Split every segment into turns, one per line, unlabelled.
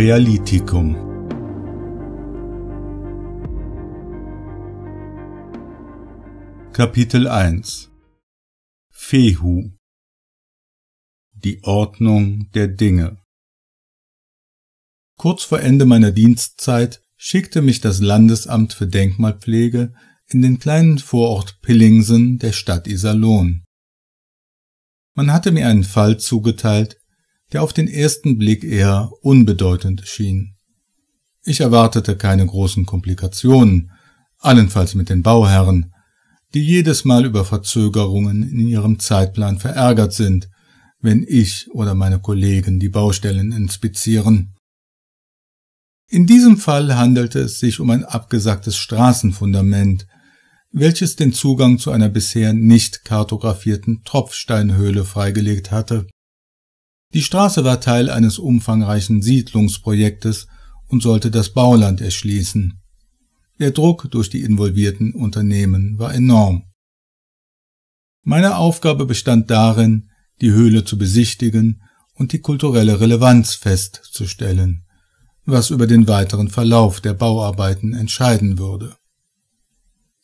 Realitikum. Kapitel 1 Fehu Die Ordnung der Dinge Kurz vor Ende meiner Dienstzeit schickte mich das Landesamt für Denkmalpflege in den kleinen Vorort Pillingsen der Stadt Iserlohn. Man hatte mir einen Fall zugeteilt, der auf den ersten Blick eher unbedeutend schien. Ich erwartete keine großen Komplikationen, allenfalls mit den Bauherren, die jedes Mal über Verzögerungen in ihrem Zeitplan verärgert sind, wenn ich oder meine Kollegen die Baustellen inspizieren. In diesem Fall handelte es sich um ein abgesagtes Straßenfundament, welches den Zugang zu einer bisher nicht kartografierten Tropfsteinhöhle freigelegt hatte. Die Straße war Teil eines umfangreichen Siedlungsprojektes und sollte das Bauland erschließen. Der Druck durch die involvierten Unternehmen war enorm. Meine Aufgabe bestand darin, die Höhle zu besichtigen und die kulturelle Relevanz festzustellen, was über den weiteren Verlauf der Bauarbeiten entscheiden würde.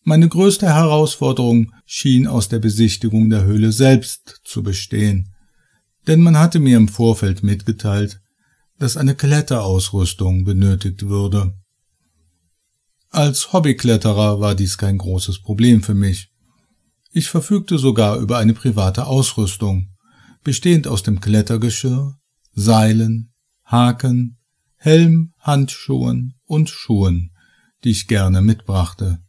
Meine größte Herausforderung schien aus der Besichtigung der Höhle selbst zu bestehen, denn man hatte mir im Vorfeld mitgeteilt, dass eine Kletterausrüstung benötigt würde. Als Hobbykletterer war dies kein großes Problem für mich. Ich verfügte sogar über eine private Ausrüstung, bestehend aus dem Klettergeschirr, Seilen, Haken, Helm, Handschuhen und Schuhen, die ich gerne mitbrachte.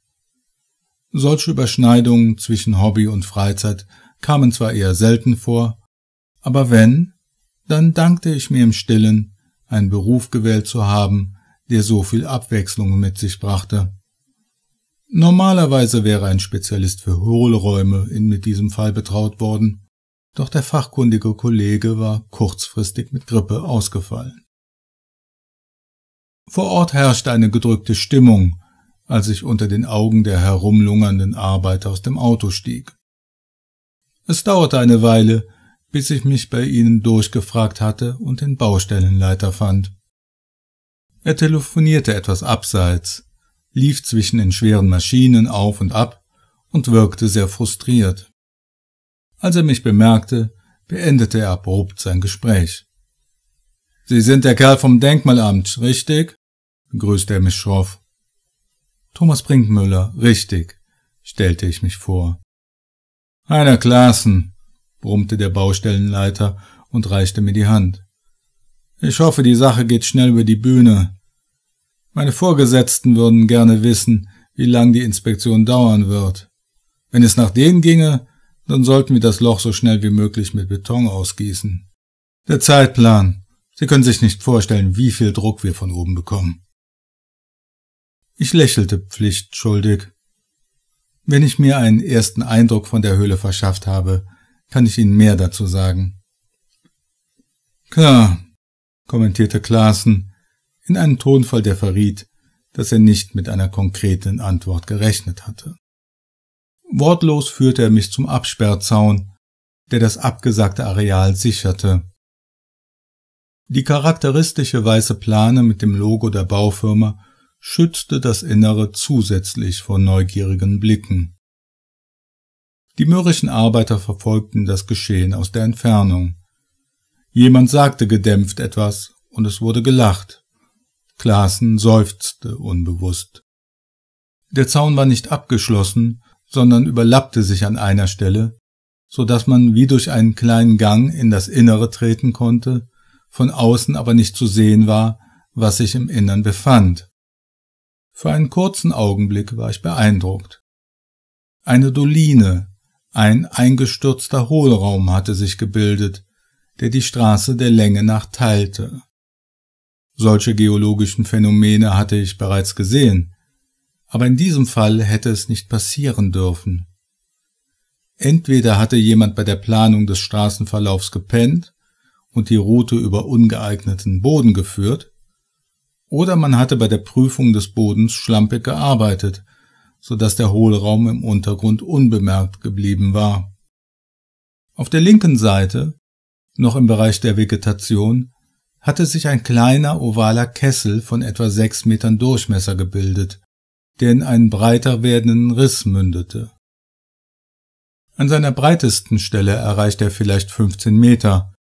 Solche Überschneidungen zwischen Hobby und Freizeit kamen zwar eher selten vor, aber wenn, dann dankte ich mir im stillen, einen Beruf gewählt zu haben, der so viel Abwechslung mit sich brachte. Normalerweise wäre ein Spezialist für Hohlräume in mit diesem Fall betraut worden, doch der fachkundige Kollege war kurzfristig mit Grippe ausgefallen. Vor Ort herrschte eine gedrückte Stimmung, als ich unter den Augen der herumlungernden Arbeiter aus dem Auto stieg. Es dauerte eine Weile, bis ich mich bei ihnen durchgefragt hatte und den Baustellenleiter fand. Er telefonierte etwas abseits, lief zwischen den schweren Maschinen auf und ab und wirkte sehr frustriert. Als er mich bemerkte, beendete er abrupt sein Gespräch. Sie sind der Kerl vom Denkmalamt, richtig? begrüßte er mich schroff. Thomas Brinkmüller, richtig, stellte ich mich vor. Einer Klassen, brummte der Baustellenleiter und reichte mir die Hand. Ich hoffe, die Sache geht schnell über die Bühne. Meine Vorgesetzten würden gerne wissen, wie lang die Inspektion dauern wird. Wenn es nach denen ginge, dann sollten wir das Loch so schnell wie möglich mit Beton ausgießen. Der Zeitplan. Sie können sich nicht vorstellen, wie viel Druck wir von oben bekommen. Ich lächelte pflichtschuldig. Wenn ich mir einen ersten Eindruck von der Höhle verschafft habe, kann ich Ihnen mehr dazu sagen. Klar, kommentierte Klaassen in einem Tonfall, der verriet, dass er nicht mit einer konkreten Antwort gerechnet hatte. Wortlos führte er mich zum Absperrzaun, der das abgesagte Areal sicherte. Die charakteristische weiße Plane mit dem Logo der Baufirma schützte das Innere zusätzlich vor neugierigen Blicken. Die mürrischen Arbeiter verfolgten das Geschehen aus der Entfernung. Jemand sagte gedämpft etwas, und es wurde gelacht. Klaassen seufzte unbewusst. Der Zaun war nicht abgeschlossen, sondern überlappte sich an einer Stelle, so dass man wie durch einen kleinen Gang in das Innere treten konnte, von außen aber nicht zu sehen war, was sich im Innern befand. Für einen kurzen Augenblick war ich beeindruckt. Eine Doline, ein eingestürzter Hohlraum hatte sich gebildet, der die Straße der Länge nach teilte. Solche geologischen Phänomene hatte ich bereits gesehen, aber in diesem Fall hätte es nicht passieren dürfen. Entweder hatte jemand bei der Planung des Straßenverlaufs gepennt und die Route über ungeeigneten Boden geführt, oder man hatte bei der Prüfung des Bodens schlampig gearbeitet so dass der Hohlraum im Untergrund unbemerkt geblieben war. Auf der linken Seite, noch im Bereich der Vegetation, hatte sich ein kleiner ovaler Kessel von etwa sechs Metern Durchmesser gebildet, der in einen breiter werdenden Riss mündete. An seiner breitesten Stelle erreichte er vielleicht 15 Meter,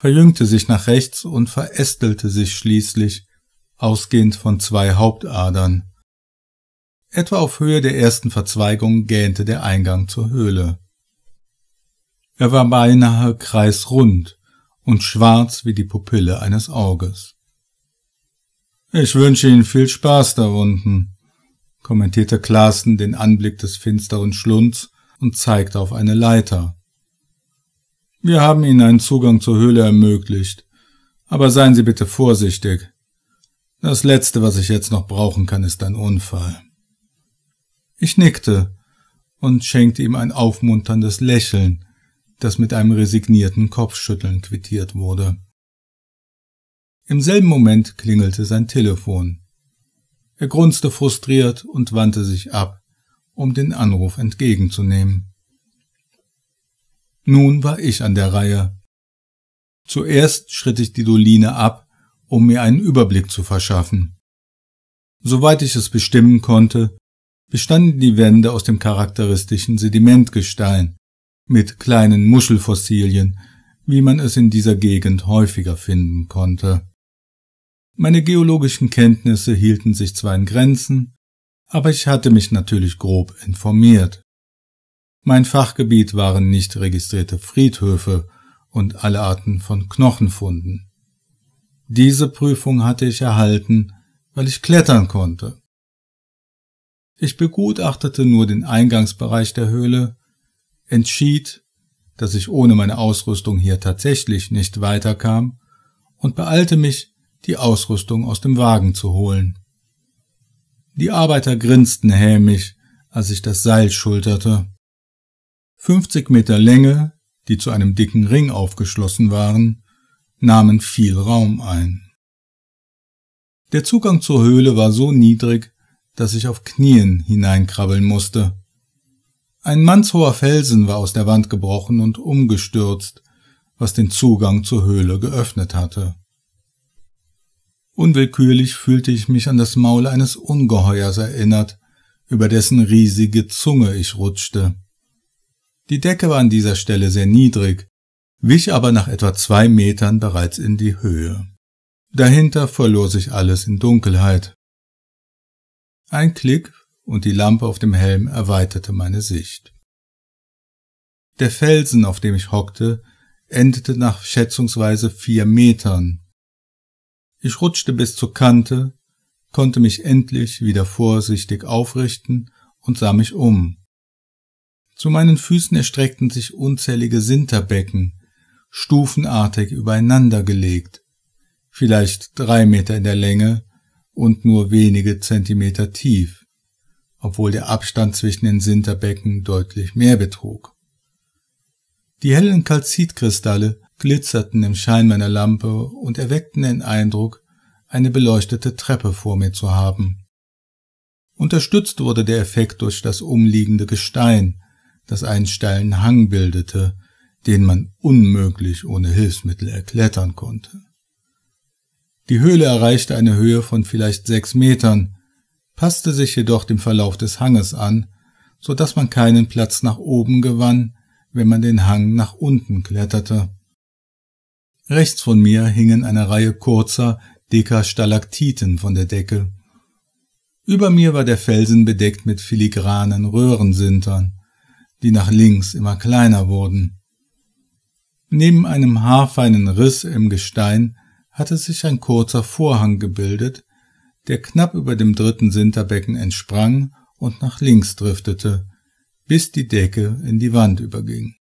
verjüngte sich nach rechts und verästelte sich schließlich, ausgehend von zwei Hauptadern. Etwa auf Höhe der ersten Verzweigung gähnte der Eingang zur Höhle. Er war beinahe kreisrund und schwarz wie die Pupille eines Auges. Ich wünsche Ihnen viel Spaß da unten, kommentierte Klaassen den Anblick des finsteren Schlunds und zeigte auf eine Leiter. Wir haben Ihnen einen Zugang zur Höhle ermöglicht, aber seien Sie bitte vorsichtig. Das Letzte, was ich jetzt noch brauchen kann, ist ein Unfall. Ich nickte und schenkte ihm ein aufmunterndes Lächeln, das mit einem resignierten Kopfschütteln quittiert wurde. Im selben Moment klingelte sein Telefon. Er grunzte frustriert und wandte sich ab, um den Anruf entgegenzunehmen. Nun war ich an der Reihe. Zuerst schritt ich die Doline ab, um mir einen Überblick zu verschaffen. Soweit ich es bestimmen konnte, bestanden die Wände aus dem charakteristischen Sedimentgestein mit kleinen Muschelfossilien, wie man es in dieser Gegend häufiger finden konnte. Meine geologischen Kenntnisse hielten sich zwar in Grenzen, aber ich hatte mich natürlich grob informiert. Mein Fachgebiet waren nicht registrierte Friedhöfe und alle Arten von Knochenfunden. Diese Prüfung hatte ich erhalten, weil ich klettern konnte. Ich begutachtete nur den Eingangsbereich der Höhle, entschied, dass ich ohne meine Ausrüstung hier tatsächlich nicht weiterkam und beeilte mich, die Ausrüstung aus dem Wagen zu holen. Die Arbeiter grinsten hämisch, als ich das Seil schulterte. 50 Meter Länge, die zu einem dicken Ring aufgeschlossen waren, nahmen viel Raum ein. Der Zugang zur Höhle war so niedrig, dass ich auf Knien hineinkrabbeln musste. Ein mannshoher Felsen war aus der Wand gebrochen und umgestürzt, was den Zugang zur Höhle geöffnet hatte. Unwillkürlich fühlte ich mich an das Maul eines Ungeheuers erinnert, über dessen riesige Zunge ich rutschte. Die Decke war an dieser Stelle sehr niedrig, wich aber nach etwa zwei Metern bereits in die Höhe. Dahinter verlor sich alles in Dunkelheit. Ein Klick und die Lampe auf dem Helm erweiterte meine Sicht. Der Felsen, auf dem ich hockte, endete nach schätzungsweise vier Metern. Ich rutschte bis zur Kante, konnte mich endlich wieder vorsichtig aufrichten und sah mich um. Zu meinen Füßen erstreckten sich unzählige Sinterbecken, stufenartig übereinandergelegt, vielleicht drei Meter in der Länge und nur wenige Zentimeter tief, obwohl der Abstand zwischen den Sinterbecken deutlich mehr betrug. Die hellen Kalzitkristalle glitzerten im Schein meiner Lampe und erweckten den Eindruck, eine beleuchtete Treppe vor mir zu haben. Unterstützt wurde der Effekt durch das umliegende Gestein, das einen steilen Hang bildete, den man unmöglich ohne Hilfsmittel erklettern konnte. Die Höhle erreichte eine Höhe von vielleicht sechs Metern, passte sich jedoch dem Verlauf des Hanges an, so dass man keinen Platz nach oben gewann, wenn man den Hang nach unten kletterte. Rechts von mir hingen eine Reihe kurzer, dicker Stalaktiten von der Decke. Über mir war der Felsen bedeckt mit filigranen Röhrensintern, die nach links immer kleiner wurden. Neben einem haarfeinen Riss im Gestein hatte sich ein kurzer Vorhang gebildet, der knapp über dem dritten Sinterbecken entsprang und nach links driftete, bis die Decke in die Wand überging.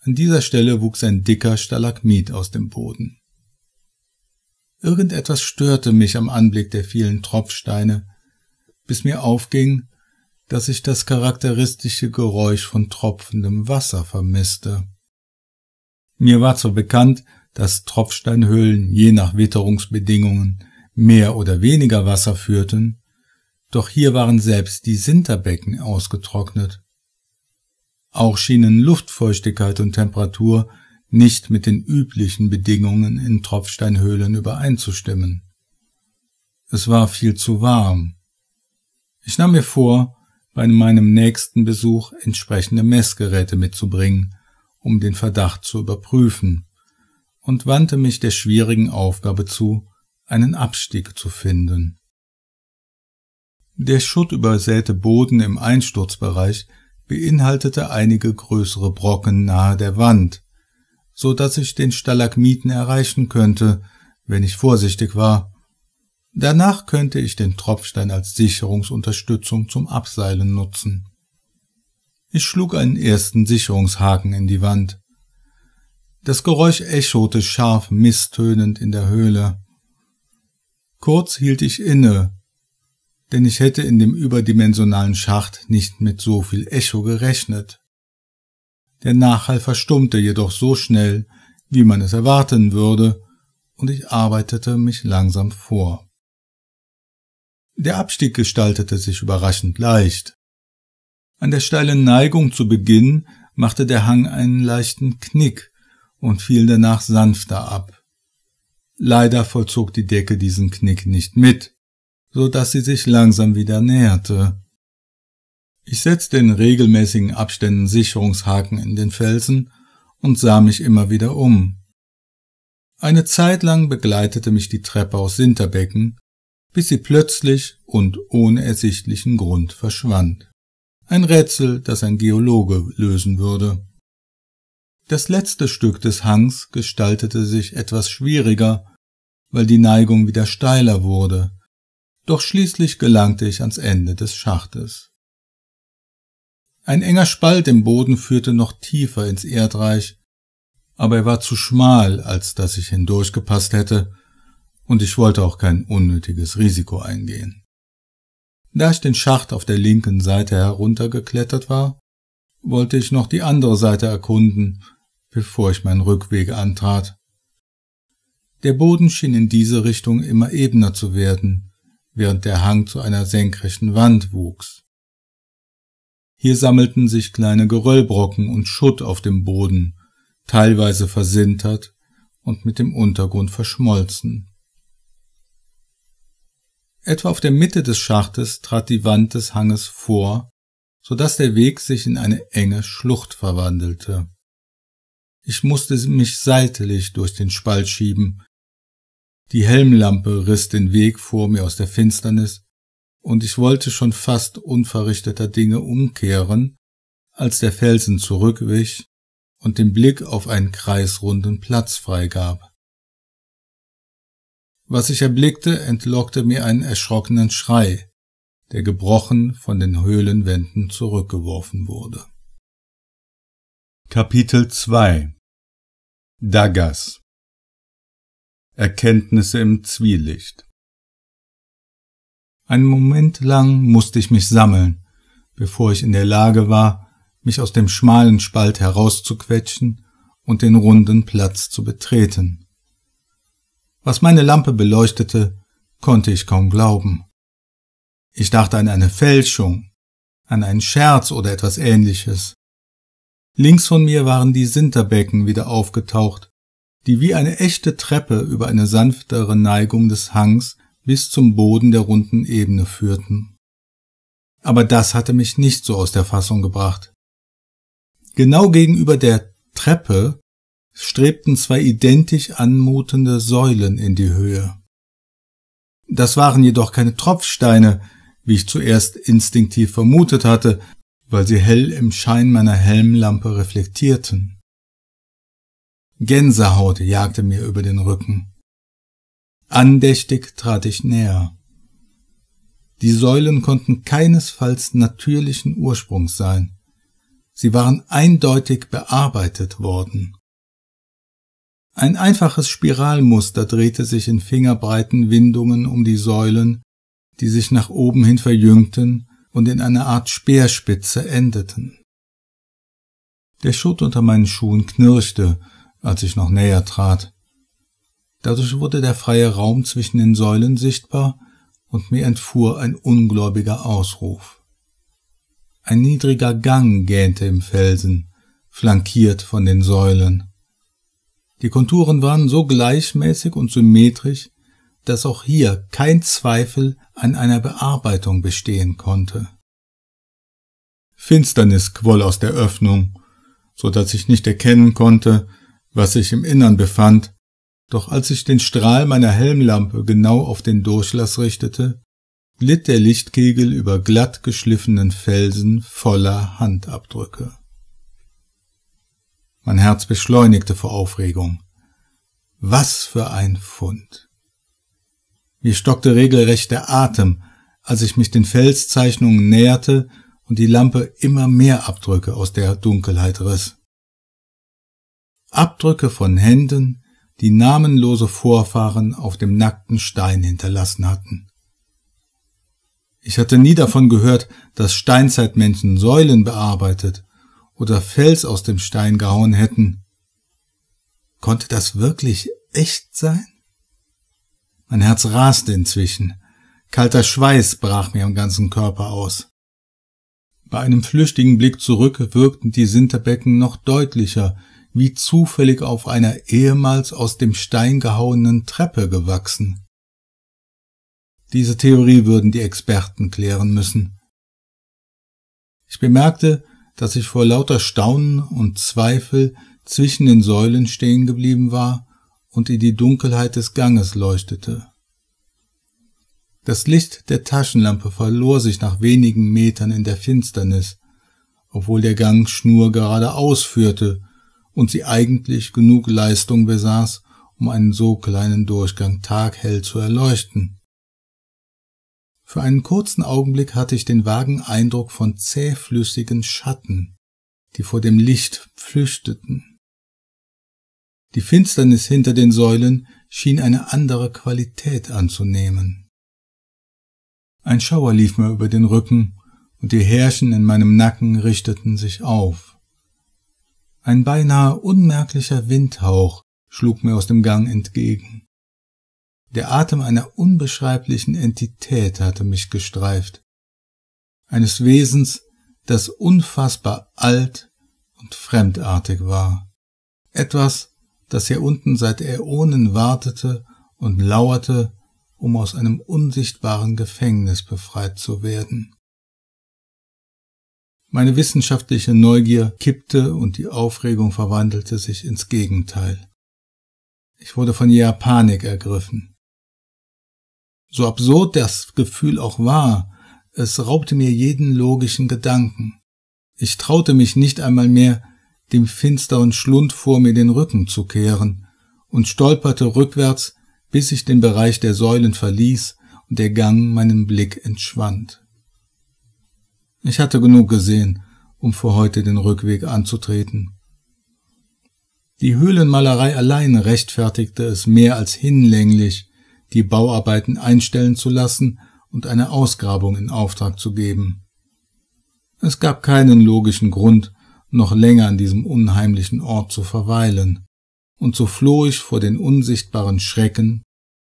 An dieser Stelle wuchs ein dicker Stalagmit aus dem Boden. Irgendetwas störte mich am Anblick der vielen Tropfsteine, bis mir aufging, dass ich das charakteristische Geräusch von tropfendem Wasser vermisste. Mir war zwar bekannt, dass Tropfsteinhöhlen je nach Witterungsbedingungen mehr oder weniger Wasser führten, doch hier waren selbst die Sinterbecken ausgetrocknet. Auch schienen Luftfeuchtigkeit und Temperatur nicht mit den üblichen Bedingungen in Tropfsteinhöhlen übereinzustimmen. Es war viel zu warm. Ich nahm mir vor, bei meinem nächsten Besuch entsprechende Messgeräte mitzubringen, um den Verdacht zu überprüfen und wandte mich der schwierigen Aufgabe zu, einen Abstieg zu finden. Der schuttübersäte Boden im Einsturzbereich beinhaltete einige größere Brocken nahe der Wand, so dass ich den Stalagmiten erreichen könnte, wenn ich vorsichtig war. Danach könnte ich den Tropfstein als Sicherungsunterstützung zum Abseilen nutzen. Ich schlug einen ersten Sicherungshaken in die Wand. Das Geräusch echote scharf misstönend in der Höhle. Kurz hielt ich inne, denn ich hätte in dem überdimensionalen Schacht nicht mit so viel Echo gerechnet. Der Nachhall verstummte jedoch so schnell, wie man es erwarten würde, und ich arbeitete mich langsam vor. Der Abstieg gestaltete sich überraschend leicht. An der steilen Neigung zu Beginn machte der Hang einen leichten Knick, und fiel danach sanfter ab. Leider vollzog die Decke diesen Knick nicht mit, so dass sie sich langsam wieder näherte. Ich setzte in regelmäßigen Abständen Sicherungshaken in den Felsen und sah mich immer wieder um. Eine Zeit lang begleitete mich die Treppe aus Sinterbecken, bis sie plötzlich und ohne ersichtlichen Grund verschwand. Ein Rätsel, das ein Geologe lösen würde. Das letzte Stück des Hangs gestaltete sich etwas schwieriger, weil die Neigung wieder steiler wurde, doch schließlich gelangte ich ans Ende des Schachtes. Ein enger Spalt im Boden führte noch tiefer ins Erdreich, aber er war zu schmal, als dass ich hindurchgepasst hätte, und ich wollte auch kein unnötiges Risiko eingehen. Da ich den Schacht auf der linken Seite heruntergeklettert war, wollte ich noch die andere Seite erkunden, bevor ich meinen Rückweg antrat. Der Boden schien in diese Richtung immer ebener zu werden, während der Hang zu einer senkrechten Wand wuchs. Hier sammelten sich kleine Geröllbrocken und Schutt auf dem Boden, teilweise versintert und mit dem Untergrund verschmolzen. Etwa auf der Mitte des Schachtes trat die Wand des Hanges vor, so dass der Weg sich in eine enge Schlucht verwandelte. Ich musste mich seitlich durch den Spalt schieben. Die Helmlampe riss den Weg vor mir aus der Finsternis, und ich wollte schon fast unverrichteter Dinge umkehren, als der Felsen zurückwich und den Blick auf einen kreisrunden Platz freigab. Was ich erblickte, entlockte mir einen erschrockenen Schrei, der gebrochen von den Höhlenwänden zurückgeworfen wurde. Kapitel 2
Dagas Erkenntnisse im Zwielicht
Einen Moment lang musste ich mich sammeln, bevor ich in der Lage war, mich aus dem schmalen Spalt herauszuquetschen und den runden Platz zu betreten. Was meine Lampe beleuchtete, konnte ich kaum glauben. Ich dachte an eine Fälschung, an einen Scherz oder etwas ähnliches, Links von mir waren die Sinterbecken wieder aufgetaucht, die wie eine echte Treppe über eine sanftere Neigung des Hangs bis zum Boden der runden Ebene führten. Aber das hatte mich nicht so aus der Fassung gebracht. Genau gegenüber der Treppe strebten zwei identisch anmutende Säulen in die Höhe. Das waren jedoch keine Tropfsteine, wie ich zuerst instinktiv vermutet hatte, weil sie hell im Schein meiner Helmlampe reflektierten. Gänsehaut jagte mir über den Rücken. Andächtig trat ich näher. Die Säulen konnten keinesfalls natürlichen Ursprungs sein. Sie waren eindeutig bearbeitet worden. Ein einfaches Spiralmuster drehte sich in fingerbreiten Windungen um die Säulen, die sich nach oben hin verjüngten und in einer Art Speerspitze endeten. Der Schutt unter meinen Schuhen knirschte, als ich noch näher trat. Dadurch wurde der freie Raum zwischen den Säulen sichtbar und mir entfuhr ein ungläubiger Ausruf. Ein niedriger Gang gähnte im Felsen, flankiert von den Säulen. Die Konturen waren so gleichmäßig und symmetrisch, dass auch hier kein Zweifel an einer Bearbeitung bestehen konnte. Finsternis quoll aus der Öffnung, so dass ich nicht erkennen konnte, was sich im Innern befand, doch als ich den Strahl meiner Helmlampe genau auf den Durchlass richtete, glitt der Lichtkegel über glatt geschliffenen Felsen voller Handabdrücke. Mein Herz beschleunigte vor Aufregung. Was für ein Fund. Mir stockte regelrecht der Atem, als ich mich den Felszeichnungen näherte und die Lampe immer mehr Abdrücke aus der Dunkelheit riss. Abdrücke von Händen, die namenlose Vorfahren auf dem nackten Stein hinterlassen hatten. Ich hatte nie davon gehört, dass Steinzeitmenschen Säulen bearbeitet oder Fels aus dem Stein gehauen hätten. Konnte das wirklich echt sein? Mein Herz raste inzwischen. Kalter Schweiß brach mir am ganzen Körper aus. Bei einem flüchtigen Blick zurück wirkten die Sinterbecken noch deutlicher, wie zufällig auf einer ehemals aus dem Stein gehauenen Treppe gewachsen. Diese Theorie würden die Experten klären müssen. Ich bemerkte, dass ich vor lauter Staunen und Zweifel zwischen den Säulen stehen geblieben war und in die Dunkelheit des Ganges leuchtete. Das Licht der Taschenlampe verlor sich nach wenigen Metern in der Finsternis, obwohl der Gang Schnur geradeaus führte und sie eigentlich genug Leistung besaß, um einen so kleinen Durchgang taghell zu erleuchten. Für einen kurzen Augenblick hatte ich den vagen Eindruck von zähflüssigen Schatten, die vor dem Licht flüchteten. Die Finsternis hinter den Säulen schien eine andere Qualität anzunehmen. Ein Schauer lief mir über den Rücken, und die Härchen in meinem Nacken richteten sich auf. Ein beinahe unmerklicher Windhauch schlug mir aus dem Gang entgegen. Der Atem einer unbeschreiblichen Entität hatte mich gestreift, eines Wesens, das unfassbar alt und fremdartig war, etwas, das hier unten seit Äonen wartete und lauerte, um aus einem unsichtbaren Gefängnis befreit zu werden. Meine wissenschaftliche Neugier kippte und die Aufregung verwandelte sich ins Gegenteil. Ich wurde von jener Panik ergriffen. So absurd das Gefühl auch war, es raubte mir jeden logischen Gedanken. Ich traute mich nicht einmal mehr, dem finsteren Schlund vor mir den Rücken zu kehren, und stolperte rückwärts, bis ich den Bereich der Säulen verließ und der Gang meinem Blick entschwand. Ich hatte genug gesehen, um für heute den Rückweg anzutreten. Die Höhlenmalerei allein rechtfertigte es mehr als hinlänglich, die Bauarbeiten einstellen zu lassen und eine Ausgrabung in Auftrag zu geben. Es gab keinen logischen Grund, noch länger an diesem unheimlichen Ort zu verweilen, und so floh ich vor den unsichtbaren Schrecken,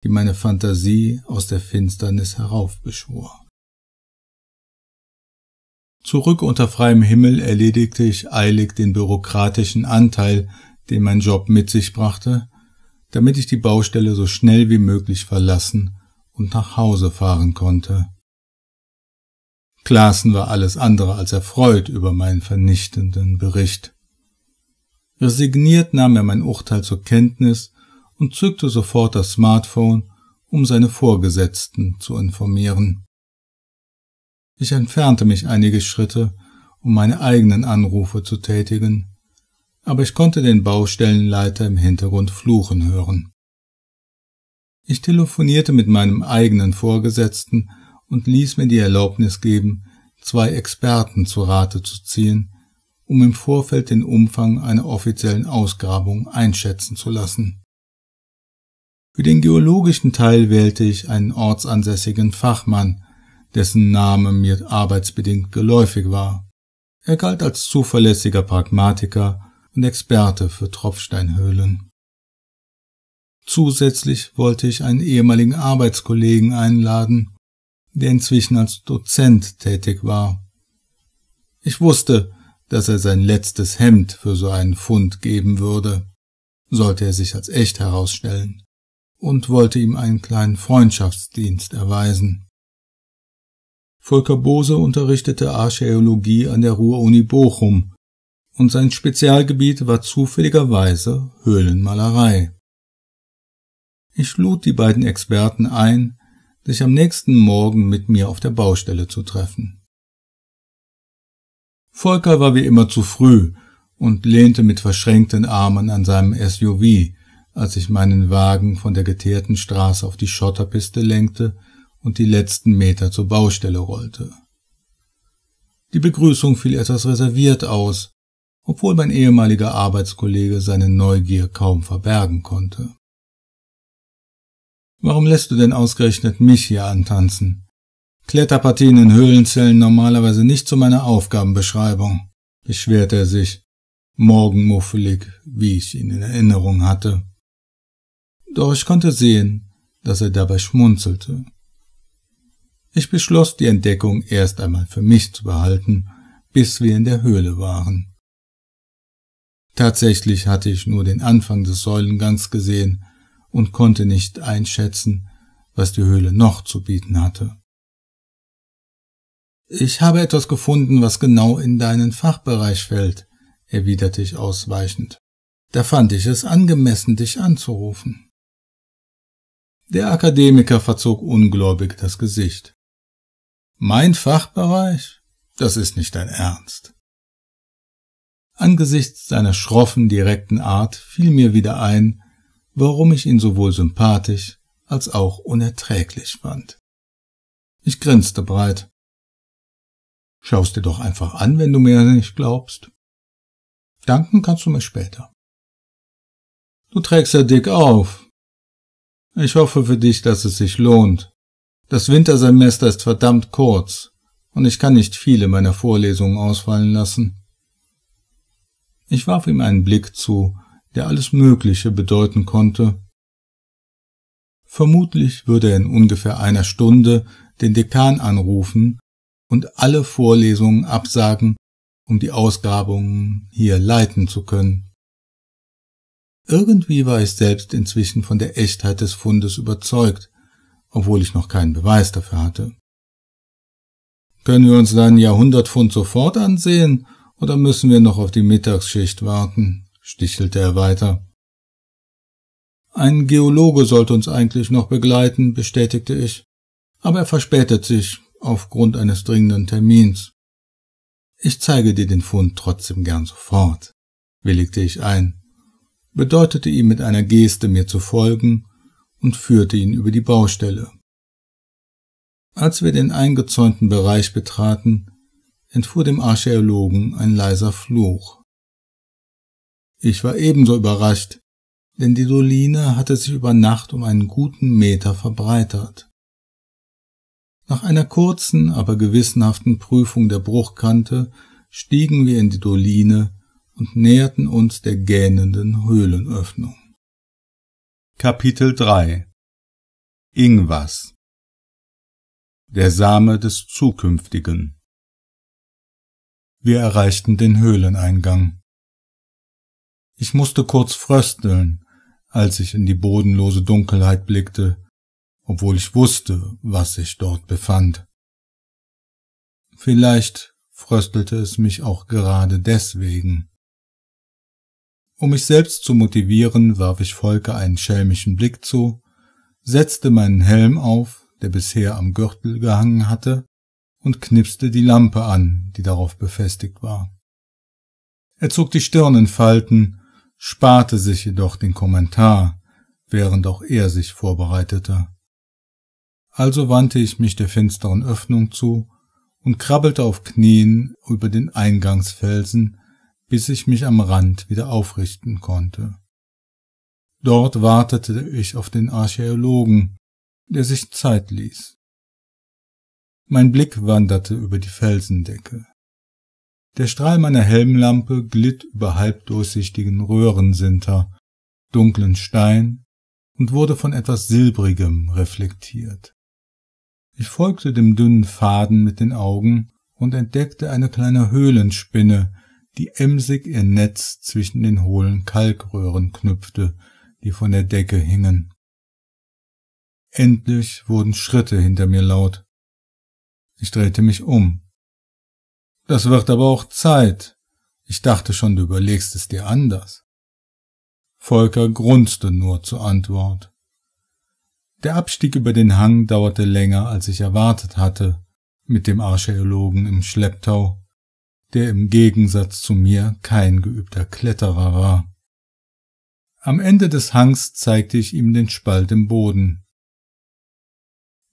die meine Fantasie aus der Finsternis heraufbeschwor. Zurück unter freiem Himmel erledigte ich eilig den bürokratischen Anteil, den mein Job mit sich brachte, damit ich die Baustelle so schnell wie möglich verlassen und nach Hause fahren konnte. Klaassen war alles andere als erfreut über meinen vernichtenden Bericht. Resigniert nahm er mein Urteil zur Kenntnis und zückte sofort das Smartphone, um seine Vorgesetzten zu informieren. Ich entfernte mich einige Schritte, um meine eigenen Anrufe zu tätigen, aber ich konnte den Baustellenleiter im Hintergrund fluchen hören. Ich telefonierte mit meinem eigenen Vorgesetzten, und ließ mir die Erlaubnis geben, zwei Experten zu Rate zu ziehen, um im Vorfeld den Umfang einer offiziellen Ausgrabung einschätzen zu lassen. Für den geologischen Teil wählte ich einen ortsansässigen Fachmann, dessen Name mir arbeitsbedingt geläufig war. Er galt als zuverlässiger Pragmatiker und Experte für Tropfsteinhöhlen. Zusätzlich wollte ich einen ehemaligen Arbeitskollegen einladen, der inzwischen als Dozent tätig war. Ich wusste, dass er sein letztes Hemd für so einen Fund geben würde, sollte er sich als echt herausstellen, und wollte ihm einen kleinen Freundschaftsdienst erweisen. Volker Bose unterrichtete Archäologie an der Ruhr-Uni Bochum und sein Spezialgebiet war zufälligerweise Höhlenmalerei. Ich lud die beiden Experten ein, sich am nächsten Morgen mit mir auf der Baustelle zu treffen. Volker war wie immer zu früh und lehnte mit verschränkten Armen an seinem SUV, als ich meinen Wagen von der geteerten Straße auf die Schotterpiste lenkte und die letzten Meter zur Baustelle rollte. Die Begrüßung fiel etwas reserviert aus, obwohl mein ehemaliger Arbeitskollege seine Neugier kaum verbergen konnte. Warum lässt du denn ausgerechnet mich hier antanzen? Kletterpartien in Höhlen zählen normalerweise nicht zu meiner Aufgabenbeschreibung, beschwerte er sich, morgenmuffelig, wie ich ihn in Erinnerung hatte. Doch ich konnte sehen, dass er dabei schmunzelte. Ich beschloss, die Entdeckung erst einmal für mich zu behalten, bis wir in der Höhle waren. Tatsächlich hatte ich nur den Anfang des Säulengangs gesehen, und konnte nicht einschätzen, was die Höhle noch zu bieten hatte. Ich habe etwas gefunden, was genau in deinen Fachbereich fällt, erwiderte ich ausweichend. Da fand ich es angemessen, dich anzurufen. Der Akademiker verzog ungläubig das Gesicht. Mein Fachbereich? Das ist nicht dein Ernst. Angesichts seiner schroffen, direkten Art fiel mir wieder ein, warum ich ihn sowohl sympathisch als auch unerträglich fand. Ich grinste breit. Schaust dir doch einfach an, wenn du
mir nicht glaubst. Danken kannst du mir später.
Du trägst ja dick auf. Ich hoffe für dich, dass es sich lohnt. Das Wintersemester ist verdammt kurz und ich kann nicht viele meiner Vorlesungen ausfallen lassen. Ich warf ihm einen Blick zu, der alles Mögliche bedeuten konnte. Vermutlich würde er in ungefähr einer Stunde den Dekan anrufen und alle Vorlesungen absagen, um die Ausgrabungen hier leiten zu können. Irgendwie war ich selbst inzwischen von der Echtheit des Fundes überzeugt, obwohl ich noch keinen Beweis dafür hatte. Können wir uns dann Jahrhundertfund sofort ansehen oder müssen wir noch auf die Mittagsschicht warten? stichelte er weiter. Ein Geologe sollte uns eigentlich noch begleiten, bestätigte ich, aber er verspätet sich aufgrund eines dringenden Termins. Ich zeige dir den Fund trotzdem gern sofort, willigte ich ein, bedeutete ihm mit einer Geste, mir zu folgen, und führte ihn über die Baustelle. Als wir den eingezäunten Bereich betraten, entfuhr dem Archäologen ein leiser Fluch. Ich war ebenso überrascht, denn die Doline hatte sich über Nacht um einen guten Meter verbreitert. Nach einer kurzen, aber gewissenhaften Prüfung der Bruchkante stiegen wir in die Doline und näherten uns der gähnenden Höhlenöffnung. Kapitel 3 Ingwas
Der Same des Zukünftigen Wir
erreichten den Höhleneingang. Ich musste kurz frösteln, als ich in die bodenlose Dunkelheit blickte, obwohl ich wusste, was sich dort befand. Vielleicht fröstelte es mich auch gerade deswegen. Um mich selbst zu motivieren, warf ich Volker einen schelmischen Blick zu, setzte meinen Helm auf, der bisher am Gürtel gehangen hatte, und knipste die Lampe an, die darauf befestigt war. Er zog die Stirn in Falten, sparte sich jedoch den Kommentar, während auch er sich vorbereitete. Also wandte ich mich der finsteren Öffnung zu und krabbelte auf Knien über den Eingangsfelsen, bis ich mich am Rand wieder aufrichten konnte. Dort wartete ich auf den Archäologen, der sich Zeit ließ. Mein Blick wanderte über die Felsendecke. Der Strahl meiner Helmlampe glitt über halbdurchsichtigen Röhrensinter, dunklen Stein und wurde von etwas Silbrigem reflektiert. Ich folgte dem dünnen Faden mit den Augen und entdeckte eine kleine Höhlenspinne, die emsig ihr Netz zwischen den hohlen Kalkröhren knüpfte, die von der Decke hingen. Endlich wurden Schritte hinter mir laut. Ich drehte mich um. Das wird aber auch Zeit. Ich dachte schon, du überlegst es dir anders. Volker grunzte nur zur Antwort. Der Abstieg über den Hang dauerte länger, als ich erwartet hatte, mit dem Archäologen im Schlepptau, der im Gegensatz zu mir kein geübter Kletterer war. Am Ende des Hangs zeigte ich ihm den Spalt im Boden.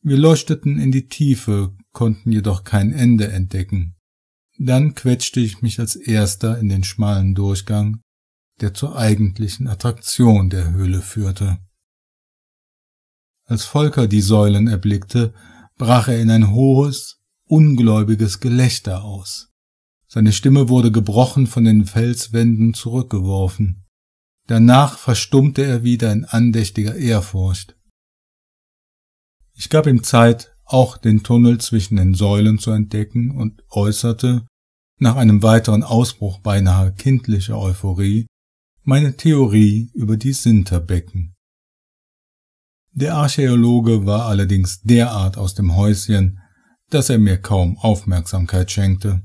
Wir leuchteten in die Tiefe, konnten jedoch kein Ende entdecken. Dann quetschte ich mich als erster in den schmalen Durchgang, der zur eigentlichen Attraktion der Höhle führte. Als Volker die Säulen erblickte, brach er in ein hohes, ungläubiges Gelächter aus. Seine Stimme wurde gebrochen von den Felswänden zurückgeworfen. Danach verstummte er wieder in andächtiger Ehrfurcht. Ich gab ihm Zeit, auch den Tunnel zwischen den Säulen zu entdecken und äußerte, nach einem weiteren Ausbruch beinahe kindlicher Euphorie, meine Theorie über die Sinterbecken. Der Archäologe war allerdings derart aus dem Häuschen, dass er mir kaum Aufmerksamkeit schenkte.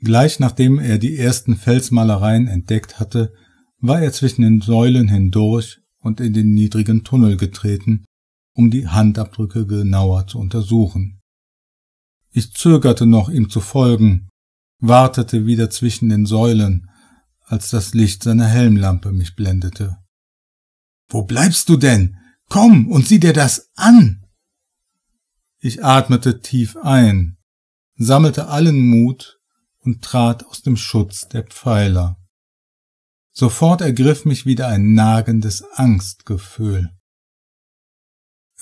Gleich nachdem er die ersten Felsmalereien entdeckt hatte, war er zwischen den Säulen hindurch und in den niedrigen Tunnel getreten, um die Handabdrücke genauer zu untersuchen. Ich zögerte noch, ihm zu folgen, wartete wieder zwischen den Säulen, als das Licht seiner Helmlampe mich blendete. Wo bleibst du denn? Komm und sieh dir das an! Ich atmete tief ein, sammelte allen Mut und trat aus dem Schutz der Pfeiler. Sofort ergriff mich wieder ein nagendes Angstgefühl.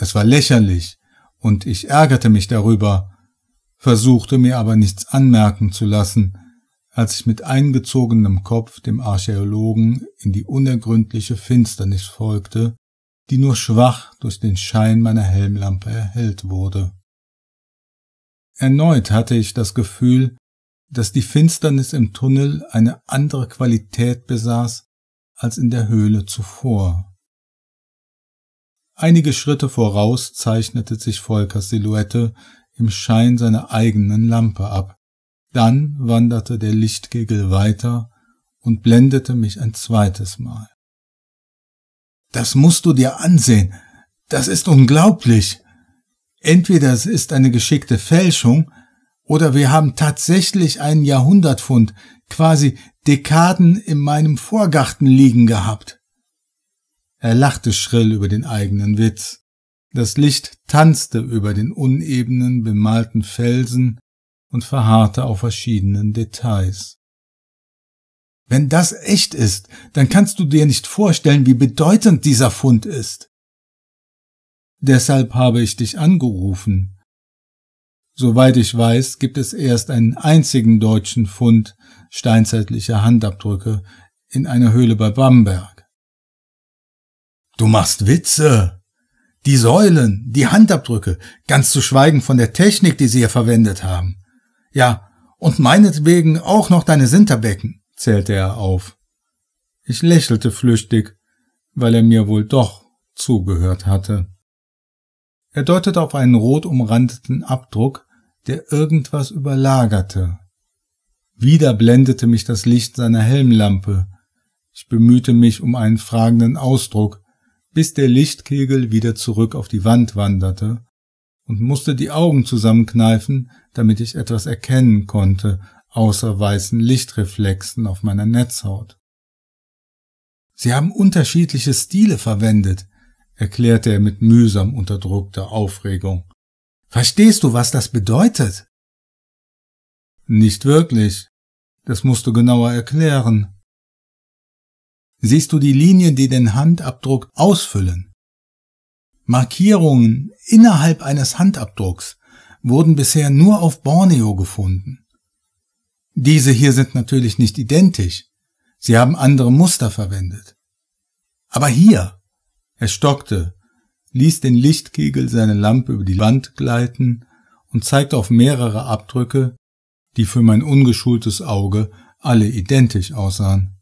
Es war lächerlich, und ich ärgerte mich darüber, versuchte mir aber nichts anmerken zu lassen, als ich mit eingezogenem Kopf dem Archäologen in die unergründliche Finsternis folgte, die nur schwach durch den Schein meiner Helmlampe erhellt wurde. Erneut hatte ich das Gefühl, dass die Finsternis im Tunnel eine andere Qualität besaß als in der Höhle zuvor. Einige Schritte voraus zeichnete sich Volkers Silhouette im Schein seiner eigenen Lampe ab. Dann wanderte der Lichtgegel weiter und blendete mich ein zweites Mal. Das musst du dir ansehen. Das ist unglaublich. Entweder es ist eine geschickte Fälschung, oder wir haben tatsächlich einen Jahrhundertfund, quasi Dekaden in meinem Vorgarten liegen gehabt. Er lachte schrill über den eigenen Witz. Das Licht tanzte über den unebenen, bemalten Felsen und verharrte auf verschiedenen Details. Wenn das echt ist, dann kannst du dir nicht vorstellen, wie bedeutend dieser Fund ist. Deshalb habe ich dich angerufen. Soweit ich weiß, gibt es erst einen einzigen deutschen Fund steinzeitlicher Handabdrücke in einer Höhle bei Bamberg. Du machst Witze. Die Säulen, die Handabdrücke, ganz zu schweigen von der Technik, die sie hier verwendet haben. Ja, und meinetwegen auch noch deine Sinterbecken, zählte er auf. Ich lächelte flüchtig, weil er mir wohl doch zugehört hatte. Er deutete auf einen rot umrandeten Abdruck, der irgendwas überlagerte. Wieder blendete mich das Licht seiner Helmlampe. Ich bemühte mich um einen fragenden Ausdruck, bis der Lichtkegel wieder zurück auf die Wand wanderte und musste die Augen zusammenkneifen, damit ich etwas erkennen konnte, außer weißen Lichtreflexen auf meiner Netzhaut. Sie haben unterschiedliche Stile verwendet, erklärte er mit mühsam unterdrückter Aufregung. Verstehst du, was das bedeutet? Nicht wirklich. Das musst du genauer erklären siehst du die Linien, die den Handabdruck ausfüllen. Markierungen innerhalb eines Handabdrucks wurden bisher nur auf Borneo gefunden. Diese hier sind natürlich nicht identisch. Sie haben andere Muster verwendet. Aber hier, er stockte, ließ den Lichtkegel seine Lampe über die Wand gleiten und zeigte auf mehrere Abdrücke, die für mein ungeschultes Auge alle identisch aussahen.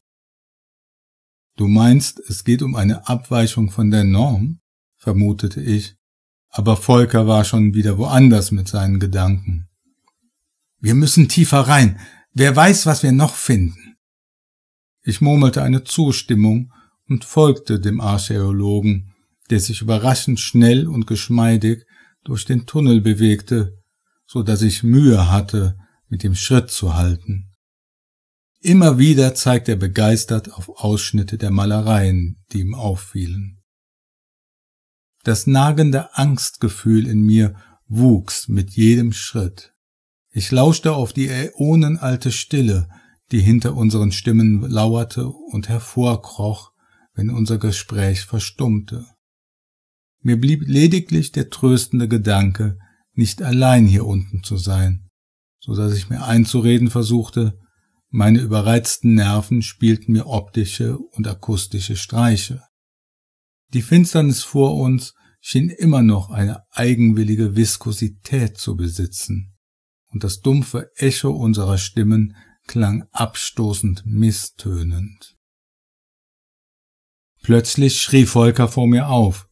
Du meinst, es geht um eine Abweichung von der Norm? vermutete ich, aber Volker war schon wieder woanders mit seinen Gedanken. Wir müssen tiefer rein. Wer weiß, was wir noch finden. Ich murmelte eine Zustimmung und folgte dem Archäologen, der sich überraschend schnell und geschmeidig durch den Tunnel bewegte, so dass ich Mühe hatte, mit dem Schritt zu halten. Immer wieder zeigt er begeistert auf Ausschnitte der Malereien, die ihm auffielen. Das nagende Angstgefühl in mir wuchs mit jedem Schritt. Ich lauschte auf die äonenalte Stille, die hinter unseren Stimmen lauerte und hervorkroch, wenn unser Gespräch verstummte. Mir blieb lediglich der tröstende Gedanke, nicht allein hier unten zu sein, so dass ich mir einzureden versuchte, meine überreizten Nerven spielten mir optische und akustische Streiche. Die Finsternis vor uns schien immer noch eine eigenwillige Viskosität zu besitzen, und das dumpfe Echo unserer Stimmen klang abstoßend misstönend. Plötzlich schrie Volker vor mir auf.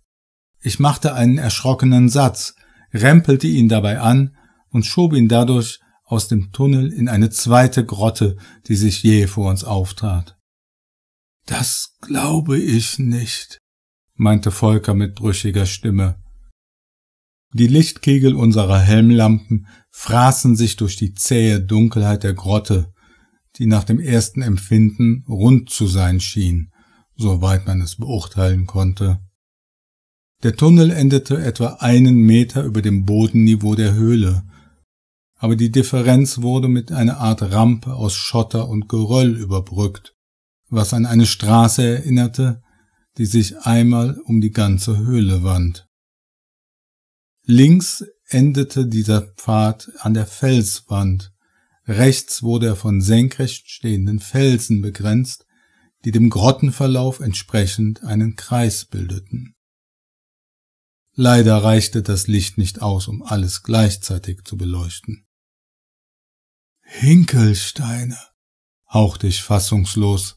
Ich machte einen erschrockenen Satz, rempelte ihn dabei an und schob ihn dadurch aus dem Tunnel in eine zweite Grotte, die sich je vor uns auftrat. Das glaube ich nicht, meinte Volker mit brüchiger Stimme. Die Lichtkegel unserer Helmlampen fraßen sich durch die zähe Dunkelheit der Grotte, die nach dem ersten Empfinden rund zu sein schien, soweit man es beurteilen konnte. Der Tunnel endete etwa einen Meter über dem Bodenniveau der Höhle aber die Differenz wurde mit einer Art Rampe aus Schotter und Geröll überbrückt, was an eine Straße erinnerte, die sich einmal um die ganze Höhle wand. Links endete dieser Pfad an der Felswand, rechts wurde er von senkrecht stehenden Felsen begrenzt, die dem Grottenverlauf entsprechend einen Kreis bildeten. Leider reichte das Licht nicht aus, um alles gleichzeitig zu beleuchten.
Hinkelsteine,
hauchte ich fassungslos.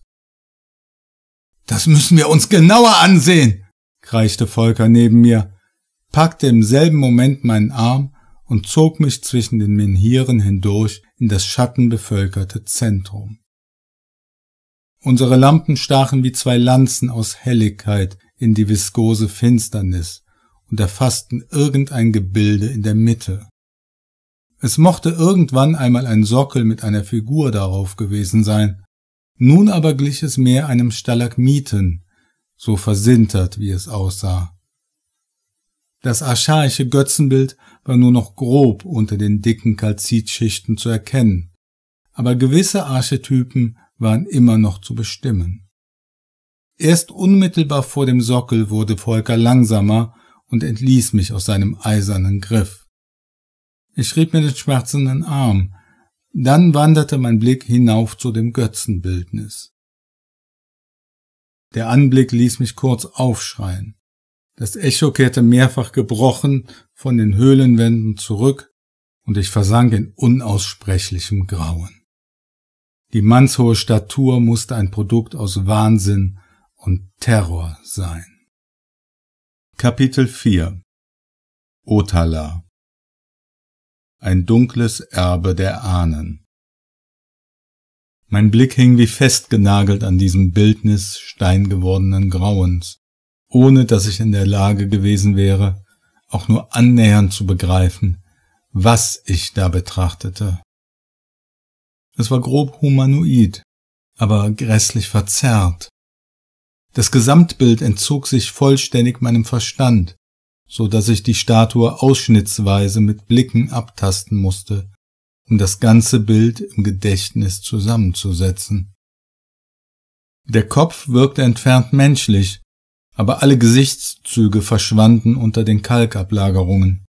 Das müssen wir uns genauer ansehen, kreischte Volker neben mir, packte im selben Moment meinen Arm und zog mich zwischen den Menhiren hindurch in das schattenbevölkerte Zentrum. Unsere Lampen stachen wie zwei Lanzen aus Helligkeit in die viskose Finsternis und erfassten irgendein Gebilde in der Mitte. Es mochte irgendwann einmal ein Sockel mit einer Figur darauf gewesen sein. Nun aber glich es mehr einem Stalagmiten, so versintert, wie es aussah. Das archaische Götzenbild war nur noch grob unter den dicken Kalzitschichten zu erkennen, aber gewisse Archetypen waren immer noch zu bestimmen. Erst unmittelbar vor dem Sockel wurde Volker langsamer und entließ mich aus seinem eisernen Griff. Ich schrieb mir den schmerzenden Arm. Dann wanderte mein Blick hinauf zu dem Götzenbildnis. Der Anblick ließ mich kurz aufschreien. Das Echo kehrte mehrfach gebrochen von den Höhlenwänden zurück, und ich versank in unaussprechlichem Grauen. Die mannshohe Statur musste ein Produkt aus Wahnsinn und Terror sein. Kapitel 4 Otala ein dunkles Erbe der Ahnen. Mein Blick hing wie festgenagelt an diesem Bildnis steingewordenen Grauens, ohne dass ich in der Lage gewesen wäre, auch nur annähernd zu begreifen, was ich da betrachtete. Es war grob humanoid, aber grässlich verzerrt. Das Gesamtbild entzog sich vollständig meinem Verstand, so dass ich die Statue ausschnittsweise mit Blicken abtasten musste, um das ganze Bild im Gedächtnis zusammenzusetzen. Der Kopf wirkte entfernt menschlich, aber alle Gesichtszüge verschwanden unter den Kalkablagerungen.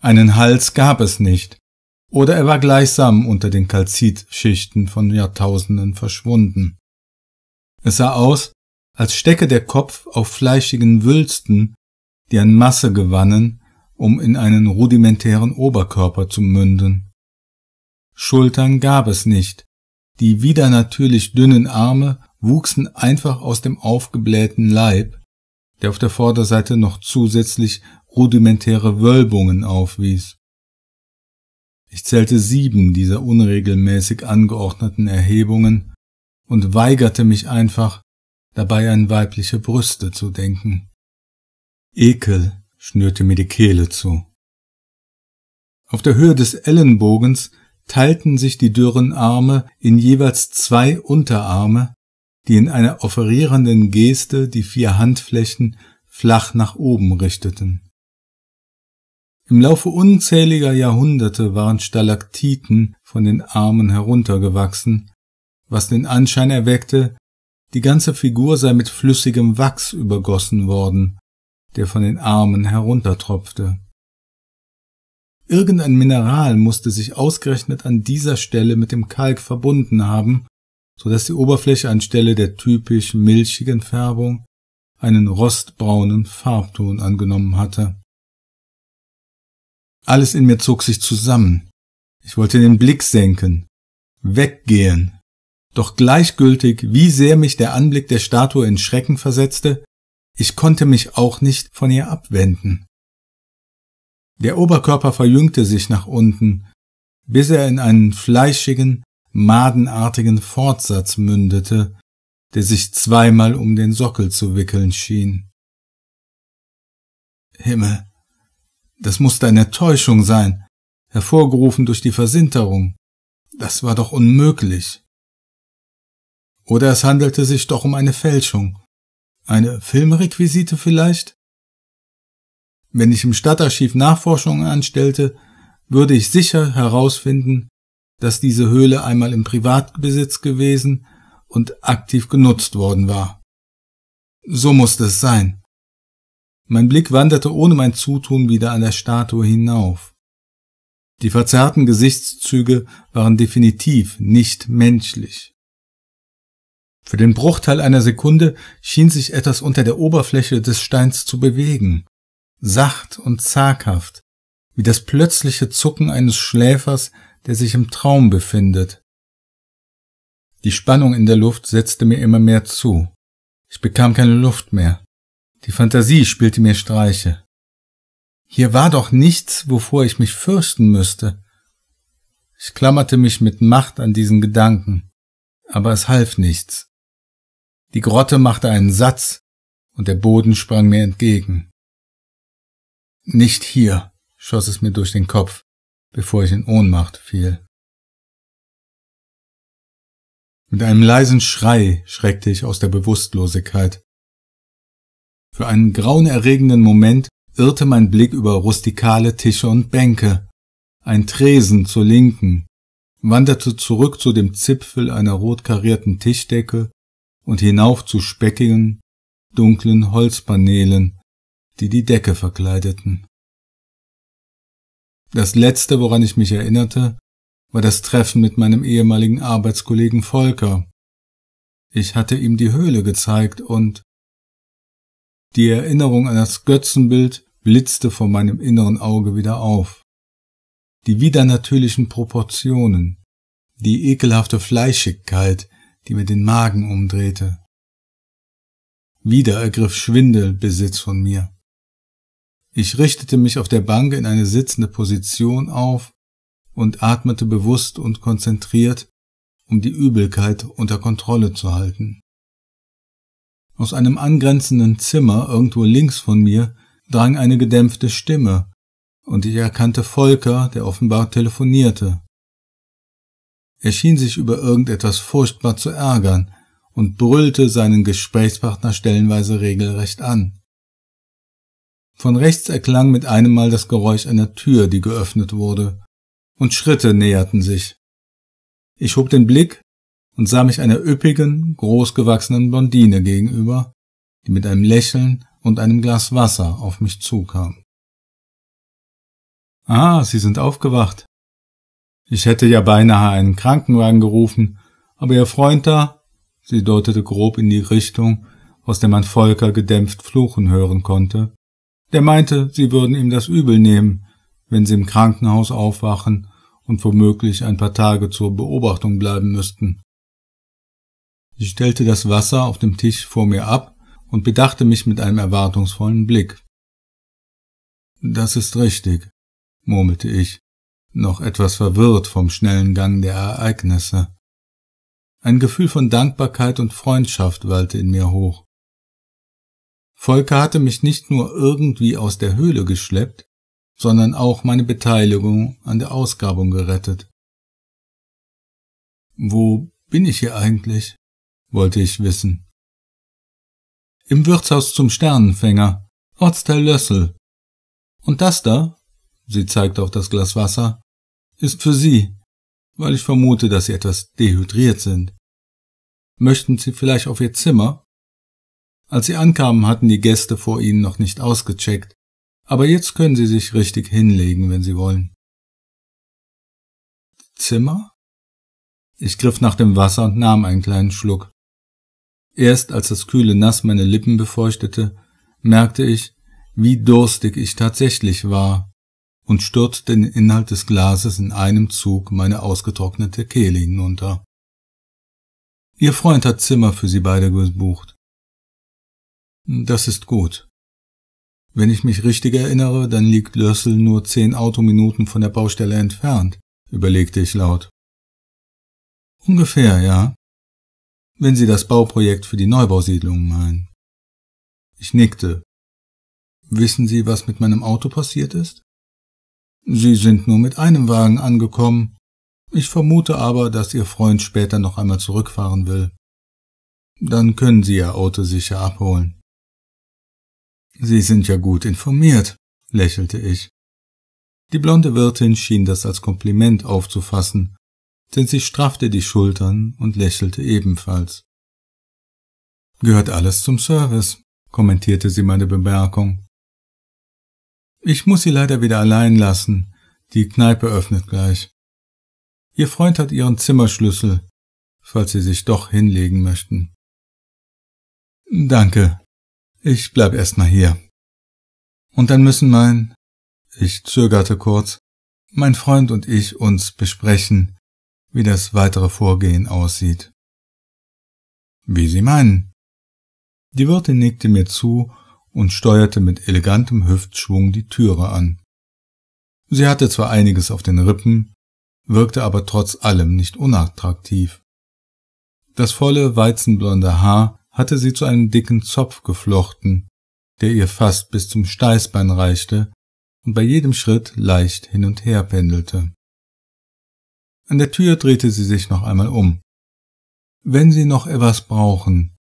Einen Hals gab es nicht, oder er war gleichsam unter den Kalzitschichten von Jahrtausenden verschwunden. Es sah aus, als stecke der Kopf auf fleischigen Wülsten die an Masse gewannen, um in einen rudimentären Oberkörper zu münden. Schultern gab es nicht, die wieder natürlich dünnen Arme wuchsen einfach aus dem aufgeblähten Leib, der auf der Vorderseite noch zusätzlich rudimentäre Wölbungen aufwies. Ich zählte sieben dieser unregelmäßig angeordneten Erhebungen und weigerte mich einfach, dabei an weibliche Brüste zu denken. Ekel schnürte mir die Kehle zu. Auf der Höhe des Ellenbogens teilten sich die dürren Arme in jeweils zwei Unterarme, die in einer offerierenden Geste die vier Handflächen flach nach oben richteten. Im Laufe unzähliger Jahrhunderte waren Stalaktiten von den Armen heruntergewachsen, was den Anschein erweckte, die ganze Figur sei mit flüssigem Wachs übergossen worden, der von den Armen heruntertropfte. Irgendein Mineral musste sich ausgerechnet an dieser Stelle mit dem Kalk verbunden haben, so dass die Oberfläche anstelle der typisch milchigen Färbung einen rostbraunen Farbton angenommen hatte. Alles in mir zog sich zusammen. Ich wollte den Blick senken, weggehen. Doch gleichgültig, wie sehr mich der Anblick der Statue in Schrecken versetzte, ich konnte mich auch nicht von ihr abwenden. Der Oberkörper verjüngte sich nach unten, bis er in einen fleischigen, madenartigen Fortsatz mündete, der sich zweimal um den Sockel zu wickeln schien. Himmel, das musste eine Täuschung sein, hervorgerufen durch die Versinterung. Das war doch unmöglich. Oder es handelte sich doch um eine Fälschung, eine Filmrequisite vielleicht? Wenn ich im Stadtarchiv Nachforschungen anstellte, würde ich sicher herausfinden, dass diese Höhle einmal im Privatbesitz gewesen und aktiv genutzt worden war. So musste es sein. Mein Blick wanderte ohne mein Zutun wieder an der Statue hinauf. Die verzerrten Gesichtszüge waren definitiv nicht menschlich. Für den Bruchteil einer Sekunde schien sich etwas unter der Oberfläche des Steins zu bewegen, sacht und zaghaft, wie das plötzliche Zucken eines Schläfers, der sich im Traum befindet. Die Spannung in der Luft setzte mir immer mehr zu. Ich bekam keine Luft mehr. Die Fantasie spielte mir Streiche. Hier war doch nichts, wovor ich mich fürchten müsste. Ich klammerte mich mit Macht an diesen Gedanken, aber es half nichts. Die Grotte machte einen Satz,
und der Boden sprang mir entgegen. Nicht hier, schoss es mir durch den Kopf, bevor ich in Ohnmacht fiel.
Mit einem leisen Schrei schreckte ich aus der Bewusstlosigkeit. Für einen grauenerregenden Moment irrte mein Blick über rustikale Tische und Bänke, ein Tresen zur Linken, wanderte zurück zu dem Zipfel einer rotkarierten Tischdecke und hinauf zu speckigen, dunklen Holzpaneelen, die die Decke verkleideten. Das letzte, woran ich mich erinnerte, war das Treffen mit meinem ehemaligen Arbeitskollegen Volker. Ich hatte ihm die Höhle gezeigt und die Erinnerung an das Götzenbild blitzte vor meinem inneren Auge wieder auf. Die widernatürlichen Proportionen, die ekelhafte Fleischigkeit, die mir den Magen umdrehte. Wieder ergriff Schwindel Besitz von mir. Ich richtete mich auf der Bank in eine sitzende Position auf und atmete bewusst und konzentriert, um die Übelkeit unter Kontrolle zu halten. Aus einem angrenzenden Zimmer irgendwo links von mir drang eine gedämpfte Stimme, und ich erkannte Volker, der offenbar telefonierte. Er schien sich über irgendetwas furchtbar zu ärgern und brüllte seinen Gesprächspartner stellenweise regelrecht an. Von rechts erklang mit einem Mal das Geräusch einer Tür, die geöffnet wurde, und Schritte näherten sich. Ich hob den Blick und sah mich einer üppigen, großgewachsenen Blondine gegenüber, die mit einem Lächeln und einem Glas Wasser auf mich zukam. Ah, Sie sind aufgewacht, ich hätte ja beinahe einen Krankenwagen gerufen, aber ihr Freund da, sie deutete grob in die Richtung, aus der man Volker gedämpft fluchen hören konnte, der meinte, sie würden ihm das übel nehmen, wenn sie im Krankenhaus aufwachen und womöglich ein paar Tage zur Beobachtung bleiben müssten. Ich stellte das Wasser auf dem Tisch vor mir ab und bedachte mich mit einem erwartungsvollen Blick. Das ist richtig, murmelte ich noch etwas verwirrt vom schnellen Gang der Ereignisse. Ein Gefühl von Dankbarkeit und Freundschaft wallte in mir hoch. Volker hatte mich nicht nur irgendwie aus der Höhle geschleppt, sondern auch meine Beteiligung an der Ausgrabung gerettet. Wo bin ich hier eigentlich? wollte ich wissen. Im Wirtshaus zum Sternenfänger, Ortsteil Lössel. Und das da, sie zeigte auf das Glas Wasser, ist für Sie, weil ich vermute, dass Sie etwas dehydriert sind. Möchten Sie vielleicht auf Ihr Zimmer? Als Sie ankamen, hatten die Gäste vor Ihnen noch nicht ausgecheckt, aber jetzt können Sie sich richtig hinlegen, wenn Sie wollen. Zimmer? Ich griff nach dem Wasser und nahm einen kleinen Schluck. Erst als das kühle Nass meine Lippen befeuchtete, merkte ich, wie durstig ich tatsächlich war und stürzte den Inhalt des Glases in einem Zug meine ausgetrocknete Kehle hinunter. Ihr Freund hat Zimmer für sie beide gebucht. Das ist gut. Wenn ich mich richtig erinnere, dann liegt Lössel nur zehn Autominuten von der Baustelle entfernt, überlegte ich laut.
Ungefähr, ja. Wenn Sie das Bauprojekt für die Neubausiedlung meinen.
Ich nickte. Wissen Sie, was mit meinem Auto passiert ist? Sie sind nur mit einem Wagen angekommen. Ich vermute aber, dass Ihr Freund später noch einmal zurückfahren will. Dann können Sie Ihr Auto sicher abholen. Sie sind ja gut informiert, lächelte ich. Die blonde Wirtin schien das als Kompliment aufzufassen, denn sie straffte die Schultern und lächelte ebenfalls. Gehört alles zum Service, kommentierte sie meine Bemerkung. Ich muss sie leider wieder allein lassen. Die Kneipe öffnet gleich. Ihr Freund hat ihren Zimmerschlüssel,
falls Sie sich doch hinlegen möchten. Danke.
Ich bleib erstmal hier. Und dann müssen mein, ich zögerte kurz, mein Freund und ich uns besprechen, wie das weitere Vorgehen aussieht. Wie Sie meinen. Die Wirtin nickte mir zu und steuerte mit elegantem Hüftschwung die Türe an. Sie hatte zwar einiges auf den Rippen, wirkte aber trotz allem nicht unattraktiv. Das volle weizenblonde Haar hatte sie zu einem dicken Zopf geflochten, der ihr fast bis zum Steißbein reichte und bei jedem Schritt leicht hin und her pendelte. An der Tür drehte sie sich noch einmal um. Wenn Sie noch etwas brauchen,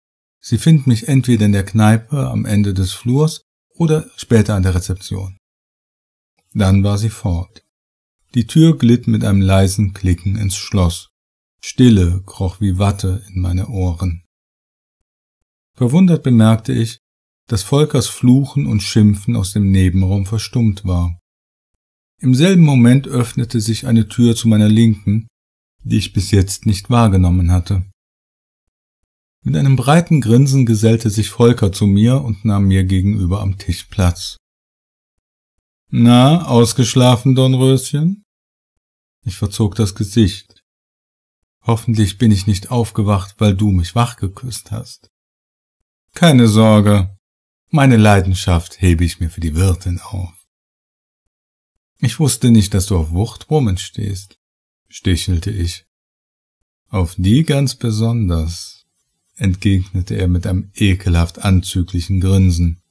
Sie finden mich entweder in der Kneipe am Ende des Flurs oder später an der Rezeption. Dann war sie fort. Die Tür glitt mit einem leisen Klicken ins Schloss. Stille kroch wie Watte in meine Ohren. Verwundert bemerkte ich, dass Volkers Fluchen und Schimpfen aus dem Nebenraum verstummt war. Im selben Moment öffnete sich eine Tür zu meiner Linken, die ich bis jetzt nicht wahrgenommen hatte. Mit einem breiten Grinsen gesellte sich Volker zu mir und nahm mir gegenüber am Tisch Platz. Na, ausgeschlafen, Dornröschen? Ich verzog das Gesicht. Hoffentlich bin ich nicht aufgewacht, weil du mich wachgeküsst hast. Keine Sorge. Meine Leidenschaft hebe ich mir für die Wirtin auf. Ich wusste nicht, dass du auf Wuchtbrummen stehst, stichelte ich. Auf die ganz besonders entgegnete er mit einem ekelhaft anzüglichen Grinsen.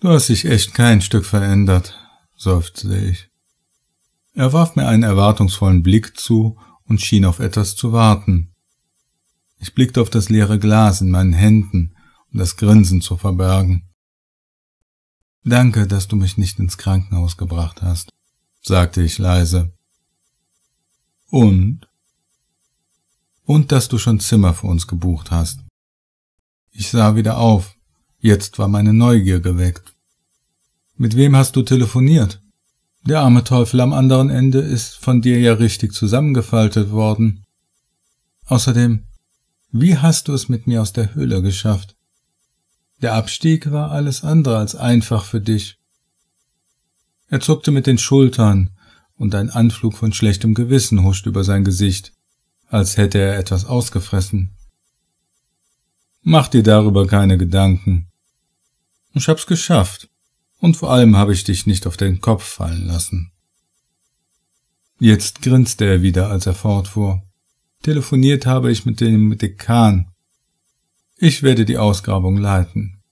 Du hast dich echt kein Stück verändert, seufzte ich. Er warf mir einen erwartungsvollen Blick zu und schien auf etwas zu warten. Ich blickte auf das leere Glas in meinen Händen, um das Grinsen zu verbergen. Danke, dass du mich nicht ins Krankenhaus gebracht hast, sagte ich leise. Und? und dass du schon Zimmer für uns gebucht hast. Ich sah wieder auf. Jetzt war meine Neugier geweckt. Mit wem hast du telefoniert? Der arme Teufel am anderen Ende ist von dir ja richtig zusammengefaltet worden. Außerdem, wie hast du es mit mir aus der Höhle geschafft? Der Abstieg war alles andere als einfach für dich. Er zuckte mit den Schultern, und ein Anflug von schlechtem Gewissen huscht über sein Gesicht als hätte er etwas ausgefressen. Mach dir darüber keine Gedanken. Ich hab's geschafft. Und vor allem habe ich dich nicht auf den Kopf fallen lassen. Jetzt grinste er wieder, als er fortfuhr. Telefoniert habe ich mit dem Dekan. Ich werde die Ausgrabung leiten.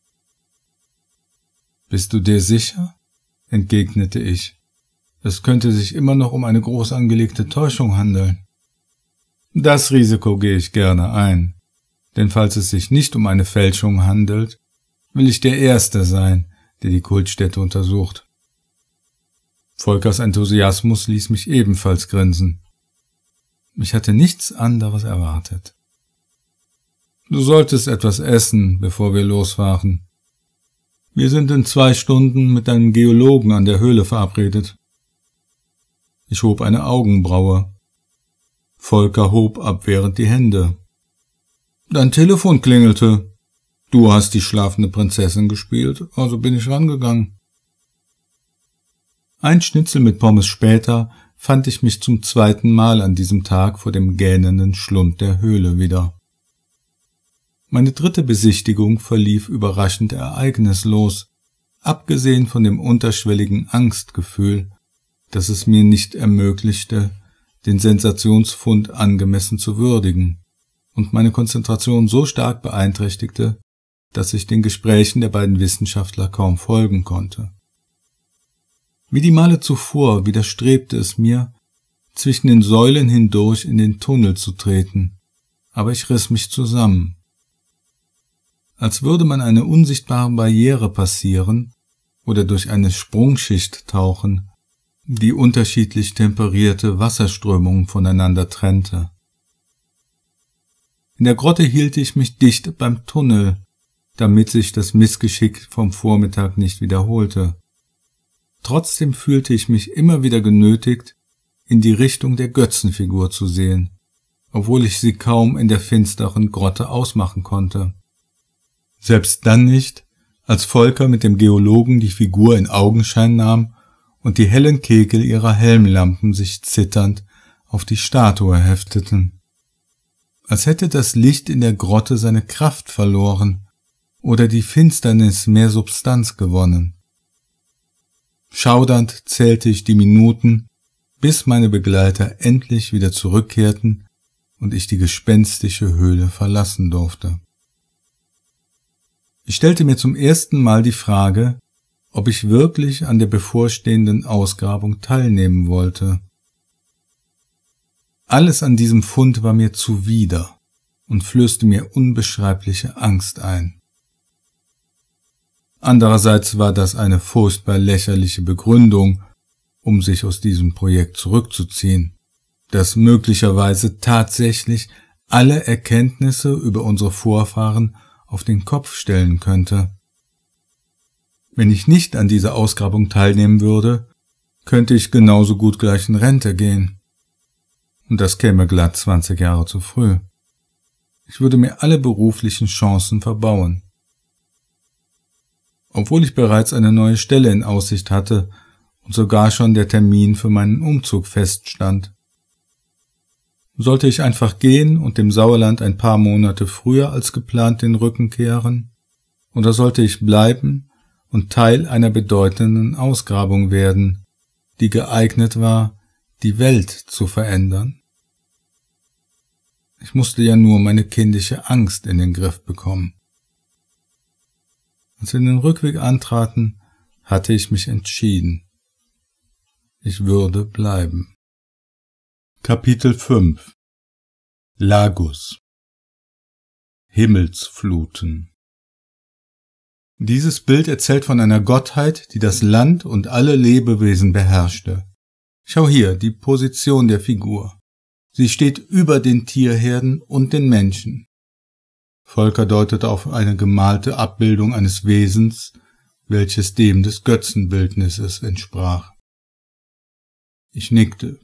Bist du dir sicher? entgegnete ich. Es könnte sich immer noch um eine groß angelegte Täuschung handeln. Das Risiko gehe ich gerne ein, denn falls es sich nicht um eine Fälschung handelt, will ich der Erste sein, der die Kultstätte untersucht. Volkers Enthusiasmus ließ mich ebenfalls grinsen. Ich hatte nichts anderes erwartet. Du solltest etwas essen, bevor wir losfahren. Wir sind in zwei Stunden mit einem Geologen an der Höhle verabredet. Ich hob eine Augenbraue. Volker hob abwehrend die Hände. Dein Telefon klingelte. Du hast die schlafende Prinzessin gespielt, also bin ich rangegangen. Ein Schnitzel mit Pommes später fand ich mich zum zweiten Mal an diesem Tag vor dem gähnenden Schlund der Höhle wieder. Meine dritte Besichtigung verlief überraschend ereignislos, abgesehen von dem unterschwelligen Angstgefühl, das es mir nicht ermöglichte, den Sensationsfund angemessen zu würdigen und meine Konzentration so stark beeinträchtigte, dass ich den Gesprächen der beiden Wissenschaftler kaum folgen konnte. Wie die Male zuvor widerstrebte es mir, zwischen den Säulen hindurch in den Tunnel zu treten, aber ich riss mich zusammen. Als würde man eine unsichtbare Barriere passieren oder durch eine Sprungschicht tauchen, die unterschiedlich temperierte Wasserströmungen voneinander trennte. In der Grotte hielt ich mich dicht beim Tunnel, damit sich das Missgeschick vom Vormittag nicht wiederholte. Trotzdem fühlte ich mich immer wieder genötigt, in die Richtung der Götzenfigur zu sehen, obwohl ich sie kaum in der finsteren Grotte ausmachen konnte. Selbst dann nicht, als Volker mit dem Geologen die Figur in Augenschein nahm und die hellen Kegel ihrer Helmlampen sich zitternd auf die Statue hefteten. Als hätte das Licht in der Grotte seine Kraft verloren oder die Finsternis mehr Substanz gewonnen. Schaudernd zählte ich die Minuten, bis meine Begleiter endlich wieder zurückkehrten und ich die gespenstische Höhle verlassen durfte. Ich stellte mir zum ersten Mal die Frage, ob ich wirklich an der bevorstehenden Ausgrabung teilnehmen wollte. Alles an diesem Fund war mir zuwider und flößte mir unbeschreibliche Angst ein. Andererseits war das eine furchtbar lächerliche Begründung, um sich aus diesem Projekt zurückzuziehen, das möglicherweise tatsächlich alle Erkenntnisse über unsere Vorfahren auf den Kopf stellen könnte. Wenn ich nicht an dieser Ausgrabung teilnehmen würde, könnte ich genauso gut gleich in Rente gehen. Und das käme glatt 20 Jahre zu früh. Ich würde mir alle beruflichen Chancen verbauen. Obwohl ich bereits eine neue Stelle in Aussicht hatte und sogar schon der Termin für meinen Umzug feststand. Sollte ich einfach gehen und dem Sauerland ein paar Monate früher als geplant den Rücken kehren? Oder sollte ich bleiben und Teil einer bedeutenden Ausgrabung werden, die geeignet war, die Welt zu verändern. Ich musste ja nur meine kindische Angst in den Griff bekommen. Als wir den Rückweg antraten, hatte ich mich entschieden. Ich würde bleiben. Kapitel 5 Lagus Himmelsfluten dieses Bild erzählt von einer Gottheit, die das Land und alle Lebewesen beherrschte. Schau hier die Position der Figur. Sie steht über den Tierherden und den Menschen. Volker deutet auf eine gemalte Abbildung eines Wesens, welches dem des Götzenbildnisses entsprach. Ich nickte.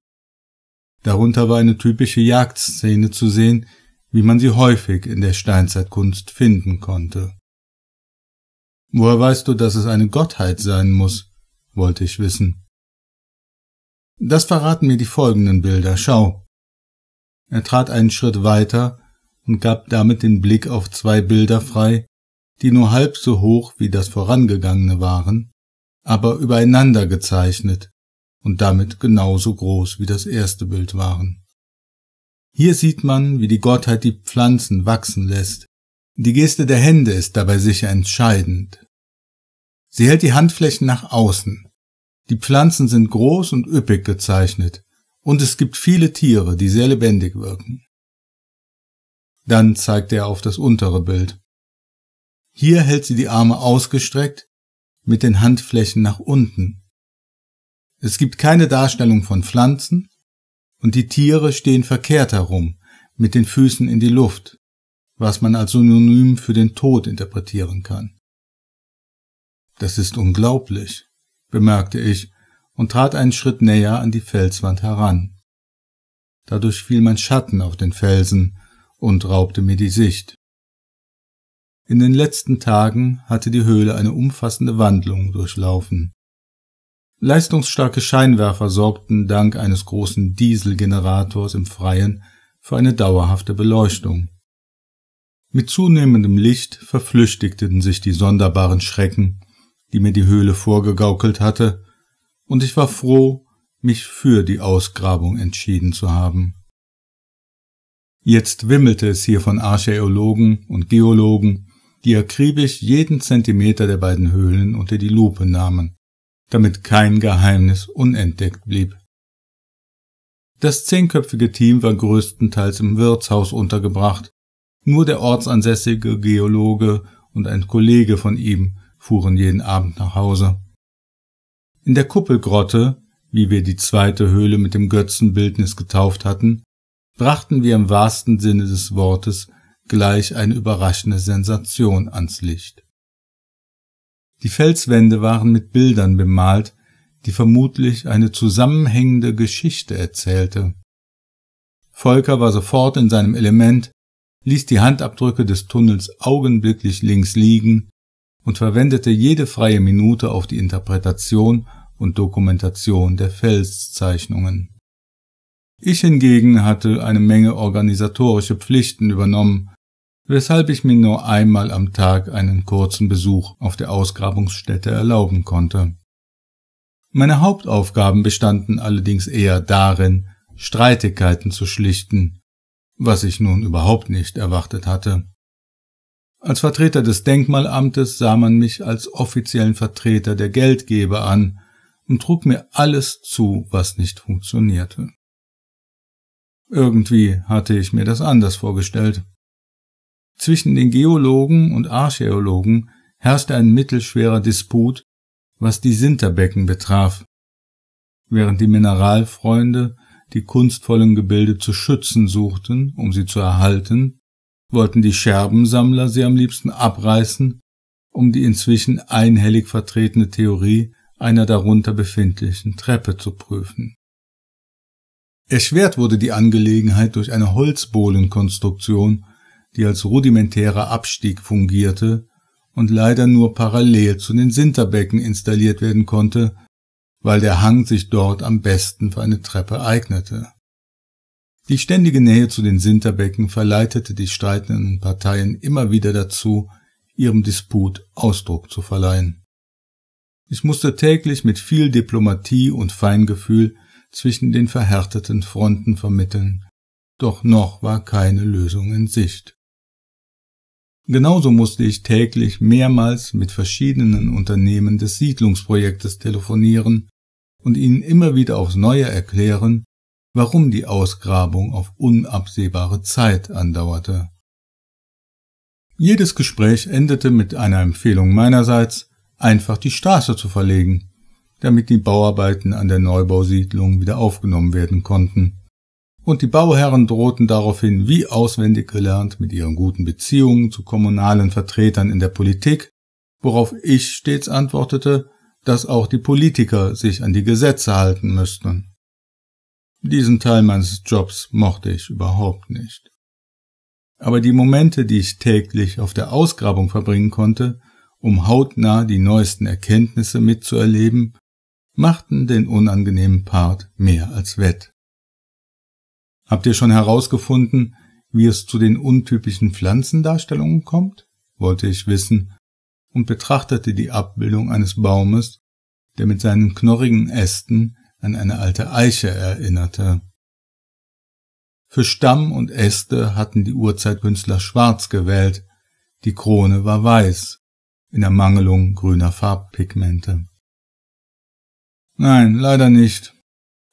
Darunter war eine typische Jagdszene zu sehen, wie man sie häufig in der Steinzeitkunst finden konnte. Woher weißt du, dass es eine Gottheit sein muss? wollte ich wissen. Das verraten mir die folgenden Bilder. Schau. Er trat einen Schritt weiter und gab damit den Blick auf zwei Bilder frei, die nur halb so hoch wie das vorangegangene waren, aber übereinander gezeichnet und damit genauso groß wie das erste Bild waren. Hier sieht man, wie die Gottheit die Pflanzen wachsen lässt, die Geste der Hände ist dabei sicher entscheidend. Sie hält die Handflächen nach außen. Die Pflanzen sind groß und üppig gezeichnet, und es gibt viele Tiere, die sehr lebendig wirken. Dann zeigt er auf das untere Bild. Hier hält sie die Arme ausgestreckt, mit den Handflächen nach unten. Es gibt keine Darstellung von Pflanzen, und die Tiere stehen verkehrt herum, mit den Füßen in die Luft was man als Synonym für den Tod interpretieren kann. Das ist unglaublich, bemerkte ich und trat einen Schritt näher an die Felswand heran. Dadurch fiel mein Schatten auf den Felsen und raubte mir die Sicht. In den letzten Tagen hatte die Höhle eine umfassende Wandlung durchlaufen. Leistungsstarke Scheinwerfer sorgten dank eines großen Dieselgenerators im Freien für eine dauerhafte Beleuchtung. Mit zunehmendem Licht verflüchtigten sich die sonderbaren Schrecken, die mir die Höhle vorgegaukelt hatte, und ich war froh, mich für die Ausgrabung entschieden zu haben. Jetzt wimmelte es hier von Archäologen und Geologen, die akribisch jeden Zentimeter der beiden Höhlen unter die Lupe nahmen, damit kein Geheimnis unentdeckt blieb. Das zehnköpfige Team war größtenteils im Wirtshaus untergebracht, nur der ortsansässige Geologe und ein Kollege von ihm fuhren jeden Abend nach Hause. In der Kuppelgrotte, wie wir die zweite Höhle mit dem Götzenbildnis getauft hatten, brachten wir im wahrsten Sinne des Wortes gleich eine überraschende Sensation ans Licht. Die Felswände waren mit Bildern bemalt, die vermutlich eine zusammenhängende Geschichte erzählte. Volker war sofort in seinem Element, ließ die Handabdrücke des Tunnels augenblicklich links liegen und verwendete jede freie Minute auf die Interpretation und Dokumentation der Felszeichnungen. Ich hingegen hatte eine Menge organisatorische Pflichten übernommen, weshalb ich mir nur einmal am Tag einen kurzen Besuch auf der Ausgrabungsstätte erlauben konnte. Meine Hauptaufgaben bestanden allerdings eher darin, Streitigkeiten zu schlichten, was ich nun überhaupt nicht erwartet hatte. Als Vertreter des Denkmalamtes sah man mich als offiziellen Vertreter der Geldgeber an und trug mir alles zu, was nicht funktionierte. Irgendwie hatte ich mir das anders vorgestellt. Zwischen den Geologen und Archäologen herrschte ein mittelschwerer Disput, was die Sinterbecken betraf, während die Mineralfreunde die kunstvollen Gebilde zu schützen suchten, um sie zu erhalten, wollten die Scherbensammler sie am liebsten abreißen, um die inzwischen einhellig vertretene Theorie einer darunter befindlichen Treppe zu prüfen. Erschwert wurde die Angelegenheit durch eine Holzbohlenkonstruktion, die als rudimentärer Abstieg fungierte und leider nur parallel zu den Sinterbecken installiert werden konnte, weil der Hang sich dort am besten für eine Treppe eignete. Die ständige Nähe zu den Sinterbecken verleitete die streitenden Parteien immer wieder dazu, ihrem Disput Ausdruck zu verleihen. Ich musste täglich mit viel Diplomatie und Feingefühl zwischen den verhärteten Fronten vermitteln, doch noch war keine Lösung in Sicht. Genauso musste ich täglich mehrmals mit verschiedenen Unternehmen des Siedlungsprojektes telefonieren und ihnen immer wieder aufs Neue erklären, warum die Ausgrabung auf unabsehbare Zeit andauerte. Jedes Gespräch endete mit einer Empfehlung meinerseits, einfach die Straße zu verlegen, damit die Bauarbeiten an der Neubausiedlung wieder aufgenommen werden konnten und die Bauherren drohten daraufhin wie auswendig gelernt mit ihren guten Beziehungen zu kommunalen Vertretern in der Politik, worauf ich stets antwortete, dass auch die Politiker sich an die Gesetze halten müssten. Diesen Teil meines Jobs mochte ich überhaupt nicht. Aber die Momente, die ich täglich auf der Ausgrabung verbringen konnte, um hautnah die neuesten Erkenntnisse mitzuerleben, machten den unangenehmen Part mehr als wett. Habt ihr schon herausgefunden, wie es zu den untypischen Pflanzendarstellungen kommt? wollte ich wissen und betrachtete die Abbildung eines Baumes, der mit seinen knorrigen Ästen an eine alte Eiche erinnerte. Für Stamm und Äste hatten die Urzeitkünstler schwarz gewählt, die Krone war weiß, in Ermangelung grüner Farbpigmente. Nein, leider nicht.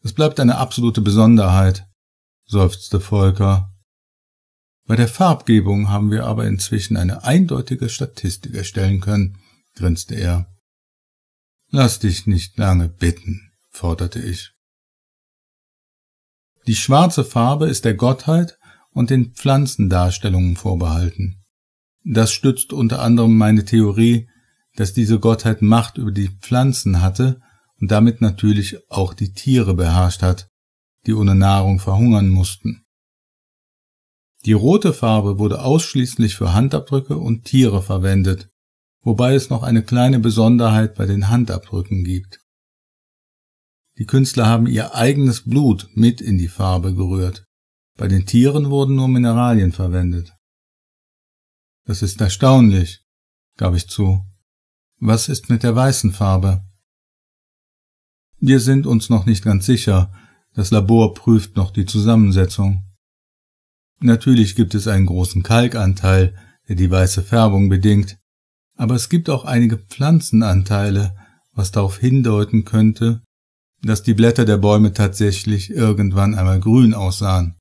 Es bleibt eine absolute Besonderheit, seufzte Volker. Bei der Farbgebung haben wir aber inzwischen eine eindeutige Statistik erstellen können, grinste er. Lass dich nicht lange bitten, forderte ich. Die schwarze Farbe ist der Gottheit und den Pflanzendarstellungen vorbehalten. Das stützt unter anderem meine Theorie, dass diese Gottheit Macht über die Pflanzen hatte und damit natürlich auch die Tiere beherrscht hat die ohne Nahrung verhungern mussten. Die rote Farbe wurde ausschließlich für Handabdrücke und Tiere verwendet, wobei es noch eine kleine Besonderheit bei den Handabdrücken gibt. Die Künstler haben ihr eigenes Blut mit in die Farbe gerührt. Bei den Tieren wurden nur Mineralien verwendet. Das ist erstaunlich, gab ich zu. Was ist mit der weißen Farbe? Wir sind uns noch nicht ganz sicher, das Labor prüft noch die Zusammensetzung. Natürlich gibt es einen großen Kalkanteil, der die weiße Färbung bedingt, aber es gibt auch einige Pflanzenanteile, was darauf hindeuten könnte, dass die Blätter der Bäume tatsächlich irgendwann einmal grün aussahen.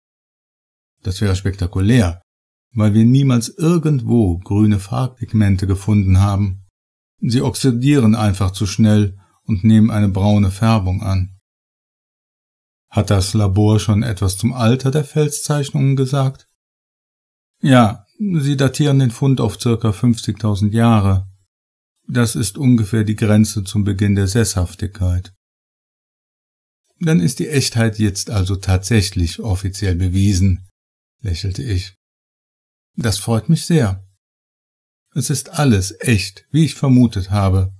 Das wäre spektakulär, weil wir niemals irgendwo grüne Farbpigmente gefunden haben. Sie oxidieren einfach zu schnell und nehmen eine braune Färbung an. Hat das Labor schon etwas zum Alter der Felszeichnungen gesagt? Ja, sie datieren den Fund auf circa 50.000 Jahre. Das ist ungefähr die Grenze zum Beginn der Sesshaftigkeit. Dann ist die Echtheit jetzt also tatsächlich offiziell bewiesen, lächelte ich. Das freut mich sehr. Es ist alles echt, wie ich vermutet habe.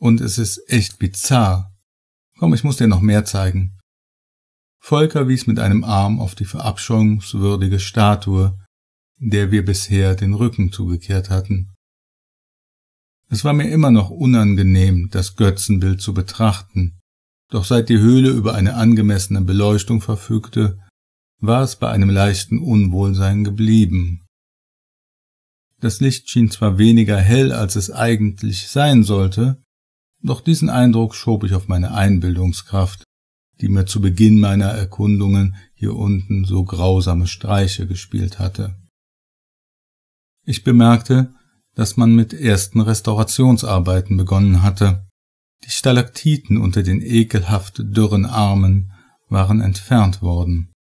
Und es ist echt bizarr. Komm, ich muss dir noch mehr zeigen. Volker wies mit einem Arm auf die verabscheuungswürdige Statue, der wir bisher den Rücken zugekehrt hatten. Es war mir immer noch unangenehm, das Götzenbild zu betrachten, doch seit die Höhle über eine angemessene Beleuchtung verfügte, war es bei einem leichten Unwohlsein geblieben. Das Licht schien zwar weniger hell, als es eigentlich sein sollte, doch diesen Eindruck schob ich auf meine Einbildungskraft die mir zu Beginn meiner Erkundungen hier unten so grausame Streiche gespielt hatte. Ich bemerkte, dass man mit ersten Restaurationsarbeiten begonnen hatte. Die Stalaktiten unter den ekelhaft dürren Armen waren entfernt worden.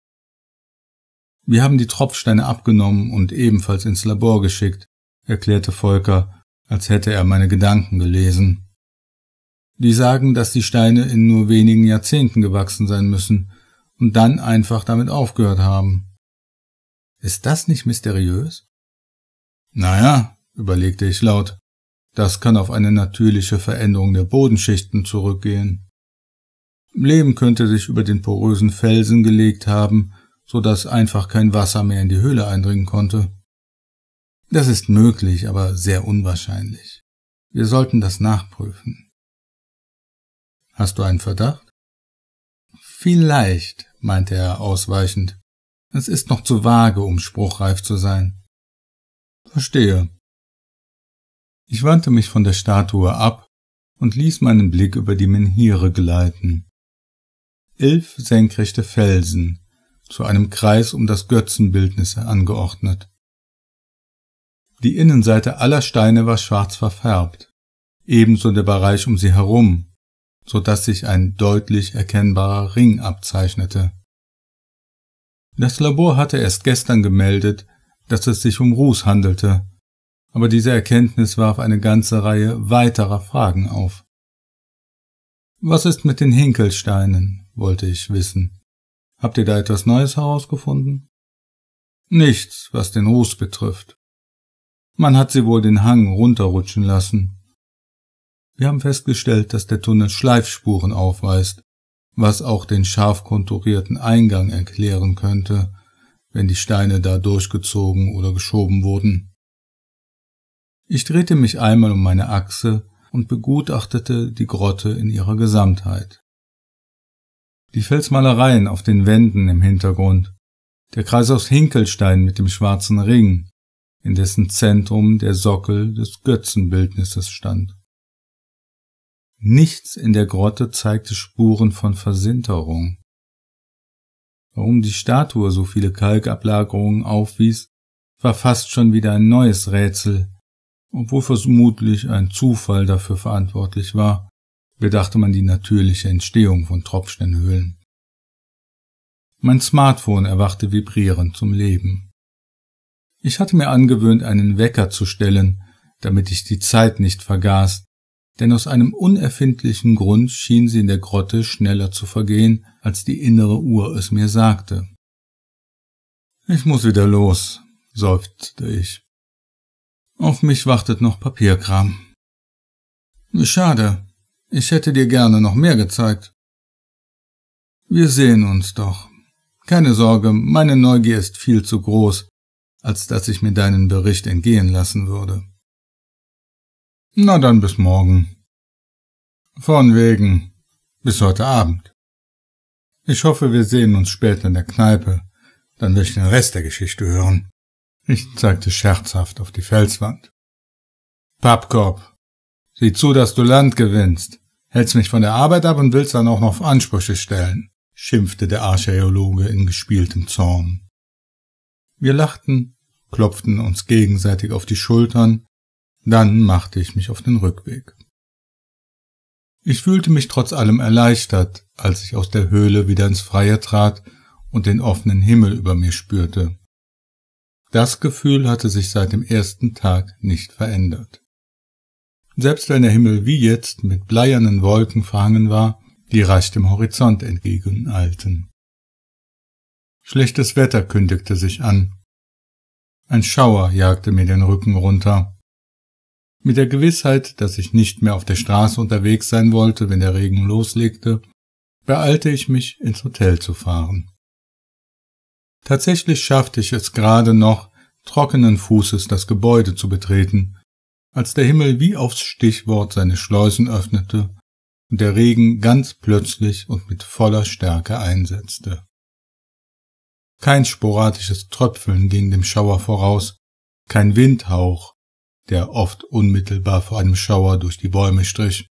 Wir haben die Tropfsteine abgenommen und ebenfalls ins Labor geschickt, erklärte Volker, als hätte er meine Gedanken gelesen die sagen, dass die Steine in nur wenigen Jahrzehnten gewachsen sein müssen und dann einfach damit aufgehört haben. Ist das nicht mysteriös? Naja, überlegte ich laut, das kann auf eine natürliche Veränderung der Bodenschichten zurückgehen. Leben könnte sich über den porösen Felsen gelegt haben, so dass einfach kein Wasser mehr in die Höhle eindringen konnte. Das ist möglich, aber sehr unwahrscheinlich. Wir sollten das nachprüfen. Hast du einen Verdacht? Vielleicht, meinte er ausweichend. Es ist noch zu vage, um spruchreif zu sein. Verstehe. Ich wandte mich von der Statue ab und ließ meinen Blick über die Menhire gleiten. Elf senkrechte Felsen, zu einem Kreis um das Götzenbildnis angeordnet. Die Innenseite aller Steine war schwarz verfärbt, ebenso der Bereich um sie herum, so dass sich ein deutlich erkennbarer Ring abzeichnete. Das Labor hatte erst gestern gemeldet, dass es sich um Ruß handelte, aber diese Erkenntnis warf eine ganze Reihe weiterer Fragen auf. Was ist mit den Hinkelsteinen? wollte ich wissen. Habt ihr da etwas Neues herausgefunden? Nichts, was den Ruß betrifft. Man hat sie wohl den Hang runterrutschen lassen. Wir haben festgestellt, dass der Tunnel Schleifspuren aufweist, was auch den scharf konturierten Eingang erklären könnte, wenn die Steine da durchgezogen oder geschoben wurden. Ich drehte mich einmal um meine Achse und begutachtete die Grotte in ihrer Gesamtheit. Die Felsmalereien auf den Wänden im Hintergrund, der Kreis aus Hinkelstein mit dem schwarzen Ring, in dessen Zentrum der Sockel des Götzenbildnisses stand. Nichts in der Grotte zeigte Spuren von Versinterung. Warum die Statue so viele Kalkablagerungen aufwies, war fast schon wieder ein neues Rätsel, obwohl vermutlich ein Zufall dafür verantwortlich war, bedachte man die natürliche Entstehung von Tropfsteinhöhlen. Mein Smartphone erwachte vibrierend zum Leben. Ich hatte mir angewöhnt, einen Wecker zu stellen, damit ich die Zeit nicht vergaß, denn aus einem unerfindlichen Grund schien sie in der Grotte schneller zu vergehen, als die innere Uhr es mir sagte. Ich muss wieder los, seufzte ich. Auf mich wartet noch Papierkram. Schade, ich hätte dir gerne noch mehr gezeigt. Wir sehen uns doch. Keine Sorge, meine Neugier ist viel zu groß, als dass ich mir deinen Bericht entgehen lassen würde. Na dann bis morgen. Von wegen. Bis heute Abend. Ich hoffe, wir sehen uns später in der Kneipe. Dann will ich den Rest der Geschichte hören. Ich zeigte scherzhaft auf die Felswand. Pappkorb. Sieh zu, dass du Land gewinnst. Hältst mich von der Arbeit ab und willst dann auch noch Ansprüche stellen, schimpfte der Archäologe in gespieltem Zorn. Wir lachten, klopften uns gegenseitig auf die Schultern dann machte ich mich auf den Rückweg. Ich fühlte mich trotz allem erleichtert, als ich aus der Höhle wieder ins Freie trat und den offenen Himmel über mir spürte. Das Gefühl hatte sich seit dem ersten Tag nicht verändert. Selbst wenn der Himmel wie jetzt mit bleiernen Wolken verhangen war, die rasch dem Horizont entgegeneilten. Schlechtes Wetter kündigte sich an. Ein Schauer jagte mir den Rücken runter. Mit der Gewissheit, dass ich nicht mehr auf der Straße unterwegs sein wollte, wenn der Regen loslegte, beeilte ich mich, ins Hotel zu fahren. Tatsächlich schaffte ich es gerade noch, trockenen Fußes das Gebäude zu betreten, als der Himmel wie aufs Stichwort seine Schleusen öffnete und der Regen ganz plötzlich und mit voller Stärke einsetzte. Kein sporadisches Tröpfeln ging dem Schauer voraus, kein Windhauch, der oft unmittelbar vor einem Schauer durch die Bäume strich.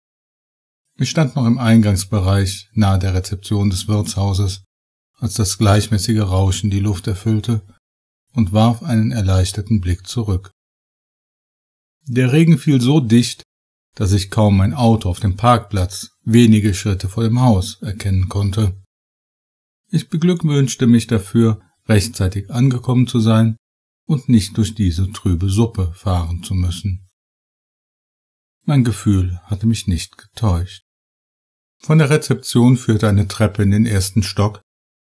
Ich stand noch im Eingangsbereich nahe der Rezeption des Wirtshauses, als das gleichmäßige Rauschen die Luft erfüllte und warf einen erleichterten Blick zurück. Der Regen fiel so dicht, dass ich kaum mein Auto auf dem Parkplatz wenige Schritte vor dem Haus erkennen konnte. Ich beglückwünschte mich dafür, rechtzeitig angekommen zu sein und nicht durch diese trübe Suppe fahren zu müssen. Mein Gefühl hatte mich nicht getäuscht. Von der Rezeption führte eine Treppe in den ersten Stock,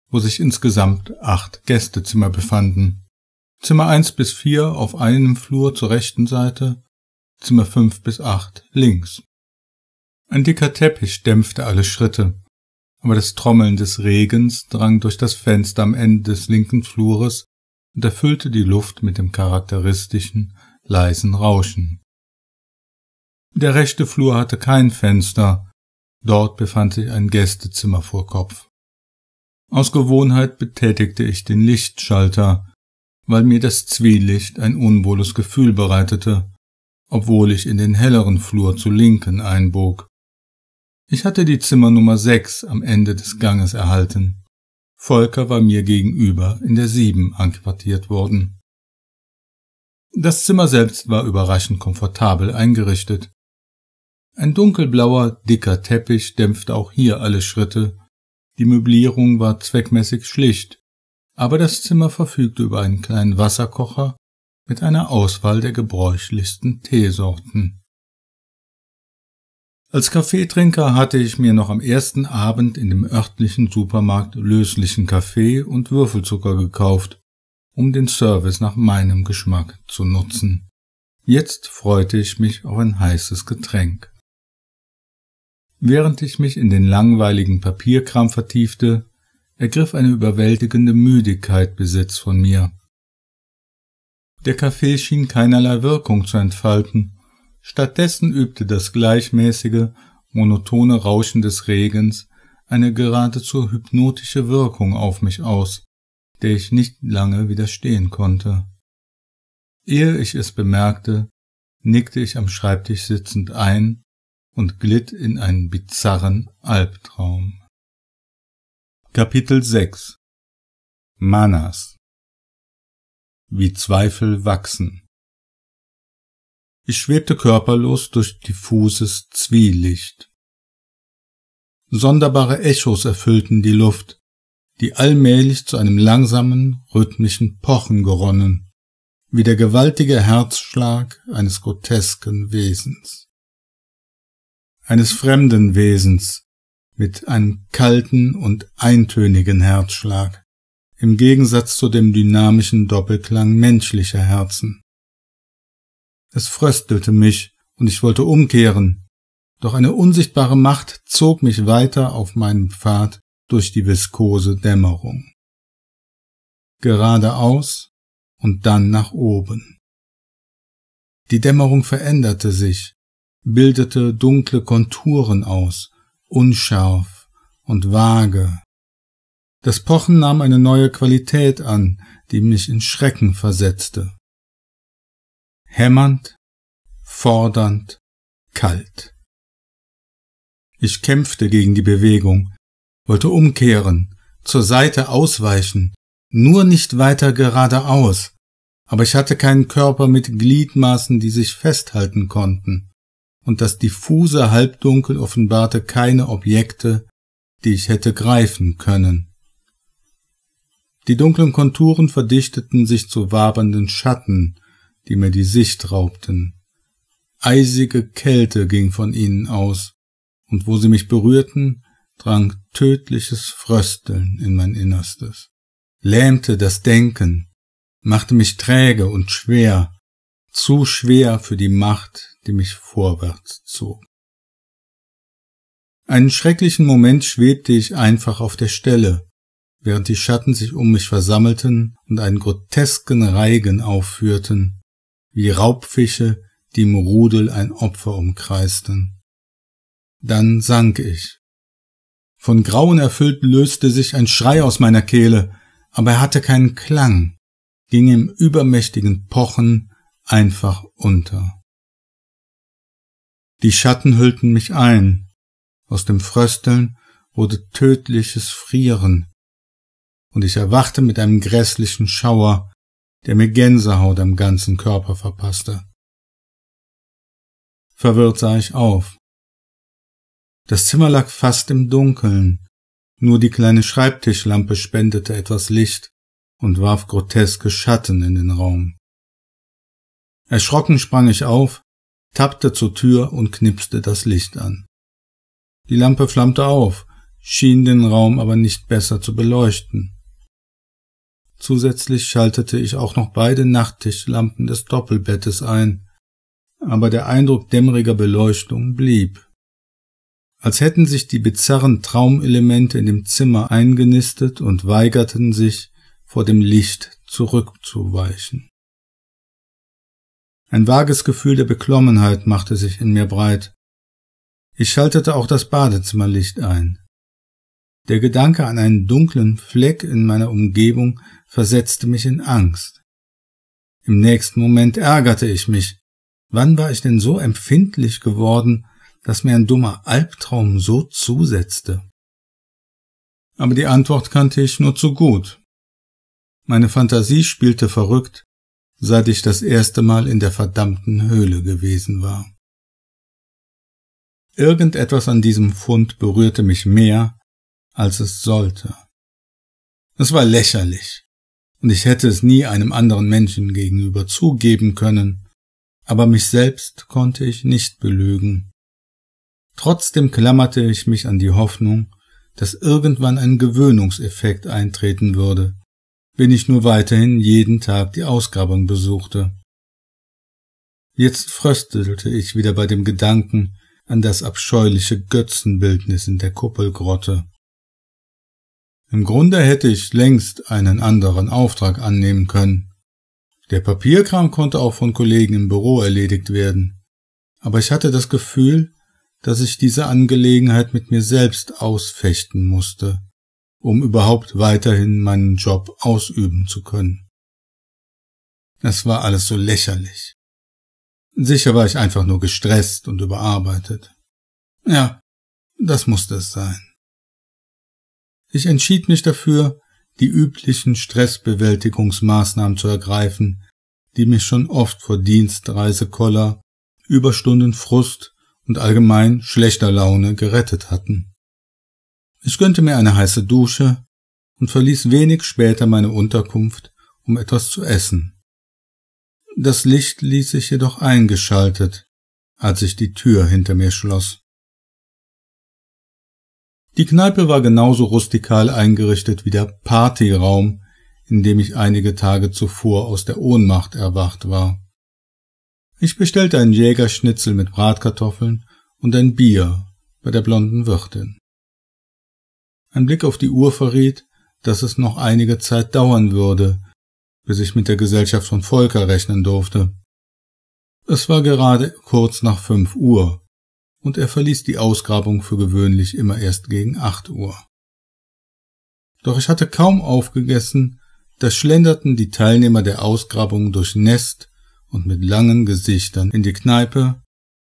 wo sich insgesamt acht Gästezimmer befanden. Zimmer eins bis vier auf einem Flur zur rechten Seite, Zimmer fünf bis acht links. Ein dicker Teppich dämpfte alle Schritte, aber das Trommeln des Regens drang durch das Fenster am Ende des linken Flures und erfüllte die Luft mit dem charakteristischen, leisen Rauschen. Der rechte Flur hatte kein Fenster, dort befand sich ein Gästezimmer vor Kopf. Aus Gewohnheit betätigte ich den Lichtschalter, weil mir das Zwielicht ein unwohles Gefühl bereitete, obwohl ich in den helleren Flur zu linken einbog. Ich hatte die Zimmernummer 6 am Ende des Ganges erhalten. Volker war mir gegenüber in der Sieben anquartiert worden. Das Zimmer selbst war überraschend komfortabel eingerichtet. Ein dunkelblauer, dicker Teppich dämpfte auch hier alle Schritte. Die Möblierung war zweckmäßig schlicht, aber das Zimmer verfügte über einen kleinen Wasserkocher mit einer Auswahl der gebräuchlichsten Teesorten. Als Kaffeetrinker hatte ich mir noch am ersten Abend in dem örtlichen Supermarkt löslichen Kaffee und Würfelzucker gekauft, um den Service nach meinem Geschmack zu nutzen. Jetzt freute ich mich auf ein heißes Getränk. Während ich mich in den langweiligen Papierkram vertiefte, ergriff eine überwältigende Müdigkeit Besitz von mir. Der Kaffee schien keinerlei Wirkung zu entfalten, Stattdessen übte das gleichmäßige, monotone Rauschen des Regens eine geradezu hypnotische Wirkung auf mich aus, der ich nicht lange widerstehen konnte. Ehe ich es bemerkte, nickte ich am Schreibtisch sitzend ein und glitt in einen bizarren Albtraum.
Kapitel 6 Manas Wie Zweifel wachsen ich schwebte körperlos durch diffuses
Zwielicht. Sonderbare Echos erfüllten die Luft, die allmählich zu einem langsamen, rhythmischen Pochen geronnen, wie der gewaltige Herzschlag eines grotesken Wesens. Eines fremden Wesens mit einem kalten und eintönigen Herzschlag, im Gegensatz zu dem dynamischen Doppelklang menschlicher Herzen. Es fröstelte mich, und ich wollte umkehren. Doch eine unsichtbare Macht zog mich weiter auf meinem Pfad durch die viskose Dämmerung. Geradeaus und dann nach oben. Die Dämmerung veränderte sich, bildete dunkle Konturen aus, unscharf und vage. Das Pochen nahm eine neue Qualität an, die mich in Schrecken versetzte hämmernd, fordernd, kalt. Ich kämpfte gegen die Bewegung, wollte umkehren, zur Seite ausweichen, nur nicht weiter geradeaus, aber ich hatte keinen Körper mit Gliedmaßen, die sich festhalten konnten, und das diffuse Halbdunkel offenbarte keine Objekte, die ich hätte greifen können. Die dunklen Konturen verdichteten sich zu wabernden Schatten, die mir die Sicht raubten. Eisige Kälte ging von ihnen aus, und wo sie mich berührten, drang tödliches Frösteln in mein Innerstes, lähmte das Denken, machte mich träge und schwer, zu schwer für die Macht, die mich vorwärts zog. Einen schrecklichen Moment schwebte ich einfach auf der Stelle, während die Schatten sich um mich versammelten und einen grotesken Reigen aufführten, wie Raubfische, die im Rudel ein Opfer umkreisten. Dann sank ich. Von Grauen erfüllt löste sich ein Schrei aus meiner Kehle, aber er hatte keinen Klang, ging im übermächtigen Pochen einfach unter. Die Schatten hüllten mich ein, aus dem Frösteln wurde tödliches Frieren, und ich erwachte mit einem grässlichen Schauer, der mir Gänsehaut am ganzen Körper verpasste. Verwirrt sah ich auf. Das Zimmer lag fast im Dunkeln, nur die kleine Schreibtischlampe spendete etwas Licht und warf groteske Schatten in den Raum. Erschrocken sprang ich auf, tappte zur Tür und knipste das Licht an. Die Lampe flammte auf, schien den Raum aber nicht besser zu beleuchten. Zusätzlich schaltete ich auch noch beide Nachttischlampen des Doppelbettes ein, aber der Eindruck dämmeriger Beleuchtung blieb. Als hätten sich die bizarren Traumelemente in dem Zimmer eingenistet und weigerten sich, vor dem Licht zurückzuweichen. Ein vages Gefühl der Beklommenheit machte sich in mir breit. Ich schaltete auch das Badezimmerlicht ein. Der Gedanke an einen dunklen Fleck in meiner Umgebung versetzte mich in Angst. Im nächsten Moment ärgerte ich mich. Wann war ich denn so empfindlich geworden, dass mir ein dummer Albtraum so zusetzte? Aber die Antwort kannte ich nur zu gut. Meine Fantasie spielte verrückt, seit ich das erste Mal in der verdammten Höhle gewesen war. Irgendetwas an diesem Fund berührte mich mehr, als es sollte. Es war lächerlich und ich hätte es nie einem anderen Menschen gegenüber zugeben können, aber mich selbst konnte ich nicht belügen. Trotzdem klammerte ich mich an die Hoffnung, dass irgendwann ein Gewöhnungseffekt eintreten würde, wenn ich nur weiterhin jeden Tag die Ausgrabung besuchte. Jetzt fröstelte ich wieder bei dem Gedanken an das abscheuliche Götzenbildnis in der Kuppelgrotte. Im Grunde hätte ich längst einen anderen Auftrag annehmen können. Der Papierkram konnte auch von Kollegen im Büro erledigt werden. Aber ich hatte das Gefühl, dass ich diese Angelegenheit mit mir selbst ausfechten musste, um überhaupt weiterhin meinen Job ausüben zu können. Es war alles so lächerlich. Sicher war ich einfach nur gestresst und überarbeitet. Ja, das musste es sein. Ich entschied mich dafür, die üblichen Stressbewältigungsmaßnahmen zu ergreifen, die mich schon oft vor Dienstreisekoller, Reisekoller, Überstunden, Frust und allgemein schlechter Laune gerettet hatten. Ich gönnte mir eine heiße Dusche und verließ wenig später meine Unterkunft, um etwas zu essen. Das Licht ließ sich jedoch eingeschaltet, als ich die Tür hinter mir schloss. Die Kneipe war genauso rustikal eingerichtet wie der Partyraum, in dem ich einige Tage zuvor aus der Ohnmacht erwacht war. Ich bestellte einen Jägerschnitzel mit Bratkartoffeln und ein Bier bei der blonden Wirtin. Ein Blick auf die Uhr verriet, dass es noch einige Zeit dauern würde, bis ich mit der Gesellschaft von Volker rechnen durfte. Es war gerade kurz nach fünf Uhr, und er verließ die Ausgrabung für gewöhnlich immer erst gegen acht Uhr. Doch ich hatte kaum aufgegessen, da schlenderten die Teilnehmer der Ausgrabung durch Nest und mit langen Gesichtern in die Kneipe,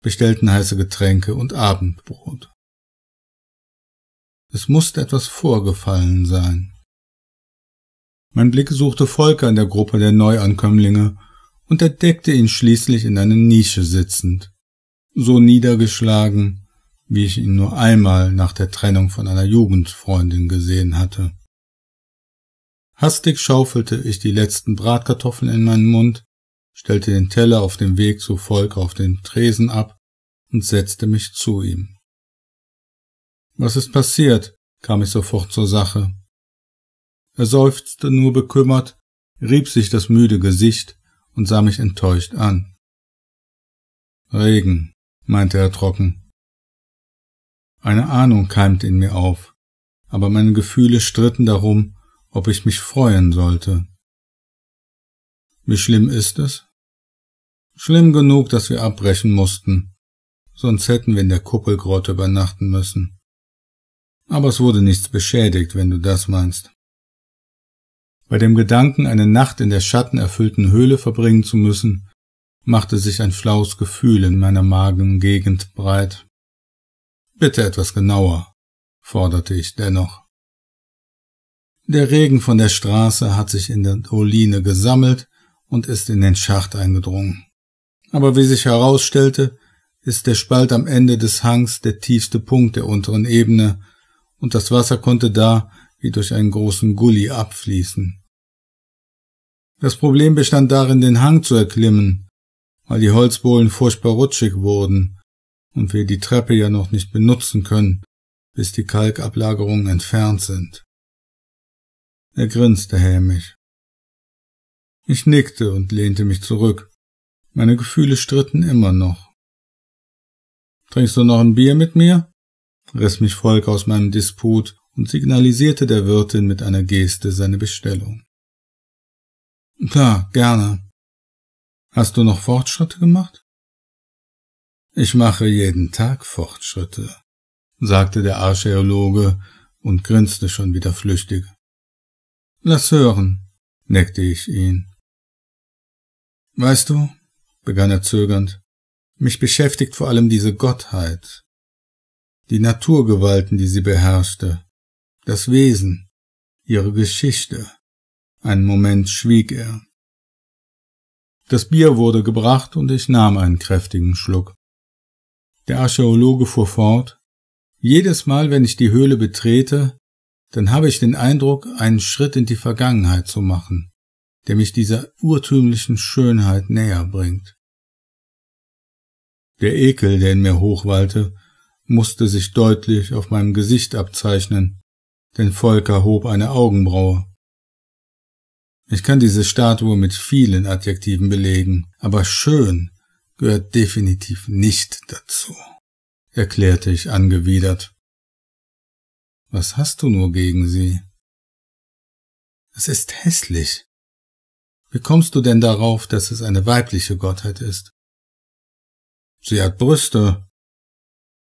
bestellten heiße Getränke und Abendbrot. Es musste etwas vorgefallen sein. Mein Blick suchte Volker in der Gruppe der Neuankömmlinge und entdeckte ihn schließlich in einer Nische sitzend, so niedergeschlagen, wie ich ihn nur einmal nach der Trennung von einer Jugendfreundin gesehen hatte. Hastig schaufelte ich die letzten Bratkartoffeln in meinen Mund, stellte den Teller auf dem Weg zu Volk auf den Tresen ab und setzte mich zu ihm. Was ist passiert? kam ich sofort zur Sache. Er seufzte nur bekümmert, rieb sich das müde Gesicht und sah mich enttäuscht an. Regen, meinte er trocken.
Eine Ahnung keimte in mir auf, aber meine Gefühle
stritten darum, ob ich mich freuen sollte. Wie schlimm ist es? Schlimm genug, dass wir abbrechen mussten, sonst hätten wir in der Kuppelgrotte übernachten müssen. Aber es wurde nichts beschädigt, wenn du das meinst. Bei dem Gedanken, eine Nacht in der schattenerfüllten Höhle verbringen zu müssen, machte sich ein flaues Gefühl in meiner Magengegend breit. Bitte etwas genauer, forderte ich dennoch. Der Regen von der Straße hat sich in der Doline gesammelt und ist in den Schacht eingedrungen. Aber wie sich herausstellte, ist der Spalt am Ende des Hangs der tiefste Punkt der unteren Ebene, und das Wasser konnte da wie durch einen großen Gully abfließen. Das Problem bestand darin, den Hang zu erklimmen, weil die Holzbohlen furchtbar rutschig wurden und wir die Treppe ja noch nicht benutzen können, bis die Kalkablagerungen entfernt sind.
Er grinste hämisch. Ich nickte und lehnte
mich zurück. Meine Gefühle stritten immer noch. Trinkst du noch ein Bier mit mir? riss mich Volk aus meinem Disput und signalisierte der Wirtin mit einer Geste seine Bestellung. Klar, gerne, Hast du noch Fortschritte gemacht? Ich mache jeden Tag Fortschritte, sagte der Archäologe und grinste schon wieder flüchtig.
Lass hören,
neckte ich ihn. Weißt du, begann er zögernd, mich beschäftigt vor allem diese Gottheit, die Naturgewalten, die sie beherrschte, das Wesen, ihre Geschichte. Einen Moment schwieg er. Das Bier wurde gebracht und ich nahm einen kräftigen Schluck. Der Archäologe fuhr fort. Jedes Mal, wenn ich die Höhle betrete, dann habe ich den Eindruck, einen Schritt in die Vergangenheit zu machen, der mich dieser urtümlichen Schönheit näher bringt. Der Ekel, der in mir hochwallte, musste sich deutlich auf meinem Gesicht abzeichnen, denn Volker hob eine Augenbraue. Ich kann diese Statue mit vielen Adjektiven belegen, aber schön gehört definitiv nicht dazu, erklärte ich angewidert. Was hast du nur gegen sie?
Es ist hässlich. Wie kommst du denn darauf, dass es eine weibliche Gottheit ist? Sie hat Brüste.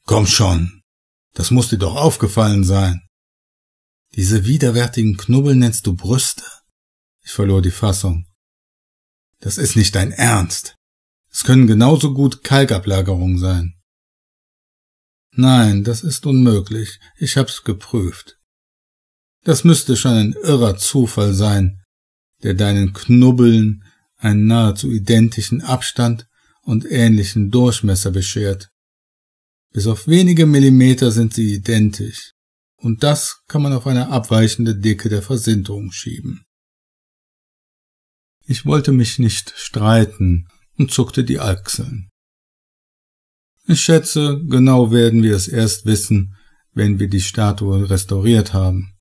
Komm schon, das muss dir doch aufgefallen sein. Diese
widerwärtigen Knubbel nennst du Brüste? Ich verlor die Fassung. Das ist nicht dein Ernst. Es können genauso gut Kalkablagerungen sein. Nein, das ist unmöglich. Ich hab's geprüft. Das müsste schon ein irrer Zufall sein, der deinen Knubbeln einen nahezu identischen Abstand und ähnlichen Durchmesser beschert. Bis auf wenige Millimeter sind sie identisch, und das kann man auf eine abweichende Dicke der Versinterung schieben. Ich wollte mich nicht streiten und zuckte die Achseln. Ich schätze, genau werden wir es erst wissen, wenn wir die Statue restauriert haben.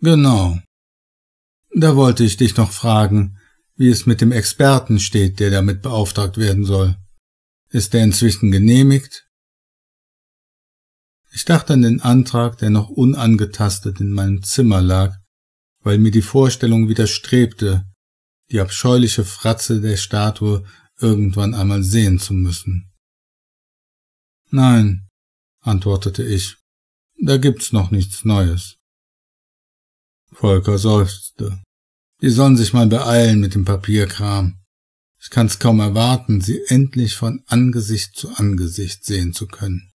Genau. Da wollte ich dich noch fragen, wie es mit dem Experten steht, der damit beauftragt werden soll. Ist der inzwischen genehmigt? Ich dachte an den Antrag, der noch unangetastet in meinem Zimmer lag, weil mir die Vorstellung widerstrebte, die abscheuliche Fratze der Statue irgendwann einmal sehen zu müssen. Nein, antwortete ich, da gibt's noch nichts Neues. Volker seufzte. Die sollen sich mal beeilen mit dem Papierkram. Ich kann's kaum erwarten, sie endlich von Angesicht zu Angesicht sehen zu können.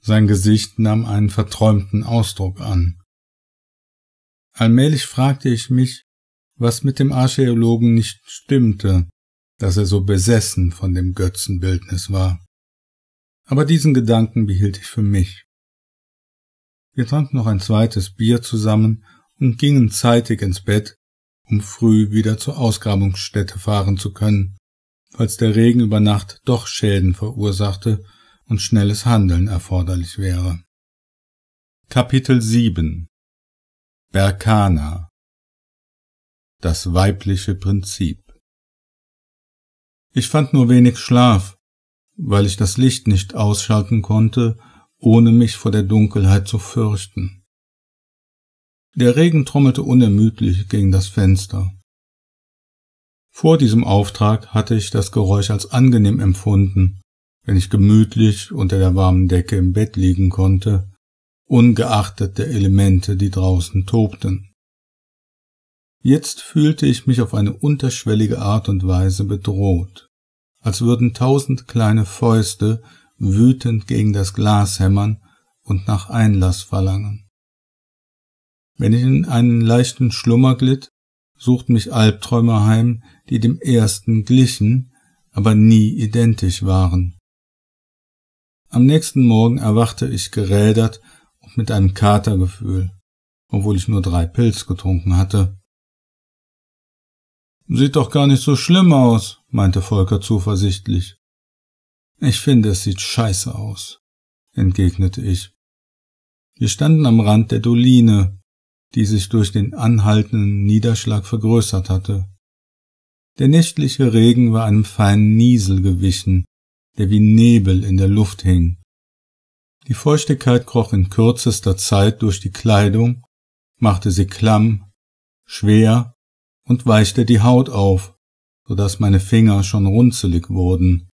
Sein Gesicht nahm einen verträumten Ausdruck an. Allmählich fragte ich mich, was mit dem Archäologen nicht stimmte, dass er so besessen von dem Götzenbildnis war. Aber diesen Gedanken behielt ich für mich. Wir tranken noch ein zweites Bier zusammen und gingen zeitig ins Bett, um früh wieder zur Ausgrabungsstätte fahren zu können, falls der Regen über Nacht doch Schäden verursachte und schnelles Handeln erforderlich wäre. Kapitel 7
Berkana Das weibliche Prinzip
Ich fand nur wenig Schlaf, weil ich das Licht nicht ausschalten konnte, ohne mich vor der Dunkelheit zu fürchten. Der Regen trommelte unermüdlich gegen das Fenster. Vor diesem Auftrag hatte ich das Geräusch als angenehm empfunden, wenn ich gemütlich unter der warmen Decke im Bett liegen konnte, ungeachtet der Elemente, die draußen tobten. Jetzt fühlte ich mich auf eine unterschwellige Art und Weise bedroht, als würden tausend kleine Fäuste wütend gegen das Glas hämmern und nach Einlass verlangen. Wenn ich in einen leichten Schlummer glitt, suchten mich Albträume heim, die dem ersten glichen, aber nie identisch waren. Am nächsten Morgen erwachte ich gerädert mit einem Katergefühl, obwohl ich nur drei Pilz getrunken hatte. Sieht doch gar nicht so schlimm aus, meinte Volker zuversichtlich. Ich finde, es sieht scheiße aus, entgegnete ich. Wir standen am Rand der Doline, die sich durch den anhaltenden Niederschlag vergrößert hatte. Der nächtliche Regen war einem feinen Niesel gewichen, der wie Nebel in der Luft hing. Die Feuchtigkeit kroch in kürzester Zeit durch die Kleidung, machte sie klamm, schwer und weichte die Haut auf, so dass meine Finger schon runzelig wurden.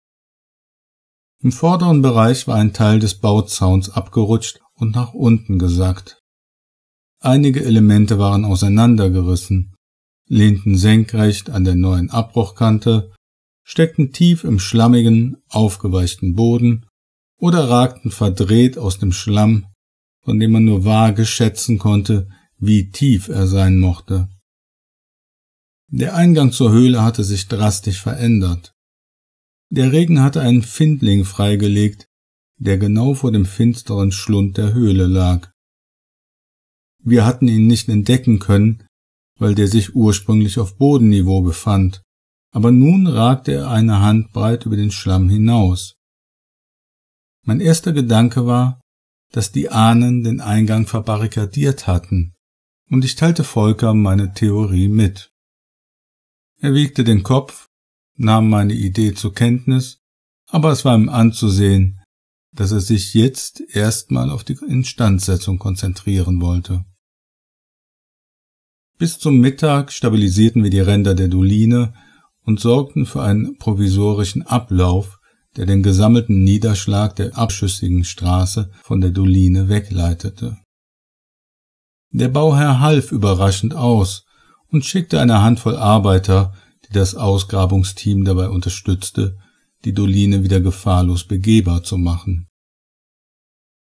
Im vorderen Bereich war ein Teil des Bauzauns abgerutscht und nach unten gesackt. Einige Elemente waren auseinandergerissen, lehnten senkrecht an der neuen Abbruchkante, steckten tief im schlammigen, aufgeweichten Boden oder ragten verdreht aus dem Schlamm, von dem man nur vage schätzen konnte, wie tief er sein mochte. Der Eingang zur Höhle hatte sich drastisch verändert. Der Regen hatte einen Findling freigelegt, der genau vor dem finsteren Schlund der Höhle lag. Wir hatten ihn nicht entdecken können, weil der sich ursprünglich auf Bodenniveau befand, aber nun ragte er eine Handbreit über den Schlamm hinaus. Mein erster Gedanke war, dass die Ahnen den Eingang verbarrikadiert hatten, und ich teilte Volker meine Theorie mit. Er wiegte den Kopf, nahm meine Idee zur Kenntnis, aber es war ihm anzusehen, dass er sich jetzt erstmal auf die Instandsetzung konzentrieren wollte. Bis zum Mittag stabilisierten wir die Ränder der Doline und sorgten für einen provisorischen Ablauf, der den gesammelten Niederschlag der abschüssigen Straße von der Doline wegleitete. Der Bauherr half überraschend aus und schickte eine Handvoll Arbeiter, die das Ausgrabungsteam dabei unterstützte, die Doline wieder gefahrlos begehbar zu machen.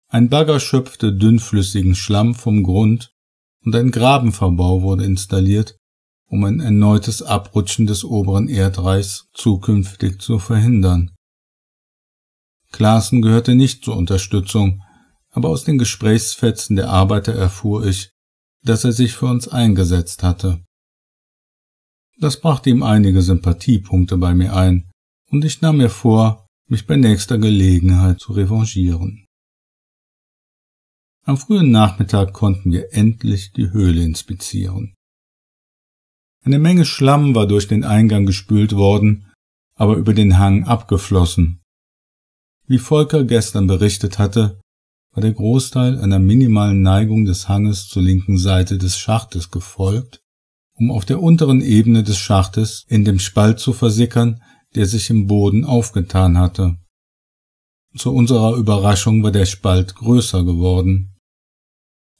Ein Bagger schöpfte dünnflüssigen Schlamm vom Grund und ein Grabenverbau wurde installiert, um ein erneutes Abrutschen des oberen Erdreichs zukünftig zu verhindern. Klaassen gehörte nicht zur Unterstützung, aber aus den Gesprächsfetzen der Arbeiter erfuhr ich, dass er sich für uns eingesetzt hatte. Das brachte ihm einige Sympathiepunkte bei mir ein, und ich nahm mir vor, mich bei nächster Gelegenheit zu revanchieren. Am frühen Nachmittag konnten wir endlich die Höhle inspizieren. Eine Menge Schlamm war durch den Eingang gespült worden, aber über den Hang abgeflossen, wie Volker gestern berichtet hatte, war der Großteil einer minimalen Neigung des Hanges zur linken Seite des Schachtes gefolgt, um auf der unteren Ebene des Schachtes in dem Spalt zu versickern, der sich im Boden aufgetan hatte. Zu unserer Überraschung war der Spalt größer geworden.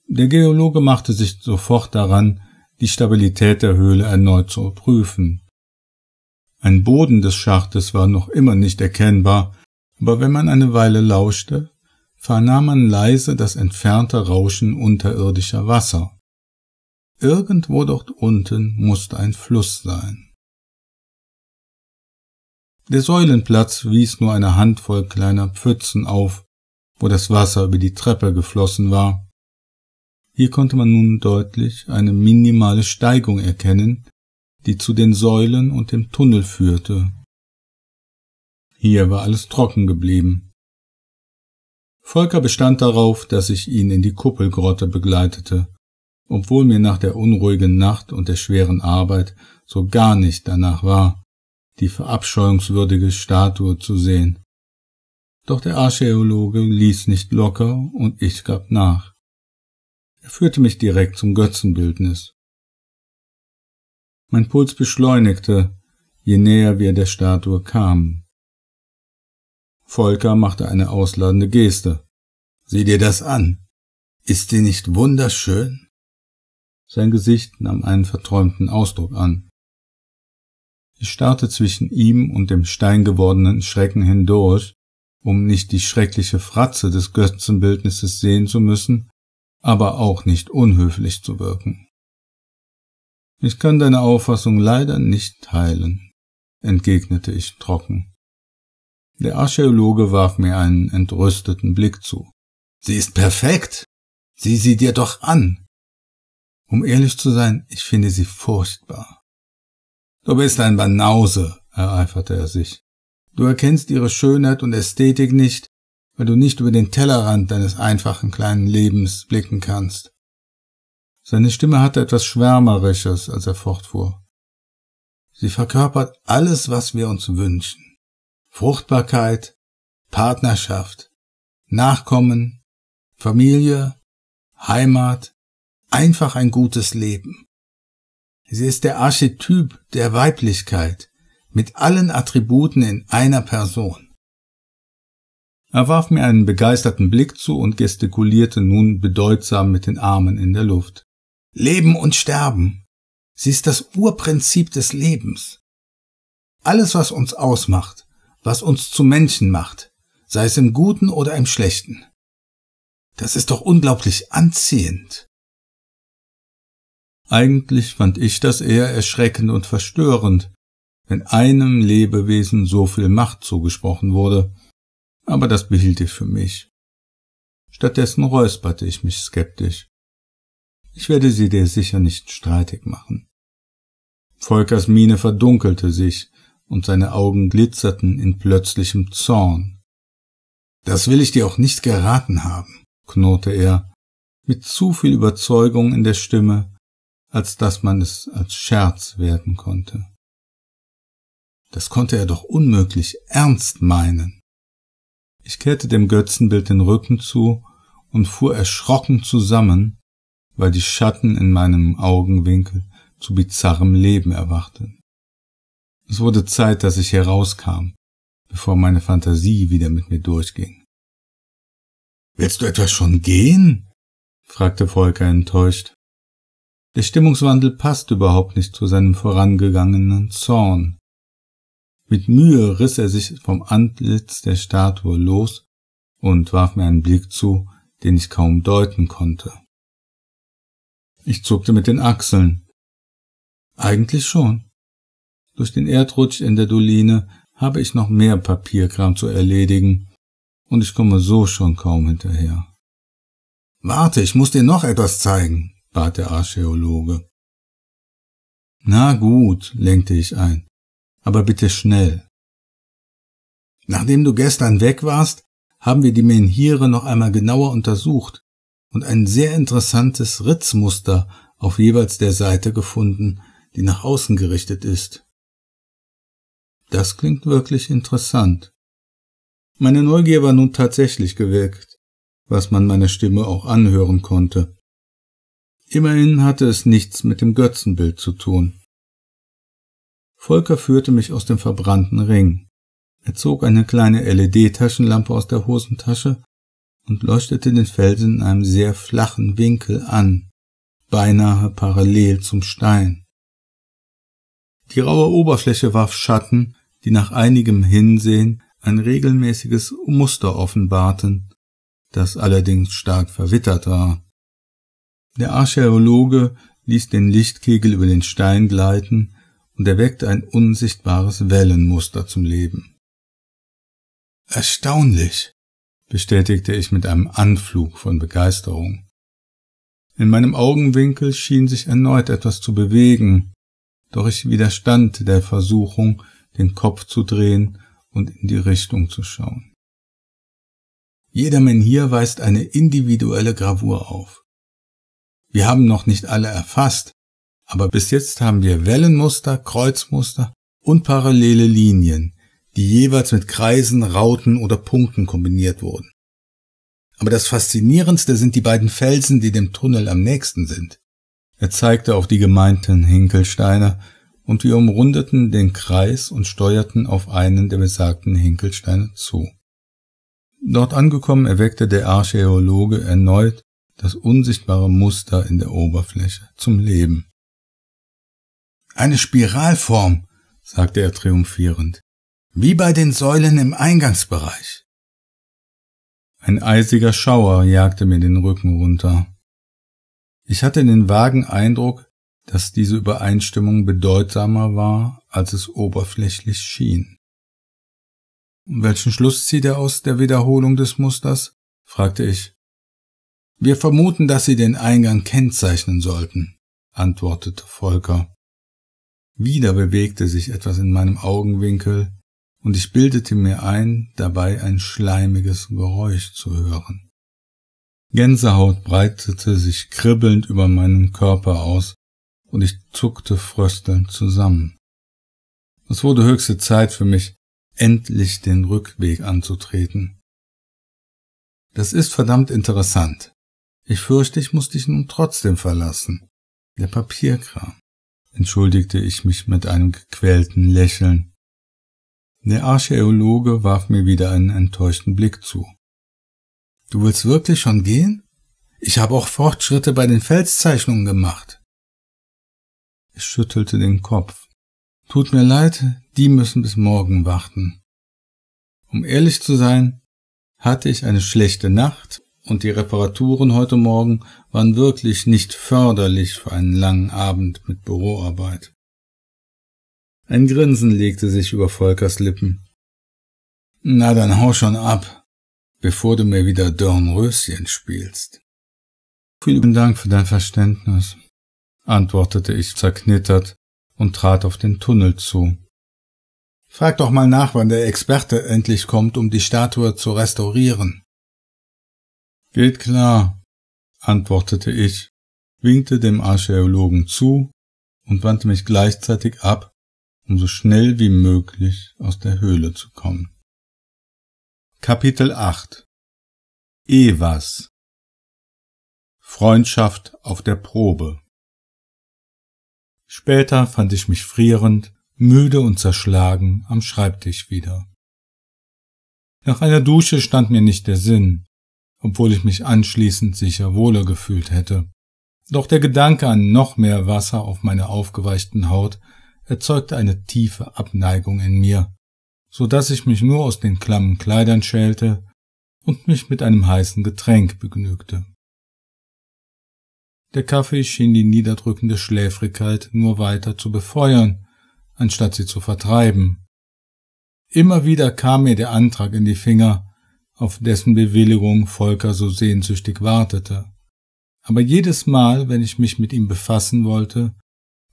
Der Geologe machte sich sofort daran, die Stabilität der Höhle erneut zu prüfen. Ein Boden des Schachtes war noch immer nicht erkennbar, aber wenn man eine Weile lauschte, vernahm man leise das entfernte Rauschen unterirdischer Wasser. Irgendwo dort unten musste ein Fluss sein. Der Säulenplatz wies nur eine Handvoll kleiner Pfützen auf, wo das Wasser über die Treppe geflossen war. Hier konnte man nun deutlich eine minimale Steigung erkennen, die zu den Säulen und dem Tunnel führte, hier war alles trocken geblieben. Volker bestand darauf, dass ich ihn in die Kuppelgrotte begleitete, obwohl mir nach der unruhigen Nacht und der schweren Arbeit so gar nicht danach war, die verabscheuungswürdige Statue zu sehen. Doch der Archäologe ließ nicht locker und ich gab nach. Er führte mich direkt zum Götzenbildnis. Mein Puls beschleunigte, je näher wir der Statue kamen. Volker machte eine ausladende Geste. Sieh dir das an. Ist sie nicht wunderschön? Sein Gesicht nahm einen verträumten Ausdruck an. Ich starrte zwischen ihm und dem steingewordenen Schrecken hindurch, um nicht die schreckliche Fratze des Götzenbildnisses sehen zu müssen, aber auch nicht unhöflich zu wirken. Ich kann deine Auffassung leider nicht teilen, entgegnete ich trocken. Der Archäologe warf mir einen entrüsteten Blick zu. Sie ist perfekt. Sieh sie dir doch an. Um ehrlich zu sein, ich finde sie furchtbar. Du bist ein Banause, ereiferte er sich. Du erkennst ihre Schönheit und Ästhetik nicht, weil du nicht über den Tellerrand deines einfachen kleinen Lebens blicken kannst. Seine Stimme hatte etwas Schwärmerisches, als er fortfuhr. Sie verkörpert alles, was wir uns wünschen. Fruchtbarkeit, Partnerschaft, Nachkommen, Familie, Heimat, einfach ein gutes Leben. Sie ist der Archetyp der Weiblichkeit mit allen Attributen in einer Person. Er warf mir einen begeisterten Blick zu und gestikulierte nun bedeutsam mit den Armen in der Luft. Leben und Sterben. Sie ist das Urprinzip des Lebens. Alles, was uns ausmacht, was uns zu Menschen macht, sei es im Guten oder im Schlechten. Das ist doch unglaublich anziehend. Eigentlich fand ich das eher erschreckend und verstörend, wenn einem Lebewesen so viel Macht zugesprochen wurde, aber das behielt ich für mich. Stattdessen räusperte ich mich skeptisch. Ich werde sie dir sicher nicht streitig machen. Volkers Miene verdunkelte sich, und seine Augen glitzerten in plötzlichem Zorn. Das will ich dir auch nicht geraten haben, knurrte er, mit zu viel Überzeugung in der Stimme, als dass man es als Scherz werden konnte. Das konnte er doch unmöglich ernst meinen. Ich kehrte dem Götzenbild den Rücken zu und fuhr erschrocken zusammen, weil die Schatten in meinem Augenwinkel zu bizarrem Leben erwachten. Es wurde Zeit, dass ich herauskam, bevor meine Fantasie wieder mit mir durchging. Willst du etwa schon gehen? fragte Volker enttäuscht. Der Stimmungswandel passte überhaupt nicht zu seinem vorangegangenen Zorn. Mit Mühe riss er sich vom Antlitz der Statue los und warf mir einen Blick zu, den ich kaum deuten konnte. Ich zuckte mit den Achseln. Eigentlich schon. Durch den Erdrutsch in der Doline habe ich noch mehr Papierkram zu erledigen, und ich komme so schon kaum hinterher. Warte, ich muss dir noch etwas zeigen, bat der Archäologe. Na gut, lenkte ich ein, aber bitte schnell. Nachdem du gestern weg warst, haben wir die Menhire noch einmal genauer untersucht und ein sehr interessantes Ritzmuster auf jeweils der Seite gefunden, die nach außen gerichtet ist. Das klingt wirklich interessant. Meine Neugier war nun tatsächlich geweckt, was man meiner Stimme auch anhören konnte. Immerhin hatte es nichts mit dem Götzenbild zu tun. Volker führte mich aus dem verbrannten Ring. Er zog eine kleine LED-Taschenlampe aus der Hosentasche und leuchtete den Felsen in einem sehr flachen Winkel an, beinahe parallel zum Stein. Die raue Oberfläche warf Schatten, die nach einigem Hinsehen ein regelmäßiges Muster offenbarten, das allerdings stark verwittert war. Der Archäologe ließ den Lichtkegel über den Stein gleiten und erweckte ein unsichtbares Wellenmuster zum Leben. Erstaunlich, bestätigte ich mit einem Anflug von Begeisterung. In meinem Augenwinkel schien sich erneut etwas zu bewegen, doch ich widerstand der Versuchung, den Kopf zu drehen und in die Richtung zu schauen. Jeder Menhir weist eine individuelle Gravur auf. Wir haben noch nicht alle erfasst, aber bis jetzt haben wir Wellenmuster, Kreuzmuster und parallele Linien, die jeweils mit Kreisen, Rauten oder Punkten kombiniert wurden. Aber das Faszinierendste sind die beiden Felsen, die dem Tunnel am nächsten sind. Er zeigte auf die gemeinten Hinkelsteine, und wir umrundeten den Kreis und steuerten auf einen der besagten Hinkelsteine zu. Dort angekommen erweckte der Archäologe erneut das unsichtbare Muster in der Oberfläche zum Leben. Eine Spiralform, sagte er triumphierend, wie bei den Säulen im Eingangsbereich. Ein eisiger Schauer jagte mir den Rücken runter. Ich hatte den vagen Eindruck, dass diese Übereinstimmung bedeutsamer war, als es oberflächlich schien. Welchen Schluss zieht er aus der Wiederholung des Musters? fragte ich. Wir vermuten, dass Sie den Eingang kennzeichnen sollten, antwortete Volker. Wieder bewegte sich etwas in meinem Augenwinkel, und ich bildete mir ein, dabei ein schleimiges Geräusch zu hören. Gänsehaut breitete sich kribbelnd über meinen Körper aus, und ich zuckte fröstelnd zusammen. Es wurde höchste Zeit für mich, endlich den Rückweg anzutreten. Das ist verdammt interessant. Ich fürchte, ich muss dich nun trotzdem verlassen. Der Papierkram, entschuldigte ich mich mit einem gequälten Lächeln. Der Archäologe warf mir wieder einen enttäuschten Blick zu. Du willst wirklich schon gehen? Ich habe auch Fortschritte bei den Felszeichnungen gemacht. Ich schüttelte den Kopf. Tut mir leid, die müssen bis morgen warten. Um ehrlich zu sein, hatte ich eine schlechte Nacht und die Reparaturen heute Morgen waren wirklich nicht förderlich für einen langen Abend mit Büroarbeit. Ein Grinsen legte sich über Volkers Lippen. Na dann hau schon ab, bevor du mir wieder Dornröschen spielst. Vielen Dank für dein Verständnis antwortete ich zerknittert und trat auf den Tunnel zu. Frag doch mal nach, wann der Experte endlich kommt, um die Statue zu restaurieren.
Geht klar, antwortete ich, winkte
dem Archäologen zu und wandte mich gleichzeitig ab, um so schnell wie möglich aus der Höhle zu kommen. Kapitel 8
Evas Freundschaft auf der Probe
Später fand ich mich frierend, müde und zerschlagen am Schreibtisch wieder. Nach einer Dusche stand mir nicht der Sinn, obwohl ich mich anschließend sicher wohler gefühlt hätte. Doch der Gedanke an noch mehr Wasser auf meiner aufgeweichten Haut erzeugte eine tiefe Abneigung in mir, so dass ich mich nur aus den klammen Kleidern schälte und mich mit einem heißen Getränk begnügte. Der Kaffee schien die niederdrückende Schläfrigkeit nur weiter zu befeuern, anstatt sie zu vertreiben. Immer wieder kam mir der Antrag in die Finger, auf dessen Bewilligung Volker so sehnsüchtig wartete. Aber jedes Mal, wenn ich mich mit ihm befassen wollte,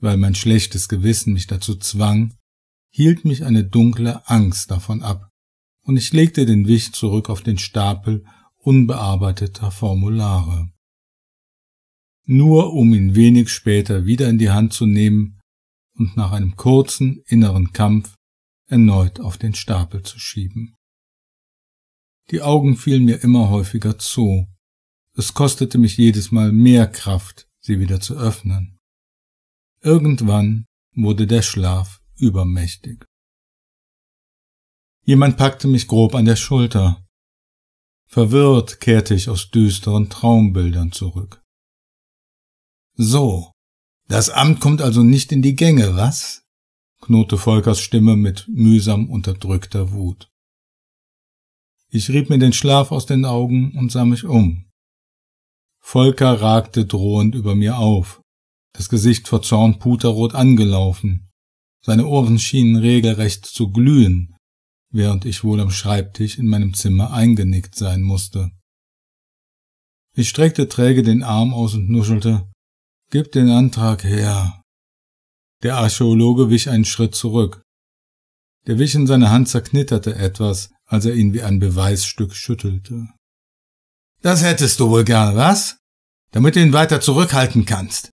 weil mein schlechtes Gewissen mich dazu zwang, hielt mich eine dunkle Angst davon ab, und ich legte den Wicht zurück auf den Stapel unbearbeiteter Formulare nur um ihn wenig später wieder in die Hand zu nehmen und nach einem kurzen inneren Kampf erneut auf den Stapel zu schieben. Die Augen fielen mir immer häufiger zu. Es kostete mich jedes Mal mehr Kraft, sie wieder zu öffnen. Irgendwann wurde der Schlaf übermächtig.
Jemand packte mich grob an der Schulter.
Verwirrt kehrte ich aus düsteren Traumbildern zurück. So. Das Amt kommt also nicht in die Gänge, was? knurrte Volkers Stimme mit mühsam unterdrückter Wut. Ich rieb mir den Schlaf aus den Augen und sah mich um. Volker ragte drohend über mir auf, das Gesicht vor Zorn puterrot angelaufen. Seine Ohren schienen regelrecht zu glühen, während ich wohl am Schreibtisch in meinem Zimmer eingenickt sein musste. Ich streckte träge den Arm aus und nuschelte Gib den Antrag her. Der Archäologe wich einen Schritt zurück. Der Wich in seiner Hand zerknitterte etwas, als er ihn wie ein Beweisstück schüttelte. Das hättest du wohl gern, was? Damit du ihn weiter zurückhalten kannst,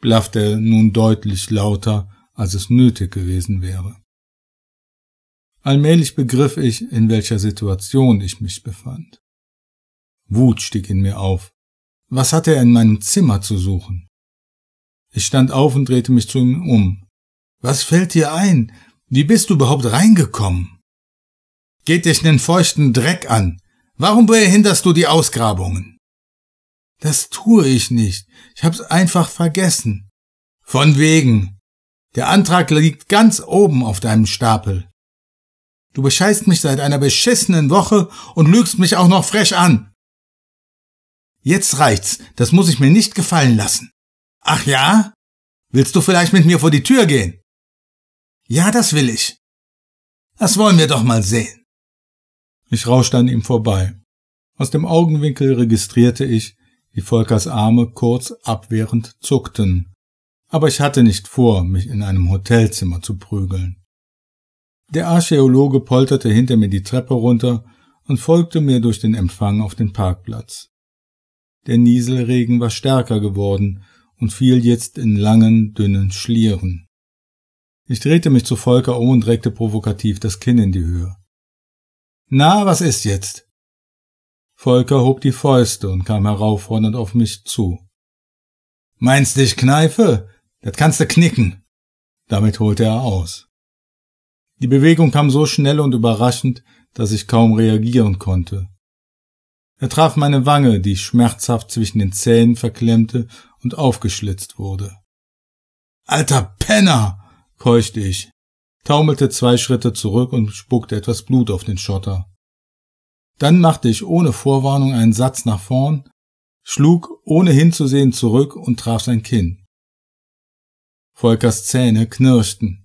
blaffte er nun deutlich lauter, als es nötig gewesen wäre. Allmählich begriff ich, in welcher Situation ich mich befand. Wut stieg in mir auf. Was hatte er in meinem Zimmer zu suchen? Ich stand auf und drehte mich zu ihm um. Was fällt dir ein? Wie bist du überhaupt reingekommen? Geht dich den feuchten Dreck an. Warum behinderst du die Ausgrabungen? Das tue ich nicht. Ich hab's einfach vergessen. Von wegen. Der Antrag liegt ganz oben auf deinem Stapel. Du bescheißt mich seit einer beschissenen Woche und lügst mich auch noch frech an. Jetzt reicht's, das muss ich mir nicht gefallen lassen.
Ach ja? Willst du vielleicht mit mir vor die Tür gehen? Ja, das will ich.
Das wollen wir doch mal sehen. Ich rauschte an ihm vorbei. Aus dem Augenwinkel registrierte ich, wie Volkers Arme kurz abwehrend zuckten. Aber ich hatte nicht vor, mich in einem Hotelzimmer zu prügeln. Der Archäologe polterte hinter mir die Treppe runter und folgte mir durch den Empfang auf den Parkplatz. Der Nieselregen war stärker geworden, und fiel jetzt in langen, dünnen Schlieren. Ich drehte mich zu Volker um und reckte provokativ das Kinn in die Höhe. Na, was ist jetzt? Volker hob die Fäuste und kam herauffordernd auf mich zu. Meinst dich Kneife? Das kannst du knicken. Damit holte er aus. Die Bewegung kam so schnell und überraschend, dass ich kaum reagieren konnte. Er traf meine Wange, die schmerzhaft zwischen den Zähnen verklemmte und aufgeschlitzt wurde. Alter Penner! keuchte ich, taumelte zwei Schritte zurück und spuckte etwas Blut auf den Schotter. Dann machte ich ohne Vorwarnung einen Satz nach vorn, schlug ohne hinzusehen zurück und traf sein Kinn. Volkers Zähne knirschten.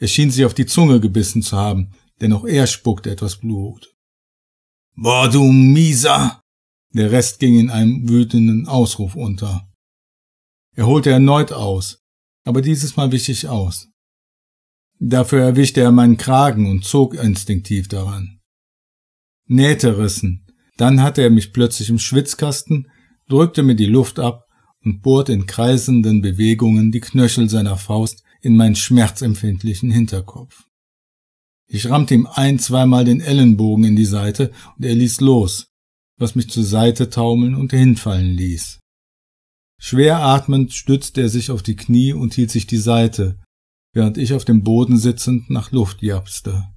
Er schien sich auf die Zunge gebissen zu haben, denn auch er spuckte etwas Blut. Boah, du Mieser! Der Rest ging in einem wütenden Ausruf unter. Er holte erneut aus, aber dieses Mal wich ich aus. Dafür erwischte er meinen Kragen und zog instinktiv daran. Nähte rissen. Dann hatte er mich plötzlich im Schwitzkasten, drückte mir die Luft ab und bohrte in kreisenden Bewegungen die Knöchel seiner Faust in meinen schmerzempfindlichen Hinterkopf. Ich rammte ihm ein, zweimal den Ellenbogen in die Seite und er ließ los, was mich zur Seite taumeln und hinfallen ließ. Schwer atmend stützte er sich auf die Knie und hielt sich die Seite, während ich auf dem Boden sitzend nach Luft japste.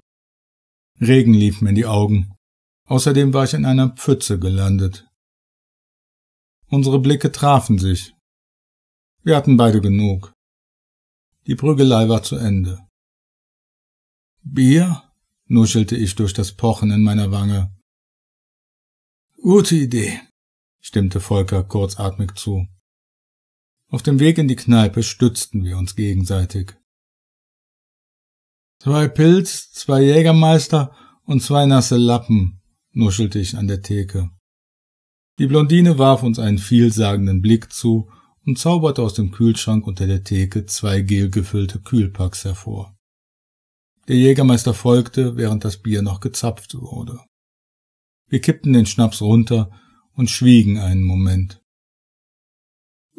Regen lief mir in die Augen. Außerdem war ich in einer
Pfütze gelandet. Unsere Blicke trafen sich. Wir hatten beide genug. Die Prügelei war zu Ende.
Bier? nuschelte ich durch das Pochen in meiner Wange.
Gute Idee,
stimmte Volker kurzatmig zu. Auf dem Weg in die Kneipe stützten wir uns gegenseitig. Zwei Pilz, zwei Jägermeister und zwei nasse Lappen, nuschelte ich an der Theke. Die Blondine warf uns einen vielsagenden Blick zu und zauberte aus dem Kühlschrank unter der Theke zwei gelgefüllte Kühlpacks hervor. Der Jägermeister folgte, während das Bier noch gezapft wurde. Wir kippten den Schnaps runter und schwiegen einen Moment.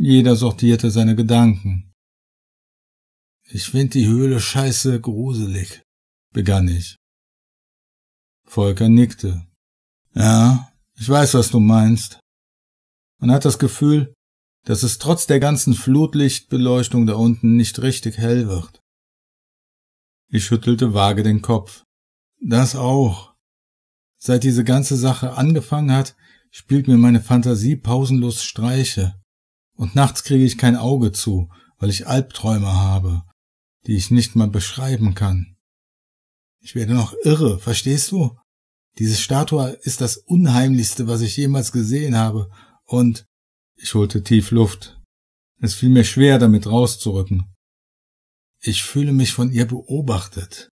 Jeder sortierte seine Gedanken. Ich find die Höhle scheiße gruselig,
begann ich. Volker nickte. Ja,
ich weiß, was du meinst. Man hat das Gefühl, dass es trotz der ganzen Flutlichtbeleuchtung da unten nicht richtig hell wird. Ich schüttelte vage den Kopf. Das auch. Seit diese ganze Sache angefangen hat, spielt mir meine Fantasie pausenlos Streiche. Und nachts kriege ich kein Auge zu, weil ich Albträume habe, die ich nicht mal beschreiben kann. Ich werde noch irre, verstehst du? Diese Statue ist das Unheimlichste, was ich jemals gesehen habe, und ich holte tief Luft. Es fiel mir schwer, damit rauszurücken. Ich fühle mich von ihr beobachtet.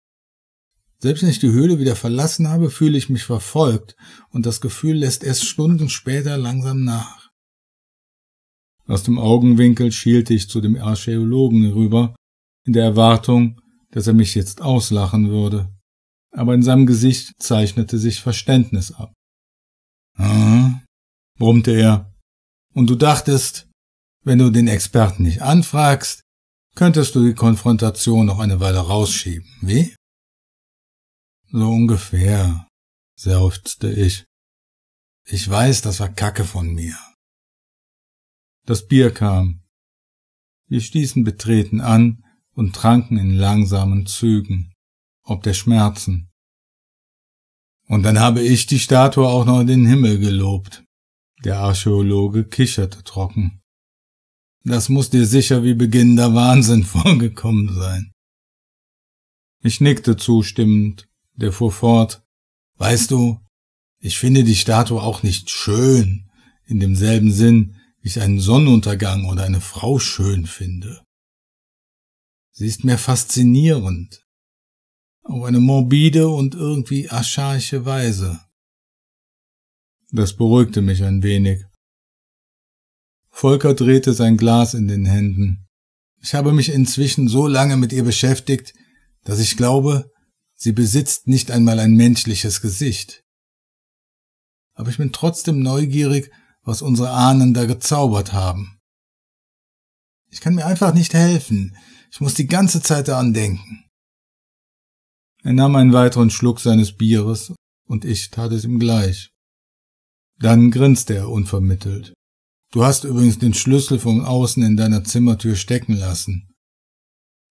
Selbst wenn ich die Höhle wieder verlassen habe, fühle ich mich verfolgt, und das Gefühl lässt erst Stunden später langsam nach. Aus dem Augenwinkel schielte ich zu dem Archäologen rüber, in der Erwartung, dass er mich jetzt auslachen würde. Aber in seinem Gesicht zeichnete sich Verständnis ab. Hm, brummte er. Und du dachtest, wenn du den Experten nicht anfragst, könntest du die Konfrontation noch eine Weile rausschieben, wie? So ungefähr, seufzte ich. Ich weiß, das war Kacke von mir. Das Bier kam. Wir stießen betreten an und tranken in langsamen Zügen, ob der Schmerzen. Und dann habe ich die Statue auch noch in den Himmel gelobt. Der Archäologe kicherte trocken. Das muss dir sicher wie beginnender Wahnsinn vorgekommen sein. Ich nickte zustimmend, der fuhr fort. Weißt du, ich finde die Statue auch nicht schön, in demselben Sinn, ich einen Sonnenuntergang oder eine Frau schön finde. Sie ist mir faszinierend, auf eine morbide und irgendwie ascharische Weise. Das beruhigte mich ein wenig. Volker drehte sein Glas in den Händen. Ich habe mich inzwischen so lange mit ihr beschäftigt, dass ich glaube, sie besitzt nicht einmal ein menschliches Gesicht. Aber ich bin trotzdem neugierig was unsere Ahnen da gezaubert haben. Ich kann mir einfach nicht helfen. Ich muss die ganze Zeit daran denken. Er nahm einen weiteren Schluck seines Bieres und ich tat es ihm gleich. Dann grinste er unvermittelt. Du hast übrigens den Schlüssel von außen in deiner Zimmertür stecken lassen.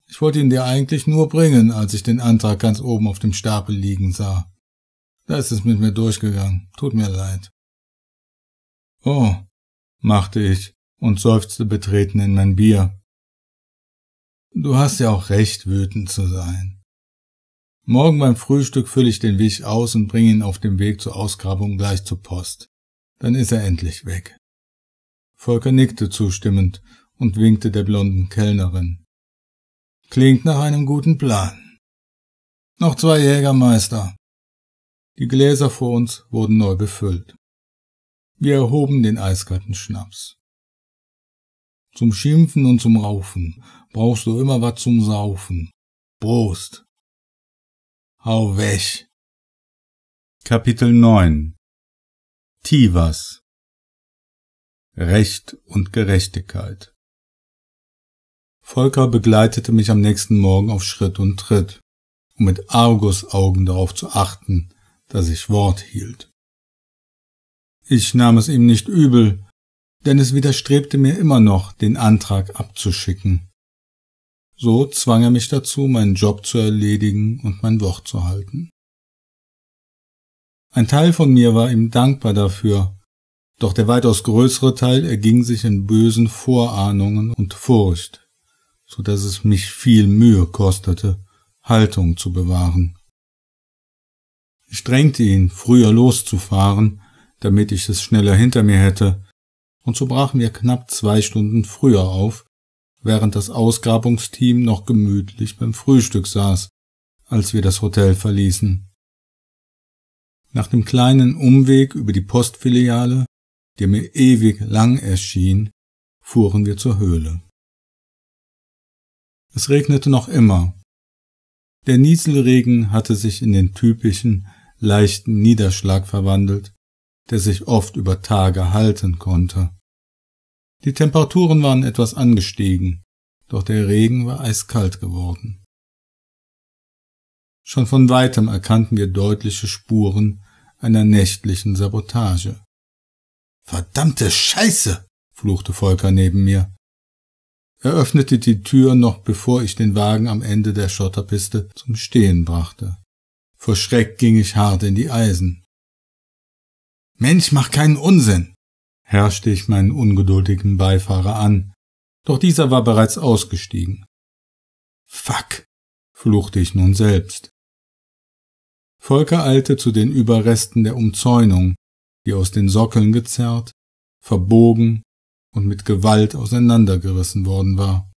Ich wollte ihn dir eigentlich nur bringen, als ich den Antrag ganz oben auf dem Stapel liegen sah. Da ist es mit mir durchgegangen. Tut mir leid. Oh, machte ich und seufzte betreten in mein Bier. Du hast ja auch recht, wütend zu sein. Morgen beim Frühstück fülle ich den Wich aus und bringe ihn auf dem Weg zur Ausgrabung gleich zur Post. Dann ist er endlich weg. Volker nickte zustimmend und winkte der blonden Kellnerin. Klingt nach einem guten Plan. Noch zwei Jägermeister. Die Gläser vor uns wurden neu befüllt.
Wir erhoben den eiskalten Schnaps. Zum Schimpfen und zum Raufen brauchst du immer was zum Saufen. Prost! Hau weg! Kapitel 9 Tivas Recht und Gerechtigkeit
Volker begleitete mich am nächsten Morgen auf Schritt und Tritt, um mit Argusaugen darauf zu achten, dass ich Wort hielt. Ich nahm es ihm nicht übel, denn es widerstrebte mir immer noch, den Antrag abzuschicken. So zwang er mich dazu, meinen Job zu erledigen und mein Wort zu halten. Ein Teil von mir war ihm dankbar dafür, doch der weitaus größere Teil erging sich in bösen Vorahnungen und Furcht, so dass es mich viel Mühe kostete, Haltung zu bewahren. Ich drängte ihn, früher loszufahren, damit ich es schneller hinter mir hätte, und so brachen wir knapp zwei Stunden früher auf, während das Ausgrabungsteam noch gemütlich beim Frühstück saß, als wir das Hotel verließen. Nach dem kleinen Umweg über die Postfiliale, der mir ewig lang erschien, fuhren wir zur Höhle. Es regnete noch immer. Der Nieselregen hatte sich in den typischen leichten Niederschlag verwandelt, der sich oft über Tage halten konnte. Die Temperaturen waren etwas angestiegen, doch der Regen war eiskalt geworden. Schon von weitem erkannten wir deutliche Spuren einer nächtlichen Sabotage. Verdammte Scheiße, fluchte Volker neben mir. Er öffnete die Tür noch bevor ich den Wagen am Ende der Schotterpiste zum Stehen brachte. Vor Schreck ging ich hart in die Eisen. Mensch, mach keinen Unsinn! herrschte ich meinen ungeduldigen Beifahrer an, doch dieser war bereits ausgestiegen. Fuck! fluchte ich nun selbst. Volker eilte zu den Überresten der Umzäunung, die aus den Sockeln gezerrt, verbogen und mit Gewalt auseinandergerissen worden war.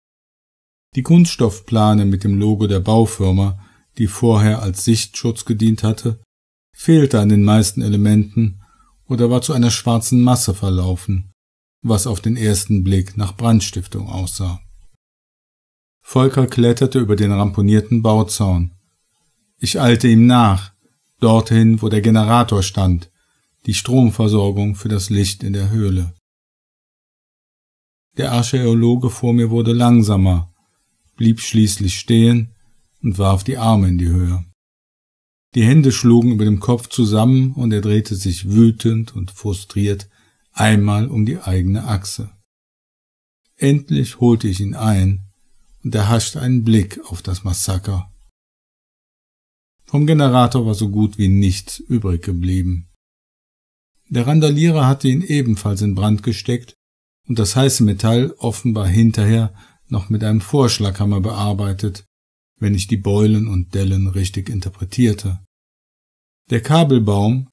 Die Kunststoffplane mit dem Logo der Baufirma, die vorher als Sichtschutz gedient hatte, fehlte an den meisten Elementen oder war zu einer schwarzen Masse verlaufen, was auf den ersten Blick nach Brandstiftung aussah. Volker kletterte über den ramponierten Bauzaun. Ich eilte ihm nach, dorthin, wo der Generator stand, die Stromversorgung für das Licht in der Höhle. Der Archäologe vor mir wurde langsamer, blieb schließlich stehen und warf die Arme in die Höhe. Die Hände schlugen über dem Kopf zusammen und er drehte sich wütend und frustriert einmal um die eigene Achse. Endlich holte ich ihn ein und er haschte einen Blick auf das Massaker. Vom Generator war so gut wie nichts übrig geblieben. Der Randalierer hatte ihn ebenfalls in Brand gesteckt und das heiße Metall offenbar hinterher noch mit einem Vorschlaghammer bearbeitet, wenn ich die Beulen und Dellen richtig interpretierte. Der Kabelbaum,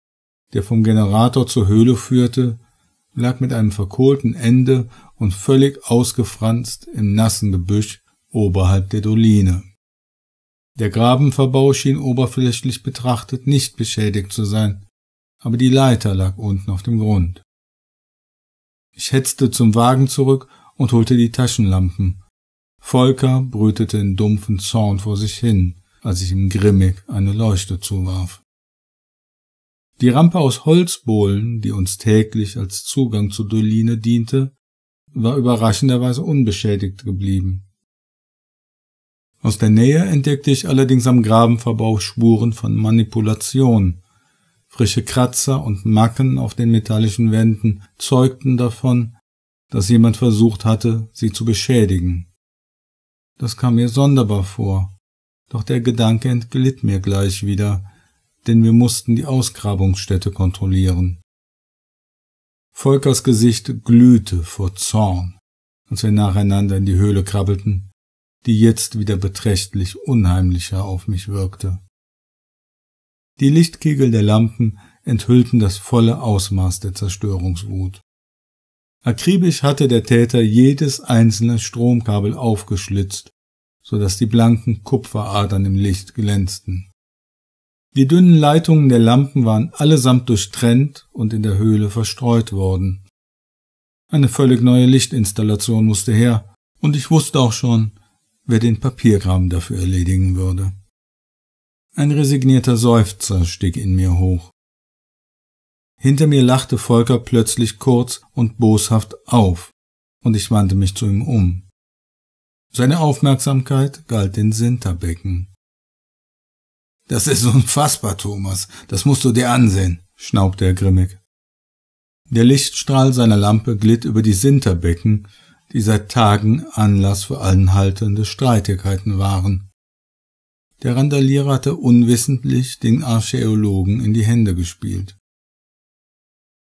der vom Generator zur Höhle führte, lag mit einem verkohlten Ende und völlig ausgefranst im nassen Gebüsch oberhalb der Doline. Der Grabenverbau schien oberflächlich betrachtet nicht beschädigt zu sein, aber die Leiter lag unten auf dem Grund. Ich hetzte zum Wagen zurück und holte die Taschenlampen, Volker brütete in dumpfen Zorn vor sich hin, als ich ihm grimmig eine Leuchte zuwarf. Die Rampe aus Holzbohlen, die uns täglich als Zugang zur Doline diente, war überraschenderweise unbeschädigt geblieben. Aus der Nähe entdeckte ich allerdings am Grabenverbau Spuren von Manipulation. Frische Kratzer und Macken auf den metallischen Wänden zeugten davon, dass jemand versucht hatte, sie zu beschädigen. Das kam mir sonderbar vor. Doch der Gedanke entglitt mir gleich wieder, denn wir mussten die Ausgrabungsstätte kontrollieren. Volkers Gesicht glühte vor Zorn, als wir nacheinander in die Höhle krabbelten, die jetzt wieder beträchtlich unheimlicher auf mich wirkte. Die Lichtkegel der Lampen enthüllten das volle Ausmaß der Zerstörungswut. Akribisch hatte der Täter jedes einzelne Stromkabel aufgeschlitzt, so dass die blanken Kupferadern im Licht glänzten. Die dünnen Leitungen der Lampen waren allesamt durchtrennt und in der Höhle verstreut worden. Eine völlig neue Lichtinstallation musste her, und ich wusste auch schon, wer den Papierkram dafür erledigen würde. Ein resignierter Seufzer stieg in mir hoch. Hinter mir lachte Volker plötzlich kurz und boshaft auf, und ich wandte mich zu ihm um. Seine Aufmerksamkeit galt den Sinterbecken. Das ist unfassbar, Thomas. Das musst du dir ansehen, schnaubte er grimmig. Der Lichtstrahl seiner Lampe glitt über die Sinterbecken, die seit Tagen Anlass für anhaltende Streitigkeiten waren. Der Randalierer hatte unwissentlich den Archäologen in die Hände gespielt.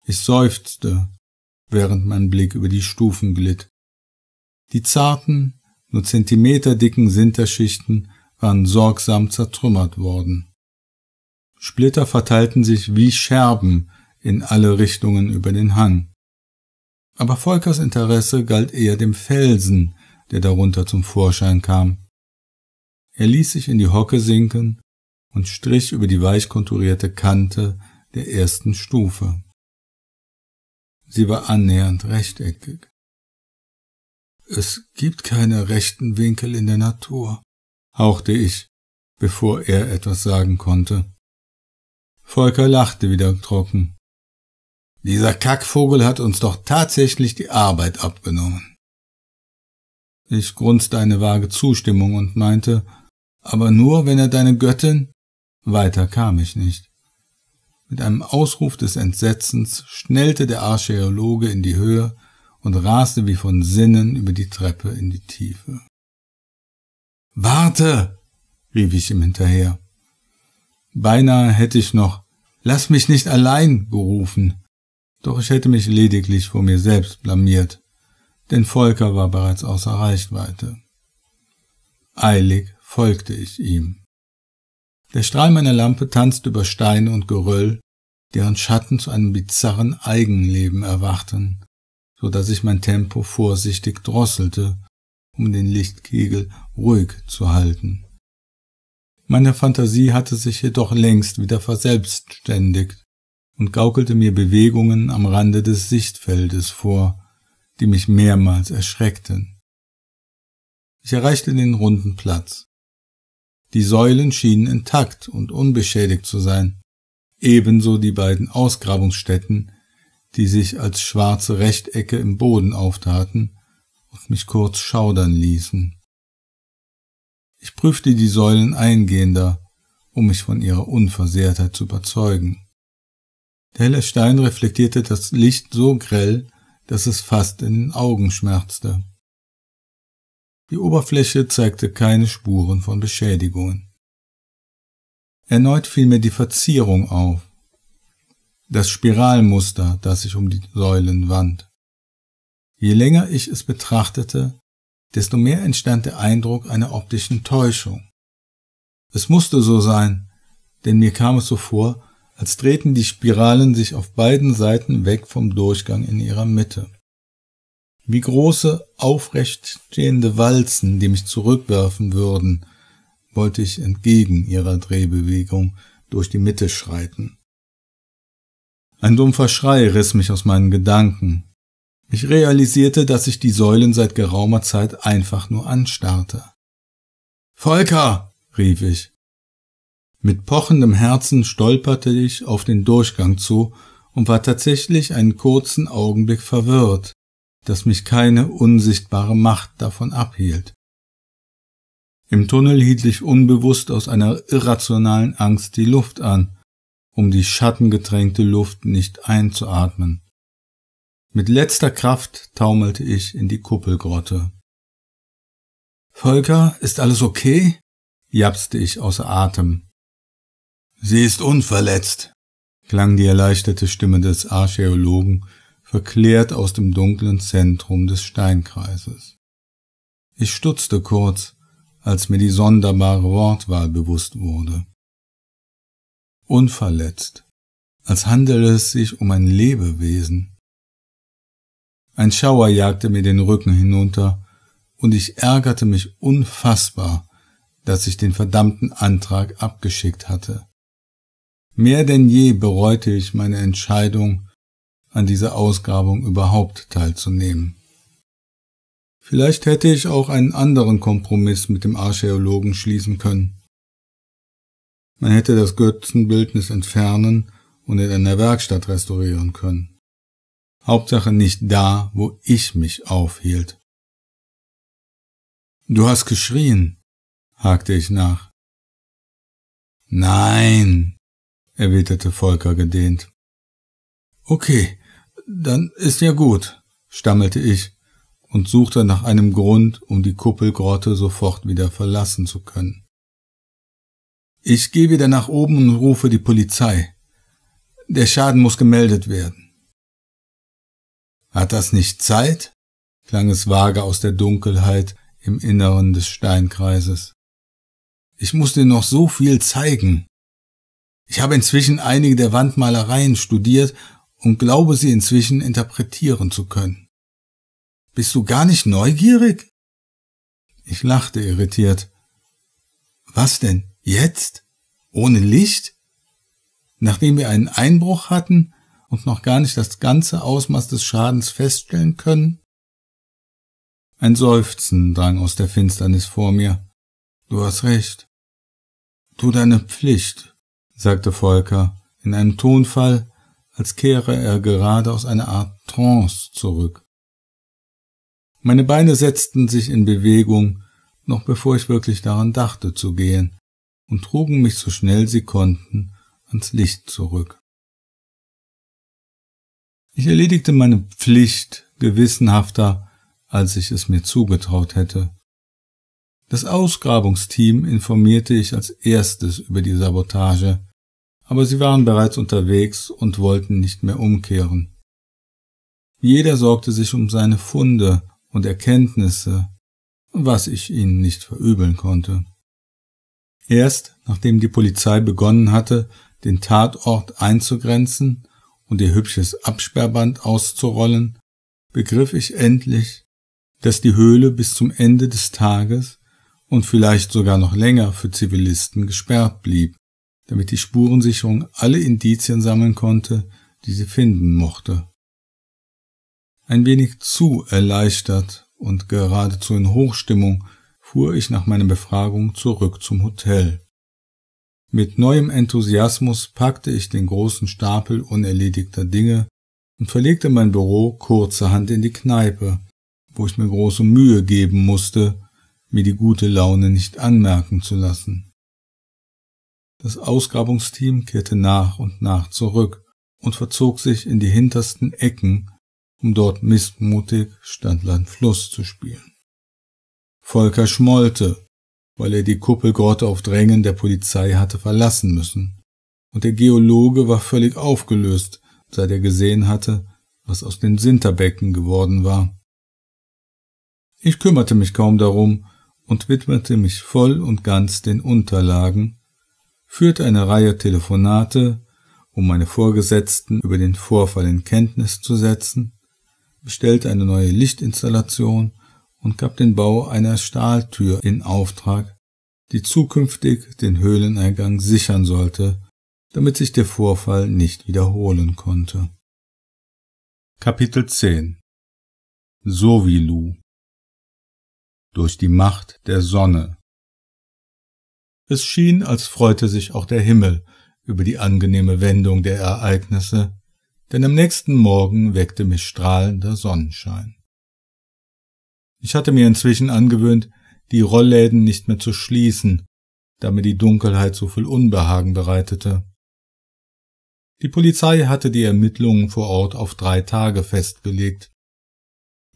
Ich seufzte, während mein Blick über die Stufen glitt. Die zarten, nur zentimeterdicken Sinterschichten waren sorgsam zertrümmert worden. Splitter verteilten sich wie Scherben in alle Richtungen über den Hang. Aber Volkers Interesse galt eher dem Felsen, der darunter zum Vorschein kam. Er ließ sich in die Hocke sinken und strich über die weich konturierte Kante der ersten Stufe. Sie war annähernd rechteckig. Es gibt keine rechten Winkel in der Natur, hauchte ich, bevor er etwas sagen konnte. Volker lachte wieder trocken. Dieser Kackvogel hat uns doch tatsächlich die Arbeit abgenommen. Ich grunzte eine vage Zustimmung und meinte, aber nur wenn er deine Göttin. Weiter kam ich nicht. Mit einem Ausruf des Entsetzens schnellte der Archäologe in die Höhe und raste wie von Sinnen über die Treppe in die Tiefe. Warte! rief ich ihm hinterher. Beinahe hätte ich noch Lass mich nicht allein gerufen, doch ich hätte mich lediglich vor mir selbst blamiert, denn Volker war bereits außer Reichweite. Eilig folgte ich ihm. Der Strahl meiner Lampe tanzt über Steine und Geröll, deren Schatten zu einem bizarren Eigenleben erwachten, so dass ich mein Tempo vorsichtig drosselte, um den Lichtkegel ruhig zu halten. Meine Fantasie hatte sich jedoch längst wieder verselbstständigt und gaukelte mir Bewegungen am Rande des Sichtfeldes vor, die mich mehrmals erschreckten. Ich erreichte den runden Platz. Die Säulen schienen intakt und unbeschädigt zu sein, ebenso die beiden Ausgrabungsstätten, die sich als schwarze Rechtecke im Boden auftaten und mich kurz schaudern ließen. Ich prüfte die Säulen eingehender, um mich von ihrer Unversehrtheit zu überzeugen. Der helle Stein reflektierte das Licht so grell, dass es fast in den Augen schmerzte. Die Oberfläche zeigte keine Spuren von Beschädigungen. Erneut fiel mir die Verzierung auf. Das Spiralmuster, das sich um die Säulen wand. Je länger ich es betrachtete, desto mehr entstand der Eindruck einer optischen Täuschung. Es musste so sein, denn mir kam es so vor, als drehten die Spiralen sich auf beiden Seiten weg vom Durchgang in ihrer Mitte wie große, aufrecht stehende Walzen, die mich zurückwerfen würden, wollte ich entgegen ihrer Drehbewegung durch die Mitte schreiten. Ein dumpfer Schrei riss mich aus meinen Gedanken. Ich realisierte, dass ich die Säulen seit geraumer Zeit einfach nur anstarrte. Volker! rief ich. Mit pochendem Herzen stolperte ich auf den Durchgang zu und war tatsächlich einen kurzen Augenblick verwirrt, dass mich keine unsichtbare Macht davon abhielt. Im Tunnel hielt ich unbewusst aus einer irrationalen Angst die Luft an, um die schattengetränkte Luft nicht einzuatmen. Mit letzter Kraft taumelte ich in die Kuppelgrotte. Volker, ist alles okay? japste ich außer Atem. Sie ist unverletzt, klang die erleichterte Stimme des Archäologen verklärt aus dem dunklen Zentrum des Steinkreises. Ich stutzte kurz, als mir die sonderbare Wortwahl bewusst wurde. Unverletzt, als handele es sich um ein Lebewesen. Ein Schauer jagte mir den Rücken hinunter, und ich ärgerte mich unfassbar, dass ich den verdammten Antrag abgeschickt hatte. Mehr denn je bereute ich meine Entscheidung, an dieser Ausgrabung überhaupt teilzunehmen. Vielleicht hätte ich auch einen anderen Kompromiss mit dem Archäologen schließen können. Man hätte das Götzenbildnis entfernen und in einer Werkstatt restaurieren können. Hauptsache nicht da, wo ich mich aufhielt.
Du hast geschrien, hakte ich nach.
Nein, erwiderte Volker gedehnt. Okay, dann ist ja gut, stammelte ich und suchte nach einem Grund, um die Kuppelgrotte sofort wieder verlassen zu können. Ich gehe wieder nach oben und rufe die Polizei. Der Schaden muss gemeldet werden. Hat das nicht Zeit? klang es vage aus der Dunkelheit im Inneren des Steinkreises. Ich muss dir noch so viel zeigen. Ich habe inzwischen einige der Wandmalereien studiert und glaube sie inzwischen interpretieren zu können. Bist du gar nicht neugierig? Ich lachte irritiert. Was denn? Jetzt? Ohne Licht? Nachdem wir einen Einbruch hatten und noch gar nicht das ganze Ausmaß des Schadens feststellen können? Ein Seufzen drang aus der Finsternis vor mir. Du hast recht. Tu deine Pflicht, sagte Volker in einem Tonfall, als kehre er gerade aus einer Art Trance zurück. Meine Beine setzten sich in Bewegung, noch bevor ich wirklich daran dachte zu gehen, und trugen mich so schnell sie konnten ans Licht zurück. Ich erledigte meine Pflicht gewissenhafter, als ich es mir zugetraut hätte. Das Ausgrabungsteam informierte ich als erstes über die Sabotage, aber sie waren bereits unterwegs und wollten nicht mehr umkehren. Jeder sorgte sich um seine Funde und Erkenntnisse, was ich ihnen nicht verübeln konnte. Erst nachdem die Polizei begonnen hatte, den Tatort einzugrenzen und ihr hübsches Absperrband auszurollen, begriff ich endlich, dass die Höhle bis zum Ende des Tages und vielleicht sogar noch länger für Zivilisten gesperrt blieb damit die Spurensicherung alle Indizien sammeln konnte, die sie finden mochte. Ein wenig zu erleichtert und geradezu in Hochstimmung fuhr ich nach meiner Befragung zurück zum Hotel. Mit neuem Enthusiasmus packte ich den großen Stapel unerledigter Dinge und verlegte mein Büro kurzerhand in die Kneipe, wo ich mir große Mühe geben musste, mir die gute Laune nicht anmerken zu lassen. Das Ausgrabungsteam kehrte nach und nach zurück und verzog sich in die hintersten Ecken, um dort missmutig Standland Fluss zu spielen. Volker schmollte, weil er die Kuppelgrotte auf Drängen der Polizei hatte verlassen müssen, und der Geologe war völlig aufgelöst, seit er gesehen hatte, was aus den Sinterbecken geworden war. Ich kümmerte mich kaum darum und widmete mich voll und ganz den Unterlagen, führte eine Reihe Telefonate, um meine Vorgesetzten über den Vorfall in Kenntnis zu setzen, bestellte eine neue Lichtinstallation und gab den Bau einer Stahltür in Auftrag, die zukünftig den Höhleneingang sichern sollte, damit sich der Vorfall nicht wiederholen konnte.
Kapitel 10 So wie Lu
Durch die Macht der Sonne es schien, als freute sich auch der Himmel über die angenehme Wendung der Ereignisse, denn am nächsten Morgen weckte mich strahlender Sonnenschein. Ich hatte mir inzwischen angewöhnt, die Rollläden nicht mehr zu schließen, da mir die Dunkelheit so viel Unbehagen bereitete. Die Polizei hatte die Ermittlungen vor Ort auf drei Tage festgelegt.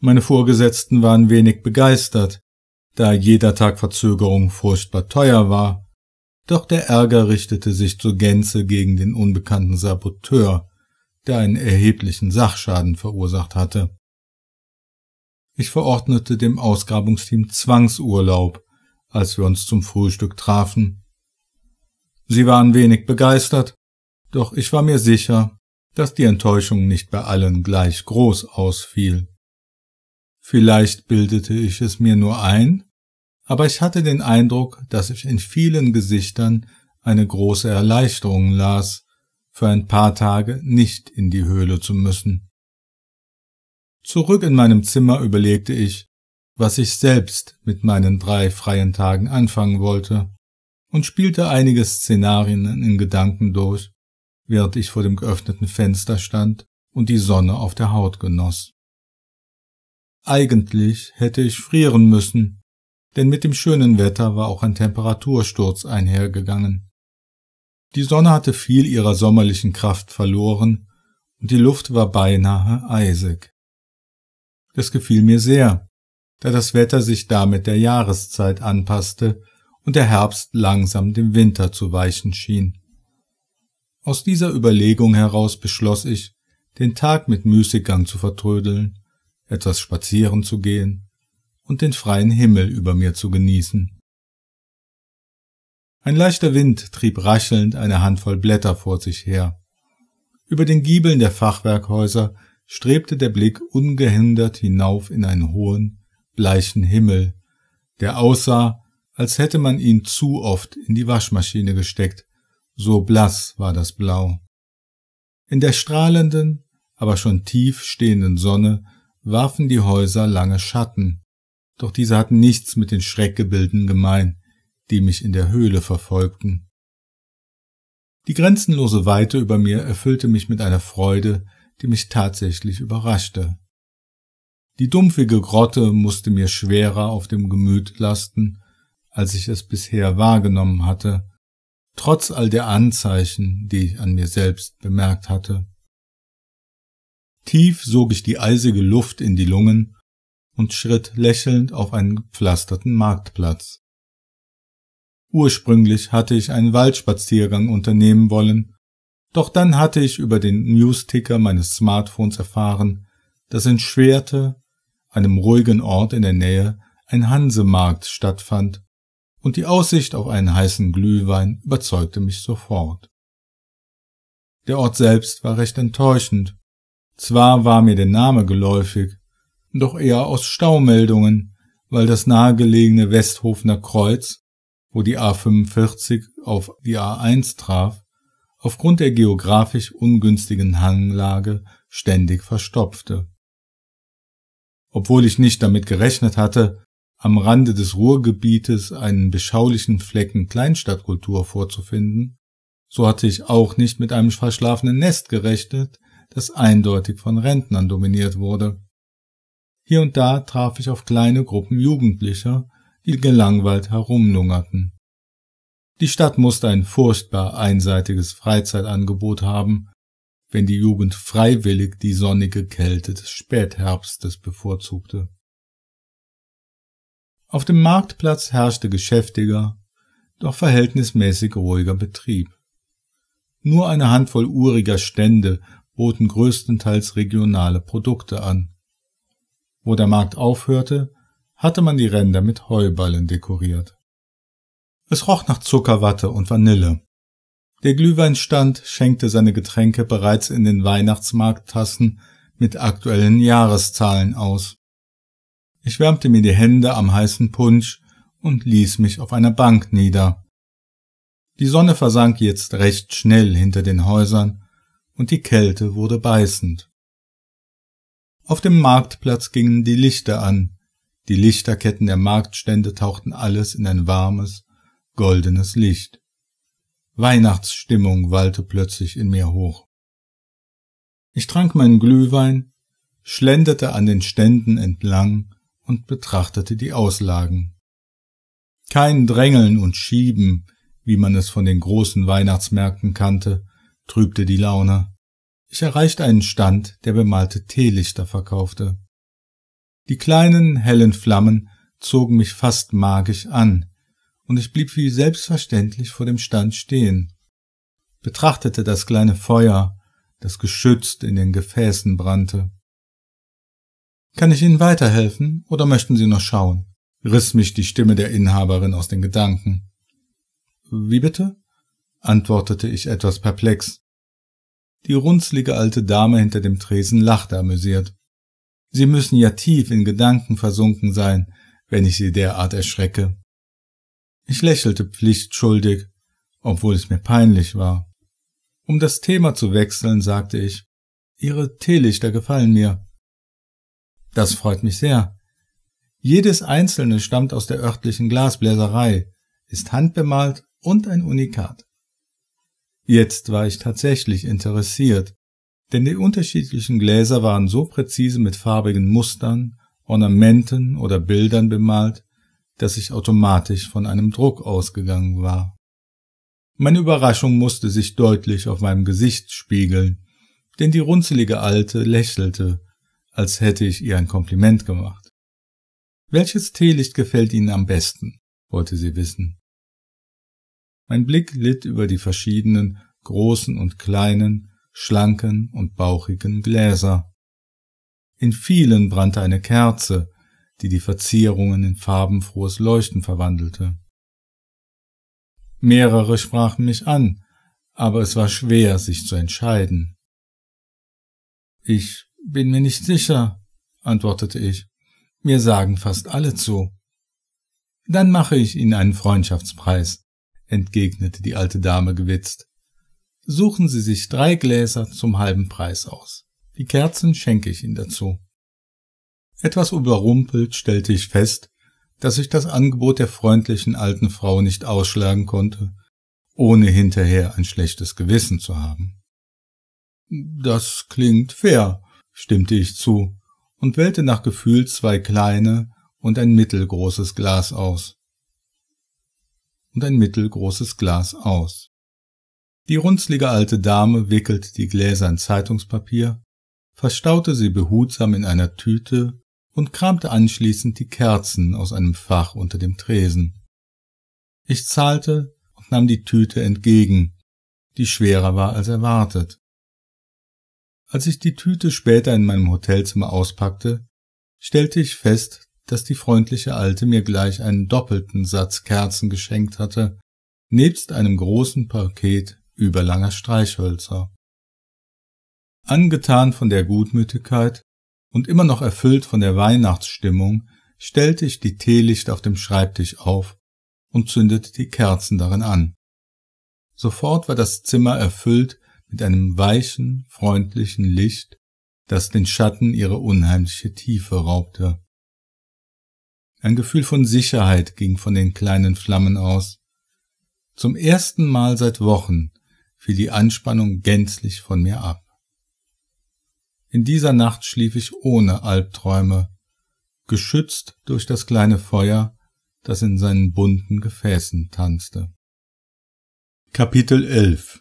Meine Vorgesetzten waren wenig begeistert, da jeder Tag Verzögerung furchtbar teuer war, doch der Ärger richtete sich zur Gänze gegen den unbekannten Saboteur, der einen erheblichen Sachschaden verursacht hatte. Ich verordnete dem Ausgrabungsteam Zwangsurlaub, als wir uns zum Frühstück trafen. Sie waren wenig begeistert, doch ich war mir sicher, dass die Enttäuschung nicht bei allen gleich groß ausfiel. Vielleicht bildete ich es mir nur ein, aber ich hatte den Eindruck, dass ich in vielen Gesichtern eine große Erleichterung las, für ein paar Tage nicht in die Höhle zu müssen. Zurück in meinem Zimmer überlegte ich, was ich selbst mit meinen drei freien Tagen anfangen wollte, und spielte einige Szenarien in Gedanken durch, während ich vor dem geöffneten Fenster stand und die Sonne auf der Haut genoss. Eigentlich hätte ich frieren müssen, denn mit dem schönen Wetter war auch ein Temperatursturz einhergegangen. Die Sonne hatte viel ihrer sommerlichen Kraft verloren, und die Luft war beinahe eisig. Das gefiel mir sehr, da das Wetter sich damit der Jahreszeit anpasste und der Herbst langsam dem Winter zu weichen schien. Aus dieser Überlegung heraus beschloss ich, den Tag mit Müßiggang zu vertrödeln, etwas spazieren zu gehen und den freien Himmel über mir zu genießen. Ein leichter Wind trieb raschelnd eine Handvoll Blätter vor sich her. Über den Giebeln der Fachwerkhäuser strebte der Blick ungehindert hinauf in einen hohen, bleichen Himmel, der aussah, als hätte man ihn zu oft in die Waschmaschine gesteckt, so blass war das Blau. In der strahlenden, aber schon tief stehenden Sonne warfen die Häuser lange Schatten, doch diese hatten nichts mit den Schreckgebilden gemein, die mich in der Höhle verfolgten. Die grenzenlose Weite über mir erfüllte mich mit einer Freude, die mich tatsächlich überraschte. Die dumpfige Grotte musste mir schwerer auf dem Gemüt lasten, als ich es bisher wahrgenommen hatte, trotz all der Anzeichen, die ich an mir selbst bemerkt hatte. Tief sog ich die eisige Luft in die Lungen und schritt lächelnd auf einen gepflasterten Marktplatz. Ursprünglich hatte ich einen Waldspaziergang unternehmen wollen, doch dann hatte ich über den Newsticker meines Smartphones erfahren, dass in Schwerte, einem ruhigen Ort in der Nähe, ein Hansemarkt stattfand, und die Aussicht auf einen heißen Glühwein überzeugte mich sofort. Der Ort selbst war recht enttäuschend. Zwar war mir der Name geläufig, doch eher aus Staumeldungen, weil das nahegelegene Westhofener Kreuz, wo die A45 auf die A1 traf, aufgrund der geografisch ungünstigen Hanglage ständig verstopfte. Obwohl ich nicht damit gerechnet hatte, am Rande des Ruhrgebietes einen beschaulichen Flecken Kleinstadtkultur vorzufinden, so hatte ich auch nicht mit einem verschlafenen Nest gerechnet, das eindeutig von Rentnern dominiert wurde. Hier und da traf ich auf kleine Gruppen Jugendlicher, die gelangweilt herumlungerten. Die Stadt musste ein furchtbar einseitiges Freizeitangebot haben, wenn die Jugend freiwillig die sonnige Kälte des Spätherbstes bevorzugte. Auf dem Marktplatz herrschte geschäftiger, doch verhältnismäßig ruhiger Betrieb. Nur eine Handvoll uriger Stände boten größtenteils regionale Produkte an. Wo der Markt aufhörte, hatte man die Ränder mit Heuballen dekoriert. Es roch nach Zuckerwatte und Vanille. Der Glühweinstand schenkte seine Getränke bereits in den Weihnachtsmarkttassen mit aktuellen Jahreszahlen aus. Ich wärmte mir die Hände am heißen Punsch und ließ mich auf einer Bank nieder. Die Sonne versank jetzt recht schnell hinter den Häusern und die Kälte wurde beißend. Auf dem Marktplatz gingen die Lichter an. Die Lichterketten der Marktstände tauchten alles in ein warmes, goldenes Licht. Weihnachtsstimmung wallte plötzlich in mir hoch. Ich trank meinen Glühwein, schlenderte an den Ständen entlang und betrachtete die Auslagen. Kein Drängeln und Schieben, wie man es von den großen Weihnachtsmärkten kannte, trübte die Laune. Ich erreichte einen Stand, der bemalte Teelichter verkaufte. Die kleinen, hellen Flammen zogen mich fast magisch an, und ich blieb wie selbstverständlich vor dem Stand stehen, betrachtete das kleine Feuer, das geschützt in den Gefäßen brannte. Kann ich Ihnen weiterhelfen oder möchten Sie noch schauen? riss mich die Stimme der Inhaberin aus den Gedanken. Wie bitte? antwortete ich etwas perplex. Die runzlige alte Dame hinter dem Tresen lachte amüsiert. Sie müssen ja tief in Gedanken versunken sein, wenn ich Sie derart erschrecke. Ich lächelte pflichtschuldig, obwohl es mir peinlich war. Um das Thema zu wechseln, sagte ich, Ihre Teelichter gefallen mir. Das freut mich sehr. Jedes einzelne stammt aus der örtlichen Glasbläserei, ist handbemalt und ein Unikat. Jetzt war ich tatsächlich interessiert, denn die unterschiedlichen Gläser waren so präzise mit farbigen Mustern, Ornamenten oder Bildern bemalt, dass ich automatisch von einem Druck ausgegangen war. Meine Überraschung musste sich deutlich auf meinem Gesicht spiegeln, denn die runzelige Alte lächelte, als hätte ich ihr ein Kompliment gemacht. Welches Teelicht gefällt Ihnen am besten? wollte sie wissen. Mein Blick litt über die verschiedenen großen und kleinen, schlanken und bauchigen Gläser. In vielen brannte eine Kerze, die die Verzierungen in farbenfrohes Leuchten verwandelte. Mehrere sprachen mich an, aber es war schwer, sich zu entscheiden. Ich bin mir nicht sicher, antwortete ich. Mir sagen fast alle zu. Dann mache ich Ihnen einen Freundschaftspreis entgegnete die alte Dame gewitzt. Suchen Sie sich drei Gläser zum halben Preis aus. Die Kerzen schenke ich Ihnen dazu. Etwas überrumpelt stellte ich fest, dass ich das Angebot der freundlichen alten Frau nicht ausschlagen konnte, ohne hinterher ein schlechtes Gewissen zu haben. Das klingt fair, stimmte ich zu und wählte nach Gefühl zwei kleine und ein mittelgroßes Glas aus und ein mittelgroßes Glas aus. Die runzlige alte Dame wickelte die Gläser in Zeitungspapier, verstaute sie behutsam in einer Tüte und kramte anschließend die Kerzen aus einem Fach unter dem Tresen. Ich zahlte und nahm die Tüte entgegen, die schwerer war als erwartet. Als ich die Tüte später in meinem Hotelzimmer auspackte, stellte ich fest, dass die freundliche Alte mir gleich einen doppelten Satz Kerzen geschenkt hatte, nebst einem großen Paket überlanger Streichhölzer. Angetan von der Gutmütigkeit und immer noch erfüllt von der Weihnachtsstimmung, stellte ich die Teelicht auf dem Schreibtisch auf und zündete die Kerzen darin an. Sofort war das Zimmer erfüllt mit einem weichen, freundlichen Licht, das den Schatten ihre unheimliche Tiefe raubte. Ein Gefühl von Sicherheit ging von den kleinen Flammen aus. Zum ersten Mal seit Wochen fiel die Anspannung gänzlich von mir ab. In dieser Nacht schlief ich ohne Albträume, geschützt durch das kleine Feuer, das in seinen bunten Gefäßen tanzte. Kapitel 11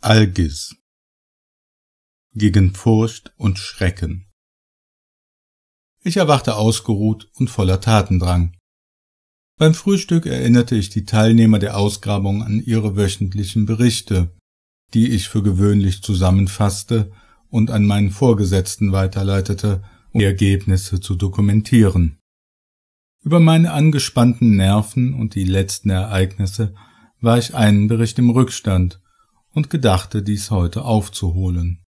Algis Gegen Furcht und
Schrecken ich erwachte ausgeruht und voller Tatendrang. Beim Frühstück erinnerte ich die Teilnehmer der Ausgrabung an ihre wöchentlichen Berichte, die ich für gewöhnlich zusammenfasste und an meinen Vorgesetzten weiterleitete, um die Ergebnisse zu dokumentieren. Über meine angespannten Nerven und die letzten Ereignisse war ich einen Bericht im Rückstand und gedachte, dies heute aufzuholen.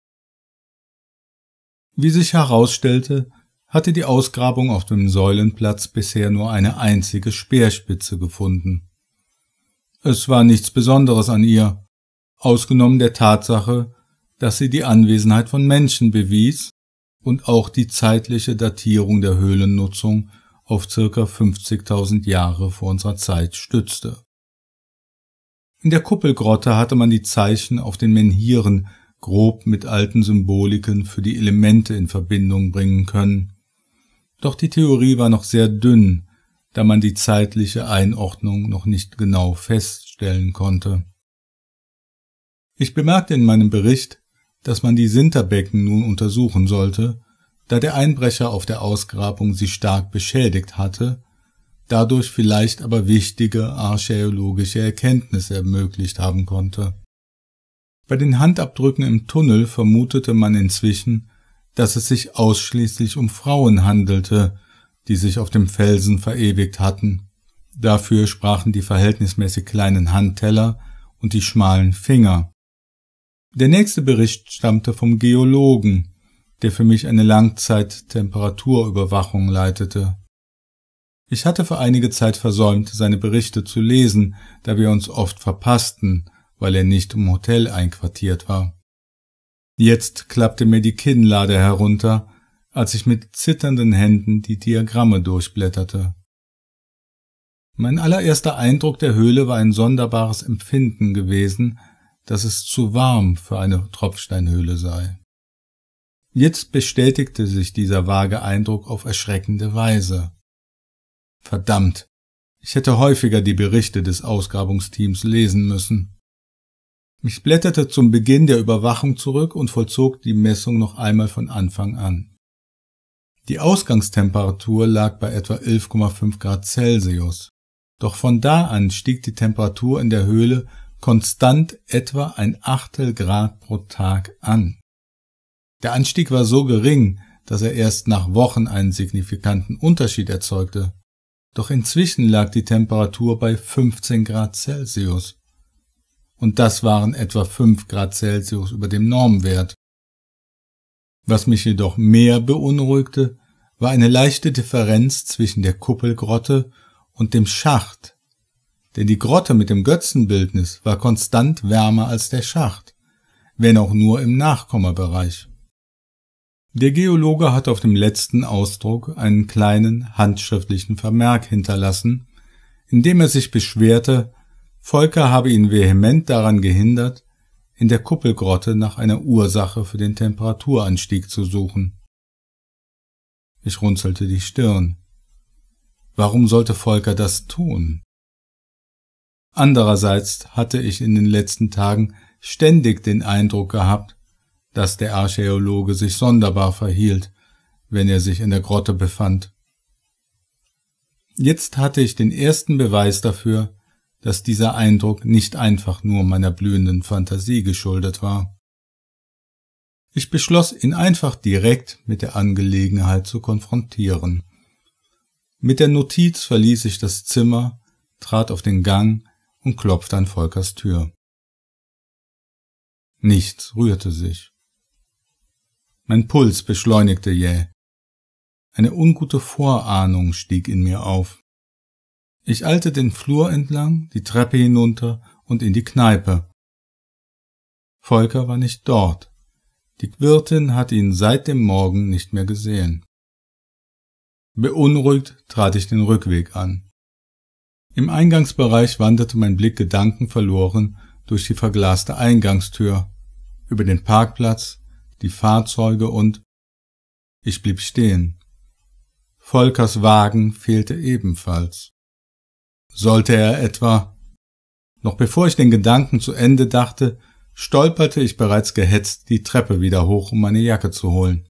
Wie sich herausstellte, hatte die Ausgrabung auf dem Säulenplatz bisher nur eine einzige Speerspitze gefunden. Es war nichts Besonderes an ihr, ausgenommen der Tatsache, dass sie die Anwesenheit von Menschen bewies und auch die zeitliche Datierung der Höhlennutzung auf circa 50.000 Jahre vor unserer Zeit stützte. In der Kuppelgrotte hatte man die Zeichen auf den Menhiren grob mit alten Symboliken für die Elemente in Verbindung bringen können. Doch die Theorie war noch sehr dünn, da man die zeitliche Einordnung noch nicht genau feststellen konnte. Ich bemerkte in meinem Bericht, dass man die Sinterbecken nun untersuchen sollte, da der Einbrecher auf der Ausgrabung sie stark beschädigt hatte, dadurch vielleicht aber wichtige archäologische Erkenntnisse ermöglicht haben konnte. Bei den Handabdrücken im Tunnel vermutete man inzwischen, dass es sich ausschließlich um Frauen handelte, die sich auf dem Felsen verewigt hatten. Dafür sprachen die verhältnismäßig kleinen Handteller und die schmalen Finger. Der nächste Bericht stammte vom Geologen, der für mich eine Langzeittemperaturüberwachung leitete. Ich hatte für einige Zeit versäumt, seine Berichte zu lesen, da wir uns oft verpassten, weil er nicht im Hotel einquartiert war. Jetzt klappte mir die Kinnlade herunter, als ich mit zitternden Händen die Diagramme durchblätterte. Mein allererster Eindruck der Höhle war ein sonderbares Empfinden gewesen, dass es zu warm für eine Tropfsteinhöhle sei. Jetzt bestätigte sich dieser vage Eindruck auf erschreckende Weise. Verdammt, ich hätte häufiger die Berichte des Ausgrabungsteams lesen müssen. Ich blätterte zum Beginn der Überwachung zurück und vollzog die Messung noch einmal von Anfang an. Die Ausgangstemperatur lag bei etwa 11,5 Grad Celsius. Doch von da an stieg die Temperatur in der Höhle konstant etwa ein Achtel Grad pro Tag an. Der Anstieg war so gering, dass er erst nach Wochen einen signifikanten Unterschied erzeugte. Doch inzwischen lag die Temperatur bei 15 Grad Celsius und das waren etwa 5 Grad Celsius über dem Normwert. Was mich jedoch mehr beunruhigte, war eine leichte Differenz zwischen der Kuppelgrotte und dem Schacht, denn die Grotte mit dem Götzenbildnis war konstant wärmer als der Schacht, wenn auch nur im Nachkommabereich. Der Geologe hat auf dem letzten Ausdruck einen kleinen handschriftlichen Vermerk hinterlassen, in dem er sich beschwerte, Volker habe ihn vehement daran gehindert, in der Kuppelgrotte nach einer Ursache für den Temperaturanstieg zu suchen. Ich runzelte die Stirn. Warum sollte Volker das tun? Andererseits hatte ich in den letzten Tagen ständig den Eindruck gehabt, dass der Archäologe sich sonderbar verhielt, wenn er sich in der Grotte befand. Jetzt hatte ich den ersten Beweis dafür, dass dieser Eindruck nicht einfach nur meiner blühenden Fantasie geschuldet war. Ich beschloss, ihn einfach direkt mit der Angelegenheit zu konfrontieren. Mit der Notiz verließ ich das Zimmer, trat auf den Gang und klopfte an Volkers Tür. Nichts rührte sich. Mein Puls beschleunigte jäh. Eine ungute Vorahnung stieg in mir auf. Ich eilte den Flur entlang, die Treppe hinunter und in die Kneipe. Volker war nicht dort. Die Wirtin hatte ihn seit dem Morgen nicht mehr gesehen. Beunruhigt trat ich den Rückweg an. Im Eingangsbereich wanderte mein Blick gedankenverloren durch die verglaste Eingangstür, über den Parkplatz, die Fahrzeuge und ich blieb stehen. Volkers Wagen fehlte ebenfalls. Sollte er etwa? Noch bevor ich den Gedanken zu Ende dachte, stolperte ich bereits gehetzt die Treppe wieder hoch, um meine Jacke zu holen.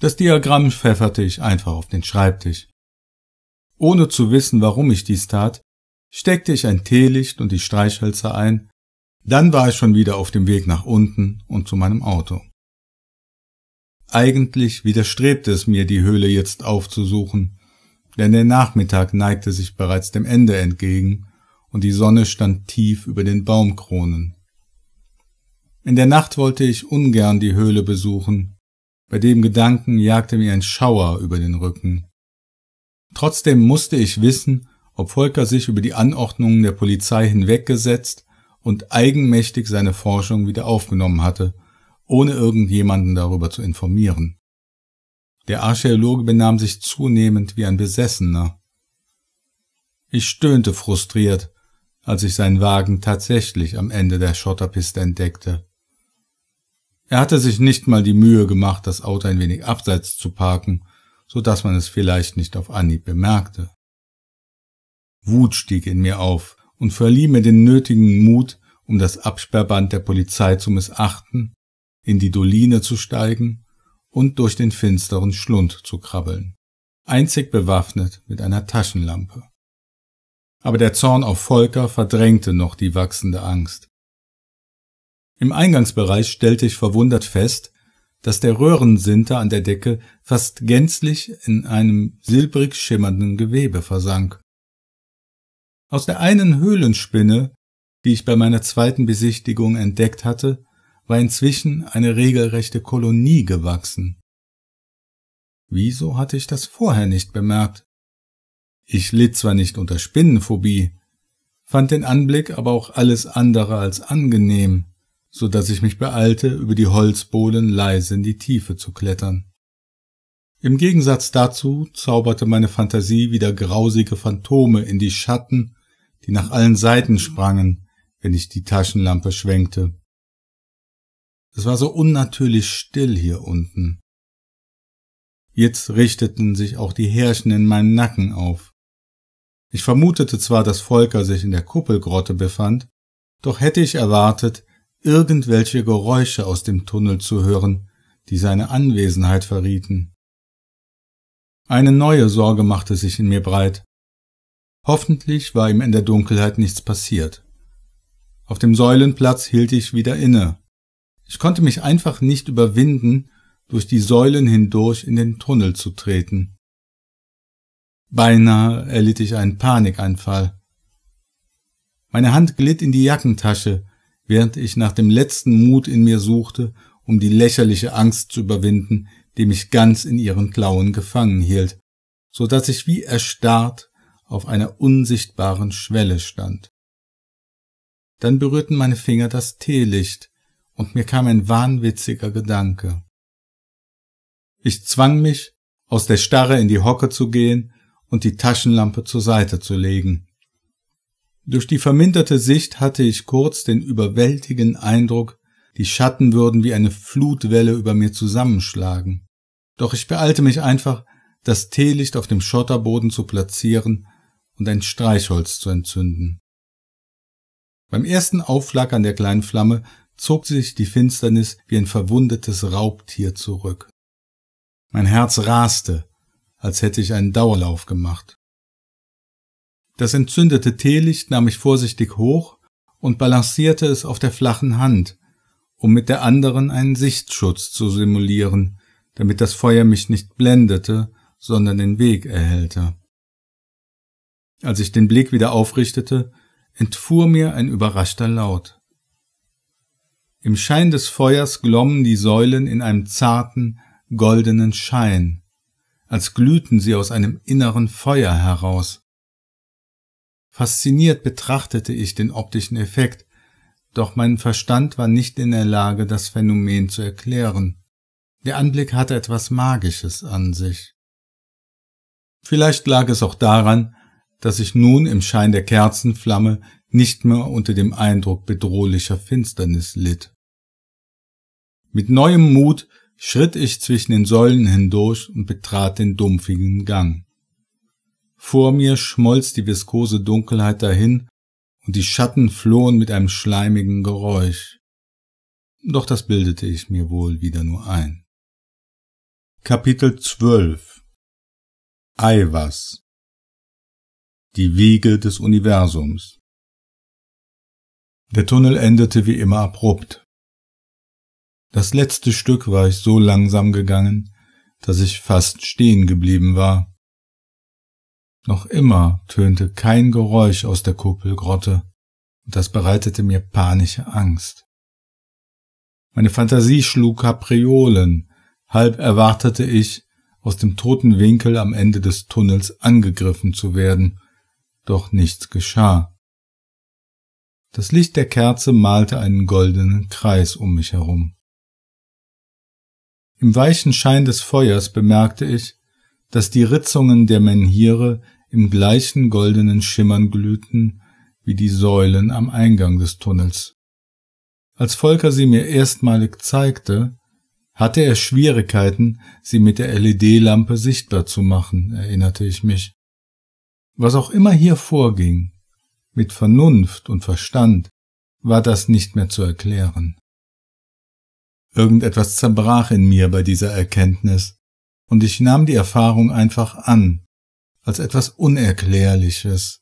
Das Diagramm pfefferte ich einfach auf den Schreibtisch. Ohne zu wissen, warum ich dies tat, steckte ich ein Teelicht und die Streichhölzer ein, dann war ich schon wieder auf dem Weg nach unten und zu meinem Auto. Eigentlich widerstrebte es mir, die Höhle jetzt aufzusuchen, denn der Nachmittag neigte sich bereits dem Ende entgegen, und die Sonne stand tief über den Baumkronen. In der Nacht wollte ich ungern die Höhle besuchen, bei dem Gedanken jagte mir ein Schauer über den Rücken. Trotzdem musste ich wissen, ob Volker sich über die Anordnungen der Polizei hinweggesetzt und eigenmächtig seine Forschung wieder aufgenommen hatte, ohne irgendjemanden darüber zu informieren. Der Archäologe benahm sich zunehmend wie ein Besessener. Ich stöhnte frustriert, als ich seinen Wagen tatsächlich am Ende der Schotterpiste entdeckte. Er hatte sich nicht mal die Mühe gemacht, das Auto ein wenig abseits zu parken, so dass man es vielleicht nicht auf Anhieb bemerkte. Wut stieg in mir auf und verlieh mir den nötigen Mut, um das Absperrband der Polizei zu missachten, in die Doline zu steigen und durch den finsteren Schlund zu krabbeln, einzig bewaffnet mit einer Taschenlampe. Aber der Zorn auf Volker verdrängte noch die wachsende Angst. Im Eingangsbereich stellte ich verwundert fest, dass der Röhrensinter an der Decke fast gänzlich in einem silbrig schimmernden Gewebe versank. Aus der einen Höhlenspinne, die ich bei meiner zweiten Besichtigung entdeckt hatte, war inzwischen eine regelrechte Kolonie gewachsen. Wieso hatte ich das vorher nicht bemerkt? Ich litt zwar nicht unter Spinnenphobie, fand den Anblick aber auch alles andere als angenehm, so dass ich mich beeilte, über die Holzbohlen leise in die Tiefe zu klettern. Im Gegensatz dazu zauberte meine Fantasie wieder grausige Phantome in die Schatten, die nach allen Seiten sprangen, wenn ich die Taschenlampe schwenkte. Es war so unnatürlich still hier unten. Jetzt richteten sich auch die Härchen in meinem Nacken auf. Ich vermutete zwar, dass Volker sich in der Kuppelgrotte befand, doch hätte ich erwartet, irgendwelche Geräusche aus dem Tunnel zu hören, die seine Anwesenheit verrieten. Eine neue Sorge machte sich in mir breit. Hoffentlich war ihm in der Dunkelheit nichts passiert. Auf dem Säulenplatz hielt ich wieder inne ich konnte mich einfach nicht überwinden, durch die Säulen hindurch in den Tunnel zu treten. Beinahe erlitt ich einen Panikanfall. Meine Hand glitt in die Jackentasche, während ich nach dem letzten Mut in mir suchte, um die lächerliche Angst zu überwinden, die mich ganz in ihren Klauen gefangen hielt, so dass ich wie erstarrt auf einer unsichtbaren Schwelle stand. Dann berührten meine Finger das Teelicht, und mir kam ein wahnwitziger Gedanke. Ich zwang mich, aus der Starre in die Hocke zu gehen und die Taschenlampe zur Seite zu legen. Durch die verminderte Sicht hatte ich kurz den überwältigenden Eindruck, die Schatten würden wie eine Flutwelle über mir zusammenschlagen. Doch ich beeilte mich einfach, das Teelicht auf dem Schotterboden zu platzieren und ein Streichholz zu entzünden. Beim ersten Aufflackern der kleinen Flamme zog sich die Finsternis wie ein verwundetes Raubtier zurück. Mein Herz raste, als hätte ich einen Dauerlauf gemacht. Das entzündete Teelicht nahm ich vorsichtig hoch und balancierte es auf der flachen Hand, um mit der anderen einen Sichtschutz zu simulieren, damit das Feuer mich nicht blendete, sondern den Weg erhellte. Als ich den Blick wieder aufrichtete, entfuhr mir ein überraschter Laut. Im Schein des Feuers glommen die Säulen in einem zarten, goldenen Schein, als glühten sie aus einem inneren Feuer heraus. Fasziniert betrachtete ich den optischen Effekt, doch mein Verstand war nicht in der Lage, das Phänomen zu erklären. Der Anblick hatte etwas Magisches an sich. Vielleicht lag es auch daran, dass ich nun im Schein der Kerzenflamme nicht mehr unter dem Eindruck bedrohlicher Finsternis litt. Mit neuem Mut schritt ich zwischen den Säulen hindurch und betrat den dumpfigen Gang. Vor mir schmolz die viskose Dunkelheit dahin und die Schatten flohen mit einem schleimigen Geräusch. Doch das bildete ich mir wohl wieder nur ein.
Kapitel 12 Eiwas
Die Wiege des Universums Der Tunnel endete wie immer abrupt. Das letzte Stück war ich so langsam gegangen, dass ich fast stehen geblieben war. Noch immer tönte kein Geräusch aus der Kuppelgrotte, und das bereitete mir panische Angst. Meine Fantasie schlug Kapriolen, halb erwartete ich, aus dem toten Winkel am Ende des Tunnels angegriffen zu werden, doch nichts geschah. Das Licht der Kerze malte einen goldenen Kreis um mich herum. Im weichen Schein des Feuers bemerkte ich, dass die Ritzungen der Menhire im gleichen goldenen Schimmern glühten wie die Säulen am Eingang des Tunnels. Als Volker sie mir erstmalig zeigte, hatte er Schwierigkeiten, sie mit der LED-Lampe sichtbar zu machen, erinnerte ich mich. Was auch immer hier vorging, mit Vernunft und Verstand war das nicht mehr zu erklären. Irgendetwas zerbrach in mir bei dieser Erkenntnis, und ich nahm die Erfahrung einfach an, als etwas Unerklärliches,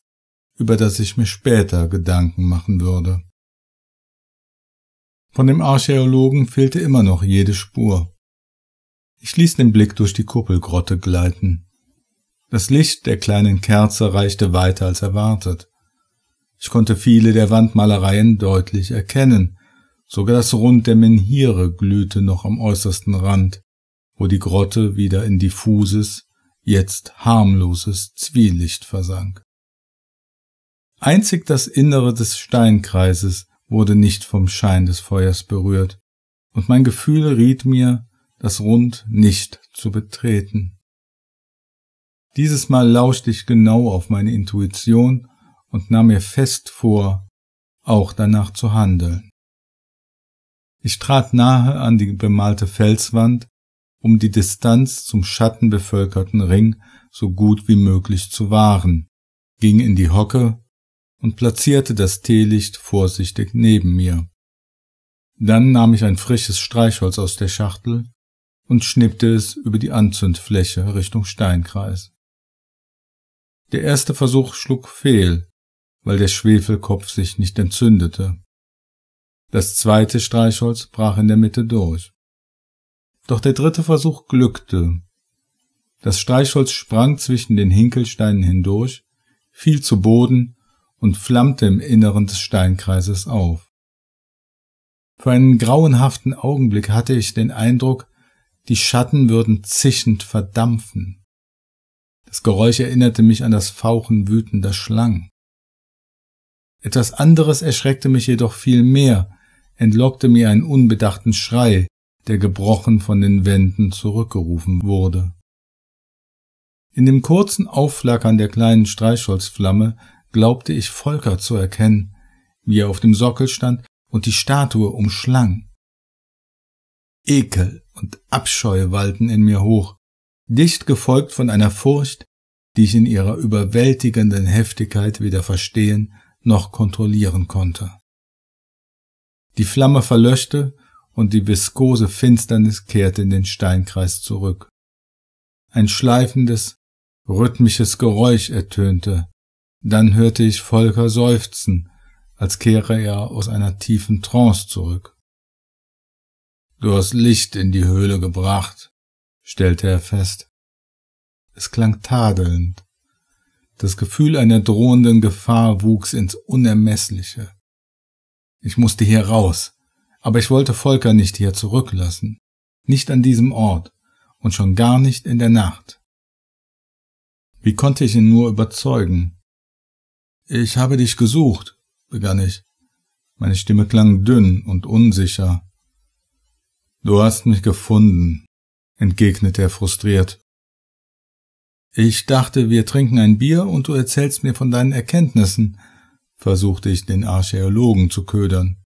über das ich mir später Gedanken machen würde. Von dem Archäologen fehlte immer noch jede Spur. Ich ließ den Blick durch die Kuppelgrotte gleiten. Das Licht der kleinen Kerze reichte weiter als erwartet. Ich konnte viele der Wandmalereien deutlich erkennen, Sogar das Rund der Menhire glühte noch am äußersten Rand, wo die Grotte wieder in diffuses, jetzt harmloses Zwielicht versank. Einzig das Innere des Steinkreises wurde nicht vom Schein des Feuers berührt, und mein Gefühl riet mir, das Rund nicht zu betreten. Dieses Mal lauschte ich genau auf meine Intuition und nahm mir fest vor, auch danach zu handeln. Ich trat nahe an die bemalte Felswand, um die Distanz zum schattenbevölkerten Ring so gut wie möglich zu wahren, ging in die Hocke und platzierte das Teelicht vorsichtig neben mir. Dann nahm ich ein frisches Streichholz aus der Schachtel und schnippte es über die Anzündfläche Richtung Steinkreis. Der erste Versuch schlug fehl, weil der Schwefelkopf sich nicht entzündete. Das zweite Streichholz brach in der Mitte durch. Doch der dritte Versuch glückte. Das Streichholz sprang zwischen den Hinkelsteinen hindurch, fiel zu Boden und flammte im Inneren des Steinkreises auf. Für einen grauenhaften Augenblick hatte ich den Eindruck, die Schatten würden zischend verdampfen. Das Geräusch erinnerte mich an das Fauchen wütender Schlangen. Etwas anderes erschreckte mich jedoch viel mehr, entlockte mir einen unbedachten Schrei, der gebrochen von den Wänden zurückgerufen wurde. In dem kurzen Aufflackern der kleinen Streichholzflamme glaubte ich Volker zu erkennen, wie er auf dem Sockel stand und die Statue umschlang. Ekel und Abscheu wallten in mir hoch, dicht gefolgt von einer Furcht, die ich in ihrer überwältigenden Heftigkeit weder verstehen noch kontrollieren konnte. Die Flamme verlöschte und die viskose Finsternis kehrte in den Steinkreis zurück. Ein schleifendes, rhythmisches Geräusch ertönte. Dann hörte ich Volker seufzen, als kehre er aus einer tiefen Trance zurück. Du hast Licht in die Höhle gebracht, stellte er fest. Es klang tadelnd. Das Gefühl einer drohenden Gefahr wuchs ins Unermessliche. Ich musste hier raus. Aber ich wollte Volker nicht hier zurücklassen. Nicht an diesem Ort. Und schon gar nicht in der Nacht. Wie konnte ich ihn nur überzeugen? Ich habe dich gesucht, begann ich. Meine Stimme klang dünn und unsicher. Du hast mich gefunden, entgegnete er frustriert. Ich dachte, wir trinken ein Bier und du erzählst mir von deinen Erkenntnissen, versuchte ich den Archäologen zu ködern.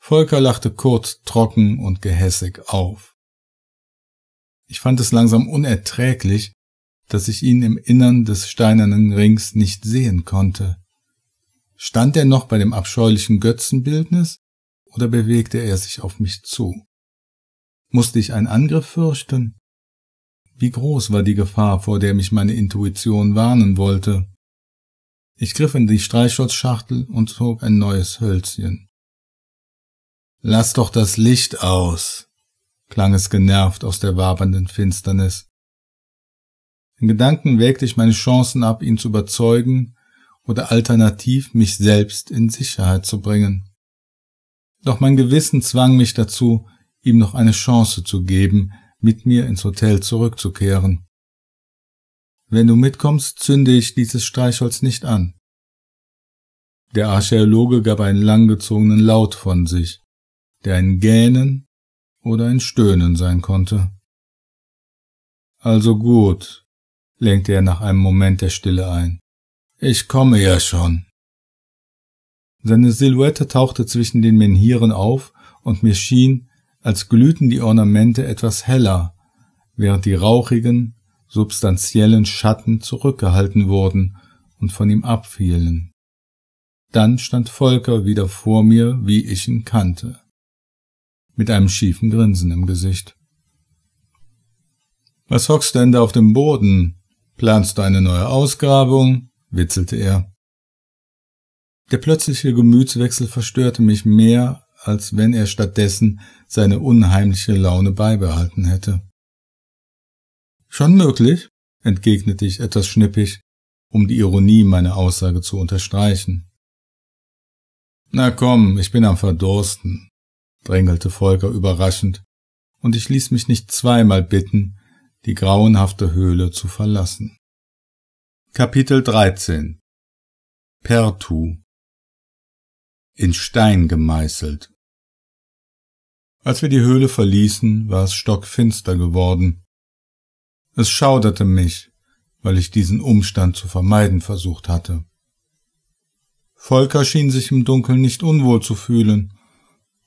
Volker lachte kurz, trocken und gehässig auf. Ich fand es langsam unerträglich, dass ich ihn im Innern des steinernen Rings nicht sehen konnte. Stand er noch bei dem abscheulichen Götzenbildnis oder bewegte er sich auf mich zu? Musste ich einen Angriff fürchten? Wie groß war die Gefahr, vor der mich meine Intuition warnen wollte? Ich griff in die Streichholzschachtel und zog ein neues Hölzchen. Lass doch das Licht aus, klang es genervt aus der wabernden Finsternis. In Gedanken wägte ich meine Chancen ab, ihn zu überzeugen oder alternativ mich selbst in Sicherheit zu bringen. Doch mein Gewissen zwang mich dazu, ihm noch eine Chance zu geben, mit mir ins Hotel zurückzukehren. Wenn du mitkommst, zünde ich dieses Streichholz nicht an. Der Archäologe gab einen langgezogenen Laut von sich, der ein Gähnen oder ein Stöhnen sein konnte. Also gut, lenkte er nach einem Moment der Stille ein. Ich komme ja schon. Seine Silhouette tauchte zwischen den Menhiren auf und mir schien, als glühten die Ornamente etwas heller, während die rauchigen, substantiellen Schatten zurückgehalten wurden und von ihm abfielen. Dann stand Volker wieder vor mir, wie ich ihn kannte, mit einem schiefen Grinsen im Gesicht. Was hockst denn da auf dem Boden? Planst du eine neue Ausgrabung? witzelte er. Der plötzliche Gemütswechsel verstörte mich mehr, als wenn er stattdessen seine unheimliche Laune beibehalten hätte. Schon möglich, entgegnete ich etwas schnippig, um die Ironie meiner Aussage zu unterstreichen. Na komm, ich bin am Verdursten, drängelte Volker überraschend, und ich ließ mich nicht zweimal bitten, die grauenhafte Höhle zu verlassen. Kapitel 13
Pertu In Stein gemeißelt
Als wir die Höhle verließen, war es stockfinster geworden, es schauderte mich, weil ich diesen Umstand zu vermeiden versucht hatte. Volker schien sich im Dunkeln nicht unwohl zu fühlen,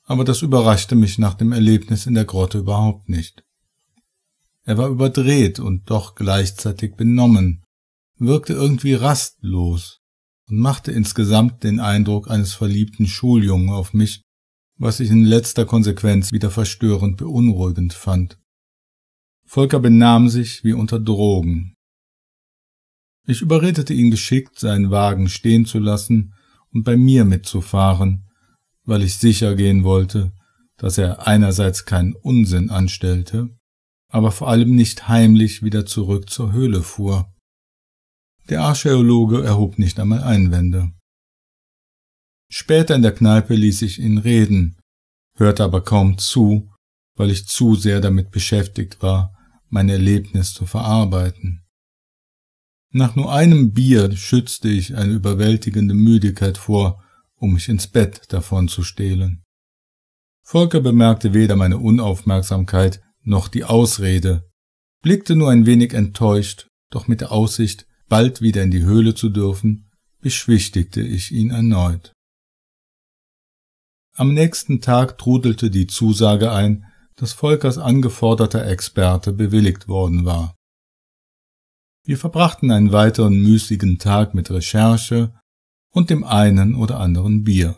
aber das überraschte mich nach dem Erlebnis in der Grotte überhaupt nicht. Er war überdreht und doch gleichzeitig benommen, wirkte irgendwie rastlos und machte insgesamt den Eindruck eines verliebten Schuljungen auf mich, was ich in letzter Konsequenz wieder verstörend beunruhigend fand. Volker benahm sich wie unter Drogen. Ich überredete ihn geschickt, seinen Wagen stehen zu lassen und bei mir mitzufahren, weil ich sicher gehen wollte, dass er einerseits keinen Unsinn anstellte, aber vor allem nicht heimlich wieder zurück zur Höhle fuhr. Der Archäologe erhob nicht einmal Einwände. Später in der Kneipe ließ ich ihn reden, hörte aber kaum zu, weil ich zu sehr damit beschäftigt war, mein Erlebnis zu verarbeiten. Nach nur einem Bier schützte ich eine überwältigende Müdigkeit vor, um mich ins Bett davon zu stehlen. Volker bemerkte weder meine Unaufmerksamkeit noch die Ausrede, blickte nur ein wenig enttäuscht, doch mit der Aussicht, bald wieder in die Höhle zu dürfen, beschwichtigte ich ihn erneut. Am nächsten Tag trudelte die Zusage ein, das Volkers angeforderter Experte bewilligt worden war. Wir verbrachten einen weiteren müßigen Tag mit Recherche und dem einen oder anderen Bier.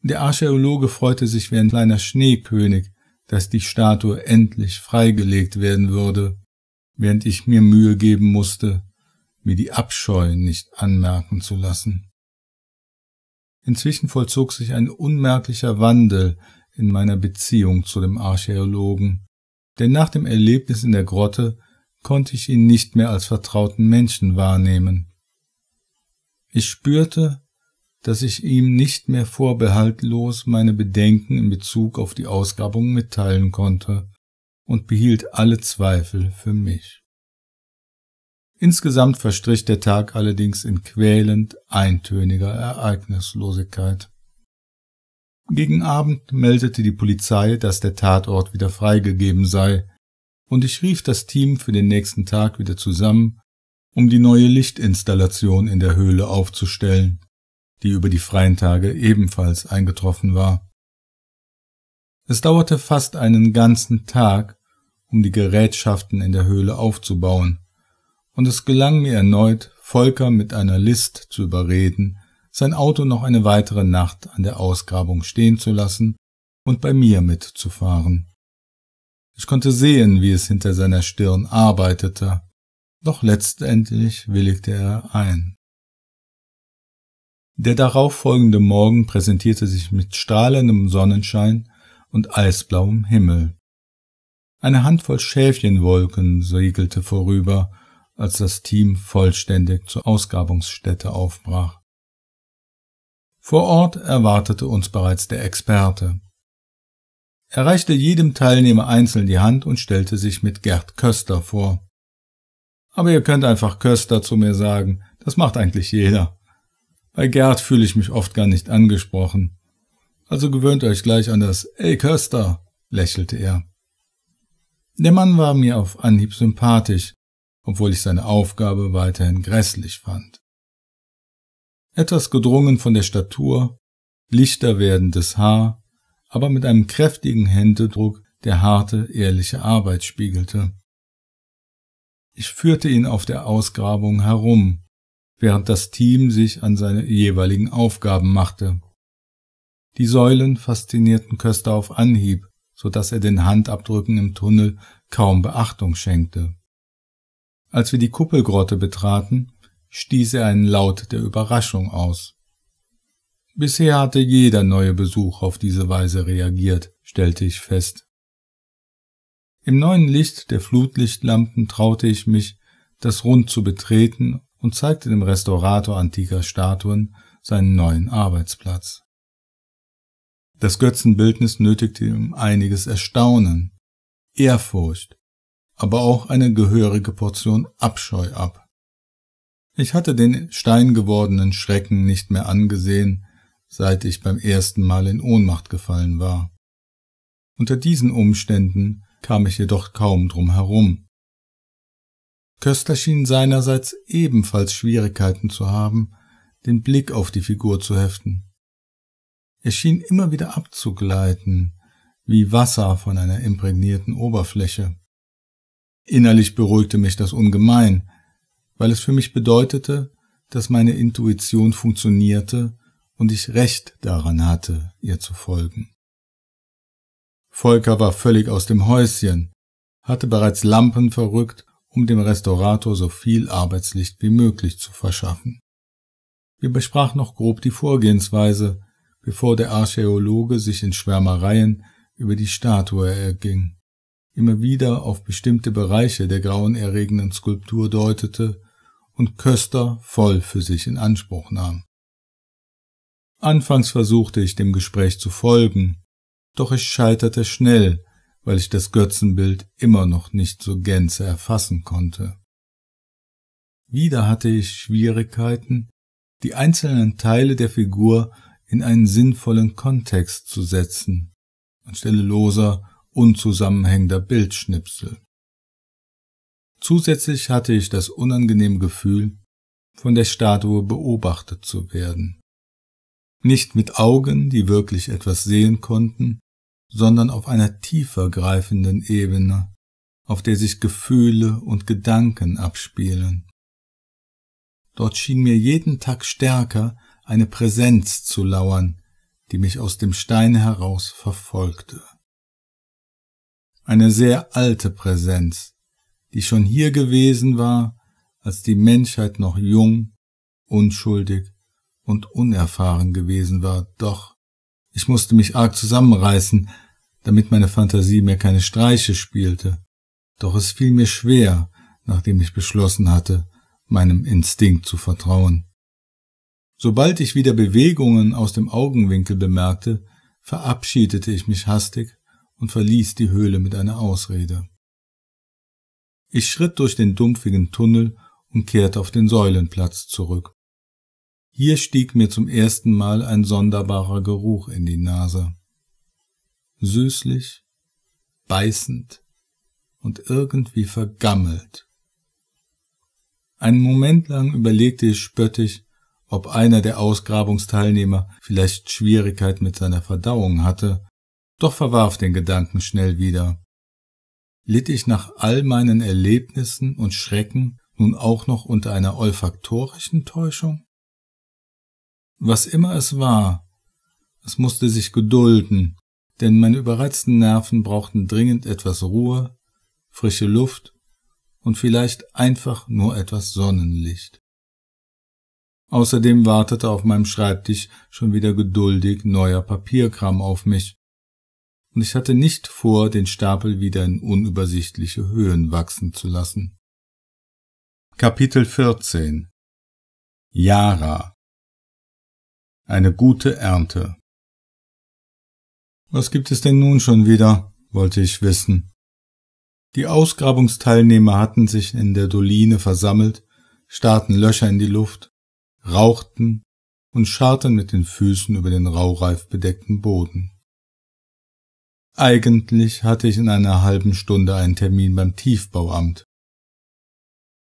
Der Archäologe freute sich wie ein kleiner Schneekönig, dass die Statue endlich freigelegt werden würde, während ich mir Mühe geben musste, mir die Abscheu nicht anmerken zu lassen. Inzwischen vollzog sich ein unmerklicher Wandel in meiner Beziehung zu dem Archäologen, denn nach dem Erlebnis in der Grotte konnte ich ihn nicht mehr als vertrauten Menschen wahrnehmen. Ich spürte, dass ich ihm nicht mehr vorbehaltlos meine Bedenken in Bezug auf die Ausgrabung mitteilen konnte und behielt alle Zweifel für mich. Insgesamt verstrich der Tag allerdings in quälend eintöniger Ereignislosigkeit. Gegen Abend meldete die Polizei, dass der Tatort wieder freigegeben sei, und ich rief das Team für den nächsten Tag wieder zusammen, um die neue Lichtinstallation in der Höhle aufzustellen, die über die freien Tage ebenfalls eingetroffen war. Es dauerte fast einen ganzen Tag, um die Gerätschaften in der Höhle aufzubauen, und es gelang mir erneut, Volker mit einer List zu überreden, sein Auto noch eine weitere Nacht an der Ausgrabung stehen zu lassen und bei mir mitzufahren. Ich konnte sehen, wie es hinter seiner Stirn arbeitete, doch letztendlich willigte er ein. Der darauffolgende Morgen präsentierte sich mit strahlendem Sonnenschein und eisblauem Himmel. Eine Handvoll Schäfchenwolken segelte vorüber, als das Team vollständig zur Ausgrabungsstätte aufbrach. Vor Ort erwartete uns bereits der Experte. Er reichte jedem Teilnehmer einzeln die Hand und stellte sich mit Gerd Köster vor. Aber ihr könnt einfach Köster zu mir sagen, das macht eigentlich jeder. Bei Gerd fühle ich mich oft gar nicht angesprochen. Also gewöhnt euch gleich an das Ey Köster, lächelte er. Der Mann war mir auf Anhieb sympathisch, obwohl ich seine Aufgabe weiterhin grässlich fand etwas gedrungen von der Statur, lichter werdendes Haar, aber mit einem kräftigen Händedruck, der harte, ehrliche Arbeit spiegelte. Ich führte ihn auf der Ausgrabung herum, während das Team sich an seine jeweiligen Aufgaben machte. Die Säulen faszinierten Köster auf Anhieb, so dass er den Handabdrücken im Tunnel kaum Beachtung schenkte. Als wir die Kuppelgrotte betraten, stieß er einen Laut der Überraschung aus. Bisher hatte jeder neue Besuch auf diese Weise reagiert, stellte ich fest. Im neuen Licht der Flutlichtlampen traute ich mich, das Rund zu betreten und zeigte dem Restaurator antiker Statuen seinen neuen Arbeitsplatz. Das Götzenbildnis nötigte ihm einiges Erstaunen, Ehrfurcht, aber auch eine gehörige Portion Abscheu ab. Ich hatte den steingewordenen Schrecken nicht mehr angesehen, seit ich beim ersten Mal in Ohnmacht gefallen war. Unter diesen Umständen kam ich jedoch kaum drum herum. Köster schien seinerseits ebenfalls Schwierigkeiten zu haben, den Blick auf die Figur zu heften. Er schien immer wieder abzugleiten, wie Wasser von einer imprägnierten Oberfläche. Innerlich beruhigte mich das ungemein, weil es für mich bedeutete, dass meine Intuition funktionierte und ich Recht daran hatte, ihr zu folgen. Volker war völlig aus dem Häuschen, hatte bereits Lampen verrückt, um dem Restaurator so viel Arbeitslicht wie möglich zu verschaffen. Wir besprachen noch grob die Vorgehensweise, bevor der Archäologe sich in Schwärmereien über die Statue erging, immer wieder auf bestimmte Bereiche der grauen erregenden Skulptur deutete und Köster voll für sich in Anspruch nahm. Anfangs versuchte ich dem Gespräch zu folgen, doch ich scheiterte schnell, weil ich das Götzenbild immer noch nicht so Gänze erfassen konnte. Wieder hatte ich Schwierigkeiten, die einzelnen Teile der Figur in einen sinnvollen Kontext zu setzen, anstelle loser, unzusammenhängender Bildschnipsel. Zusätzlich hatte ich das unangenehme Gefühl, von der Statue beobachtet zu werden. Nicht mit Augen, die wirklich etwas sehen konnten, sondern auf einer tiefer greifenden Ebene, auf der sich Gefühle und Gedanken abspielen. Dort schien mir jeden Tag stärker eine Präsenz zu lauern, die mich aus dem Stein heraus verfolgte. Eine sehr alte Präsenz, die schon hier gewesen war, als die Menschheit noch jung, unschuldig und unerfahren gewesen war. Doch ich musste mich arg zusammenreißen, damit meine Fantasie mir keine Streiche spielte. Doch es fiel mir schwer, nachdem ich beschlossen hatte, meinem Instinkt zu vertrauen. Sobald ich wieder Bewegungen aus dem Augenwinkel bemerkte, verabschiedete ich mich hastig und verließ die Höhle mit einer Ausrede. Ich schritt durch den dumpfigen Tunnel und kehrte auf den Säulenplatz zurück. Hier stieg mir zum ersten Mal ein sonderbarer Geruch in die Nase. Süßlich, beißend und irgendwie vergammelt. Einen Moment lang überlegte ich spöttisch, ob einer der Ausgrabungsteilnehmer vielleicht Schwierigkeit mit seiner Verdauung hatte, doch verwarf den Gedanken schnell wieder litt ich nach all meinen Erlebnissen und Schrecken nun auch noch unter einer olfaktorischen Täuschung? Was immer es war, es musste sich gedulden, denn meine überreizten Nerven brauchten dringend etwas Ruhe, frische Luft und vielleicht einfach nur etwas Sonnenlicht. Außerdem wartete auf meinem Schreibtisch schon wieder geduldig neuer Papierkram auf mich, und ich hatte nicht vor, den Stapel wieder in unübersichtliche Höhen wachsen zu lassen. Kapitel 14
Jara Eine gute Ernte
Was gibt es denn nun schon wieder? wollte ich wissen. Die Ausgrabungsteilnehmer hatten sich in der Doline versammelt, starrten Löcher in die Luft, rauchten und scharrten mit den Füßen über den raureif bedeckten Boden. Eigentlich hatte ich in einer halben Stunde einen Termin beim Tiefbauamt.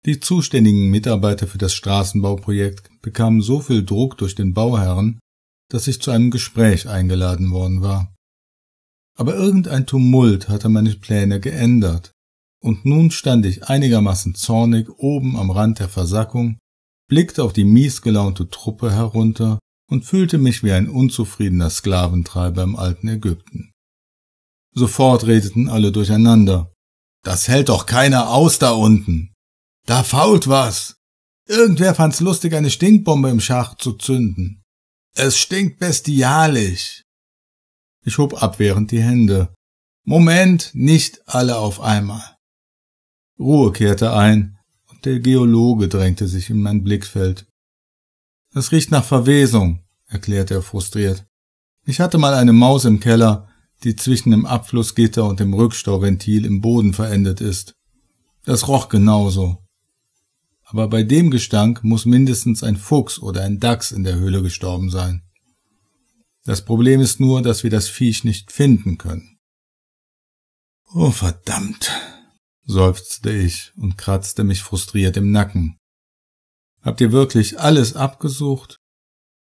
Die zuständigen Mitarbeiter für das Straßenbauprojekt bekamen so viel Druck durch den Bauherren, dass ich zu einem Gespräch eingeladen worden war. Aber irgendein Tumult hatte meine Pläne geändert, und nun stand ich einigermaßen zornig oben am Rand der Versackung, blickte auf die miesgelaunte Truppe herunter und fühlte mich wie ein unzufriedener Sklaventreiber im alten Ägypten. Sofort redeten alle durcheinander. Das hält doch keiner aus da unten. Da fault was. Irgendwer fand's lustig, eine Stinkbombe im Schacht zu zünden. Es stinkt bestialisch. Ich hob abwehrend die Hände. Moment, nicht alle auf einmal. Ruhe kehrte ein, und der Geologe drängte sich in mein Blickfeld. Es riecht nach Verwesung, erklärte er frustriert. Ich hatte mal eine Maus im Keller, die zwischen dem Abflussgitter und dem Rückstauventil im Boden verendet ist. Das roch genauso. Aber bei dem Gestank muss mindestens ein Fuchs oder ein Dachs in der Höhle gestorben sein. Das Problem ist nur, dass wir das Viech nicht finden können. Oh verdammt, seufzte ich und kratzte mich frustriert im Nacken. Habt ihr wirklich alles abgesucht?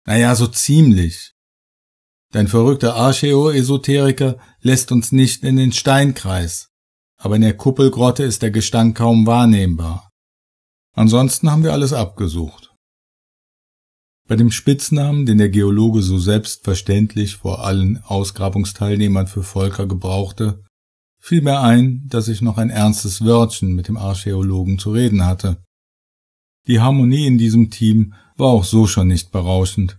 Naja, so ziemlich. Dein verrückter Archeo-Esoteriker lässt uns nicht in den Steinkreis, aber in der Kuppelgrotte ist der Gestank kaum wahrnehmbar. Ansonsten haben wir alles abgesucht. Bei dem Spitznamen, den der Geologe so selbstverständlich vor allen Ausgrabungsteilnehmern für Volker gebrauchte, fiel mir ein, dass ich noch ein ernstes Wörtchen mit dem Archäologen zu reden hatte. Die Harmonie in diesem Team war auch so schon nicht berauschend,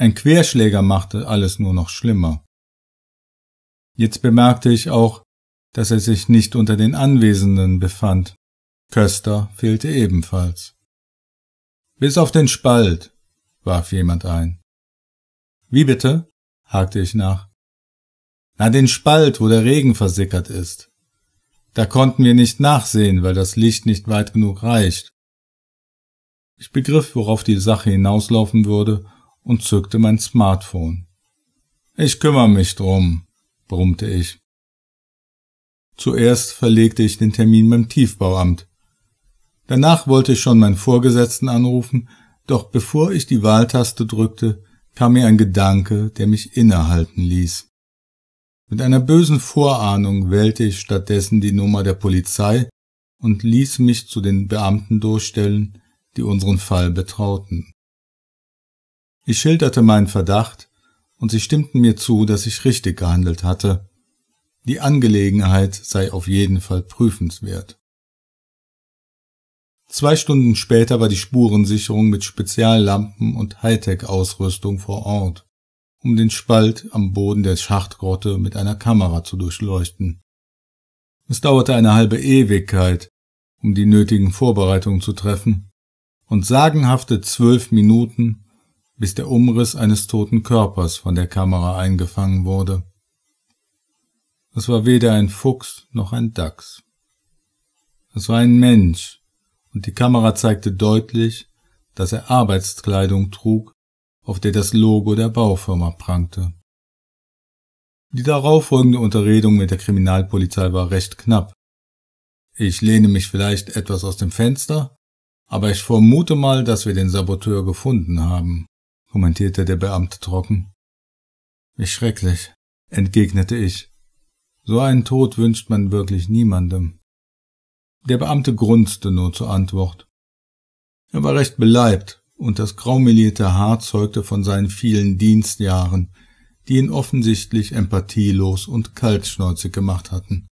ein Querschläger machte alles nur noch schlimmer. Jetzt bemerkte ich auch, dass er sich nicht unter den Anwesenden befand. Köster fehlte ebenfalls. Bis auf den Spalt, warf jemand ein. Wie bitte? hakte ich nach. Na, den Spalt, wo der Regen versickert ist. Da konnten wir nicht nachsehen, weil das Licht nicht weit genug reicht. Ich begriff, worauf die Sache hinauslaufen würde und zückte mein Smartphone. Ich kümmere mich drum, brummte ich. Zuerst verlegte ich den Termin beim Tiefbauamt. Danach wollte ich schon meinen Vorgesetzten anrufen, doch bevor ich die Wahltaste drückte, kam mir ein Gedanke, der mich innehalten ließ. Mit einer bösen Vorahnung wählte ich stattdessen die Nummer der Polizei und ließ mich zu den Beamten durchstellen, die unseren Fall betrauten. Ich schilderte meinen Verdacht, und sie stimmten mir zu, dass ich richtig gehandelt hatte. Die Angelegenheit sei auf jeden Fall prüfenswert. Zwei Stunden später war die Spurensicherung mit Speziallampen und Hightech-Ausrüstung vor Ort, um den Spalt am Boden der Schachtgrotte mit einer Kamera zu durchleuchten. Es dauerte eine halbe Ewigkeit, um die nötigen Vorbereitungen zu treffen, und sagenhafte zwölf Minuten bis der Umriss eines toten Körpers von der Kamera eingefangen wurde. Es war weder ein Fuchs noch ein Dachs. Es war ein Mensch, und die Kamera zeigte deutlich, dass er Arbeitskleidung trug, auf der das Logo der Baufirma prangte. Die darauffolgende Unterredung mit der Kriminalpolizei war recht knapp. Ich lehne mich vielleicht etwas aus dem Fenster, aber ich vermute mal, dass wir den Saboteur gefunden haben kommentierte der Beamte trocken. Wie schrecklich, entgegnete ich. So einen Tod wünscht man wirklich niemandem. Der Beamte grunzte nur zur Antwort. Er war recht beleibt, und das graumelierte Haar zeugte von seinen vielen Dienstjahren, die ihn offensichtlich empathielos und kaltschnäuzig gemacht hatten.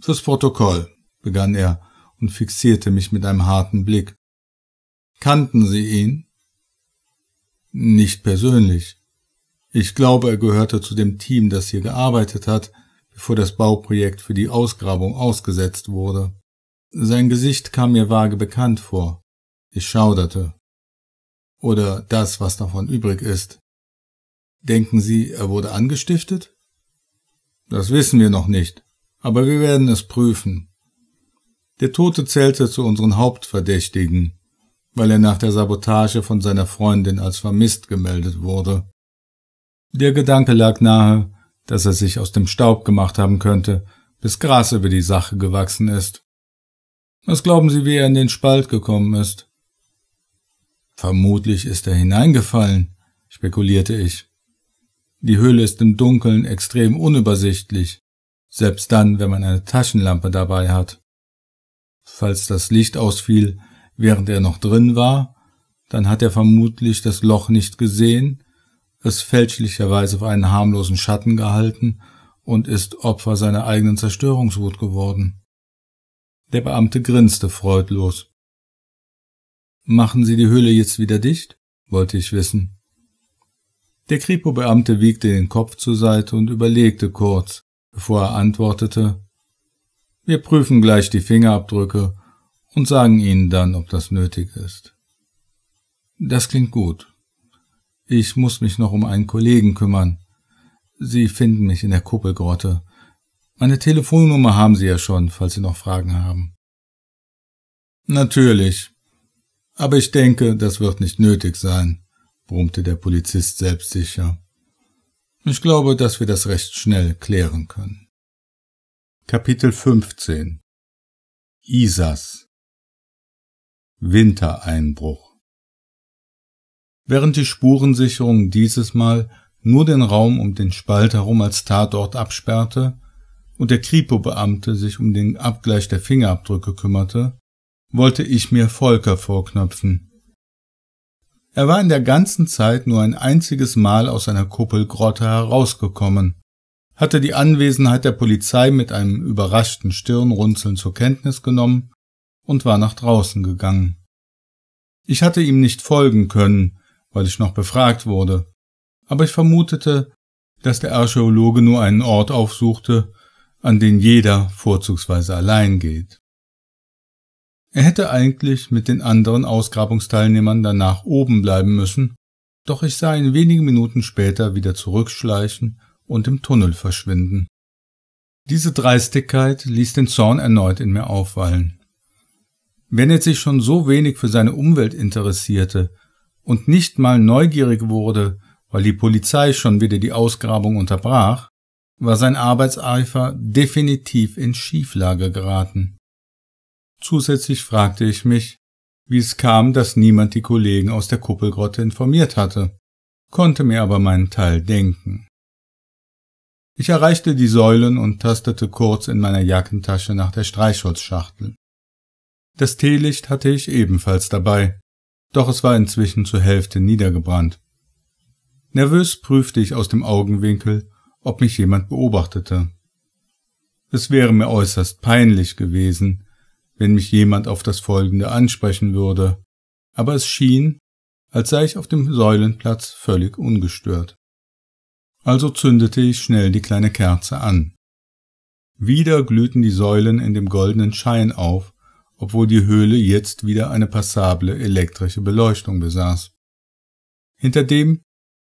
Fürs Protokoll, begann er und fixierte mich mit einem harten Blick. Kannten Sie ihn? Nicht persönlich. Ich glaube, er gehörte zu dem Team, das hier gearbeitet hat, bevor das Bauprojekt für die Ausgrabung ausgesetzt wurde. Sein Gesicht kam mir vage bekannt vor. Ich schauderte. Oder das, was davon übrig ist. Denken Sie, er wurde angestiftet? Das wissen wir noch nicht, aber wir werden es prüfen. Der Tote zählte zu unseren Hauptverdächtigen weil er nach der Sabotage von seiner Freundin als vermisst gemeldet wurde. Der Gedanke lag nahe, dass er sich aus dem Staub gemacht haben könnte, bis Gras über die Sache gewachsen ist. Was glauben Sie, wie er in den Spalt gekommen ist? Vermutlich ist er hineingefallen, spekulierte ich. Die Höhle ist im Dunkeln extrem unübersichtlich, selbst dann, wenn man eine Taschenlampe dabei hat. Falls das Licht ausfiel, während er noch drin war, dann hat er vermutlich das Loch nicht gesehen, es fälschlicherweise auf einen harmlosen Schatten gehalten und ist Opfer seiner eigenen Zerstörungswut geworden. Der Beamte grinste freudlos. Machen Sie die Höhle jetzt wieder dicht? wollte ich wissen. Der Kripo-Beamte wiegte den Kopf zur Seite und überlegte kurz, bevor er antwortete, wir prüfen gleich die Fingerabdrücke und sagen Ihnen dann, ob das nötig ist. Das klingt gut. Ich muss mich noch um einen Kollegen kümmern. Sie finden mich in der Kuppelgrotte. Meine Telefonnummer haben Sie ja schon, falls Sie noch Fragen haben. Natürlich. Aber ich denke, das wird nicht nötig sein, brummte der Polizist selbstsicher. Ich glaube, dass wir das recht schnell klären können. Kapitel 15
Isas Wintereinbruch.
Während die Spurensicherung dieses Mal nur den Raum um den Spalt herum als Tatort absperrte und der Kripo-Beamte sich um den Abgleich der Fingerabdrücke kümmerte, wollte ich mir Volker vorknöpfen. Er war in der ganzen Zeit nur ein einziges Mal aus einer Kuppelgrotte herausgekommen, hatte die Anwesenheit der Polizei mit einem überraschten Stirnrunzeln zur Kenntnis genommen und war nach draußen gegangen. Ich hatte ihm nicht folgen können, weil ich noch befragt wurde, aber ich vermutete, dass der Archäologe nur einen Ort aufsuchte, an den jeder vorzugsweise allein geht. Er hätte eigentlich mit den anderen Ausgrabungsteilnehmern danach oben bleiben müssen, doch ich sah ihn wenige Minuten später wieder zurückschleichen und im Tunnel verschwinden. Diese Dreistigkeit ließ den Zorn erneut in mir aufwallen. Wenn er sich schon so wenig für seine Umwelt interessierte und nicht mal neugierig wurde, weil die Polizei schon wieder die Ausgrabung unterbrach, war sein Arbeitseifer definitiv in Schieflage geraten. Zusätzlich fragte ich mich, wie es kam, dass niemand die Kollegen aus der Kuppelgrotte informiert hatte, konnte mir aber meinen Teil denken. Ich erreichte die Säulen und tastete kurz in meiner Jackentasche nach der Streichholzschachtel. Das Teelicht hatte ich ebenfalls dabei, doch es war inzwischen zur Hälfte niedergebrannt. Nervös prüfte ich aus dem Augenwinkel, ob mich jemand beobachtete. Es wäre mir äußerst peinlich gewesen, wenn mich jemand auf das Folgende ansprechen würde, aber es schien, als sei ich auf dem Säulenplatz völlig ungestört. Also zündete ich schnell die kleine Kerze an. Wieder glühten die Säulen in dem goldenen Schein auf, obwohl die Höhle jetzt wieder eine passable elektrische Beleuchtung besaß. Hinter dem,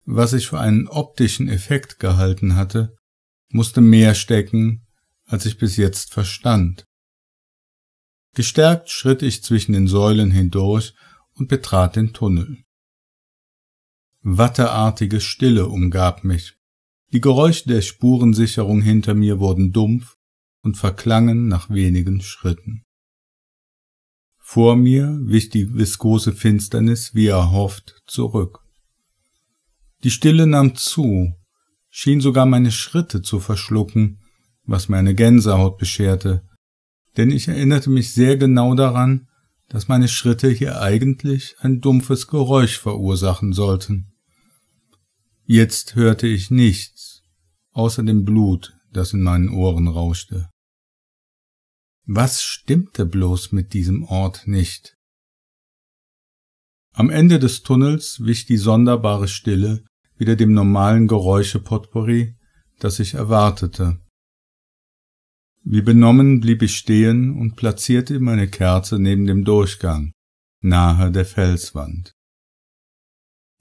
was ich für einen optischen Effekt gehalten hatte, musste mehr stecken, als ich bis jetzt verstand. Gestärkt schritt ich zwischen den Säulen hindurch und betrat den Tunnel. Watteartige Stille umgab mich. Die Geräusche der Spurensicherung hinter mir wurden dumpf und verklangen nach wenigen Schritten. Vor mir wich die viskose Finsternis, wie erhofft, zurück. Die Stille nahm zu, schien sogar meine Schritte zu verschlucken, was mir eine Gänsehaut bescherte, denn ich erinnerte mich sehr genau daran, dass meine Schritte hier eigentlich ein dumpfes Geräusch verursachen sollten. Jetzt hörte ich nichts, außer dem Blut, das in meinen Ohren rauschte. Was stimmte bloß mit diesem Ort nicht? Am Ende des Tunnels wich die sonderbare Stille wieder dem normalen Geräuschepotpourri, das ich erwartete. Wie benommen blieb ich stehen und platzierte meine Kerze neben dem Durchgang, nahe der Felswand.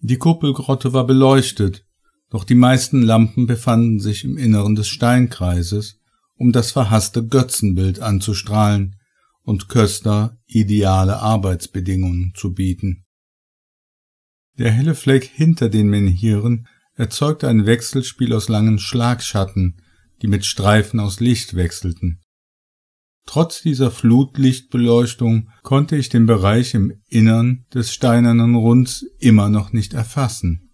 Die Kuppelgrotte war beleuchtet, doch die meisten Lampen befanden sich im Inneren des Steinkreises, um das verhasste Götzenbild anzustrahlen und Köster ideale Arbeitsbedingungen zu bieten. Der helle Fleck hinter den Menhiren erzeugte ein Wechselspiel aus langen Schlagschatten, die mit Streifen aus Licht wechselten. Trotz dieser Flutlichtbeleuchtung konnte ich den Bereich im Innern des steinernen Runds immer noch nicht erfassen.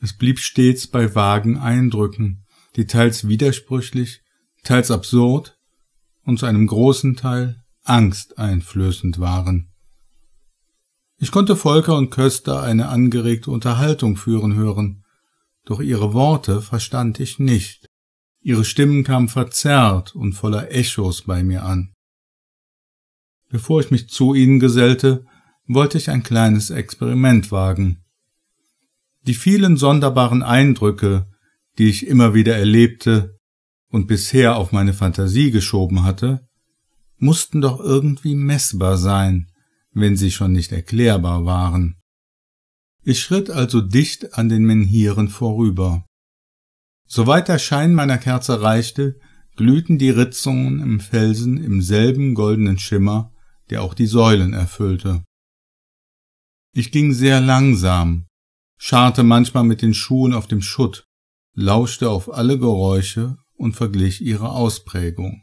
Es blieb stets bei vagen Eindrücken, die teils widersprüchlich, teils absurd und zu einem großen Teil angsteinflößend waren. Ich konnte Volker und Köster eine angeregte Unterhaltung führen hören, doch ihre Worte verstand ich nicht. Ihre Stimmen kamen verzerrt und voller Echos bei mir an. Bevor ich mich zu ihnen gesellte, wollte ich ein kleines Experiment wagen. Die vielen sonderbaren Eindrücke, die ich immer wieder erlebte, und bisher auf meine Fantasie geschoben hatte, mussten doch irgendwie messbar sein, wenn sie schon nicht erklärbar waren. Ich schritt also dicht an den Menhiren vorüber. Soweit der Schein meiner Kerze reichte, glühten die Ritzungen im Felsen im selben goldenen Schimmer, der auch die Säulen erfüllte. Ich ging sehr langsam, scharrte manchmal mit den Schuhen auf dem Schutt, lauschte auf alle Geräusche und verglich ihre Ausprägung.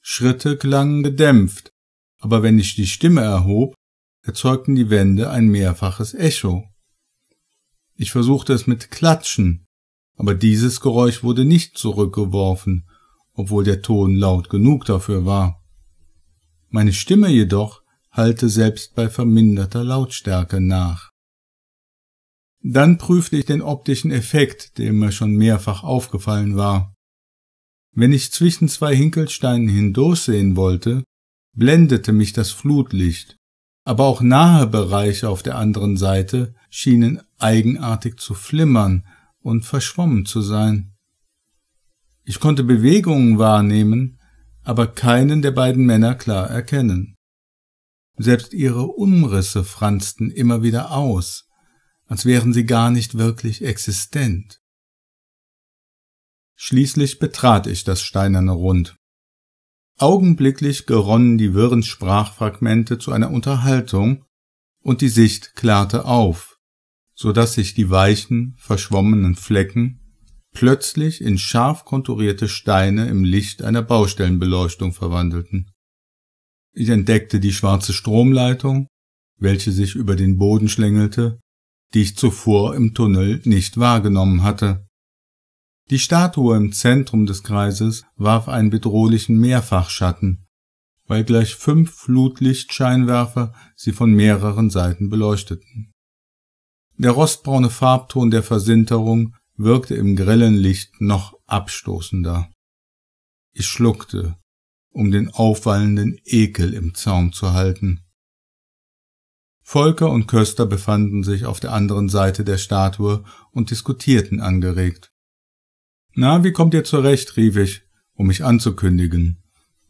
Schritte klangen gedämpft, aber wenn ich die Stimme erhob, erzeugten die Wände ein mehrfaches Echo. Ich versuchte es mit Klatschen, aber dieses Geräusch wurde nicht zurückgeworfen, obwohl der Ton laut genug dafür war. Meine Stimme jedoch hallte selbst bei verminderter Lautstärke nach. Dann prüfte ich den optischen Effekt, der mir schon mehrfach aufgefallen war. Wenn ich zwischen zwei Hinkelsteinen hindurchsehen wollte, blendete mich das Flutlicht, aber auch nahe Bereiche auf der anderen Seite schienen eigenartig zu flimmern und verschwommen zu sein. Ich konnte Bewegungen wahrnehmen, aber keinen der beiden Männer klar erkennen. Selbst ihre Umrisse franzten immer wieder aus, als wären sie gar nicht wirklich existent. Schließlich betrat ich das steinerne Rund. Augenblicklich geronnen die wirren Sprachfragmente zu einer Unterhaltung, und die Sicht klarte auf, so dass sich die weichen, verschwommenen Flecken plötzlich in scharf konturierte Steine im Licht einer Baustellenbeleuchtung verwandelten. Ich entdeckte die schwarze Stromleitung, welche sich über den Boden schlängelte, die ich zuvor im Tunnel nicht wahrgenommen hatte. Die Statue im Zentrum des Kreises warf einen bedrohlichen Mehrfachschatten, weil gleich fünf Flutlichtscheinwerfer sie von mehreren Seiten beleuchteten. Der rostbraune Farbton der Versinterung wirkte im grellen Licht noch abstoßender. Ich schluckte, um den aufwallenden Ekel im Zaum zu halten. Volker und Köster befanden sich auf der anderen Seite der Statue und diskutierten angeregt. Na, wie kommt ihr zurecht? rief ich, um mich anzukündigen.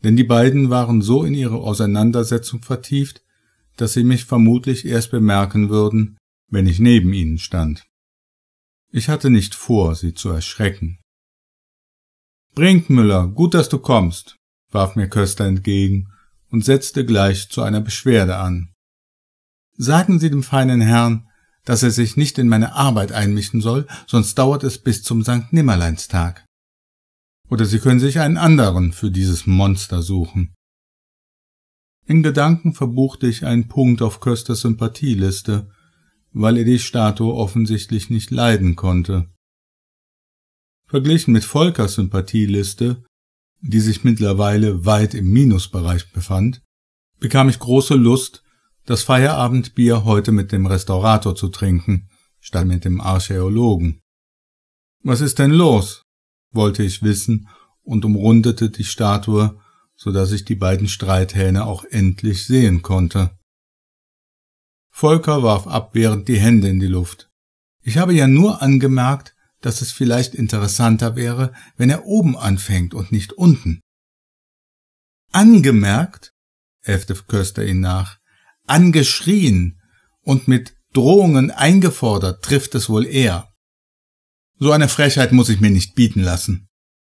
Denn die beiden waren so in ihre Auseinandersetzung vertieft, dass sie mich vermutlich erst bemerken würden, wenn ich neben ihnen stand. Ich hatte nicht vor, sie zu erschrecken. Brinkmüller, gut, dass du kommst, warf mir Köster entgegen und setzte gleich zu einer Beschwerde an. Sagen Sie dem feinen Herrn, dass er sich nicht in meine Arbeit einmischen soll, sonst dauert es bis zum Sankt Nimmerleinstag. Oder Sie können sich einen anderen für dieses Monster suchen. In Gedanken verbuchte ich einen Punkt auf Kösters Sympathieliste, weil er die Statue offensichtlich nicht leiden konnte. Verglichen mit Volkers Sympathieliste, die sich mittlerweile weit im Minusbereich befand, bekam ich große Lust, das Feierabendbier heute mit dem Restaurator zu trinken, statt mit dem Archäologen. Was ist denn los? wollte ich wissen und umrundete die Statue, so dass ich die beiden Streithähne auch endlich sehen konnte. Volker warf abwehrend die Hände in die Luft. Ich habe ja nur angemerkt, dass es vielleicht interessanter wäre, wenn er oben anfängt und nicht unten. Angemerkt? äffte Köster ihn nach angeschrien und mit Drohungen eingefordert, trifft es wohl eher. So eine Frechheit muss ich mir nicht bieten lassen.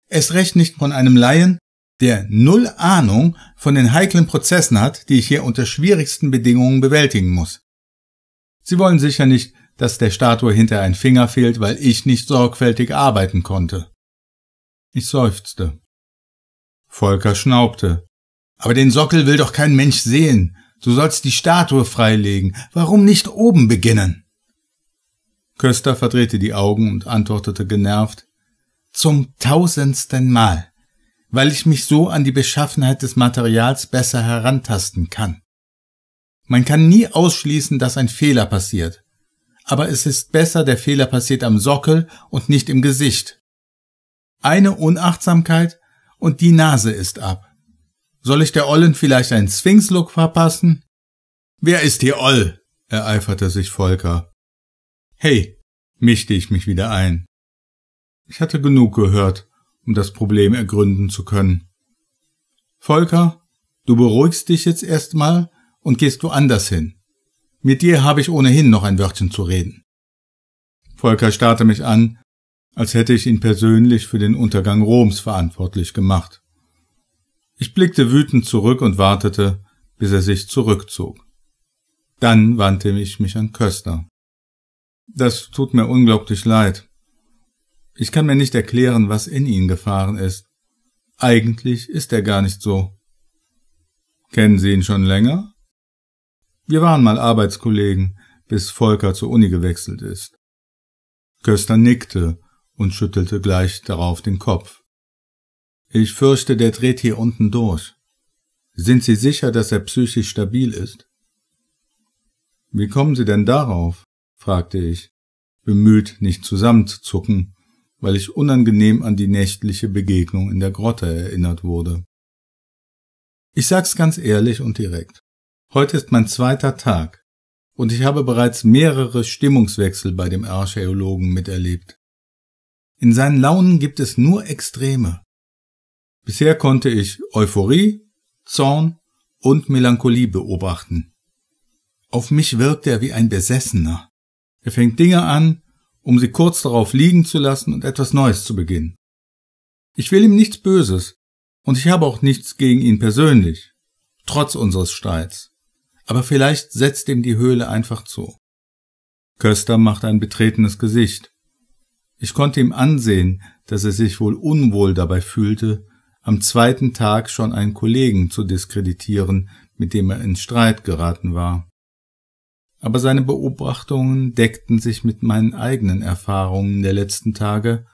Es recht nicht von einem Laien, der null Ahnung von den heiklen Prozessen hat, die ich hier unter schwierigsten Bedingungen bewältigen muss. Sie wollen sicher nicht, dass der Statue hinter ein Finger fehlt, weil ich nicht sorgfältig arbeiten konnte. Ich seufzte. Volker schnaubte. Aber den Sockel will doch kein Mensch sehen. Du sollst die Statue freilegen. Warum nicht oben beginnen? Köster verdrehte die Augen und antwortete genervt Zum tausendsten Mal, weil ich mich so an die Beschaffenheit des Materials besser herantasten kann. Man kann nie ausschließen, dass ein Fehler passiert, aber es ist besser, der Fehler passiert am Sockel und nicht im Gesicht. Eine Unachtsamkeit und die Nase ist ab. Soll ich der Ollen vielleicht einen Sphinx-Look verpassen? Wer ist die Oll? ereiferte sich Volker. Hey, mischte ich mich wieder ein. Ich hatte genug gehört, um das Problem ergründen zu können. Volker, du beruhigst dich jetzt erstmal und gehst woanders hin. Mit dir habe ich ohnehin noch ein Wörtchen zu reden. Volker starrte mich an, als hätte ich ihn persönlich für den Untergang Roms verantwortlich gemacht. Ich blickte wütend zurück und wartete, bis er sich zurückzog. Dann wandte ich mich an Köstner. Das tut mir unglaublich leid. Ich kann mir nicht erklären, was in ihn gefahren ist. Eigentlich ist er gar nicht so. Kennen Sie ihn schon länger? Wir waren mal Arbeitskollegen, bis Volker zur Uni gewechselt ist. Köster nickte und schüttelte gleich darauf den Kopf. Ich fürchte, der dreht hier unten durch. Sind Sie sicher, dass er psychisch stabil ist? Wie kommen Sie denn darauf? fragte ich, bemüht, nicht zusammenzuzucken, weil ich unangenehm an die nächtliche Begegnung in der Grotte erinnert wurde. Ich sag's ganz ehrlich und direkt. Heute ist mein zweiter Tag und ich habe bereits mehrere Stimmungswechsel bei dem Archäologen miterlebt. In seinen Launen gibt es nur Extreme. Bisher konnte ich Euphorie, Zorn und Melancholie beobachten. Auf mich wirkt er wie ein Besessener. Er fängt Dinge an, um sie kurz darauf liegen zu lassen und etwas Neues zu beginnen. Ich will ihm nichts Böses, und ich habe auch nichts gegen ihn persönlich, trotz unseres Streits. Aber vielleicht setzt ihm die Höhle einfach zu. Köster macht ein betretenes Gesicht. Ich konnte ihm ansehen, dass er sich wohl unwohl dabei fühlte, am zweiten Tag schon einen Kollegen zu diskreditieren, mit dem er in Streit geraten war. Aber seine Beobachtungen deckten sich mit meinen eigenen Erfahrungen der letzten Tage,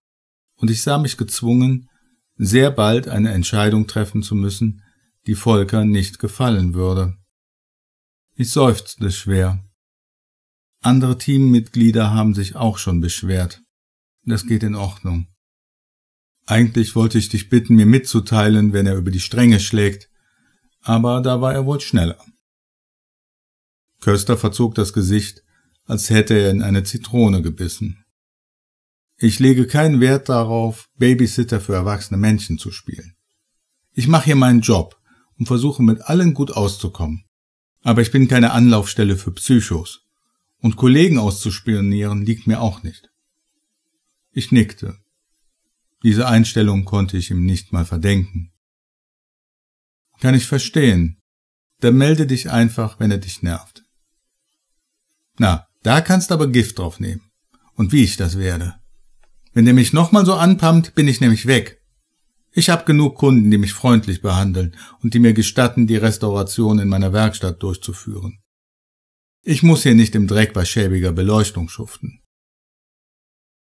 und ich sah mich gezwungen, sehr bald eine Entscheidung treffen zu müssen, die Volker nicht gefallen würde. Ich seufzte schwer. Andere Teammitglieder haben sich auch schon beschwert. Das geht in Ordnung. Eigentlich wollte ich dich bitten, mir mitzuteilen, wenn er über die Stränge schlägt, aber da war er wohl schneller. Köster verzog das Gesicht, als hätte er in eine Zitrone gebissen. Ich lege keinen Wert darauf, Babysitter für erwachsene Menschen zu spielen. Ich mache hier meinen Job und versuche mit allen gut auszukommen. Aber ich bin keine Anlaufstelle für Psychos. Und Kollegen auszuspionieren liegt mir auch nicht. Ich nickte. Diese Einstellung konnte ich ihm nicht mal verdenken. Kann ich verstehen. Dann melde dich einfach, wenn er dich nervt. Na, da kannst aber Gift drauf nehmen. Und wie ich das werde. Wenn der mich nochmal so anpammt, bin ich nämlich weg. Ich habe genug Kunden, die mich freundlich behandeln und die mir gestatten, die Restauration in meiner Werkstatt durchzuführen. Ich muss hier nicht im Dreck bei schäbiger Beleuchtung schuften.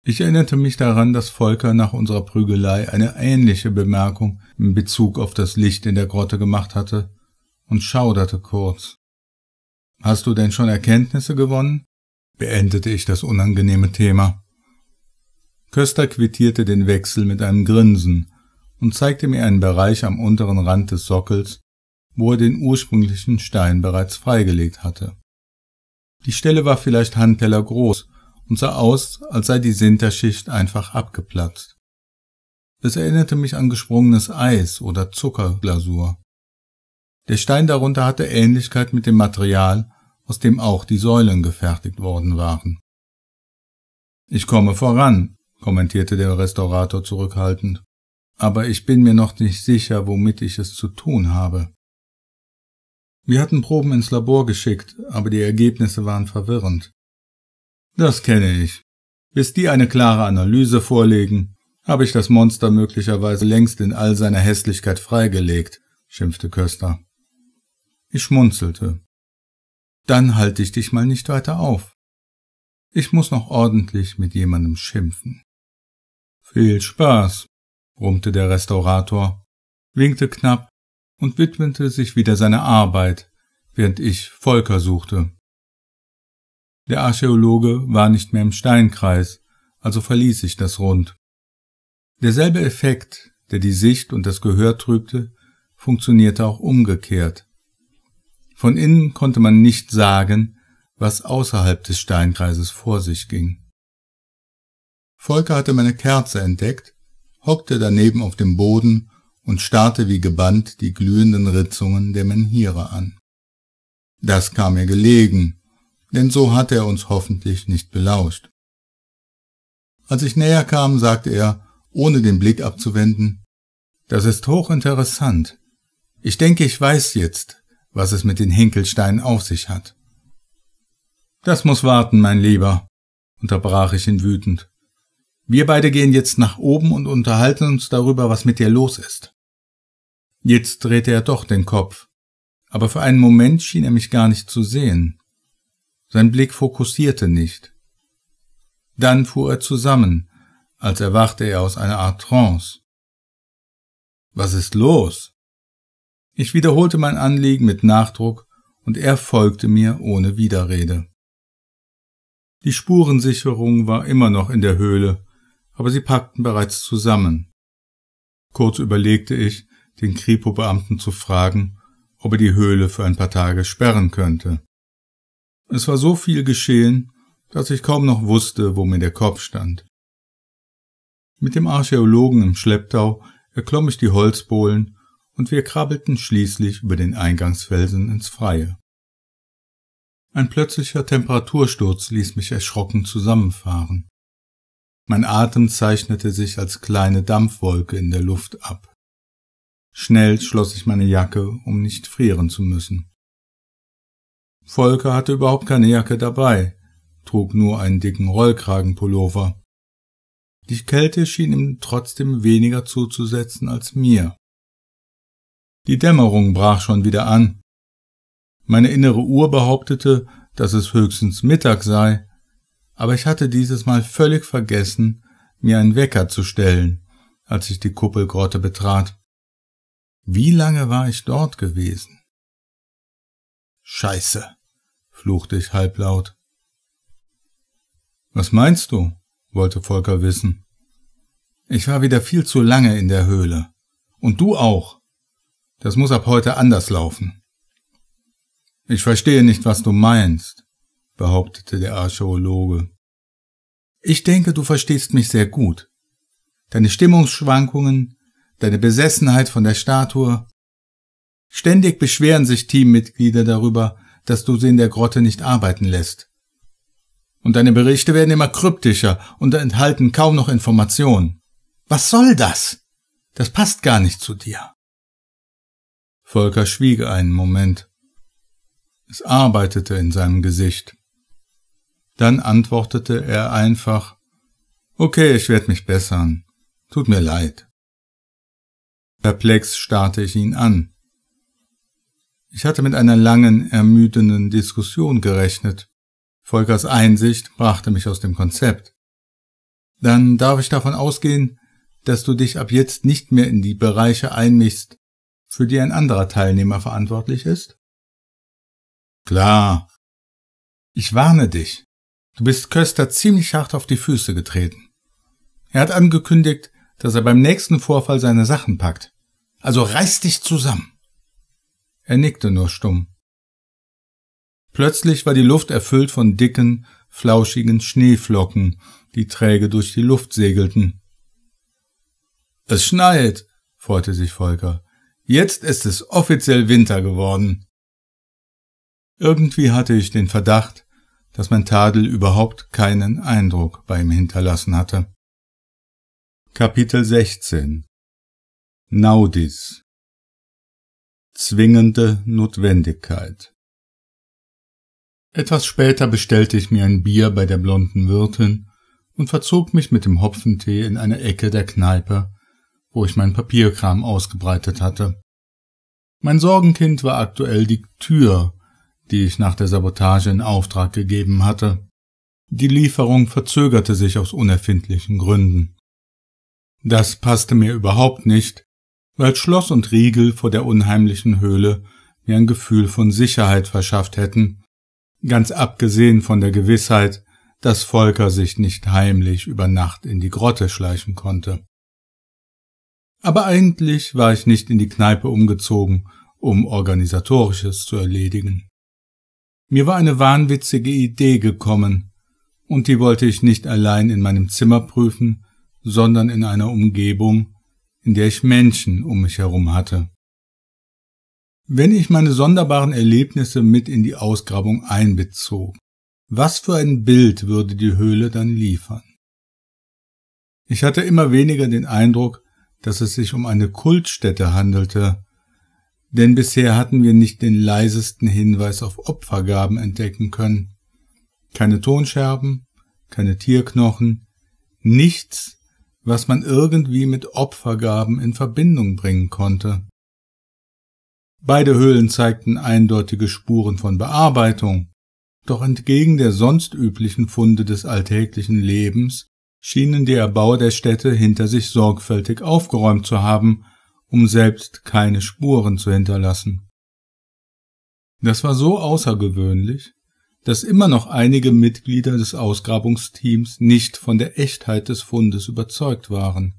Ich erinnerte mich daran, dass Volker nach unserer Prügelei eine ähnliche Bemerkung in Bezug auf das Licht in der Grotte gemacht hatte und schauderte kurz. Hast du denn schon Erkenntnisse gewonnen? beendete ich das unangenehme Thema. Köster quittierte den Wechsel mit einem Grinsen und zeigte mir einen Bereich am unteren Rand des Sockels, wo er den ursprünglichen Stein bereits freigelegt hatte. Die Stelle war vielleicht Handteller groß und sah aus, als sei die Sinterschicht einfach abgeplatzt. Es erinnerte mich an gesprungenes Eis oder Zuckerglasur. Der Stein darunter hatte Ähnlichkeit mit dem Material, aus dem auch die Säulen gefertigt worden waren. Ich komme voran, kommentierte der Restaurator zurückhaltend, aber ich bin mir noch nicht sicher, womit ich es zu tun habe. Wir hatten Proben ins Labor geschickt, aber die Ergebnisse waren verwirrend. Das kenne ich. Bis die eine klare Analyse vorlegen, habe ich das Monster möglicherweise längst in all seiner Hässlichkeit freigelegt, schimpfte Köster. Ich schmunzelte. Dann halte ich dich mal nicht weiter auf. Ich muss noch ordentlich mit jemandem schimpfen. Viel Spaß, brummte der Restaurator, winkte knapp und widmete sich wieder seiner Arbeit, während ich Volker suchte. Der Archäologe war nicht mehr im Steinkreis, also verließ ich das Rund. Derselbe Effekt, der die Sicht und das Gehör trübte, funktionierte auch umgekehrt. Von innen konnte man nicht sagen, was außerhalb des Steinkreises vor sich ging. Volker hatte meine Kerze entdeckt, hockte daneben auf dem Boden und starrte wie gebannt die glühenden Ritzungen der Menhire an. Das kam mir gelegen, denn so hat er uns hoffentlich nicht belauscht. Als ich näher kam, sagte er, ohne den Blick abzuwenden, das ist hochinteressant. Ich denke, ich weiß jetzt, was es mit den Hinkelsteinen auf sich hat. Das muss warten, mein Lieber, unterbrach ich ihn wütend. Wir beide gehen jetzt nach oben und unterhalten uns darüber, was mit dir los ist. Jetzt drehte er doch den Kopf, aber für einen Moment schien er mich gar nicht zu sehen sein Blick fokussierte nicht. Dann fuhr er zusammen, als erwachte er aus einer Art Trance. Was ist los? Ich wiederholte mein Anliegen mit Nachdruck und er folgte mir ohne Widerrede. Die Spurensicherung war immer noch in der Höhle, aber sie packten bereits zusammen. Kurz überlegte ich, den Kripo-Beamten zu fragen, ob er die Höhle für ein paar Tage sperren könnte. Es war so viel geschehen, dass ich kaum noch wusste, wo mir der Kopf stand. Mit dem Archäologen im Schlepptau erklomm ich die Holzbohlen und wir krabbelten schließlich über den Eingangsfelsen ins Freie. Ein plötzlicher Temperatursturz ließ mich erschrocken zusammenfahren. Mein Atem zeichnete sich als kleine Dampfwolke in der Luft ab. Schnell schloss ich meine Jacke, um nicht frieren zu müssen. Volker hatte überhaupt keine Jacke dabei, trug nur einen dicken Rollkragenpullover. Die Kälte schien ihm trotzdem weniger zuzusetzen als mir. Die Dämmerung brach schon wieder an. Meine innere Uhr behauptete, dass es höchstens Mittag sei, aber ich hatte dieses Mal völlig vergessen, mir einen Wecker zu stellen, als ich die Kuppelgrotte betrat. Wie lange war ich dort gewesen? Scheiße fluchte ich halblaut. Was meinst du? wollte Volker wissen. Ich war wieder viel zu lange in der Höhle. Und du auch. Das muss ab heute anders laufen. Ich verstehe nicht, was du meinst, behauptete der Archäologe. Ich denke, du verstehst mich sehr gut. Deine Stimmungsschwankungen, deine Besessenheit von der Statue. Ständig beschweren sich Teammitglieder darüber, dass du sie in der Grotte nicht arbeiten lässt. Und deine Berichte werden immer kryptischer und enthalten kaum noch Informationen. Was soll das? Das passt gar nicht zu dir. Volker schwieg einen Moment. Es arbeitete in seinem Gesicht. Dann antwortete er einfach Okay, ich werde mich bessern. Tut mir leid. Perplex starrte ich ihn an. Ich hatte mit einer langen, ermüdenden Diskussion gerechnet. Volkers Einsicht brachte mich aus dem Konzept. Dann darf ich davon ausgehen, dass du dich ab jetzt nicht mehr in die Bereiche einmischst, für die ein anderer Teilnehmer verantwortlich ist? Klar. Ich warne dich. Du bist Köster ziemlich hart auf die Füße getreten. Er hat angekündigt, dass er beim nächsten Vorfall seine Sachen packt. Also reiß dich zusammen. Er nickte nur stumm. Plötzlich war die Luft erfüllt von dicken, flauschigen Schneeflocken, die träge durch die Luft segelten. Es schneit, freute sich Volker. Jetzt ist es offiziell Winter geworden. Irgendwie hatte ich den Verdacht, dass mein Tadel überhaupt keinen Eindruck bei ihm hinterlassen hatte. Kapitel
16 Naudis zwingende
Notwendigkeit. Etwas später bestellte ich mir ein Bier bei der blonden Wirtin und verzog mich mit dem Hopfentee in eine Ecke der Kneipe, wo ich mein Papierkram ausgebreitet hatte. Mein Sorgenkind war aktuell die Tür, die ich nach der Sabotage in Auftrag gegeben hatte. Die Lieferung verzögerte sich aus unerfindlichen Gründen. Das passte mir überhaupt nicht, weil Schloss und Riegel vor der unheimlichen Höhle mir ein Gefühl von Sicherheit verschafft hätten, ganz abgesehen von der Gewissheit, dass Volker sich nicht heimlich über Nacht in die Grotte schleichen konnte. Aber eigentlich war ich nicht in die Kneipe umgezogen, um organisatorisches zu erledigen. Mir war eine wahnwitzige Idee gekommen, und die wollte ich nicht allein in meinem Zimmer prüfen, sondern in einer Umgebung, in der ich Menschen um mich herum hatte. Wenn ich meine sonderbaren Erlebnisse mit in die Ausgrabung einbezog, was für ein Bild würde die Höhle dann liefern? Ich hatte immer weniger den Eindruck, dass es sich um eine Kultstätte handelte, denn bisher hatten wir nicht den leisesten Hinweis auf Opfergaben entdecken können. Keine Tonscherben, keine Tierknochen, nichts, was man irgendwie mit Opfergaben in Verbindung bringen konnte. Beide Höhlen zeigten eindeutige Spuren von Bearbeitung, doch entgegen der sonst üblichen Funde des alltäglichen Lebens schienen die Erbauer der Städte hinter sich sorgfältig aufgeräumt zu haben, um selbst keine Spuren zu hinterlassen. Das war so außergewöhnlich, dass immer noch einige Mitglieder des Ausgrabungsteams nicht von der Echtheit des Fundes überzeugt waren.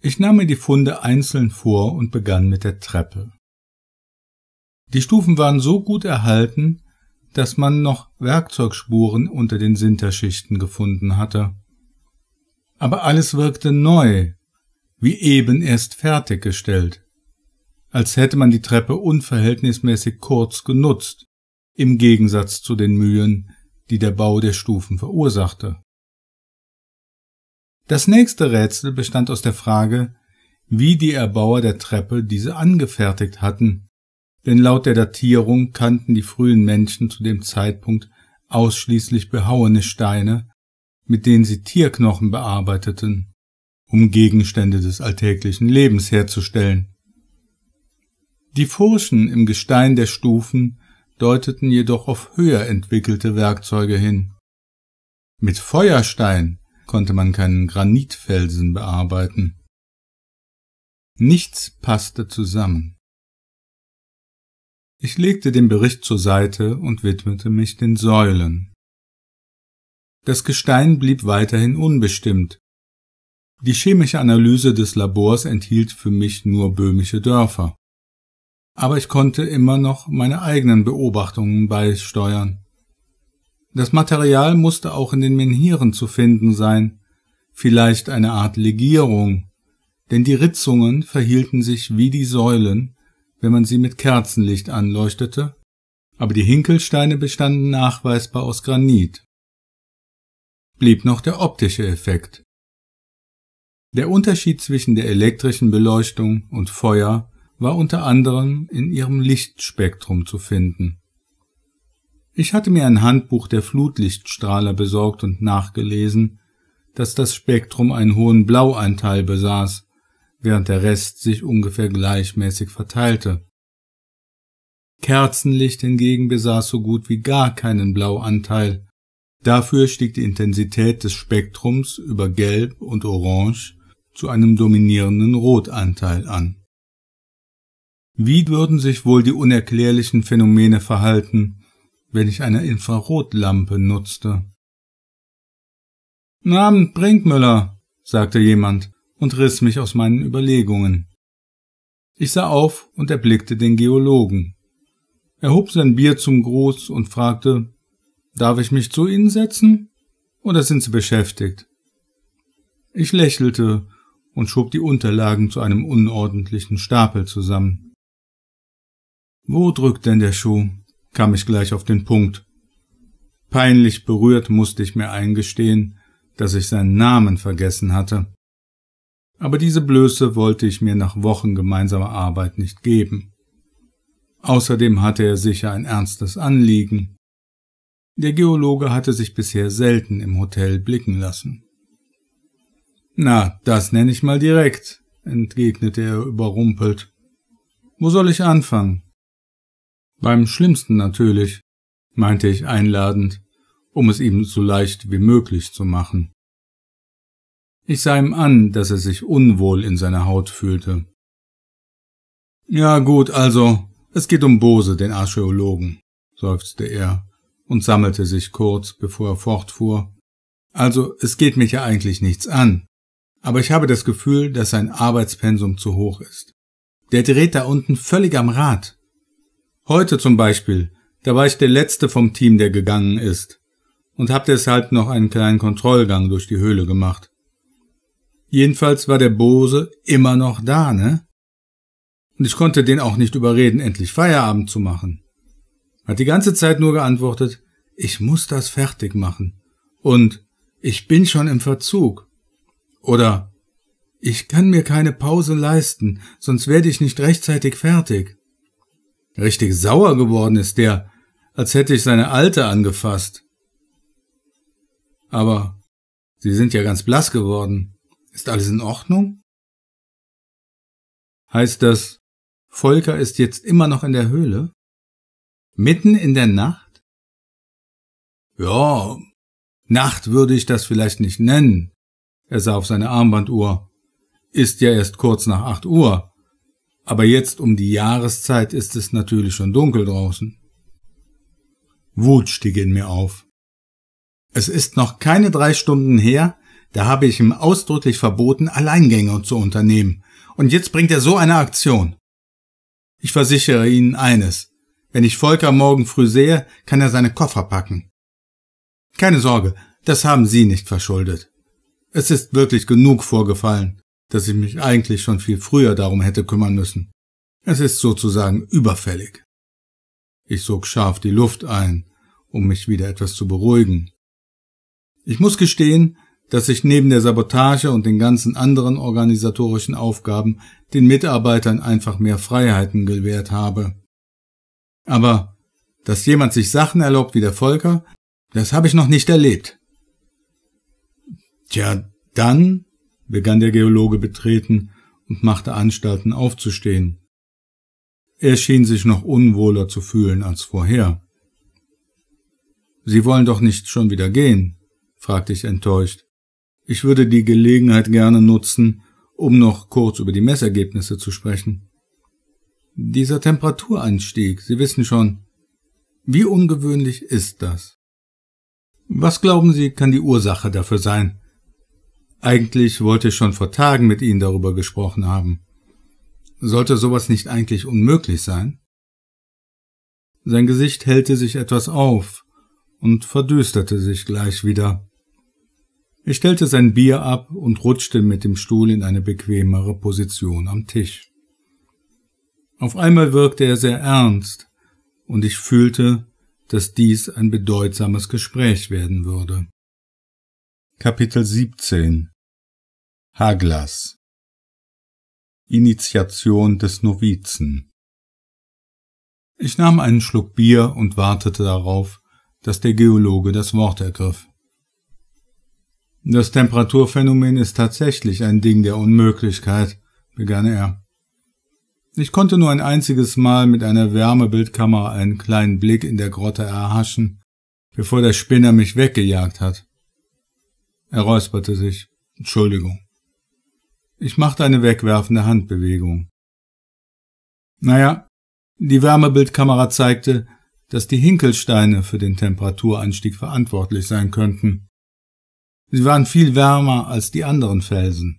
Ich nahm mir die Funde einzeln vor und begann mit der Treppe. Die Stufen waren so gut erhalten, dass man noch Werkzeugspuren unter den Sinterschichten gefunden hatte. Aber alles wirkte neu, wie eben erst fertiggestellt, als hätte man die Treppe unverhältnismäßig kurz genutzt im Gegensatz zu den Mühen, die der Bau der Stufen verursachte. Das nächste Rätsel bestand aus der Frage, wie die Erbauer der Treppe diese angefertigt hatten, denn laut der Datierung kannten die frühen Menschen zu dem Zeitpunkt ausschließlich behauene Steine, mit denen sie Tierknochen bearbeiteten, um Gegenstände des alltäglichen Lebens herzustellen. Die Furchen im Gestein der Stufen deuteten jedoch auf höher entwickelte Werkzeuge hin. Mit Feuerstein konnte man keinen Granitfelsen
bearbeiten. Nichts passte zusammen.
Ich legte den Bericht zur Seite und widmete mich den Säulen. Das Gestein blieb weiterhin unbestimmt. Die chemische Analyse des Labors enthielt für mich nur böhmische Dörfer aber ich konnte immer noch meine eigenen Beobachtungen beisteuern. Das Material musste auch in den Menhiren zu finden sein, vielleicht eine Art Legierung, denn die Ritzungen verhielten sich wie die Säulen, wenn man sie mit Kerzenlicht anleuchtete, aber die Hinkelsteine bestanden nachweisbar aus Granit. Blieb noch der optische Effekt. Der Unterschied zwischen der elektrischen Beleuchtung und Feuer war unter anderem in ihrem Lichtspektrum zu finden. Ich hatte mir ein Handbuch der Flutlichtstrahler besorgt und nachgelesen, dass das Spektrum einen hohen Blauanteil besaß, während der Rest sich ungefähr gleichmäßig verteilte. Kerzenlicht hingegen besaß so gut wie gar keinen Blauanteil. Dafür stieg die Intensität des Spektrums über Gelb und Orange zu einem dominierenden Rotanteil an. Wie würden sich wohl die unerklärlichen Phänomene verhalten, wenn ich eine Infrarotlampe nutzte? Namen Brinkmüller, sagte jemand und riss mich aus meinen Überlegungen. Ich sah auf und erblickte den Geologen. Er hob sein Bier zum Gruß und fragte, darf ich mich zu Ihnen setzen? Oder sind Sie beschäftigt? Ich lächelte und schob die Unterlagen zu einem unordentlichen Stapel zusammen. Wo drückt denn der Schuh? kam ich gleich auf den Punkt. Peinlich berührt musste ich mir eingestehen, dass ich seinen Namen vergessen hatte. Aber diese Blöße wollte ich mir nach Wochen gemeinsamer Arbeit nicht geben. Außerdem hatte er sicher ein ernstes Anliegen. Der Geologe hatte sich bisher selten im Hotel blicken lassen. Na, das nenne ich mal direkt, entgegnete er überrumpelt. Wo soll ich anfangen? Beim schlimmsten natürlich, meinte ich einladend, um es ihm so leicht wie möglich zu machen. Ich sah ihm an, dass er sich unwohl in seiner Haut fühlte. Ja gut, also, es geht um Bose, den Archäologen, seufzte er und sammelte sich kurz, bevor er fortfuhr. Also, es geht mich ja eigentlich nichts an, aber ich habe das Gefühl, dass sein Arbeitspensum zu hoch ist. Der dreht da unten völlig am Rad. Heute zum Beispiel, da war ich der Letzte vom Team, der gegangen ist, und hab deshalb noch einen kleinen Kontrollgang durch die Höhle gemacht. Jedenfalls war der Bose immer noch da, ne? Und ich konnte den auch nicht überreden, endlich Feierabend zu machen. Hat die ganze Zeit nur geantwortet, ich muss das fertig machen. Und ich bin schon im Verzug. Oder ich kann mir keine Pause leisten, sonst werde ich nicht rechtzeitig fertig. Richtig sauer geworden ist der, als hätte ich seine alte angefasst. Aber Sie sind ja ganz blass geworden. Ist alles in
Ordnung? Heißt das, Volker ist jetzt immer noch in der Höhle? Mitten in der Nacht? Ja,
Nacht würde ich das vielleicht nicht nennen. Er sah auf seine Armbanduhr. Ist ja erst kurz nach acht Uhr aber jetzt um die Jahreszeit ist es natürlich schon dunkel draußen. Wut stieg in mir auf. Es ist noch keine drei Stunden her, da habe ich ihm ausdrücklich verboten, Alleingänge zu unternehmen, und jetzt bringt er so eine Aktion. Ich versichere Ihnen eines, wenn ich Volker morgen früh sehe, kann er seine Koffer packen. Keine Sorge, das haben Sie nicht verschuldet. Es ist wirklich genug vorgefallen dass ich mich eigentlich schon viel früher darum hätte kümmern müssen. Es ist sozusagen überfällig. Ich sog scharf die Luft ein, um mich wieder etwas zu beruhigen. Ich muss gestehen, dass ich neben der Sabotage und den ganzen anderen organisatorischen Aufgaben den Mitarbeitern einfach mehr Freiheiten gewährt habe. Aber dass jemand sich Sachen erlaubt wie der Volker, das habe ich noch nicht erlebt. Tja, dann begann der Geologe betreten und machte Anstalten aufzustehen. Er schien sich noch unwohler zu fühlen als vorher. Sie wollen doch nicht schon wieder gehen? fragte ich enttäuscht. Ich würde die Gelegenheit gerne nutzen, um noch kurz über die Messergebnisse zu sprechen. Dieser Temperaturanstieg, Sie wissen schon. Wie ungewöhnlich ist das? Was glauben Sie, kann die Ursache dafür sein? Eigentlich wollte ich schon vor Tagen mit Ihnen darüber gesprochen haben. Sollte sowas nicht eigentlich unmöglich sein? Sein Gesicht hellte sich etwas auf und verdüsterte sich gleich wieder. Er stellte sein Bier ab und rutschte mit dem Stuhl in eine bequemere Position am Tisch. Auf einmal wirkte er sehr ernst, und ich fühlte, dass dies ein bedeutsames Gespräch werden würde. Kapitel 17 Haglas Initiation des Novizen Ich nahm einen Schluck Bier und wartete darauf, dass der Geologe das Wort ergriff. Das Temperaturphänomen ist tatsächlich ein Ding der Unmöglichkeit, begann er. Ich konnte nur ein einziges Mal mit einer Wärmebildkamera einen kleinen Blick in der Grotte erhaschen, bevor der Spinner mich weggejagt hat. Er räusperte sich. Entschuldigung. Ich machte eine wegwerfende Handbewegung. Naja, die Wärmebildkamera zeigte, dass die Hinkelsteine für den Temperaturanstieg verantwortlich sein könnten. Sie waren viel wärmer als die anderen Felsen.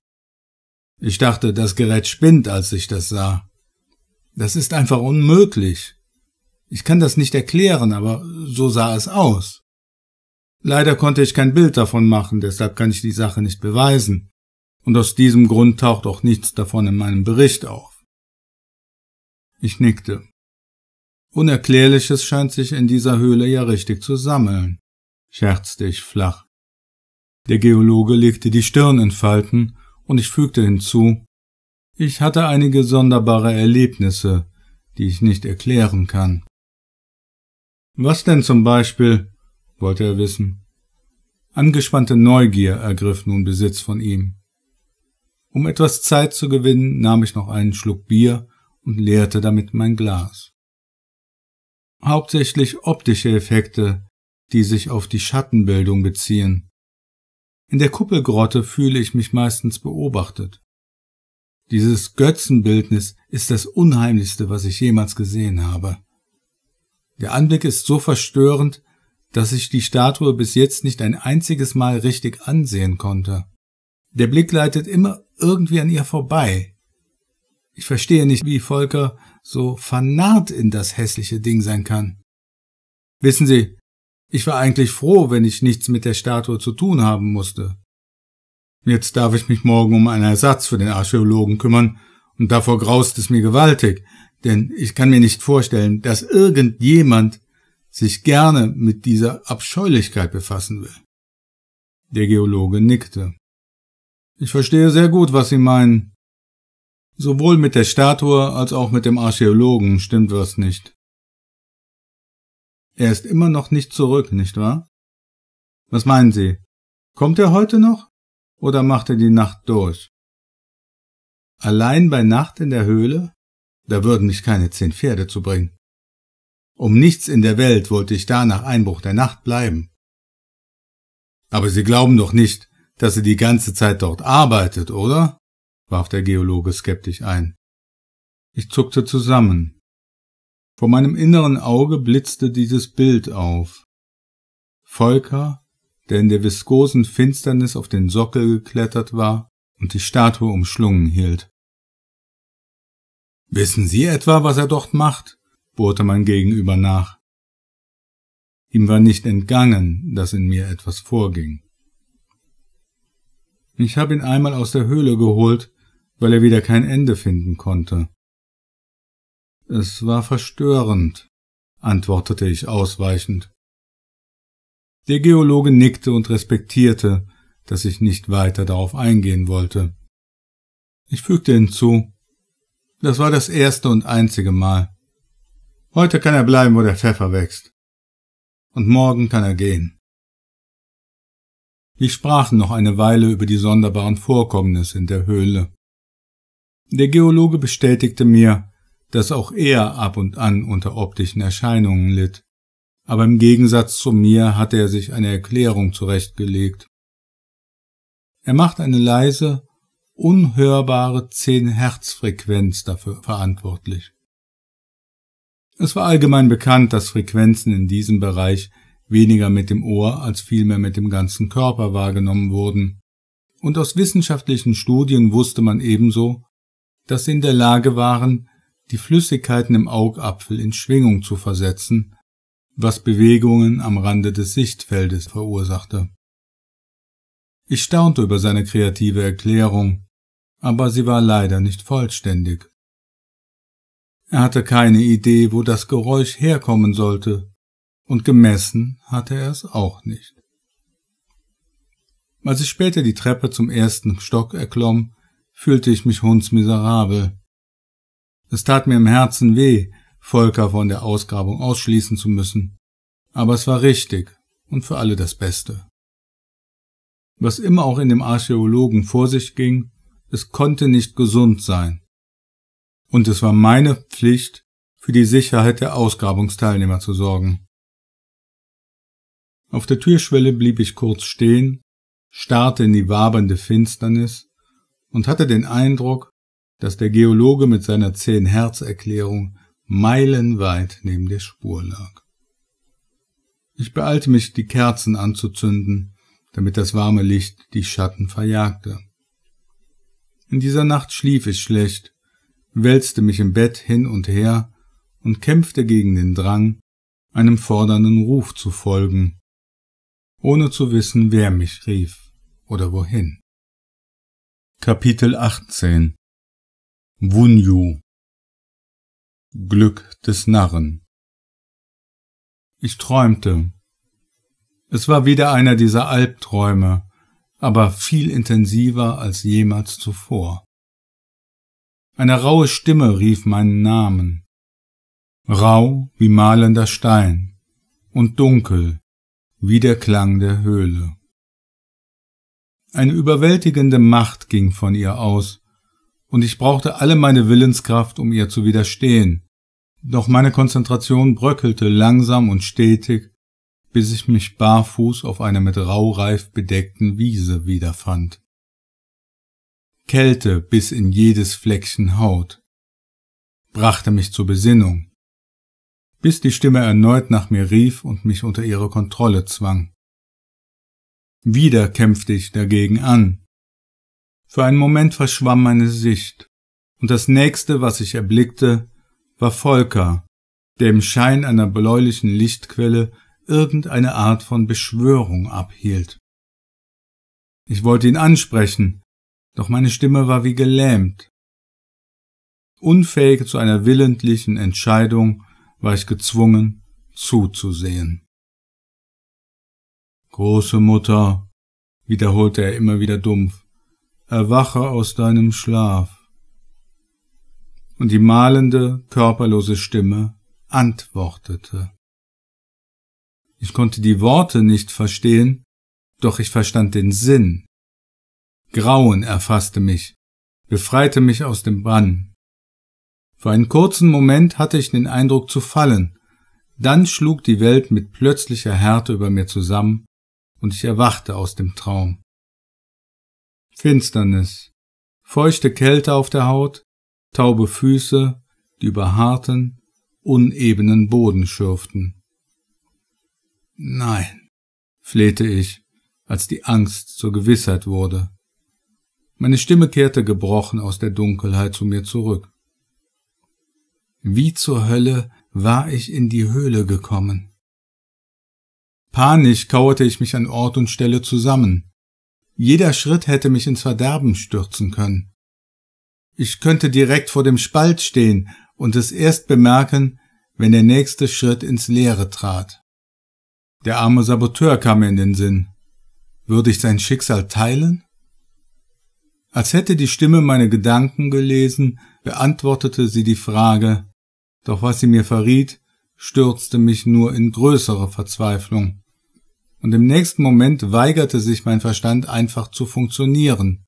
Ich dachte, das Gerät spinnt, als ich das sah. Das ist einfach unmöglich. Ich kann das nicht erklären, aber so sah es aus. Leider konnte ich kein Bild davon machen, deshalb kann ich die Sache nicht beweisen und aus diesem Grund taucht auch nichts davon in meinem Bericht auf. Ich nickte. Unerklärliches scheint sich in dieser Höhle ja richtig zu sammeln, scherzte ich flach. Der Geologe legte die Stirn in Falten und ich fügte hinzu, ich hatte einige sonderbare Erlebnisse, die ich nicht erklären kann. Was denn zum Beispiel? wollte er wissen. Angespannte Neugier ergriff nun Besitz von ihm. Um etwas Zeit zu gewinnen, nahm ich noch einen Schluck Bier und leerte damit mein Glas. Hauptsächlich optische Effekte, die sich auf die Schattenbildung beziehen. In der Kuppelgrotte fühle ich mich meistens beobachtet. Dieses Götzenbildnis ist das Unheimlichste, was ich jemals gesehen habe. Der Anblick ist so verstörend, dass ich die Statue bis jetzt nicht ein einziges Mal richtig ansehen konnte. Der Blick leitet immer irgendwie an ihr vorbei. Ich verstehe nicht, wie Volker so vernarrt in das hässliche Ding sein kann. Wissen Sie, ich war eigentlich froh, wenn ich nichts mit der Statue zu tun haben musste. Jetzt darf ich mich morgen um einen Ersatz für den Archäologen kümmern, und davor graust es mir gewaltig, denn ich kann mir nicht vorstellen, dass irgendjemand sich gerne mit dieser Abscheulichkeit befassen will. Der Geologe nickte. Ich verstehe sehr gut, was Sie meinen. Sowohl mit der Statue als auch mit dem Archäologen stimmt was nicht. Er ist immer noch nicht zurück, nicht wahr? Was meinen Sie? Kommt er heute noch? Oder macht er die Nacht durch? Allein bei Nacht in der Höhle? Da würden mich keine zehn Pferde zu bringen. Um nichts in der Welt wollte ich da nach Einbruch der Nacht bleiben. Aber Sie glauben doch nicht, dass sie die ganze Zeit dort arbeitet, oder? warf der Geologe skeptisch ein. Ich zuckte zusammen. Vor meinem inneren Auge blitzte dieses Bild auf. Volker, der in der viskosen Finsternis auf den Sockel geklettert war und die Statue umschlungen hielt. Wissen Sie etwa, was er dort macht? bohrte mein Gegenüber nach. Ihm war nicht entgangen, dass in mir etwas vorging. Ich habe ihn einmal aus der Höhle geholt, weil er wieder kein Ende finden konnte. Es war verstörend, antwortete ich ausweichend. Der Geologe nickte und respektierte, dass ich nicht weiter darauf eingehen wollte. Ich fügte hinzu, das war das erste und einzige Mal. Heute kann er bleiben, wo der Pfeffer wächst. Und morgen kann er gehen. Wir sprachen noch eine Weile über die sonderbaren Vorkommnisse in der Höhle. Der Geologe bestätigte mir, dass auch er ab und an unter optischen Erscheinungen litt, aber im Gegensatz zu mir hatte er sich eine Erklärung zurechtgelegt. Er macht eine leise, unhörbare 10 Hertz Frequenz dafür verantwortlich. Es war allgemein bekannt, dass Frequenzen in diesem Bereich weniger mit dem Ohr als vielmehr mit dem ganzen Körper wahrgenommen wurden. Und aus wissenschaftlichen Studien wusste man ebenso, dass sie in der Lage waren, die Flüssigkeiten im Augapfel in Schwingung zu versetzen, was Bewegungen am Rande des Sichtfeldes verursachte. Ich staunte über seine kreative Erklärung, aber sie war leider nicht vollständig. Er hatte keine Idee, wo das Geräusch herkommen sollte, und gemessen hatte er es auch nicht. Als ich später die Treppe zum ersten Stock erklomm, fühlte ich mich hundsmiserabel. Es tat mir im Herzen weh, Volker von der Ausgrabung ausschließen zu müssen, aber es war richtig und für alle das Beste. Was immer auch in dem Archäologen vor sich ging, es konnte nicht gesund sein. Und es war meine Pflicht, für die Sicherheit der Ausgrabungsteilnehmer zu sorgen. Auf der Türschwelle blieb ich kurz stehen, starrte in die wabernde Finsternis und hatte den Eindruck, dass der Geologe mit seiner zehn Herzerklärung meilenweit neben der Spur lag. Ich beeilte mich, die Kerzen anzuzünden, damit das warme Licht die Schatten verjagte. In dieser Nacht schlief ich schlecht, wälzte mich im Bett hin und her und kämpfte gegen den Drang, einem fordernden Ruf zu folgen, ohne zu wissen, wer mich rief oder wohin. Kapitel
18 Wunyu Glück des Narren
Ich träumte. Es war wieder einer dieser Albträume, aber viel intensiver als jemals zuvor. Eine raue Stimme rief meinen Namen. Rau wie malender Stein und dunkel wie der Klang der Höhle. Eine überwältigende Macht ging von ihr aus, und ich brauchte alle meine Willenskraft, um ihr zu widerstehen. Doch meine Konzentration bröckelte langsam und stetig, bis ich mich barfuß auf einer mit Raureif bedeckten Wiese wiederfand. Kälte bis in jedes Fleckchen Haut brachte mich zur Besinnung bis die Stimme erneut nach mir rief und mich unter ihre Kontrolle zwang. Wieder kämpfte ich dagegen an. Für einen Moment verschwamm meine Sicht, und das nächste, was ich erblickte, war Volker, der im Schein einer bläulichen Lichtquelle irgendeine Art von Beschwörung abhielt. Ich wollte ihn ansprechen, doch meine Stimme war wie gelähmt. Unfähig zu einer willentlichen Entscheidung war ich gezwungen, zuzusehen. Große Mutter, wiederholte er immer wieder dumpf, erwache aus deinem Schlaf. Und die malende, körperlose Stimme antwortete. Ich konnte die Worte nicht verstehen, doch ich verstand den Sinn. Grauen erfasste mich, befreite mich aus dem Bann. Für einen kurzen Moment hatte ich den Eindruck zu fallen, dann schlug die Welt mit plötzlicher Härte über mir zusammen, und ich erwachte aus dem Traum. Finsternis, feuchte Kälte auf der Haut, taube Füße, die über harten, unebenen Boden schürften. Nein, flehte ich, als die Angst zur Gewissheit wurde. Meine Stimme kehrte gebrochen aus der Dunkelheit zu mir zurück. Wie zur Hölle war ich in die Höhle gekommen? Panisch kauerte ich mich an Ort und Stelle zusammen. Jeder Schritt hätte mich ins Verderben stürzen können. Ich könnte direkt vor dem Spalt stehen und es erst bemerken, wenn der nächste Schritt ins Leere trat. Der arme Saboteur kam mir in den Sinn. Würde ich sein Schicksal teilen? Als hätte die Stimme meine Gedanken gelesen, beantwortete sie die Frage doch was sie mir verriet, stürzte mich nur in größere Verzweiflung. Und im nächsten Moment weigerte sich mein Verstand einfach zu funktionieren,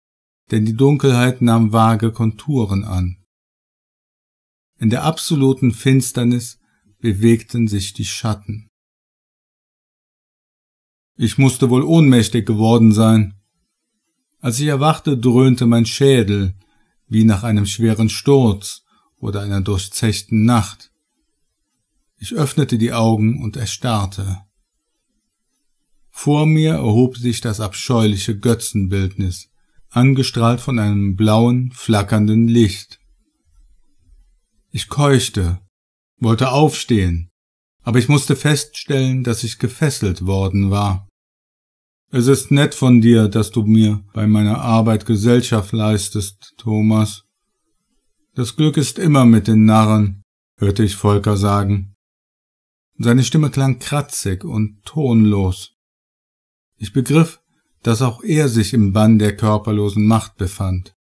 denn die Dunkelheit nahm vage Konturen an. In der absoluten Finsternis bewegten sich die Schatten. Ich musste wohl ohnmächtig geworden sein. Als ich erwachte, dröhnte mein Schädel, wie nach einem schweren Sturz, oder einer durchzechten Nacht. Ich öffnete die Augen und erstarrte. Vor mir erhob sich das abscheuliche Götzenbildnis, angestrahlt von einem blauen, flackernden Licht. Ich keuchte, wollte aufstehen, aber ich musste feststellen, dass ich gefesselt worden war. Es ist nett von dir, dass du mir bei meiner Arbeit Gesellschaft leistest, Thomas, das Glück ist immer mit den Narren, hörte ich Volker sagen. Seine Stimme klang kratzig und tonlos. Ich begriff, dass auch er sich im Bann der körperlosen Macht befand.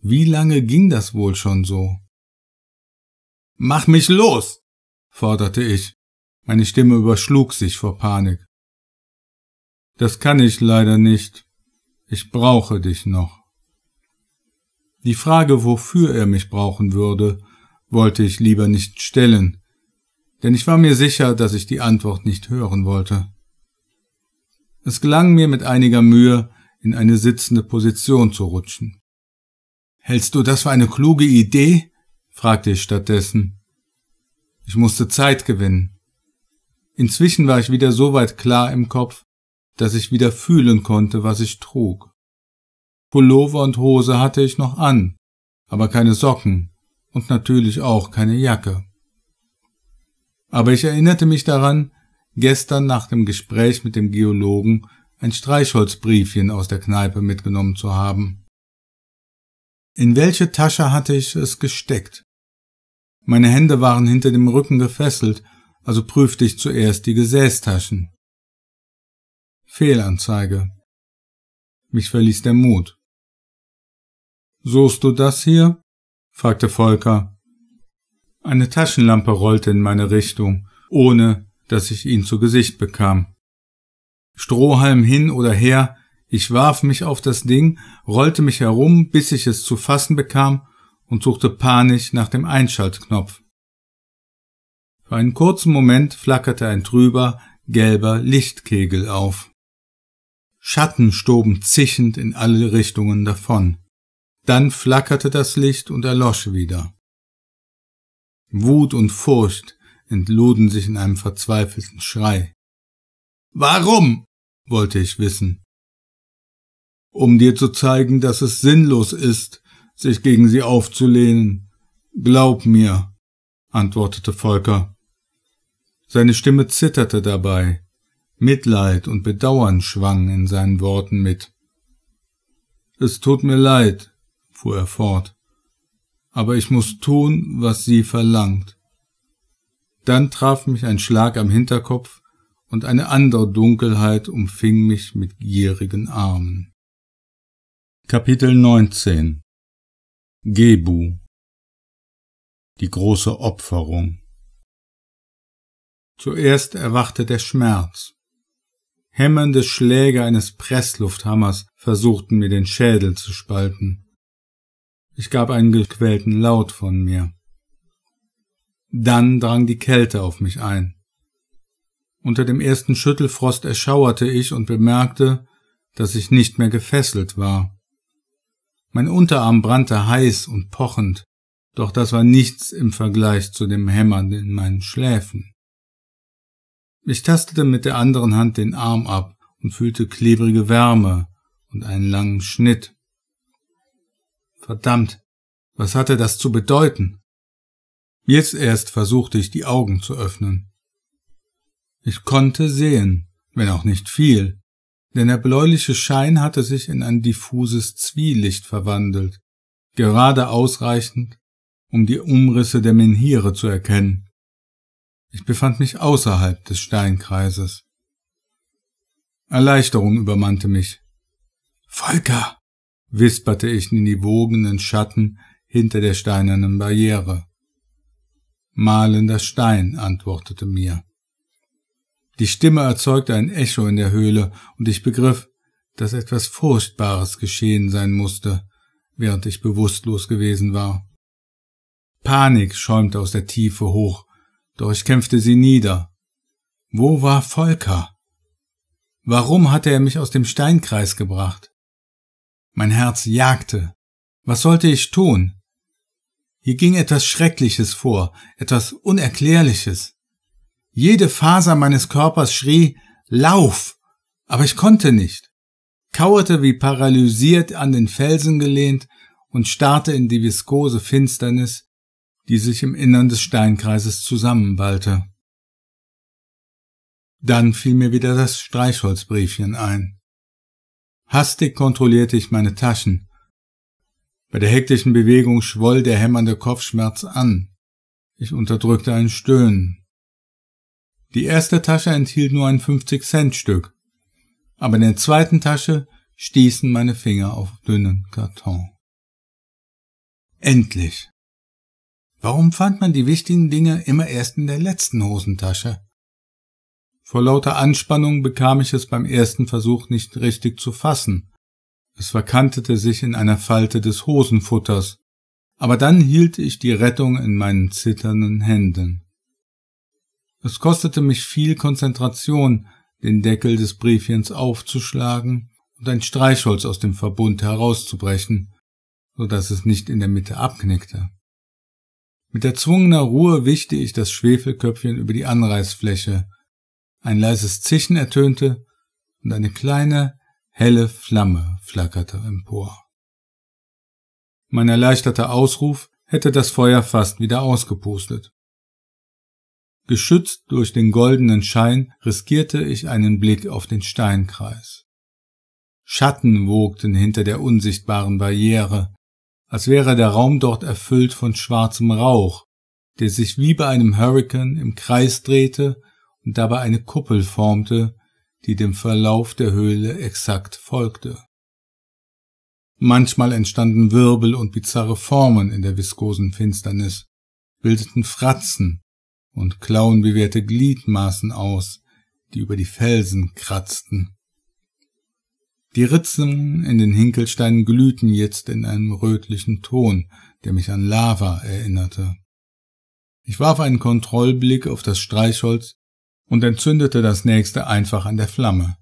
Wie lange ging das wohl schon so? Mach mich los! forderte ich. Meine Stimme überschlug sich vor Panik. Das kann ich leider nicht. Ich brauche dich noch. Die Frage, wofür er mich brauchen würde, wollte ich lieber nicht stellen, denn ich war mir sicher, dass ich die Antwort nicht hören wollte. Es gelang mir mit einiger Mühe, in eine sitzende Position zu rutschen. Hältst du das für eine kluge Idee? fragte ich stattdessen. Ich musste Zeit gewinnen. Inzwischen war ich wieder so weit klar im Kopf, dass ich wieder fühlen konnte, was ich trug. Pullover und Hose hatte ich noch an, aber keine Socken und natürlich auch keine Jacke. Aber ich erinnerte mich daran, gestern nach dem Gespräch mit dem Geologen ein Streichholzbriefchen aus der Kneipe mitgenommen zu haben. In welche Tasche hatte ich es gesteckt? Meine Hände waren hinter dem Rücken gefesselt, also prüfte ich zuerst die Gesäßtaschen.
Fehlanzeige. Mich verließ der Mut.
Suchst du das hier? fragte Volker. Eine Taschenlampe rollte in meine Richtung, ohne dass ich ihn zu Gesicht bekam. Strohhalm hin oder her, ich warf mich auf das Ding, rollte mich herum, bis ich es zu fassen bekam und suchte panisch nach dem Einschaltknopf. Für einen kurzen Moment flackerte ein trüber, gelber Lichtkegel auf. Schatten stoben zischend in alle Richtungen davon. Dann flackerte das Licht und erlosch wieder. Wut und Furcht entluden sich in einem verzweifelten Schrei. Warum? wollte ich wissen. Um dir zu zeigen, dass es sinnlos ist, sich gegen sie aufzulehnen. Glaub mir, antwortete Volker. Seine Stimme zitterte dabei. Mitleid und Bedauern schwangen in seinen Worten mit. Es tut mir leid, fuhr er fort. Aber ich muss tun, was sie verlangt. Dann traf mich ein Schlag am Hinterkopf und eine andere Dunkelheit umfing mich mit gierigen Armen. Kapitel 19
Gebu Die große Opferung
Zuerst erwachte der Schmerz. Hämmernde Schläge eines Presslufthammers versuchten mir den Schädel zu spalten. Ich gab einen gequälten Laut von mir. Dann drang die Kälte auf mich ein. Unter dem ersten Schüttelfrost erschauerte ich und bemerkte, dass ich nicht mehr gefesselt war. Mein Unterarm brannte heiß und pochend, doch das war nichts im Vergleich zu dem Hämmern in meinen Schläfen. Ich tastete mit der anderen Hand den Arm ab und fühlte klebrige Wärme und einen langen Schnitt. Verdammt, was hatte das zu bedeuten? Jetzt erst versuchte ich die Augen zu öffnen. Ich konnte sehen, wenn auch nicht viel, denn der bläuliche Schein hatte sich in ein diffuses Zwielicht verwandelt, gerade ausreichend, um die Umrisse der Menhire zu erkennen. Ich befand mich außerhalb des Steinkreises. Erleichterung übermannte mich. Volker, wisperte ich in die wogenden Schatten hinter der steinernen Barriere. Malender Stein, antwortete mir. Die Stimme erzeugte ein Echo in der Höhle, und ich begriff, dass etwas Furchtbares geschehen sein musste, während ich bewusstlos gewesen war. Panik schäumte aus der Tiefe hoch, doch ich kämpfte sie nieder. Wo war Volker? Warum hatte er mich aus dem Steinkreis gebracht? Mein Herz jagte. Was sollte ich tun? Hier ging etwas Schreckliches vor, etwas Unerklärliches. Jede Faser meines Körpers schrie Lauf, aber ich konnte nicht, kauerte wie paralysiert an den Felsen gelehnt und starrte in die viskose Finsternis, die sich im Innern des Steinkreises zusammenballte. Dann fiel mir wieder das Streichholzbriefchen ein. Hastig kontrollierte ich meine Taschen. Bei der hektischen Bewegung schwoll der hämmernde Kopfschmerz an. Ich unterdrückte ein Stöhnen. Die erste Tasche enthielt nur ein 50-Cent-Stück, aber in der zweiten Tasche stießen meine Finger auf dünnen Karton. Endlich. Warum fand man die wichtigen Dinge immer erst in der letzten Hosentasche? Vor lauter Anspannung bekam ich es beim ersten Versuch nicht richtig zu fassen. Es verkantete sich in einer Falte des Hosenfutters, aber dann hielt ich die Rettung in meinen zitternden Händen. Es kostete mich viel Konzentration, den Deckel des Briefchens aufzuschlagen und ein Streichholz aus dem Verbund herauszubrechen, so dass es nicht in der Mitte abknickte. Mit erzwungener Ruhe wichte ich das Schwefelköpfchen über die Anreißfläche, ein leises Zischen ertönte und eine kleine, helle Flamme flackerte empor. Mein erleichterter Ausruf hätte das Feuer fast wieder ausgepustet. Geschützt durch den goldenen Schein riskierte ich einen Blick auf den Steinkreis. Schatten wogten hinter der unsichtbaren Barriere, als wäre der Raum dort erfüllt von schwarzem Rauch, der sich wie bei einem Hurrikan im Kreis drehte und dabei eine Kuppel formte, die dem Verlauf der Höhle exakt folgte. Manchmal entstanden Wirbel und bizarre Formen in der viskosen Finsternis, bildeten Fratzen und klauenbewehrte Gliedmaßen aus, die über die Felsen kratzten. Die Ritzen in den Hinkelsteinen glühten jetzt in einem rötlichen Ton, der mich an Lava erinnerte. Ich warf einen Kontrollblick auf das Streichholz und entzündete das nächste einfach an der Flamme.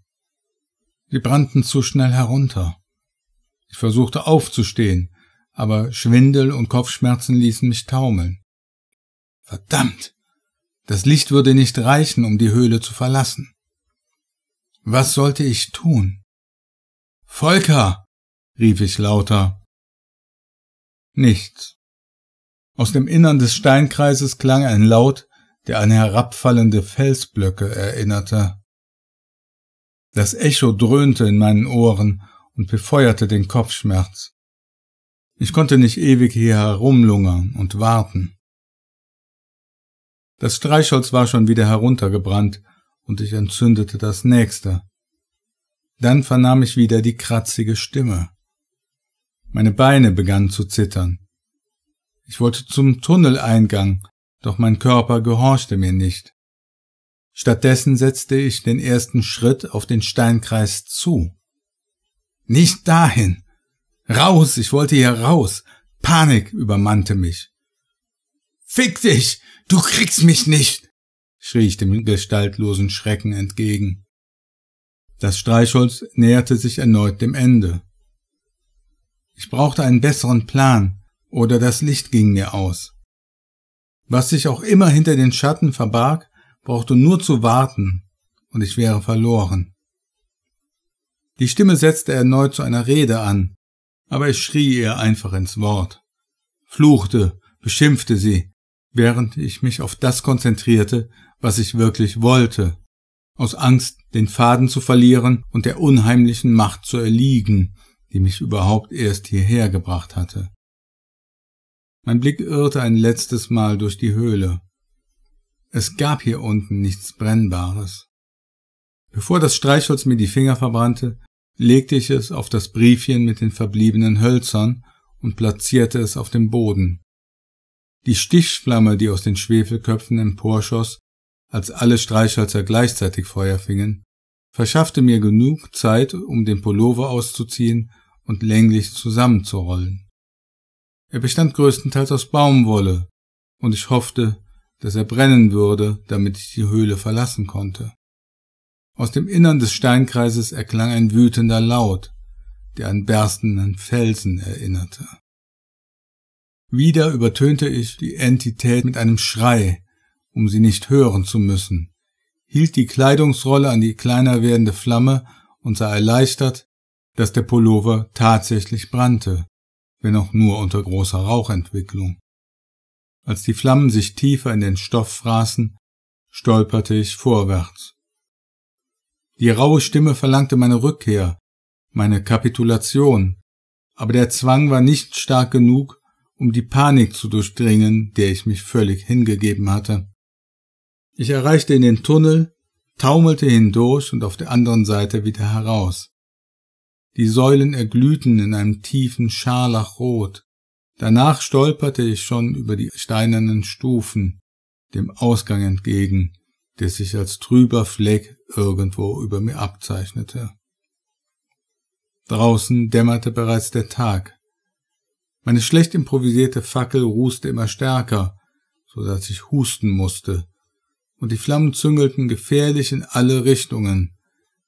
Sie brannten zu schnell herunter. Ich versuchte aufzustehen, aber Schwindel und Kopfschmerzen ließen mich taumeln. Verdammt! Das Licht würde nicht reichen, um die Höhle zu verlassen. Was sollte ich tun? Volker! rief ich lauter. Nichts. Aus dem Innern des Steinkreises klang ein Laut, der an herabfallende Felsblöcke erinnerte. Das Echo dröhnte in meinen Ohren und befeuerte den Kopfschmerz. Ich konnte nicht ewig hier herumlungern und warten. Das Streichholz war schon wieder heruntergebrannt und ich entzündete das nächste. Dann vernahm ich wieder die kratzige Stimme. Meine Beine begannen zu zittern. Ich wollte zum Tunneleingang, doch mein Körper gehorchte mir nicht. Stattdessen setzte ich den ersten Schritt auf den Steinkreis zu. Nicht dahin. Raus, ich wollte hier raus. Panik übermannte mich. Fick dich, du kriegst mich nicht, schrie ich dem gestaltlosen Schrecken entgegen. Das Streichholz näherte sich erneut dem Ende. Ich brauchte einen besseren Plan, oder das Licht ging mir aus. Was sich auch immer hinter den Schatten verbarg, brauchte nur zu warten, und ich wäre verloren. Die Stimme setzte erneut zu einer Rede an, aber ich schrie ihr einfach ins Wort, fluchte, beschimpfte sie, während ich mich auf das konzentrierte, was ich wirklich wollte, aus Angst, den Faden zu verlieren und der unheimlichen Macht zu erliegen, die mich überhaupt erst hierher gebracht hatte. Mein Blick irrte ein letztes Mal durch die Höhle. Es gab hier unten nichts Brennbares. Bevor das Streichholz mir die Finger verbrannte, legte ich es auf das Briefchen mit den verbliebenen Hölzern und platzierte es auf dem Boden. Die Stichflamme, die aus den Schwefelköpfen emporschoss, als alle Streichhölzer gleichzeitig Feuer fingen, verschaffte mir genug Zeit, um den Pullover auszuziehen und länglich zusammenzurollen. Er bestand größtenteils aus Baumwolle, und ich hoffte, dass er brennen würde, damit ich die Höhle verlassen konnte. Aus dem Innern des Steinkreises erklang ein wütender Laut, der an berstenden Felsen erinnerte. Wieder übertönte ich die Entität mit einem Schrei, um sie nicht hören zu müssen, hielt die Kleidungsrolle an die kleiner werdende Flamme und sah erleichtert, dass der Pullover tatsächlich brannte wenn auch nur unter großer Rauchentwicklung. Als die Flammen sich tiefer in den Stoff fraßen, stolperte ich vorwärts. Die raue Stimme verlangte meine Rückkehr, meine Kapitulation, aber der Zwang war nicht stark genug, um die Panik zu durchdringen, der ich mich völlig hingegeben hatte. Ich erreichte in den Tunnel, taumelte hindurch und auf der anderen Seite wieder heraus. Die Säulen erglühten in einem tiefen Scharlachrot. Danach stolperte ich schon über die steinernen Stufen, dem Ausgang entgegen, der sich als trüber Fleck irgendwo über mir abzeichnete. Draußen dämmerte bereits der Tag. Meine schlecht improvisierte Fackel rußte immer stärker, so dass ich husten musste, und die Flammen züngelten gefährlich in alle Richtungen,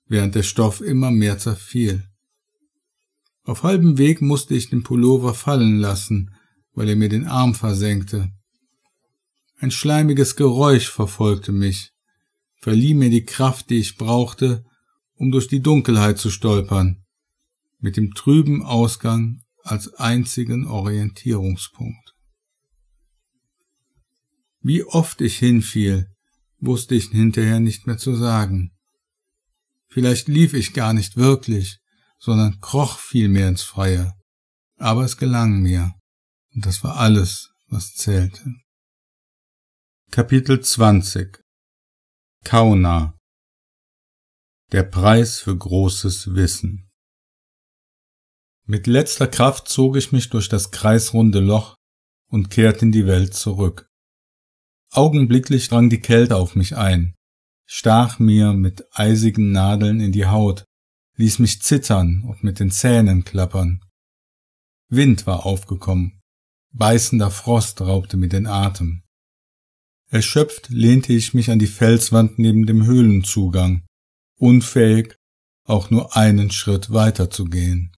während der Stoff immer mehr zerfiel. Auf halbem Weg musste ich den Pullover fallen lassen, weil er mir den Arm versenkte. Ein schleimiges Geräusch verfolgte mich, verlieh mir die Kraft, die ich brauchte, um durch die Dunkelheit zu stolpern, mit dem trüben Ausgang als einzigen Orientierungspunkt. Wie oft ich hinfiel, wusste ich hinterher nicht mehr zu sagen. Vielleicht lief ich gar nicht wirklich, sondern kroch vielmehr ins Freie. Aber es gelang mir. Und das war alles, was zählte. Kapitel
20 Kauna Der Preis für
großes Wissen Mit letzter Kraft zog ich mich durch das kreisrunde Loch und kehrte in die Welt zurück. Augenblicklich drang die Kälte auf mich ein, stach mir mit eisigen Nadeln in die Haut ließ mich zittern und mit den Zähnen klappern. Wind war aufgekommen, beißender Frost raubte mir den Atem. Erschöpft lehnte ich mich an die Felswand neben dem Höhlenzugang, unfähig, auch nur einen Schritt weiterzugehen.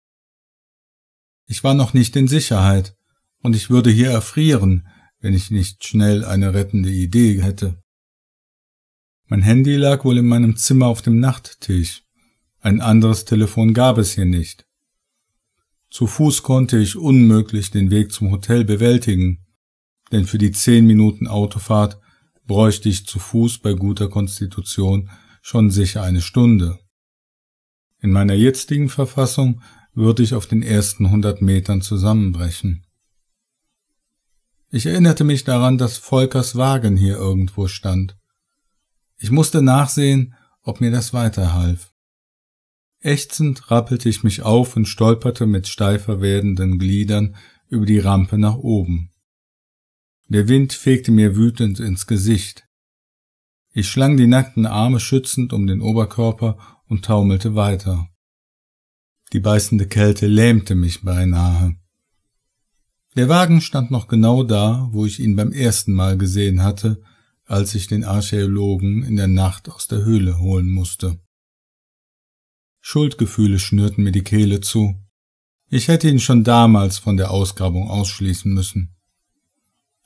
Ich war noch nicht in Sicherheit, und ich würde hier erfrieren, wenn ich nicht schnell eine rettende Idee hätte. Mein Handy lag wohl in meinem Zimmer auf dem Nachttisch. Ein anderes Telefon gab es hier nicht. Zu Fuß konnte ich unmöglich den Weg zum Hotel bewältigen, denn für die zehn Minuten Autofahrt bräuchte ich zu Fuß bei guter Konstitution schon sicher eine Stunde. In meiner jetzigen Verfassung würde ich auf den ersten hundert Metern zusammenbrechen. Ich erinnerte mich daran, dass Volkers Wagen hier irgendwo stand. Ich musste nachsehen, ob mir das weiterhalf. Ächzend rappelte ich mich auf und stolperte mit steifer werdenden Gliedern über die Rampe nach oben. Der Wind fegte mir wütend ins Gesicht. Ich schlang die nackten Arme schützend um den Oberkörper und taumelte weiter. Die beißende Kälte lähmte mich beinahe. Der Wagen stand noch genau da, wo ich ihn beim ersten Mal gesehen hatte, als ich den Archäologen in der Nacht aus der Höhle holen musste. Schuldgefühle schnürten mir die Kehle zu. Ich hätte ihn schon damals von der Ausgrabung ausschließen müssen.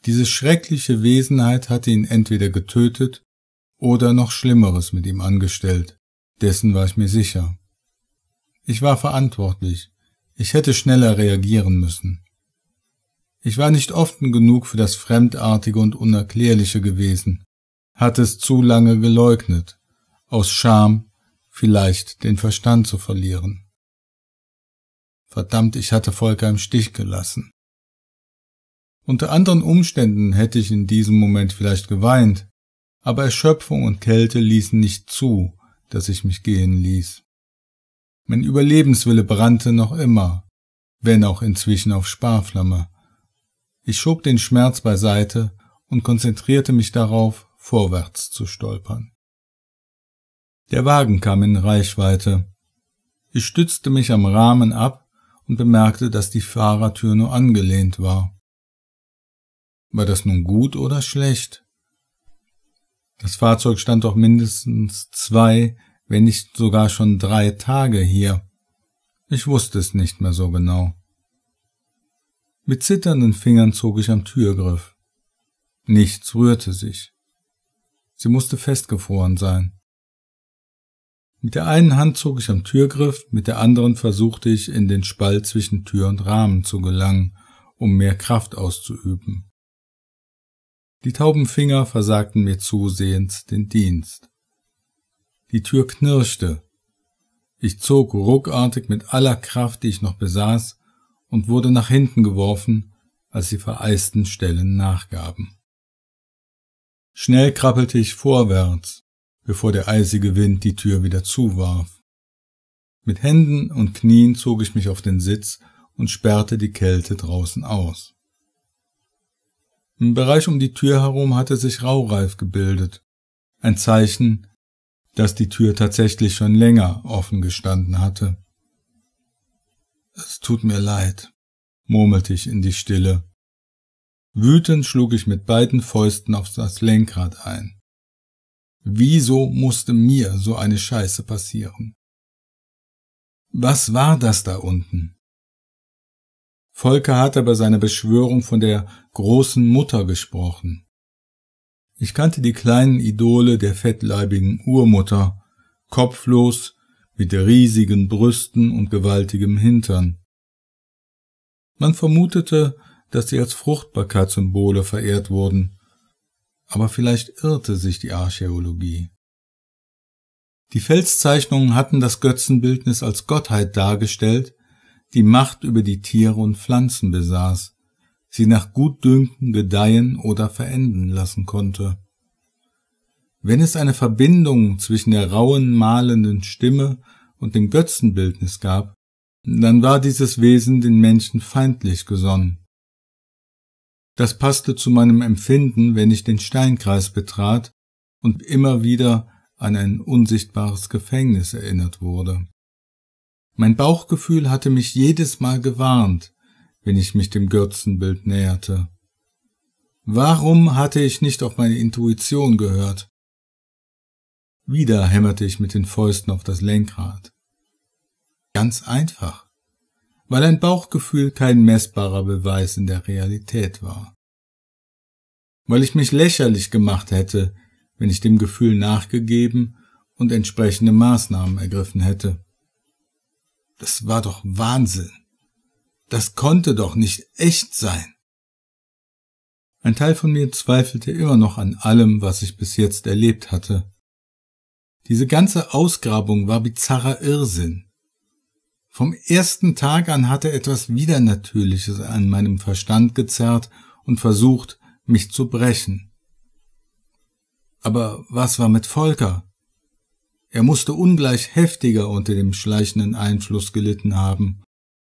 Diese schreckliche Wesenheit hatte ihn entweder getötet oder noch Schlimmeres mit ihm angestellt, dessen war ich mir sicher. Ich war verantwortlich, ich hätte schneller reagieren müssen. Ich war nicht offen genug für das Fremdartige und Unerklärliche gewesen, hatte es zu lange geleugnet, aus Scham vielleicht den Verstand zu verlieren. Verdammt, ich hatte Volker im Stich gelassen. Unter anderen Umständen hätte ich in diesem Moment vielleicht geweint, aber Erschöpfung und Kälte ließen nicht zu, dass ich mich gehen ließ. Mein Überlebenswille brannte noch immer, wenn auch inzwischen auf Sparflamme. Ich schob den Schmerz beiseite und konzentrierte mich darauf, vorwärts zu stolpern. Der Wagen kam in Reichweite. Ich stützte mich am Rahmen ab und bemerkte, dass die Fahrertür nur angelehnt war. War das nun gut oder schlecht? Das Fahrzeug stand doch mindestens zwei, wenn nicht sogar schon drei Tage hier. Ich wusste es nicht mehr so genau. Mit zitternden Fingern zog ich am Türgriff. Nichts rührte sich. Sie musste festgefroren sein. Mit der einen Hand zog ich am Türgriff, mit der anderen versuchte ich in den Spalt zwischen Tür und Rahmen zu gelangen, um mehr Kraft auszuüben. Die tauben Finger versagten mir zusehends den Dienst. Die Tür knirschte. Ich zog ruckartig mit aller Kraft, die ich noch besaß, und wurde nach hinten geworfen, als die vereisten Stellen nachgaben. Schnell krabbelte ich vorwärts, bevor der eisige Wind die Tür wieder zuwarf. Mit Händen und Knien zog ich mich auf den Sitz und sperrte die Kälte draußen aus. Im Bereich um die Tür herum hatte sich Raureif gebildet, ein Zeichen, dass die Tür tatsächlich schon länger offen gestanden hatte. Es tut mir leid, murmelte ich in die Stille. Wütend schlug ich mit beiden Fäusten auf das Lenkrad ein. Wieso musste mir so eine Scheiße passieren? Was war das da unten? Volker hatte bei seiner Beschwörung von der großen Mutter gesprochen. Ich kannte die kleinen Idole der fettleibigen Urmutter, kopflos, mit riesigen Brüsten und gewaltigem Hintern. Man vermutete, dass sie als Fruchtbarkeitssymbole verehrt wurden, aber vielleicht irrte sich die Archäologie. Die Felszeichnungen hatten das Götzenbildnis als Gottheit dargestellt, die Macht über die Tiere und Pflanzen besaß, sie nach Gutdünken gedeihen oder verenden lassen konnte. Wenn es eine Verbindung zwischen der rauen, malenden Stimme und dem Götzenbildnis gab, dann war dieses Wesen den Menschen feindlich gesonnen. Das passte zu meinem Empfinden, wenn ich den Steinkreis betrat und immer wieder an ein unsichtbares Gefängnis erinnert wurde. Mein Bauchgefühl hatte mich jedes Mal gewarnt, wenn ich mich dem Götzenbild näherte. Warum hatte ich nicht auf meine Intuition gehört? Wieder hämmerte ich mit den Fäusten auf das Lenkrad. Ganz einfach weil ein Bauchgefühl kein messbarer Beweis in der Realität war. Weil ich mich lächerlich gemacht hätte, wenn ich dem Gefühl nachgegeben und entsprechende Maßnahmen ergriffen hätte. Das war doch Wahnsinn. Das konnte doch nicht echt sein. Ein Teil von mir zweifelte immer noch an allem, was ich bis jetzt erlebt hatte. Diese ganze Ausgrabung war bizarrer Irrsinn. Vom ersten Tag an hatte etwas Widernatürliches an meinem Verstand gezerrt und versucht, mich zu brechen. Aber was war mit Volker? Er musste ungleich heftiger unter dem schleichenden Einfluss gelitten haben,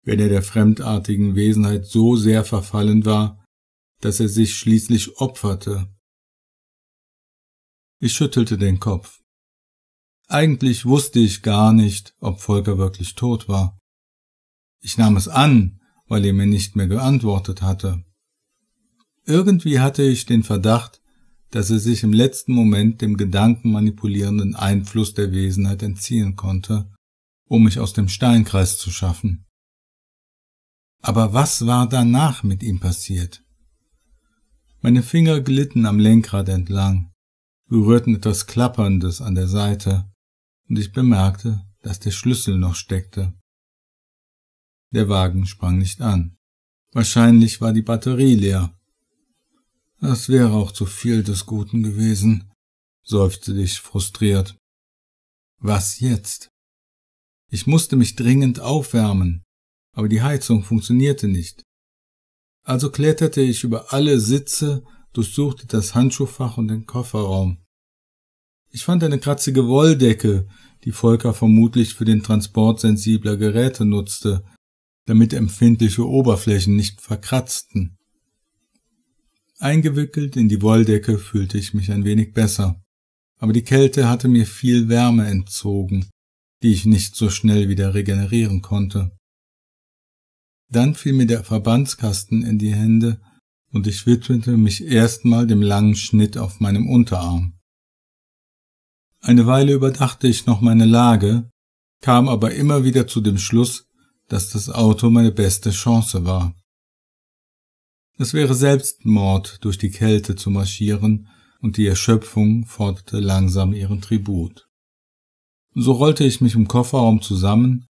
wenn er der fremdartigen Wesenheit so sehr verfallen war, dass er sich schließlich opferte. Ich schüttelte den Kopf. Eigentlich wusste ich gar nicht, ob Volker wirklich tot war. Ich nahm es an, weil er mir nicht mehr geantwortet hatte. Irgendwie hatte ich den Verdacht, dass er sich im letzten Moment dem gedankenmanipulierenden Einfluss der Wesenheit entziehen konnte, um mich aus dem Steinkreis zu schaffen. Aber was war danach mit ihm passiert? Meine Finger glitten am Lenkrad entlang, berührten etwas Klapperndes an der Seite und ich bemerkte, dass der Schlüssel noch steckte. Der Wagen sprang nicht an. Wahrscheinlich war die Batterie leer. Das wäre auch zu viel des Guten gewesen, seufzte ich frustriert. Was jetzt? Ich musste mich dringend aufwärmen, aber die Heizung funktionierte nicht. Also kletterte ich über alle Sitze, durchsuchte das Handschuhfach und den Kofferraum. Ich fand eine kratzige Wolldecke, die Volker vermutlich für den Transport sensibler Geräte nutzte, damit empfindliche Oberflächen nicht verkratzten. Eingewickelt in die Wolldecke fühlte ich mich ein wenig besser, aber die Kälte hatte mir viel Wärme entzogen, die ich nicht so schnell wieder regenerieren konnte. Dann fiel mir der Verbandskasten in die Hände und ich widmete mich erstmal dem langen Schnitt auf meinem Unterarm. Eine Weile überdachte ich noch meine Lage, kam aber immer wieder zu dem Schluss, dass das Auto meine beste Chance war. Es wäre Selbstmord, durch die Kälte zu marschieren, und die Erschöpfung forderte langsam ihren Tribut. So rollte ich mich im Kofferraum zusammen,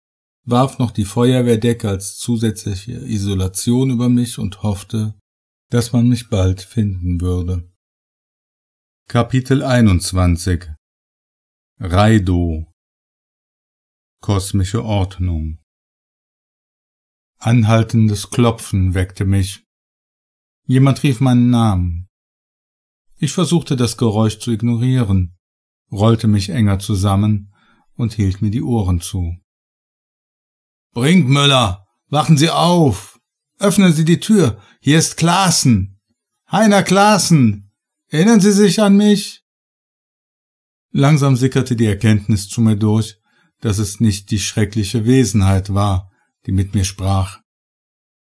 warf noch die Feuerwehrdecke als zusätzliche Isolation über mich und hoffte, dass man mich bald finden würde. Kapitel
21 Raido Kosmische Ordnung Anhaltendes Klopfen weckte mich.
Jemand rief meinen Namen. Ich versuchte das Geräusch zu ignorieren, rollte mich enger zusammen und hielt mir die Ohren zu. Brinkmüller, wachen Sie auf! Öffnen Sie die Tür! Hier ist Klaassen! Heiner Klaassen! Erinnern Sie sich an mich? Langsam sickerte die Erkenntnis zu mir durch, dass es nicht die schreckliche Wesenheit war, die mit mir sprach.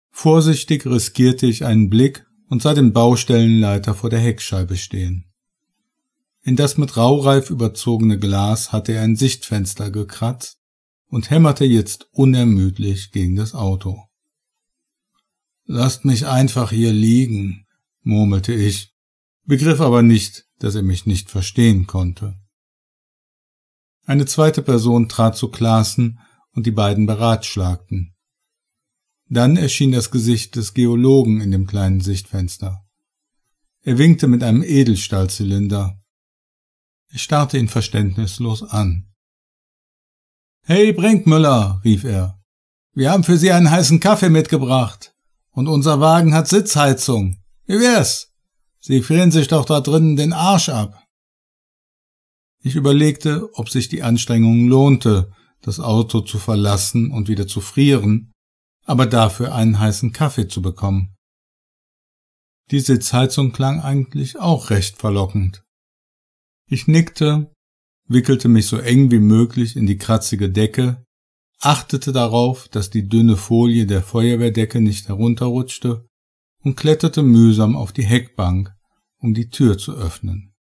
Vorsichtig riskierte ich einen Blick und sah den Baustellenleiter vor der Heckscheibe stehen. In das mit Raureif überzogene Glas hatte er ein Sichtfenster gekratzt und hämmerte jetzt unermüdlich gegen das Auto. Lasst mich einfach hier liegen, murmelte ich, begriff aber nicht, dass er mich nicht verstehen konnte. Eine zweite Person trat zu Klaassen und die beiden beratschlagten. Dann erschien das Gesicht des Geologen in dem kleinen Sichtfenster. Er winkte mit einem Edelstahlzylinder. Ich starrte ihn verständnislos an. Hey Brinkmüller, rief er. Wir haben für Sie einen heißen Kaffee mitgebracht. Und unser Wagen hat Sitzheizung. Wie wär's? Sie frieren sich doch da drinnen den Arsch ab. Ich überlegte, ob sich die Anstrengung lohnte, das Auto zu verlassen und wieder zu frieren, aber dafür einen heißen Kaffee zu bekommen. Die Sitzheizung klang eigentlich auch recht verlockend. Ich nickte, wickelte mich so eng wie möglich in die kratzige Decke, achtete darauf, dass die dünne Folie der Feuerwehrdecke nicht herunterrutschte und kletterte mühsam auf die Heckbank, um die Tür zu öffnen.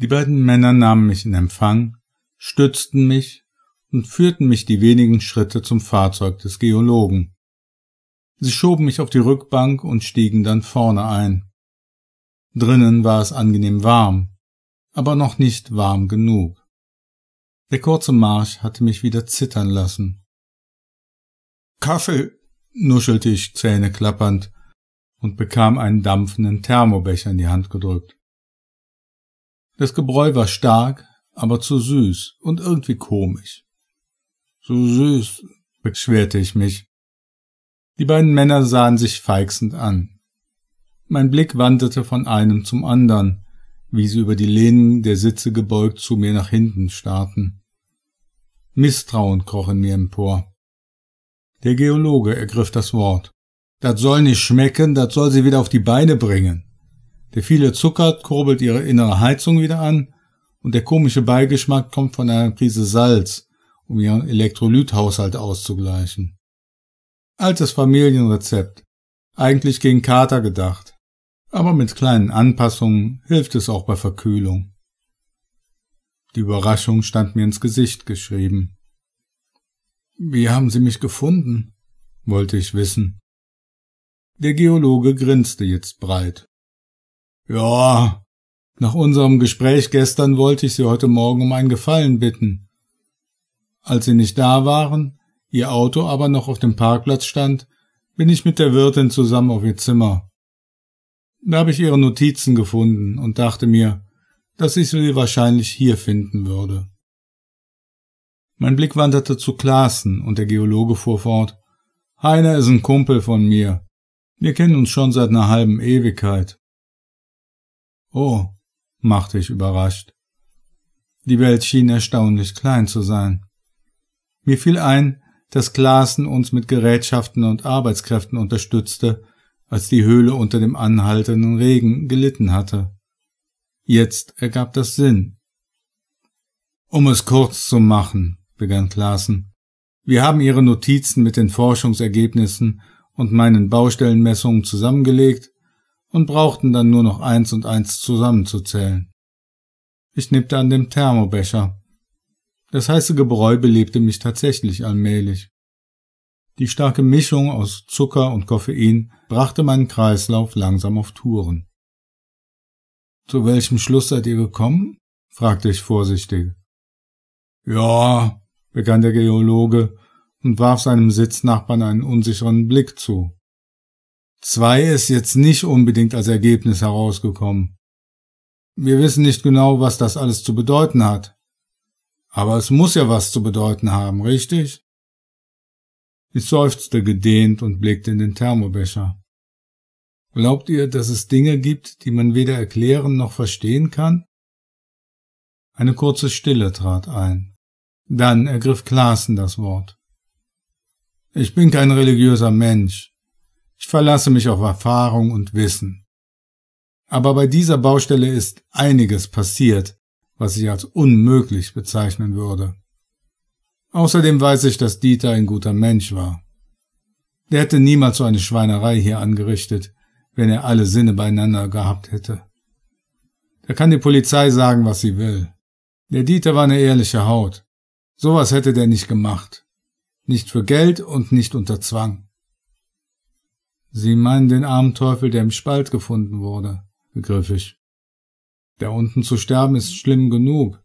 Die beiden Männer nahmen mich in Empfang, stützten mich und führten mich die wenigen Schritte zum Fahrzeug des Geologen. Sie schoben mich auf die Rückbank und stiegen dann vorne ein. Drinnen war es angenehm warm, aber noch nicht warm genug. Der kurze Marsch hatte mich wieder zittern lassen. Kaffee, nuschelte ich zähneklappernd und bekam einen dampfenden Thermobecher in die Hand gedrückt. Das Gebräu war stark, aber zu süß und irgendwie komisch. So süß, beschwerte ich mich. Die beiden Männer sahen sich feixend an. Mein Blick wanderte von einem zum anderen, wie sie über die Lehnen der Sitze gebeugt zu mir nach hinten starrten. Misstrauen kroch in mir empor. Der Geologe ergriff das Wort. Das soll nicht schmecken, das soll sie wieder auf die Beine bringen. Der viele Zucker kurbelt ihre innere Heizung wieder an und der komische Beigeschmack kommt von einer Prise Salz, um ihren Elektrolythaushalt auszugleichen. Altes Familienrezept, eigentlich gegen Kater gedacht, aber mit kleinen Anpassungen hilft es auch bei Verkühlung. Die Überraschung stand mir ins Gesicht geschrieben. Wie haben Sie mich gefunden? wollte ich wissen. Der Geologe grinste jetzt breit. Ja, nach unserem Gespräch gestern wollte ich Sie heute Morgen um einen Gefallen bitten. Als Sie nicht da waren, Ihr Auto aber noch auf dem Parkplatz stand, bin ich mit der Wirtin zusammen auf Ihr Zimmer. Da habe ich Ihre Notizen gefunden und dachte mir, dass ich Sie wahrscheinlich hier finden würde. Mein Blick wanderte zu Klaassen und der Geologe fuhr fort. Heiner ist ein Kumpel von mir. Wir kennen uns schon seit einer halben Ewigkeit. Oh, machte ich überrascht. Die Welt schien erstaunlich klein zu sein. Mir fiel ein, dass Glasen uns mit Gerätschaften und Arbeitskräften unterstützte, als die Höhle unter dem anhaltenden Regen gelitten hatte. Jetzt ergab das Sinn. Um es kurz zu machen, begann Klaassen. Wir haben Ihre Notizen mit den Forschungsergebnissen und meinen Baustellenmessungen zusammengelegt und brauchten dann nur noch eins und eins zusammenzuzählen. Ich nippte an dem Thermobecher. Das heiße Gebräu belebte mich tatsächlich allmählich. Die starke Mischung aus Zucker und Koffein brachte meinen Kreislauf langsam auf Touren. Zu welchem Schluss seid ihr gekommen? fragte ich vorsichtig. Ja, begann der Geologe und warf seinem Sitznachbarn einen unsicheren Blick zu. 2 ist jetzt nicht unbedingt als Ergebnis herausgekommen. Wir wissen nicht genau, was das alles zu bedeuten hat. Aber es muss ja was zu bedeuten haben, richtig? Ich seufzte gedehnt und blickte in den Thermobecher. Glaubt ihr, dass es Dinge gibt, die man weder erklären noch verstehen kann? Eine kurze Stille trat ein. Dann ergriff Klaassen das Wort. Ich bin kein religiöser Mensch, ich verlasse mich auf Erfahrung und Wissen. Aber bei dieser Baustelle ist einiges passiert, was ich als unmöglich bezeichnen würde. Außerdem weiß ich, dass Dieter ein guter Mensch war. Der hätte niemals so eine Schweinerei hier angerichtet, wenn er alle Sinne beieinander gehabt hätte. Da kann die Polizei sagen, was sie will. Der Dieter war eine ehrliche Haut. Sowas hätte der nicht gemacht. Nicht für Geld und nicht unter Zwang. Sie meinen den armen Teufel, der im Spalt gefunden wurde, begriff ich. Der unten zu sterben ist schlimm genug,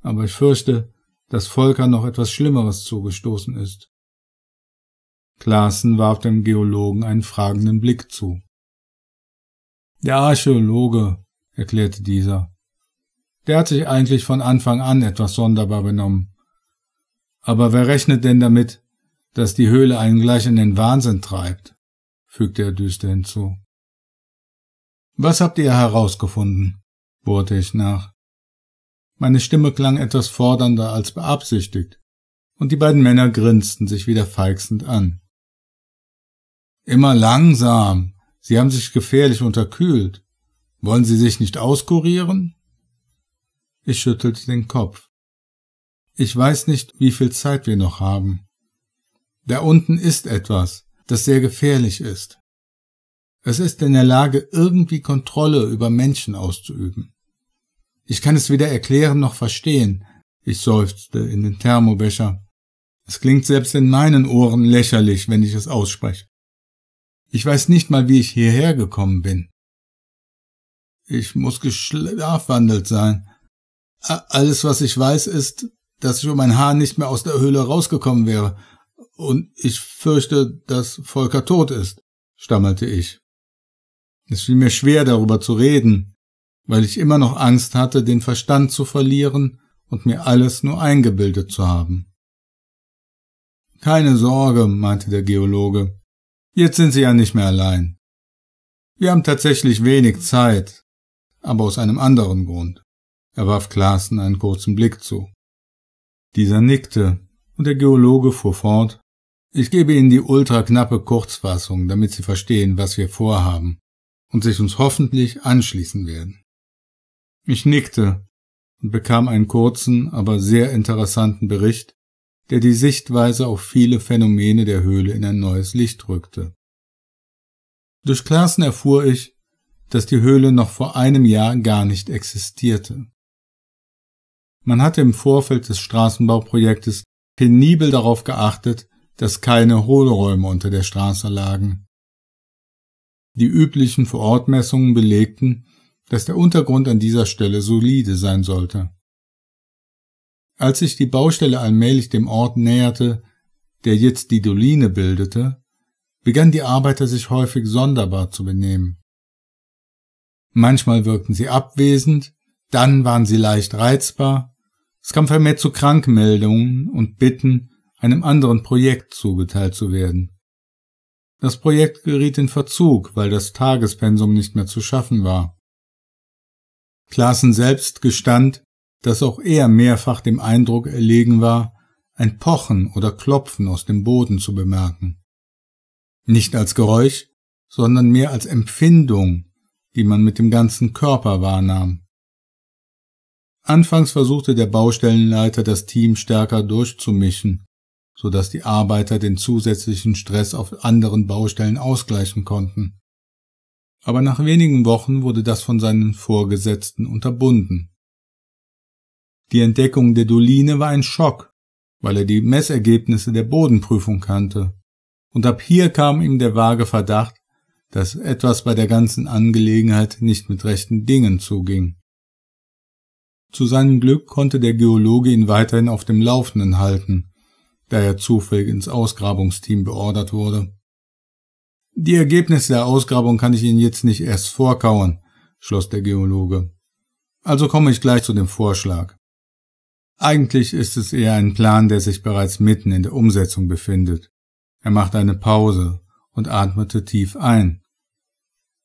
aber ich fürchte, dass Volker noch etwas Schlimmeres zugestoßen ist. Klaassen warf dem Geologen einen fragenden Blick zu. Der Archäologe, erklärte dieser. Der hat sich eigentlich von Anfang an etwas sonderbar benommen. Aber wer rechnet denn damit, dass die Höhle einen gleich in den Wahnsinn treibt? fügte er düster hinzu. Was habt ihr herausgefunden? bohrte ich nach. Meine Stimme klang etwas fordernder als beabsichtigt, und die beiden Männer grinsten sich wieder feixend an. Immer langsam. Sie haben sich gefährlich unterkühlt. Wollen Sie sich nicht auskurieren? Ich schüttelte den Kopf. Ich weiß nicht, wie viel Zeit wir noch haben. Da unten ist etwas, das sehr gefährlich ist. Es ist in der Lage, irgendwie Kontrolle über Menschen auszuüben. Ich kann es weder erklären noch verstehen. Ich seufzte in den Thermobecher. Es klingt selbst in meinen Ohren lächerlich, wenn ich es ausspreche. Ich weiß nicht mal, wie ich hierher gekommen bin. Ich muss geschlafwandelt sein. Alles, was ich weiß, ist, dass ich um ein Haar nicht mehr aus der Höhle rausgekommen wäre. Und ich fürchte, dass Volker tot ist, stammelte ich. Es fiel mir schwer, darüber zu reden, weil ich immer noch Angst hatte, den Verstand zu verlieren und mir alles nur eingebildet zu haben. Keine Sorge, meinte der Geologe. Jetzt sind Sie ja nicht mehr allein. Wir haben tatsächlich wenig Zeit, aber aus einem anderen Grund. Er warf Klaassen einen kurzen Blick zu. Dieser nickte, und der Geologe fuhr fort. Ich gebe Ihnen die ultraknappe Kurzfassung, damit Sie verstehen, was wir vorhaben und sich uns hoffentlich anschließen werden. Ich nickte und bekam einen kurzen, aber sehr interessanten Bericht, der die Sichtweise auf viele Phänomene der Höhle in ein neues Licht rückte. Durch Klassen erfuhr ich, dass die Höhle noch vor einem Jahr gar nicht existierte. Man hatte im Vorfeld des Straßenbauprojektes penibel darauf geachtet, dass keine Hohlräume unter der Straße lagen. Die üblichen Vorortmessungen belegten, dass der Untergrund an dieser Stelle solide sein sollte. Als sich die Baustelle allmählich dem Ort näherte, der jetzt die Doline bildete, begannen die Arbeiter sich häufig sonderbar zu benehmen. Manchmal wirkten sie abwesend, dann waren sie leicht reizbar, es kam vermehrt zu Krankmeldungen und Bitten einem anderen Projekt zugeteilt zu werden. Das Projekt geriet in Verzug, weil das Tagespensum nicht mehr zu schaffen war. Klaassen selbst gestand, dass auch er mehrfach dem Eindruck erlegen war, ein Pochen oder Klopfen aus dem Boden zu bemerken. Nicht als Geräusch, sondern mehr als Empfindung, die man mit dem ganzen Körper wahrnahm. Anfangs versuchte der Baustellenleiter das Team stärker durchzumischen, so dass die Arbeiter den zusätzlichen Stress auf anderen Baustellen ausgleichen konnten. Aber nach wenigen Wochen wurde das von seinen Vorgesetzten unterbunden. Die Entdeckung der Doline war ein Schock, weil er die Messergebnisse der Bodenprüfung kannte. Und ab hier kam ihm der vage Verdacht, dass etwas bei der ganzen Angelegenheit nicht mit rechten Dingen zuging. Zu seinem Glück konnte der Geologe ihn weiterhin auf dem Laufenden halten, da er zufällig ins Ausgrabungsteam beordert wurde. Die Ergebnisse der Ausgrabung kann ich Ihnen jetzt nicht erst vorkauen, schloss der Geologe. Also komme ich gleich zu dem Vorschlag. Eigentlich ist es eher ein Plan, der sich bereits mitten in der Umsetzung befindet. Er machte eine Pause und atmete tief ein.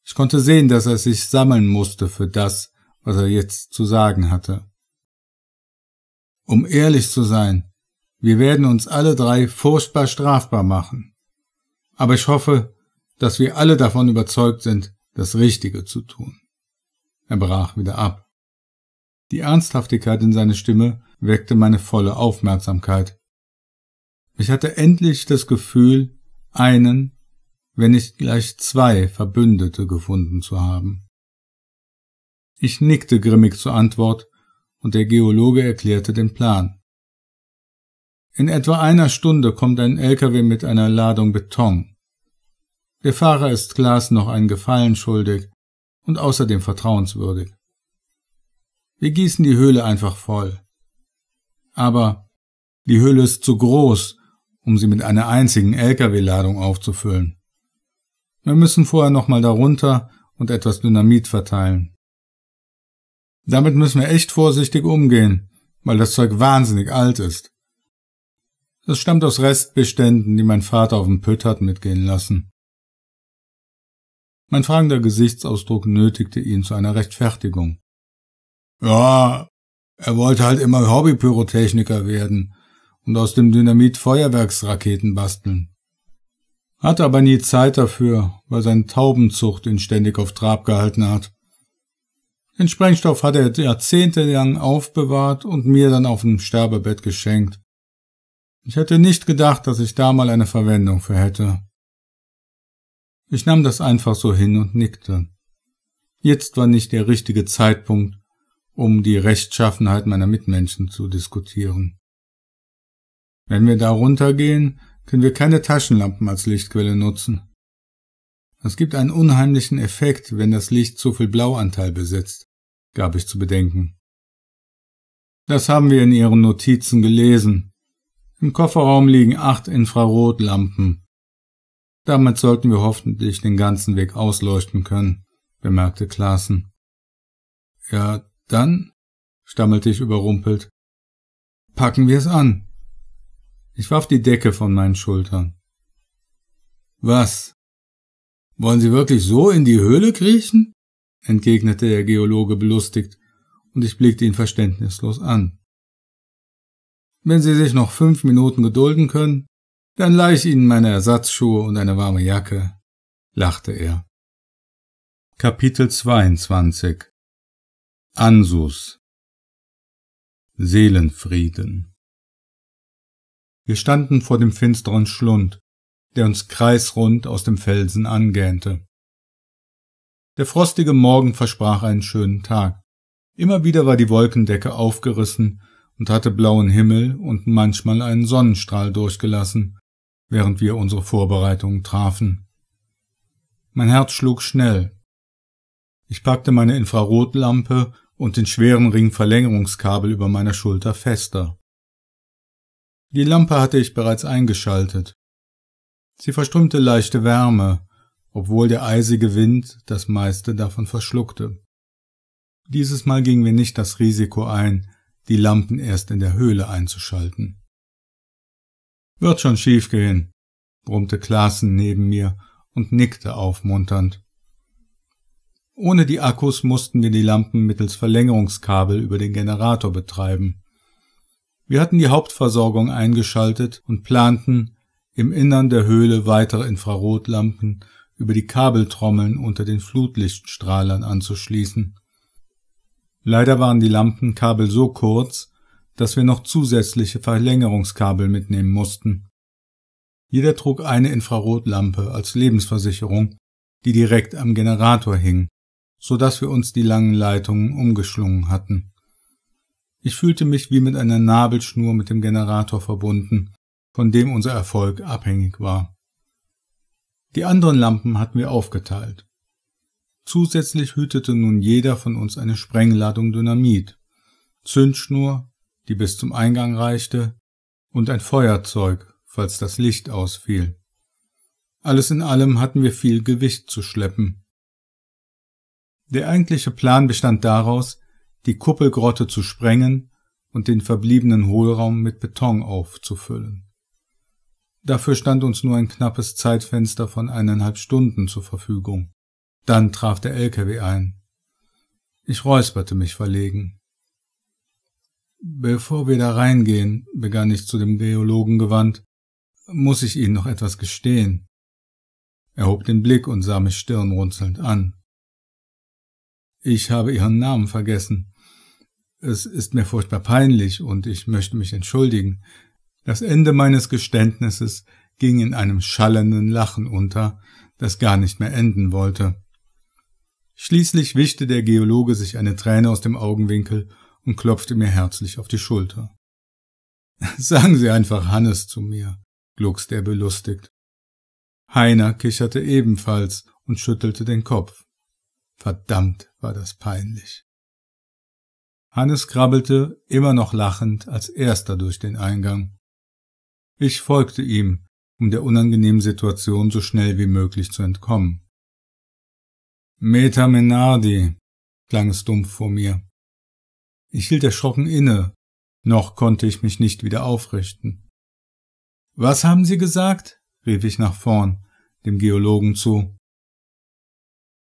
Ich konnte sehen, dass er sich sammeln musste für das, was er jetzt zu sagen hatte. Um ehrlich zu sein, wir werden uns alle drei furchtbar strafbar machen. Aber ich hoffe, dass wir alle davon überzeugt sind, das Richtige zu tun. Er brach wieder ab. Die Ernsthaftigkeit in seiner Stimme weckte meine volle Aufmerksamkeit. Ich hatte endlich das Gefühl, einen, wenn nicht gleich zwei Verbündete gefunden zu haben. Ich nickte grimmig zur Antwort, und der Geologe erklärte den Plan. In etwa einer Stunde kommt ein LKW mit einer Ladung Beton. Der Fahrer ist Glas noch einen Gefallen schuldig und außerdem vertrauenswürdig. Wir gießen die Höhle einfach voll. Aber die Höhle ist zu groß, um sie mit einer einzigen LKW-Ladung aufzufüllen. Wir müssen vorher nochmal darunter und etwas Dynamit verteilen. Damit müssen wir echt vorsichtig umgehen, weil das Zeug wahnsinnig alt ist. Das stammt aus Restbeständen, die mein Vater auf dem Pütt hat mitgehen lassen. Mein fragender Gesichtsausdruck nötigte ihn zu einer Rechtfertigung. Ja, er wollte halt immer Hobbypyrotechniker werden und aus dem Dynamit Feuerwerksraketen basteln. Hatte aber nie Zeit dafür, weil seine Taubenzucht ihn ständig auf Trab gehalten hat. Den Sprengstoff hat er jahrzehntelang aufbewahrt und mir dann auf dem Sterbebett geschenkt. Ich hätte nicht gedacht, dass ich da mal eine Verwendung für hätte. Ich nahm das einfach so hin und nickte. Jetzt war nicht der richtige Zeitpunkt, um die Rechtschaffenheit meiner Mitmenschen zu diskutieren. Wenn wir da runtergehen, können wir keine Taschenlampen als Lichtquelle nutzen. Es gibt einen unheimlichen Effekt, wenn das Licht zu viel Blauanteil besitzt, gab ich zu bedenken. Das haben wir in Ihren Notizen gelesen, im Kofferraum liegen acht Infrarotlampen. Damit sollten wir hoffentlich den ganzen Weg ausleuchten können, bemerkte Klaassen. Ja, dann, stammelte ich überrumpelt. Packen wir es an. Ich warf die Decke von meinen Schultern. Was? Wollen Sie wirklich so in die Höhle kriechen? entgegnete der Geologe belustigt, und ich blickte ihn verständnislos an. Wenn Sie sich noch fünf Minuten gedulden können, dann leih ich Ihnen meine Ersatzschuhe und eine warme Jacke, lachte er. Kapitel 22 Ansus
Seelenfrieden Wir
standen vor dem finsteren Schlund, der uns kreisrund aus dem Felsen angähnte. Der frostige Morgen versprach einen schönen Tag. Immer wieder war die Wolkendecke aufgerissen und hatte blauen Himmel und manchmal einen Sonnenstrahl durchgelassen, während wir unsere Vorbereitungen trafen. Mein Herz schlug schnell. Ich packte meine Infrarotlampe und den schweren Ringverlängerungskabel über meiner Schulter fester. Die Lampe hatte ich bereits eingeschaltet. Sie verströmte leichte Wärme, obwohl der eisige Wind das meiste davon verschluckte. Dieses Mal gingen wir nicht das Risiko ein, die Lampen erst in der Höhle einzuschalten. Wird schon schiefgehen, brummte Klaassen neben mir und nickte aufmunternd. Ohne die Akkus mussten wir die Lampen mittels Verlängerungskabel über den Generator betreiben. Wir hatten die Hauptversorgung eingeschaltet und planten, im Innern der Höhle weitere Infrarotlampen über die Kabeltrommeln unter den Flutlichtstrahlern anzuschließen, Leider waren die Lampenkabel so kurz, dass wir noch zusätzliche Verlängerungskabel mitnehmen mussten. Jeder trug eine Infrarotlampe als Lebensversicherung, die direkt am Generator hing, so dass wir uns die langen Leitungen umgeschlungen hatten. Ich fühlte mich wie mit einer Nabelschnur mit dem Generator verbunden, von dem unser Erfolg abhängig war. Die anderen Lampen hatten wir aufgeteilt. Zusätzlich hütete nun jeder von uns eine Sprengladung Dynamit, Zündschnur, die bis zum Eingang reichte, und ein Feuerzeug, falls das Licht ausfiel. Alles in allem hatten wir viel Gewicht zu schleppen. Der eigentliche Plan bestand daraus, die Kuppelgrotte zu sprengen und den verbliebenen Hohlraum mit Beton aufzufüllen. Dafür stand uns nur ein knappes Zeitfenster von eineinhalb Stunden zur Verfügung. Dann traf der LKW ein. Ich räusperte mich verlegen. Bevor wir da reingehen, begann ich zu dem Geologen gewandt, muss ich Ihnen noch etwas gestehen. Er hob den Blick und sah mich stirnrunzelnd an. Ich habe Ihren Namen vergessen. Es ist mir furchtbar peinlich und ich möchte mich entschuldigen. Das Ende meines Geständnisses ging in einem schallenden Lachen unter, das gar nicht mehr enden wollte. Schließlich wischte der Geologe sich eine Träne aus dem Augenwinkel und klopfte mir herzlich auf die Schulter. Sagen Sie einfach Hannes zu mir, gluckste er belustigt. Heiner kicherte ebenfalls und schüttelte den Kopf. Verdammt war das peinlich. Hannes krabbelte, immer noch lachend, als erster durch den Eingang. Ich folgte ihm, um der unangenehmen Situation so schnell wie möglich zu entkommen. Meta Menardi, klang es dumpf vor mir. Ich hielt erschrocken inne, noch konnte ich mich nicht wieder aufrichten. Was haben Sie gesagt? rief ich nach vorn, dem Geologen zu.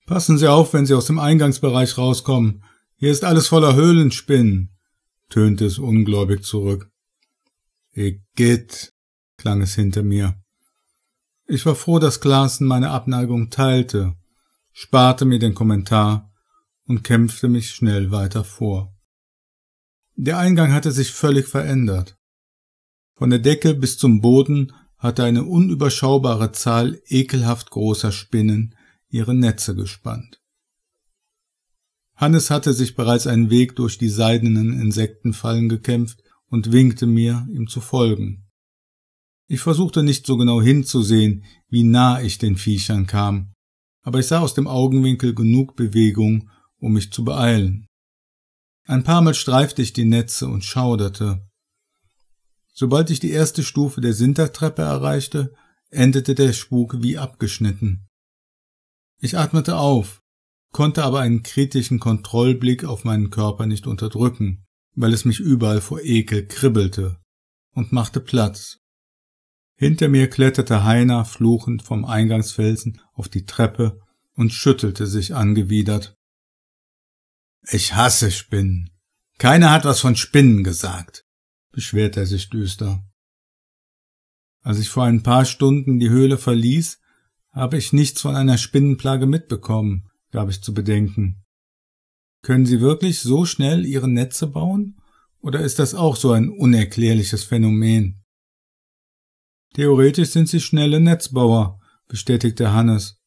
Passen Sie auf, wenn Sie aus dem Eingangsbereich rauskommen. Hier ist alles voller Höhlenspinnen, tönte es ungläubig zurück. Igitt, klang es hinter mir. Ich war froh, dass Glasen meine Abneigung teilte sparte mir den Kommentar und kämpfte mich schnell weiter vor. Der Eingang hatte sich völlig verändert. Von der Decke bis zum Boden hatte eine unüberschaubare Zahl ekelhaft großer Spinnen ihre Netze gespannt. Hannes hatte sich bereits einen Weg durch die seidenen Insektenfallen gekämpft und winkte mir, ihm zu folgen. Ich versuchte nicht so genau hinzusehen, wie nah ich den Viechern kam, aber ich sah aus dem Augenwinkel genug Bewegung, um mich zu beeilen. Ein paar Mal streifte ich die Netze und schauderte. Sobald ich die erste Stufe der Sintertreppe erreichte, endete der Spuk wie abgeschnitten. Ich atmete auf, konnte aber einen kritischen Kontrollblick auf meinen Körper nicht unterdrücken, weil es mich überall vor Ekel kribbelte und machte Platz. Hinter mir kletterte Heiner fluchend vom Eingangsfelsen auf die Treppe und schüttelte sich angewidert. Ich hasse Spinnen. Keiner hat was von Spinnen gesagt, beschwerte er sich düster. Als ich vor ein paar Stunden die Höhle verließ, habe ich nichts von einer Spinnenplage mitbekommen, gab ich zu bedenken. Können Sie wirklich so schnell Ihre Netze bauen? Oder ist das auch so ein unerklärliches Phänomen? Theoretisch sind sie schnelle Netzbauer, bestätigte Hannes.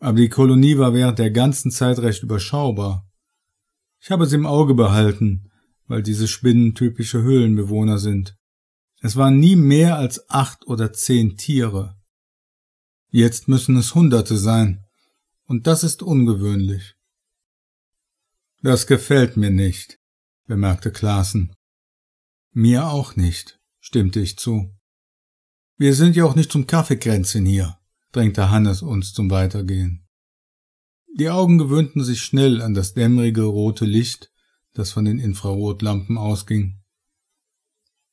Aber die Kolonie war während der ganzen Zeit recht überschaubar. Ich habe sie im Auge behalten, weil diese Spinnen typische Höhlenbewohner sind. Es waren nie mehr als acht oder zehn Tiere. Jetzt müssen es Hunderte sein, und das ist ungewöhnlich. Das gefällt mir nicht, bemerkte Klaassen. Mir auch nicht, stimmte ich zu. Wir sind ja auch nicht zum Kaffeekränzchen hier, drängte Hannes uns zum Weitergehen. Die Augen gewöhnten sich schnell an das dämmerige rote Licht, das von den Infrarotlampen ausging.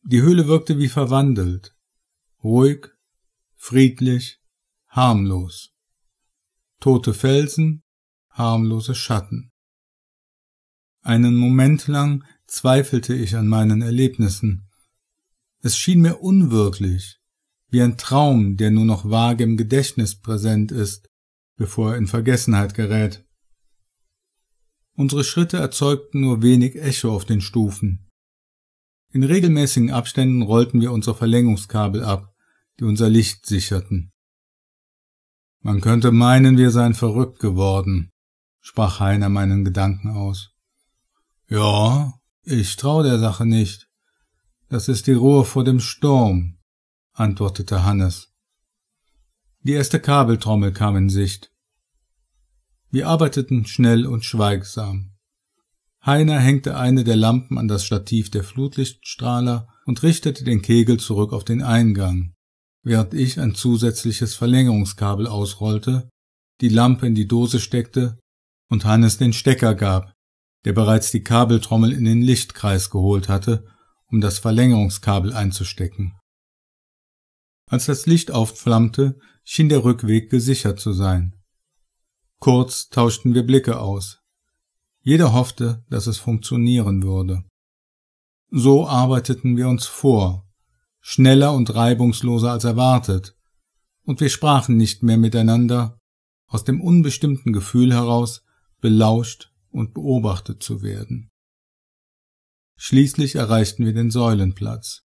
Die Höhle wirkte wie verwandelt, ruhig, friedlich, harmlos. Tote Felsen, harmlose Schatten. Einen Moment lang zweifelte ich an meinen Erlebnissen. Es schien mir unwirklich, wie ein Traum, der nur noch vage im Gedächtnis präsent ist, bevor er in Vergessenheit gerät. Unsere Schritte erzeugten nur wenig Echo auf den Stufen. In regelmäßigen Abständen rollten wir unsere Verlängungskabel ab, die unser Licht sicherten. Man könnte meinen, wir seien verrückt geworden, sprach Heiner meinen Gedanken aus. Ja, ich trau der Sache nicht. Das ist die Ruhe vor dem Sturm, antwortete Hannes. Die erste Kabeltrommel kam in Sicht. Wir arbeiteten schnell und schweigsam. Heiner hängte eine der Lampen an das Stativ der Flutlichtstrahler und richtete den Kegel zurück auf den Eingang, während ich ein zusätzliches Verlängerungskabel ausrollte, die Lampe in die Dose steckte und Hannes den Stecker gab, der bereits die Kabeltrommel in den Lichtkreis geholt hatte, um das Verlängerungskabel einzustecken. Als das Licht aufflammte, schien der Rückweg gesichert zu sein. Kurz tauschten wir Blicke aus. Jeder hoffte, dass es funktionieren würde. So arbeiteten wir uns vor, schneller und reibungsloser als erwartet, und wir sprachen nicht mehr miteinander, aus dem unbestimmten Gefühl heraus, belauscht und beobachtet zu werden. Schließlich erreichten wir den Säulenplatz.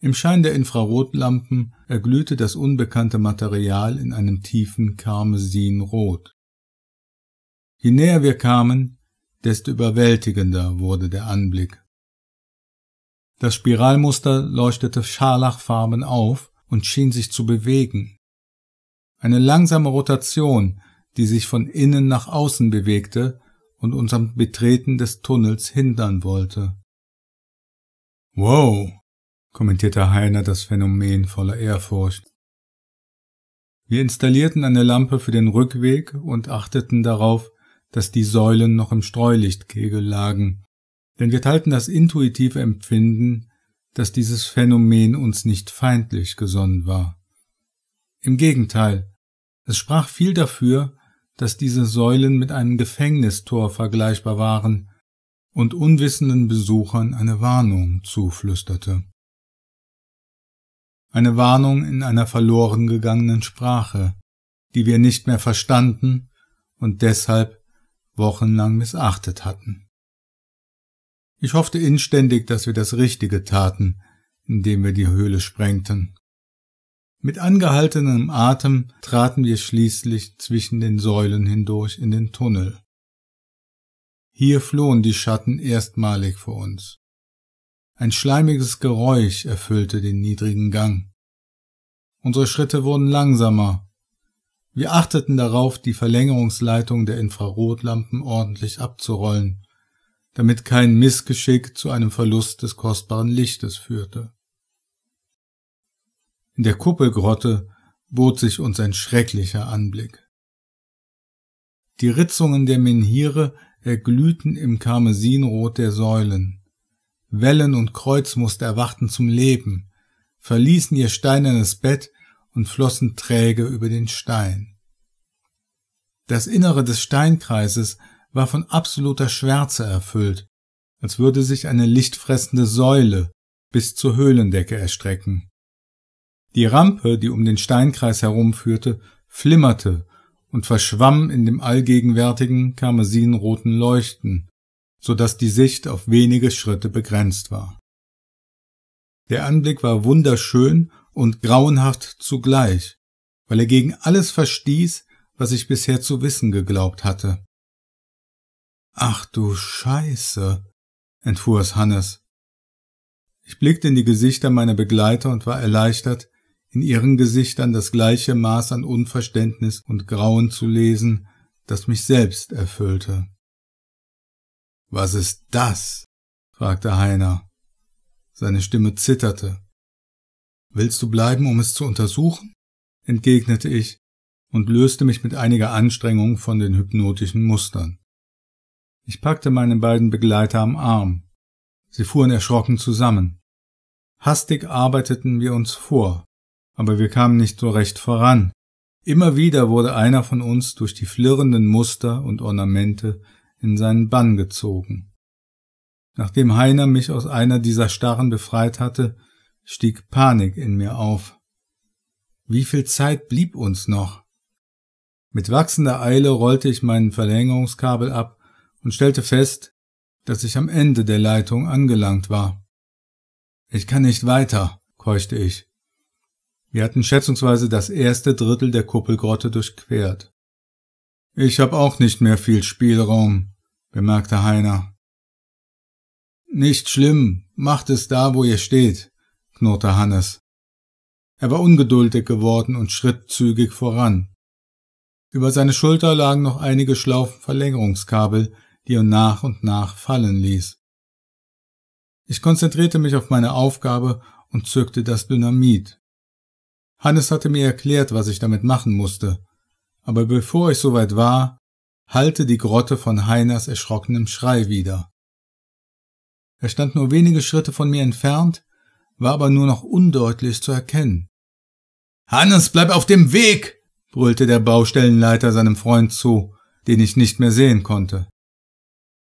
Im Schein der Infrarotlampen erglühte das unbekannte Material in einem tiefen Karmesinrot. Je näher wir kamen, desto überwältigender wurde der Anblick. Das Spiralmuster leuchtete scharlachfarben auf und schien sich zu bewegen. Eine langsame Rotation, die sich von innen nach außen bewegte und uns am Betreten des Tunnels hindern wollte. Wow, kommentierte Heiner das Phänomen voller Ehrfurcht. Wir installierten eine Lampe für den Rückweg und achteten darauf, dass die Säulen noch im Streulichtkegel lagen, denn wir teilten das intuitive Empfinden, dass dieses Phänomen uns nicht feindlich gesonnen war. Im Gegenteil, es sprach viel dafür, dass diese Säulen mit einem Gefängnistor vergleichbar waren und unwissenden Besuchern eine Warnung zuflüsterte eine Warnung in einer verloren gegangenen Sprache, die wir nicht mehr verstanden und deshalb wochenlang missachtet hatten. Ich hoffte inständig, dass wir das Richtige taten, indem wir die Höhle sprengten. Mit angehaltenem Atem traten wir schließlich zwischen den Säulen hindurch in den Tunnel. Hier flohen die Schatten erstmalig vor uns. Ein schleimiges Geräusch erfüllte den niedrigen Gang. Unsere Schritte wurden langsamer. Wir achteten darauf, die Verlängerungsleitung der Infrarotlampen ordentlich abzurollen, damit kein Missgeschick zu einem Verlust des kostbaren Lichtes führte. In der Kuppelgrotte bot sich uns ein schrecklicher Anblick. Die Ritzungen der Menhire erglühten im Karmesinrot der Säulen. Wellen und Kreuzmuster erwachten zum Leben, verließen ihr steinernes Bett und flossen träge über den Stein. Das Innere des Steinkreises war von absoluter Schwärze erfüllt, als würde sich eine lichtfressende Säule bis zur Höhlendecke erstrecken. Die Rampe, die um den Steinkreis herumführte, flimmerte und verschwamm in dem allgegenwärtigen karmesinroten Leuchten, so dass die Sicht auf wenige Schritte begrenzt war. Der Anblick war wunderschön und grauenhaft zugleich, weil er gegen alles verstieß, was ich bisher zu wissen geglaubt hatte. Ach du Scheiße, entfuhr es Hannes. Ich blickte in die Gesichter meiner Begleiter und war erleichtert, in ihren Gesichtern das gleiche Maß an Unverständnis und Grauen zu lesen, das mich selbst erfüllte. Was ist das? fragte Heiner. Seine Stimme zitterte. Willst du bleiben, um es zu untersuchen? entgegnete ich und löste mich mit einiger Anstrengung von den hypnotischen Mustern. Ich packte meine beiden Begleiter am Arm. Sie fuhren erschrocken zusammen. Hastig arbeiteten wir uns vor, aber wir kamen nicht so recht voran. Immer wieder wurde einer von uns durch die flirrenden Muster und Ornamente in seinen Bann gezogen. Nachdem Heiner mich aus einer dieser Starren befreit hatte, stieg Panik in mir auf. Wie viel Zeit blieb uns noch? Mit wachsender Eile rollte ich meinen Verlängerungskabel ab und stellte fest, dass ich am Ende der Leitung angelangt war. Ich kann nicht weiter, keuchte ich. Wir hatten schätzungsweise das erste Drittel der Kuppelgrotte durchquert. Ich hab auch nicht mehr viel Spielraum, bemerkte Heiner. Nicht schlimm, macht es da, wo ihr steht, knurrte Hannes. Er war ungeduldig geworden und schritt zügig voran. Über seine Schulter lagen noch einige Schlaufen Verlängerungskabel, die er nach und nach fallen ließ. Ich konzentrierte mich auf meine Aufgabe und zückte das Dynamit. Hannes hatte mir erklärt, was ich damit machen musste aber bevor ich soweit war, hallte die Grotte von Heiners erschrockenem Schrei wieder. Er stand nur wenige Schritte von mir entfernt, war aber nur noch undeutlich zu erkennen. Hannes, bleib auf dem Weg! brüllte der Baustellenleiter seinem Freund zu, den ich nicht mehr sehen konnte.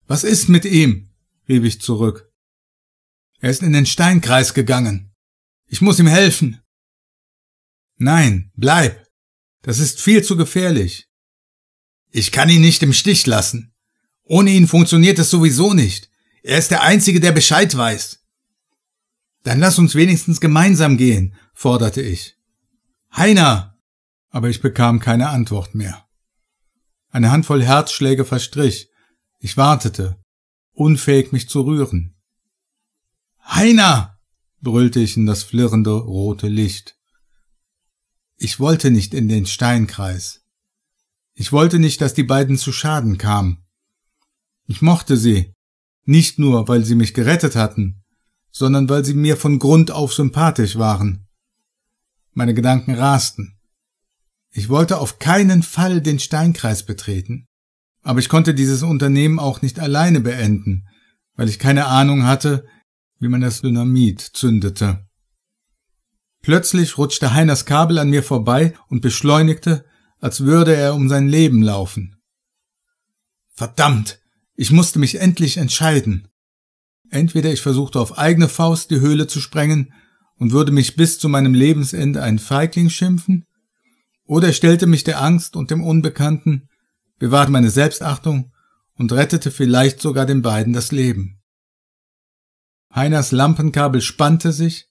Was ist mit ihm? rief ich zurück. Er ist in den Steinkreis gegangen. Ich muss ihm helfen. Nein, bleib, das ist viel zu gefährlich. Ich kann ihn nicht im Stich lassen. Ohne ihn funktioniert es sowieso nicht. Er ist der Einzige, der Bescheid weiß. Dann lass uns wenigstens gemeinsam gehen, forderte ich. Heiner! Aber ich bekam keine Antwort mehr. Eine Handvoll Herzschläge verstrich. Ich wartete, unfähig mich zu rühren. Heiner! brüllte ich in das flirrende rote Licht. Ich wollte nicht in den Steinkreis. Ich wollte nicht, dass die beiden zu Schaden kamen. Ich mochte sie, nicht nur, weil sie mich gerettet hatten, sondern weil sie mir von Grund auf sympathisch waren. Meine Gedanken rasten. Ich wollte auf keinen Fall den Steinkreis betreten, aber ich konnte dieses Unternehmen auch nicht alleine beenden, weil ich keine Ahnung hatte, wie man das Dynamit zündete. Plötzlich rutschte Heiners Kabel an mir vorbei und beschleunigte, als würde er um sein Leben laufen. Verdammt, ich musste mich endlich entscheiden. Entweder ich versuchte auf eigene Faust die Höhle zu sprengen und würde mich bis zu meinem Lebensende ein Feigling schimpfen, oder ich stellte mich der Angst und dem Unbekannten, bewahrte meine Selbstachtung und rettete vielleicht sogar den beiden das Leben. Heiners Lampenkabel spannte sich,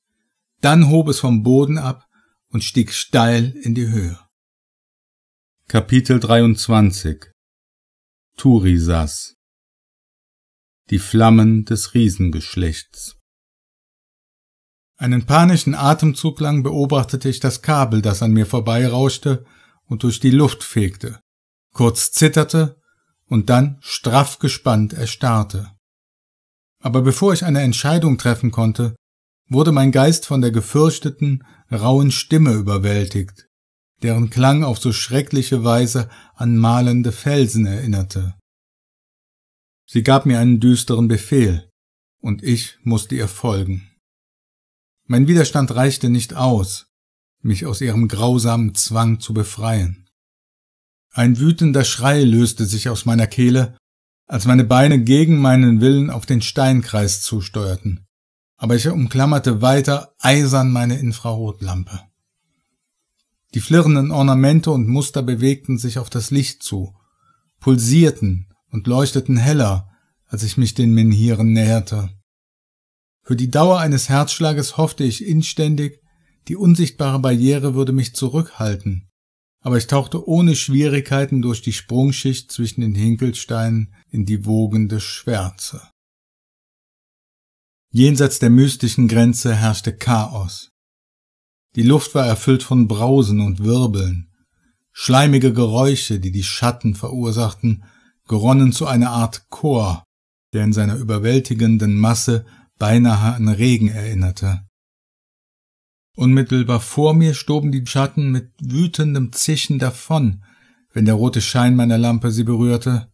dann hob es vom Boden ab und stieg steil in die Höhe. Kapitel
23 Turisas Die Flammen
des Riesengeschlechts Einen panischen Atemzug lang beobachtete ich das Kabel, das an mir vorbeirauschte und durch die Luft fegte, kurz zitterte und dann straff gespannt erstarrte. Aber bevor ich eine Entscheidung treffen konnte, wurde mein Geist von der gefürchteten, rauen Stimme überwältigt, deren Klang auf so schreckliche Weise an malende Felsen erinnerte. Sie gab mir einen düsteren Befehl, und ich musste ihr folgen. Mein Widerstand reichte nicht aus, mich aus ihrem grausamen Zwang zu befreien. Ein wütender Schrei löste sich aus meiner Kehle, als meine Beine gegen meinen Willen auf den Steinkreis zusteuerten aber ich umklammerte weiter eisern meine Infrarotlampe. Die flirrenden Ornamente und Muster bewegten sich auf das Licht zu, pulsierten und leuchteten heller, als ich mich den Menhiren näherte. Für die Dauer eines Herzschlages hoffte ich inständig, die unsichtbare Barriere würde mich zurückhalten, aber ich tauchte ohne Schwierigkeiten durch die Sprungschicht zwischen den Hinkelsteinen in die wogende Schwärze. Jenseits der mystischen Grenze herrschte Chaos. Die Luft war erfüllt von Brausen und Wirbeln. Schleimige Geräusche, die die Schatten verursachten, geronnen zu einer Art Chor, der in seiner überwältigenden Masse beinahe an Regen erinnerte. Unmittelbar vor mir stoben die Schatten mit wütendem Zischen davon, wenn der rote Schein meiner Lampe sie berührte.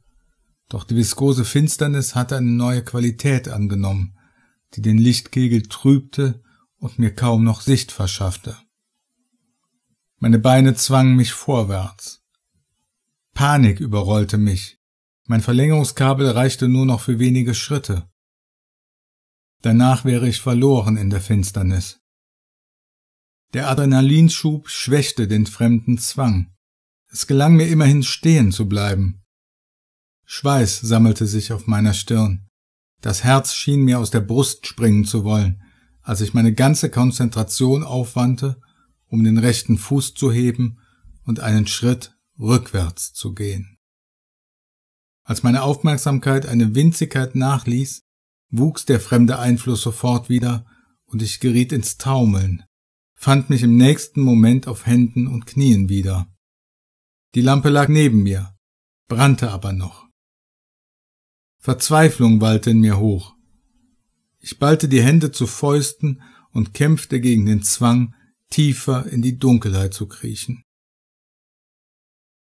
Doch die viskose Finsternis hatte eine neue Qualität angenommen die den Lichtkegel trübte und mir kaum noch Sicht verschaffte. Meine Beine zwangen mich vorwärts. Panik überrollte mich. Mein Verlängerungskabel reichte nur noch für wenige Schritte. Danach wäre ich verloren in der Finsternis. Der Adrenalinschub schwächte den fremden Zwang. Es gelang mir immerhin stehen zu bleiben. Schweiß sammelte sich auf meiner Stirn. Das Herz schien mir aus der Brust springen zu wollen, als ich meine ganze Konzentration aufwandte, um den rechten Fuß zu heben und einen Schritt rückwärts zu gehen. Als meine Aufmerksamkeit eine Winzigkeit nachließ, wuchs der fremde Einfluss sofort wieder und ich geriet ins Taumeln, fand mich im nächsten Moment auf Händen und Knien wieder. Die Lampe lag neben mir, brannte aber noch. Verzweiflung wallte in mir hoch. Ich ballte die Hände zu Fäusten und kämpfte gegen den Zwang, tiefer in die Dunkelheit zu kriechen.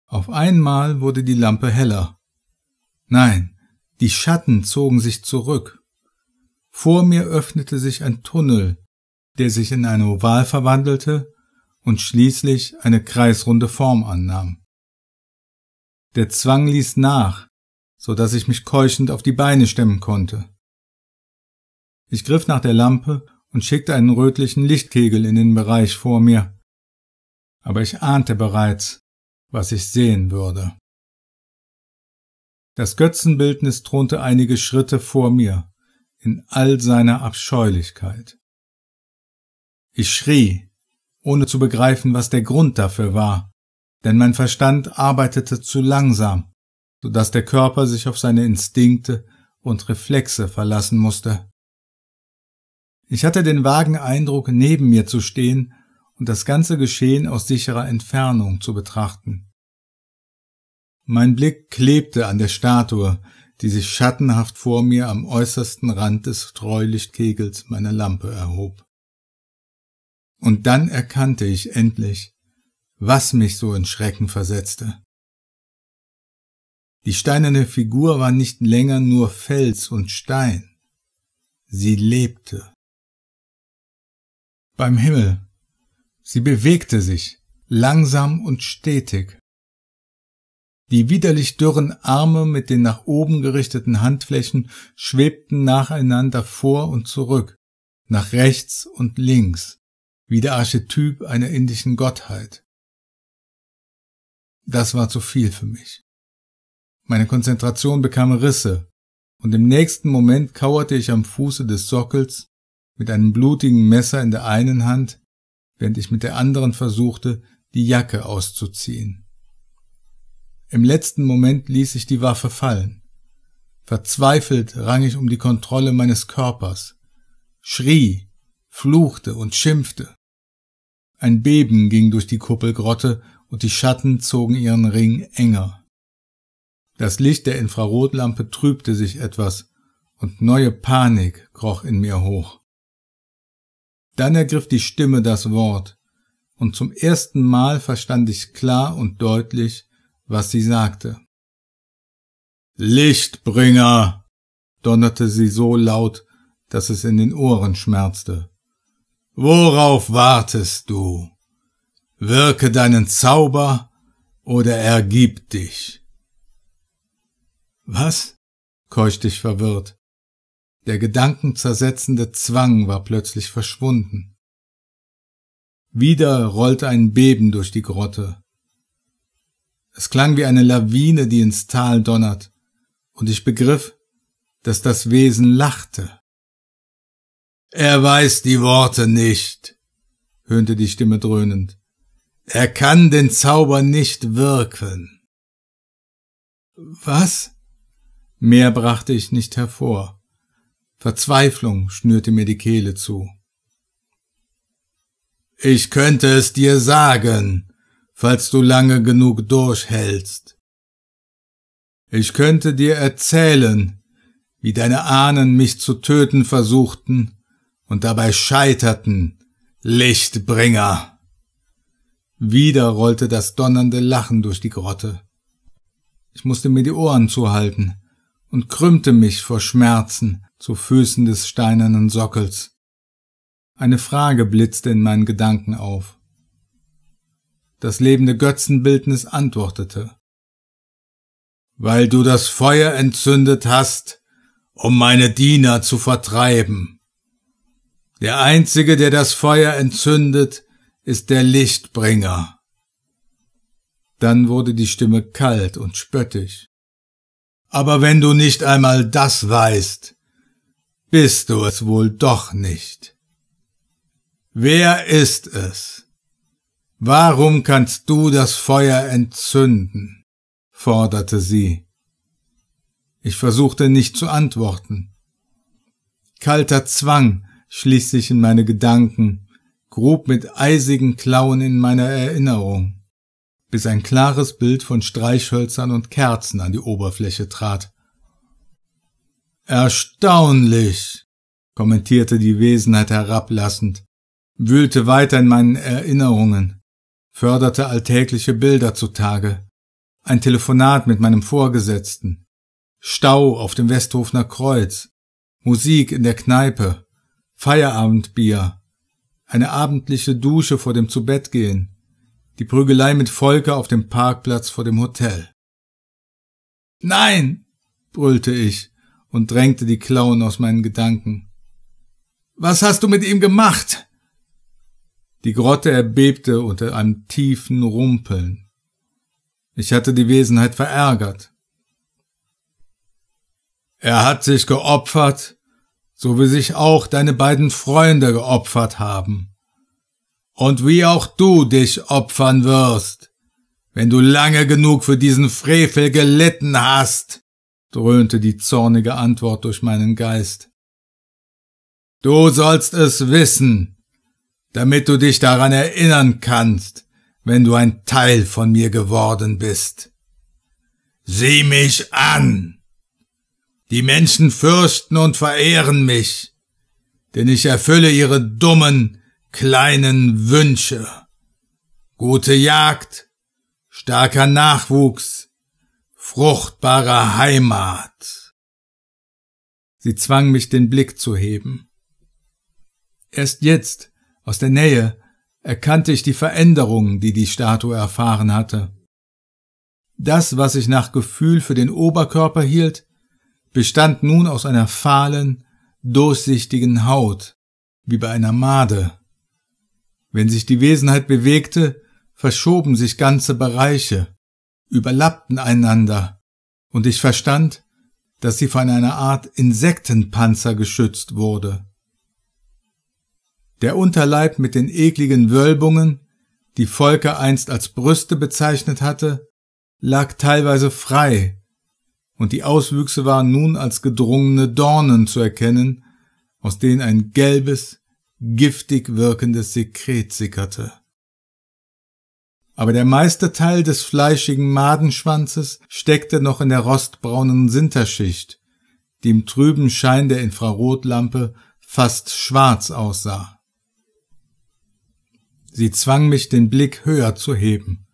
Auf einmal wurde die Lampe heller. Nein, die Schatten zogen sich zurück. Vor mir öffnete sich ein Tunnel, der sich in ein Oval verwandelte und schließlich eine kreisrunde Form annahm. Der Zwang ließ nach, so dass ich mich keuchend auf die Beine stemmen konnte. Ich griff nach der Lampe und schickte einen rötlichen Lichtkegel in den Bereich vor mir. Aber ich ahnte bereits, was ich sehen würde. Das Götzenbildnis thronte einige Schritte vor mir, in all seiner Abscheulichkeit. Ich schrie, ohne zu begreifen, was der Grund dafür war, denn mein Verstand arbeitete zu langsam so dass der Körper sich auf seine Instinkte und Reflexe verlassen musste. Ich hatte den vagen Eindruck, neben mir zu stehen und das ganze Geschehen aus sicherer Entfernung zu betrachten. Mein Blick klebte an der Statue, die sich schattenhaft vor mir am äußersten Rand des Treulichtkegels meiner Lampe erhob. Und dann erkannte ich endlich, was mich so in Schrecken versetzte. Die steinerne Figur war nicht länger nur Fels und Stein. Sie lebte. Beim Himmel. Sie bewegte sich, langsam und stetig. Die widerlich dürren Arme mit den nach oben gerichteten Handflächen schwebten nacheinander vor und zurück, nach rechts und links, wie der Archetyp einer indischen Gottheit. Das war zu viel für mich. Meine Konzentration bekam Risse, und im nächsten Moment kauerte ich am Fuße des Sockels mit einem blutigen Messer in der einen Hand, während ich mit der anderen versuchte, die Jacke auszuziehen. Im letzten Moment ließ ich die Waffe fallen. Verzweifelt rang ich um die Kontrolle meines Körpers, schrie, fluchte und schimpfte. Ein Beben ging durch die Kuppelgrotte und die Schatten zogen ihren Ring enger. Das Licht der Infrarotlampe trübte sich etwas, und neue Panik kroch in mir hoch. Dann ergriff die Stimme das Wort, und zum ersten Mal verstand ich klar und deutlich, was sie sagte. Lichtbringer! donnerte sie so laut, dass es in den Ohren schmerzte. Worauf wartest du? Wirke deinen Zauber oder ergib dich. Was? keuchte ich verwirrt. Der gedankenzersetzende Zwang war plötzlich verschwunden. Wieder rollte ein Beben durch die Grotte. Es klang wie eine Lawine, die ins Tal donnert, und ich begriff, dass das Wesen lachte. Er weiß die Worte nicht, höhnte die Stimme dröhnend. Er kann den Zauber nicht wirken. Was? Mehr brachte ich nicht hervor. Verzweiflung schnürte mir die Kehle zu. Ich könnte es dir sagen, falls du lange genug durchhältst. Ich könnte dir erzählen, wie deine Ahnen mich zu töten versuchten und dabei scheiterten, Lichtbringer. Wieder rollte das donnernde Lachen durch die Grotte. Ich musste mir die Ohren zuhalten, und krümmte mich vor Schmerzen zu Füßen des steinernen Sockels. Eine Frage blitzte in meinen Gedanken auf. Das lebende Götzenbildnis antwortete. Weil du das Feuer entzündet hast, um meine Diener zu vertreiben. Der Einzige, der das Feuer entzündet, ist der Lichtbringer. Dann wurde die Stimme kalt und spöttisch. Aber wenn du nicht einmal das weißt, bist du es wohl doch nicht. Wer ist es? Warum kannst du das Feuer entzünden? forderte sie. Ich versuchte nicht zu antworten. Kalter Zwang sich in meine Gedanken, grub mit eisigen Klauen in meiner Erinnerung bis ein klares Bild von Streichhölzern und Kerzen an die Oberfläche trat. Erstaunlich, kommentierte die Wesenheit herablassend, wühlte weiter in meinen Erinnerungen, förderte alltägliche Bilder zutage, ein Telefonat mit meinem Vorgesetzten, Stau auf dem Westhofner Kreuz, Musik in der Kneipe, Feierabendbier, eine abendliche Dusche vor dem Zubettgehen, die Prügelei mit Volker auf dem Parkplatz vor dem Hotel. Nein, brüllte ich und drängte die Klauen aus meinen Gedanken. Was hast du mit ihm gemacht? Die Grotte erbebte unter einem tiefen Rumpeln. Ich hatte die Wesenheit verärgert. Er hat sich geopfert, so wie sich auch deine beiden Freunde geopfert haben und wie auch du dich opfern wirst, wenn du lange genug für diesen Frevel gelitten hast, dröhnte die zornige Antwort durch meinen Geist. Du sollst es wissen, damit du dich daran erinnern kannst, wenn du ein Teil von mir geworden bist. Sieh mich an! Die Menschen fürchten und verehren mich, denn ich erfülle ihre dummen, kleinen Wünsche. Gute Jagd, starker Nachwuchs, fruchtbare Heimat. Sie zwang mich den Blick zu heben. Erst jetzt, aus der Nähe, erkannte ich die Veränderungen, die die Statue erfahren hatte. Das, was ich nach Gefühl für den Oberkörper hielt, bestand nun aus einer fahlen, durchsichtigen Haut, wie bei einer Made. Wenn sich die Wesenheit bewegte, verschoben sich ganze Bereiche, überlappten einander, und ich verstand, dass sie von einer Art Insektenpanzer geschützt wurde. Der Unterleib mit den ekligen Wölbungen, die Volker einst als Brüste bezeichnet hatte, lag teilweise frei, und die Auswüchse waren nun als gedrungene Dornen zu erkennen, aus denen ein gelbes, giftig wirkendes Sekret sickerte. Aber der meiste Teil des fleischigen Madenschwanzes steckte noch in der rostbraunen Sinterschicht, die im trüben Schein der Infrarotlampe fast schwarz aussah. Sie zwang mich, den Blick höher zu heben.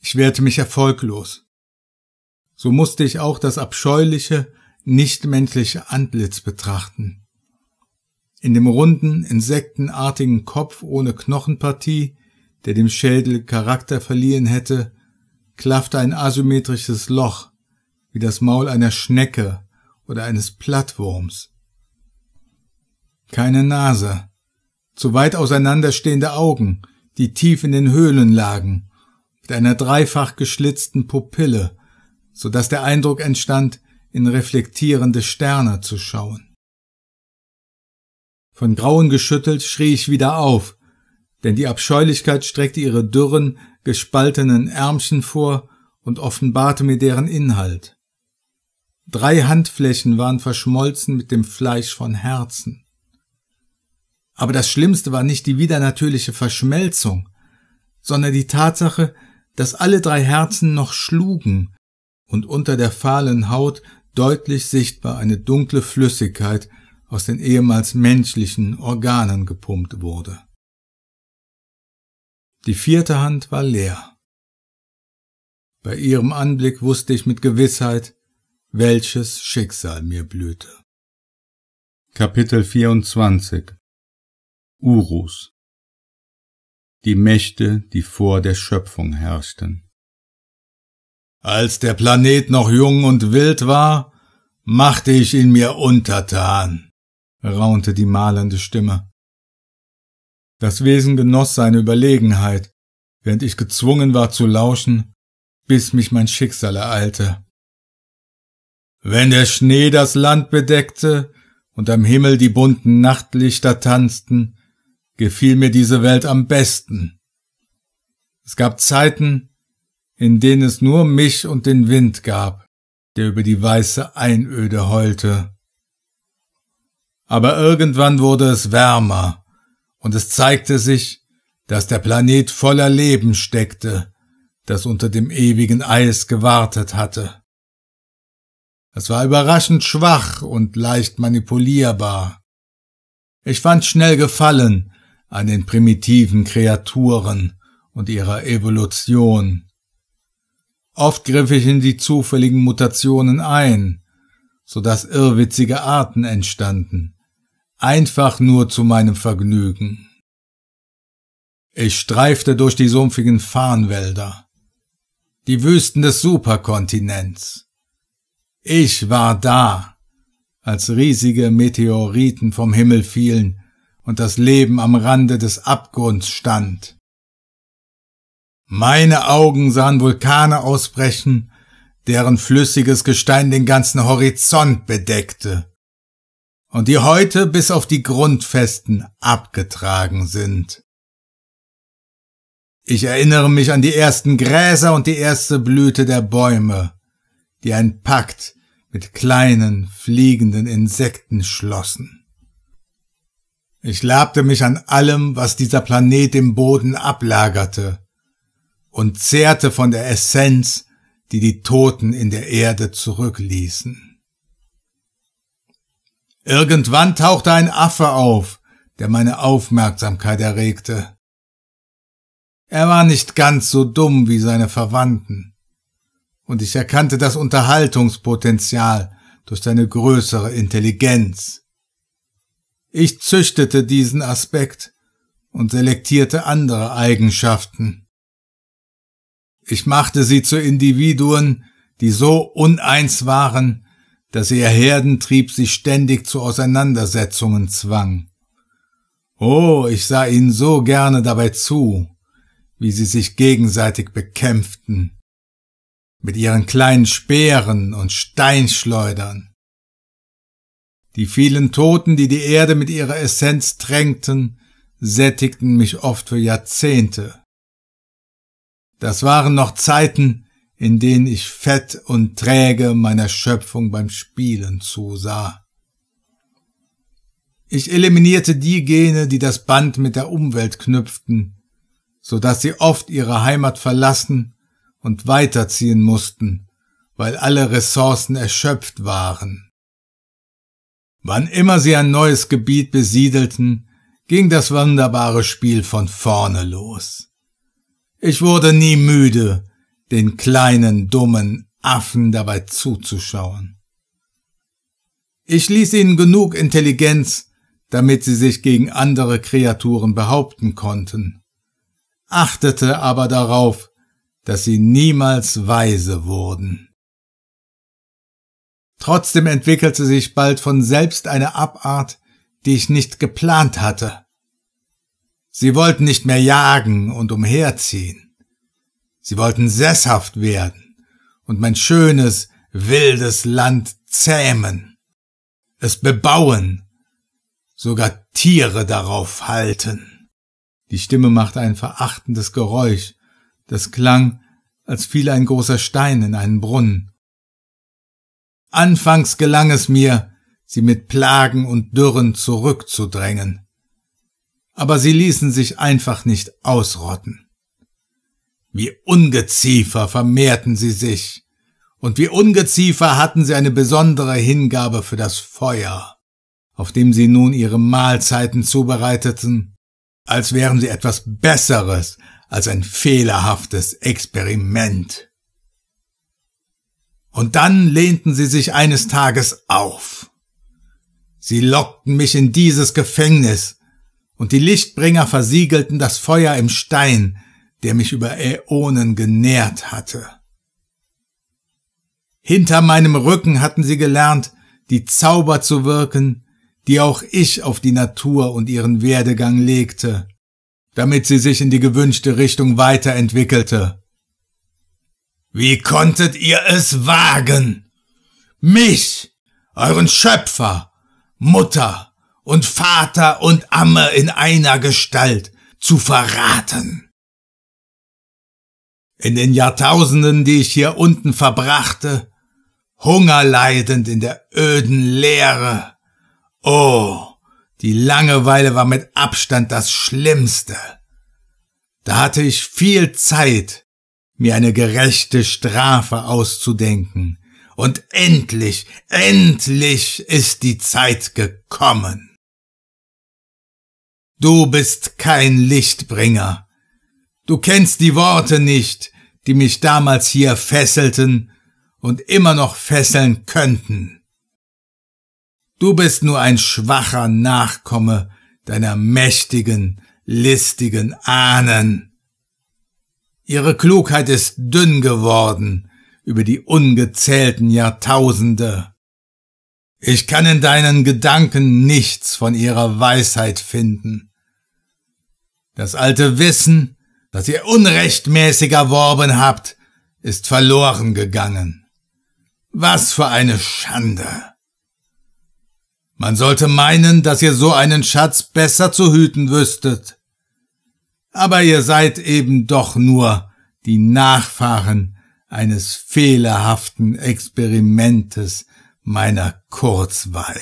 Ich wehrte mich erfolglos. So musste ich auch das abscheuliche, nichtmenschliche Antlitz betrachten in dem runden, insektenartigen Kopf ohne Knochenpartie, der dem Schädel Charakter verliehen hätte, klaffte ein asymmetrisches Loch, wie das Maul einer Schnecke oder eines Plattwurms. Keine Nase, zu weit auseinanderstehende Augen, die tief in den Höhlen lagen, mit einer dreifach geschlitzten Pupille, so dass der Eindruck entstand, in reflektierende Sterne zu schauen. Von Grauen geschüttelt schrie ich wieder auf, denn die Abscheulichkeit streckte ihre dürren, gespaltenen Ärmchen vor und offenbarte mir deren Inhalt. Drei Handflächen waren verschmolzen mit dem Fleisch von Herzen. Aber das Schlimmste war nicht die widernatürliche Verschmelzung, sondern die Tatsache, dass alle drei Herzen noch schlugen und unter der fahlen Haut deutlich sichtbar eine dunkle Flüssigkeit aus den ehemals menschlichen Organen gepumpt wurde. Die vierte Hand war leer. Bei ihrem Anblick wusste ich mit Gewissheit, welches Schicksal mir blühte.
Kapitel 24 Urus
Die Mächte, die vor der Schöpfung herrschten. Als der Planet noch jung und wild war, machte ich ihn mir untertan raunte die malende Stimme. Das Wesen genoss seine Überlegenheit, während ich gezwungen war zu lauschen, bis mich mein Schicksal ereilte. Wenn der Schnee das Land bedeckte und am Himmel die bunten Nachtlichter tanzten, gefiel mir diese Welt am besten. Es gab Zeiten, in denen es nur mich und den Wind gab, der über die weiße Einöde heulte. Aber irgendwann wurde es wärmer, und es zeigte sich, dass der Planet voller Leben steckte, das unter dem ewigen Eis gewartet hatte. Es war überraschend schwach und leicht manipulierbar. Ich fand schnell Gefallen an den primitiven Kreaturen und ihrer Evolution. Oft griff ich in die zufälligen Mutationen ein, so dass irrwitzige Arten entstanden einfach nur zu meinem Vergnügen. Ich streifte durch die sumpfigen Farnwälder, die Wüsten des Superkontinents. Ich war da, als riesige Meteoriten vom Himmel fielen und das Leben am Rande des Abgrunds stand. Meine Augen sahen Vulkane ausbrechen, deren flüssiges Gestein den ganzen Horizont bedeckte und die heute bis auf die Grundfesten abgetragen sind. Ich erinnere mich an die ersten Gräser und die erste Blüte der Bäume, die ein Pakt mit kleinen fliegenden Insekten schlossen. Ich labte mich an allem, was dieser Planet im Boden ablagerte, und zehrte von der Essenz, die die Toten in der Erde zurückließen. Irgendwann tauchte ein Affe auf, der meine Aufmerksamkeit erregte. Er war nicht ganz so dumm wie seine Verwandten, und ich erkannte das Unterhaltungspotenzial durch seine größere Intelligenz. Ich züchtete diesen Aspekt und selektierte andere Eigenschaften. Ich machte sie zu Individuen, die so uneins waren, dass ihr Herdentrieb sie ständig zu Auseinandersetzungen zwang. Oh, ich sah ihnen so gerne dabei zu, wie sie sich gegenseitig bekämpften, mit ihren kleinen Speeren und Steinschleudern. Die vielen Toten, die die Erde mit ihrer Essenz tränkten, sättigten mich oft für Jahrzehnte. Das waren noch Zeiten, in denen ich fett und träge meiner Schöpfung beim Spielen zusah. Ich eliminierte die Gene, die das Band mit der Umwelt knüpften, so dass sie oft ihre Heimat verlassen und weiterziehen mussten, weil alle Ressourcen erschöpft waren. Wann immer sie ein neues Gebiet besiedelten, ging das wunderbare Spiel von vorne los. Ich wurde nie müde, den kleinen dummen Affen dabei zuzuschauen. Ich ließ ihnen genug Intelligenz, damit sie sich gegen andere Kreaturen behaupten konnten, achtete aber darauf, dass sie niemals weise wurden. Trotzdem entwickelte sich bald von selbst eine Abart, die ich nicht geplant hatte. Sie wollten nicht mehr jagen und umherziehen. Sie wollten sesshaft werden und mein schönes, wildes Land zähmen, es bebauen, sogar Tiere darauf halten. Die Stimme machte ein verachtendes Geräusch, das klang, als fiel ein großer Stein in einen Brunnen. Anfangs gelang es mir, sie mit Plagen und Dürren zurückzudrängen. Aber sie ließen sich einfach nicht ausrotten. Wie Ungeziefer vermehrten sie sich, und wie Ungeziefer hatten sie eine besondere Hingabe für das Feuer, auf dem sie nun ihre Mahlzeiten zubereiteten, als wären sie etwas Besseres als ein fehlerhaftes Experiment. Und dann lehnten sie sich eines Tages auf. Sie lockten mich in dieses Gefängnis, und die Lichtbringer versiegelten das Feuer im Stein, der mich über Äonen genährt hatte. Hinter meinem Rücken hatten sie gelernt, die Zauber zu wirken, die auch ich auf die Natur und ihren Werdegang legte, damit sie sich in die gewünschte Richtung weiterentwickelte. Wie konntet ihr es wagen? Mich, euren Schöpfer, Mutter und Vater und Amme in einer Gestalt zu verraten in den Jahrtausenden, die ich hier unten verbrachte, hungerleidend in der öden Leere. Oh, die Langeweile war mit Abstand das Schlimmste. Da hatte ich viel Zeit, mir eine gerechte Strafe auszudenken, und endlich, endlich ist die Zeit gekommen. Du bist kein Lichtbringer, Du kennst die Worte nicht, die mich damals hier fesselten und immer noch fesseln könnten. Du bist nur ein schwacher Nachkomme deiner mächtigen, listigen Ahnen. Ihre Klugheit ist dünn geworden über die ungezählten Jahrtausende. Ich kann in deinen Gedanken nichts von ihrer Weisheit finden. Das alte Wissen das ihr unrechtmäßig erworben habt, ist verloren gegangen. Was für eine Schande. Man sollte meinen, dass ihr so einen Schatz besser zu hüten wüsstet. Aber ihr seid eben doch nur die Nachfahren eines fehlerhaften Experimentes meiner Kurzweil.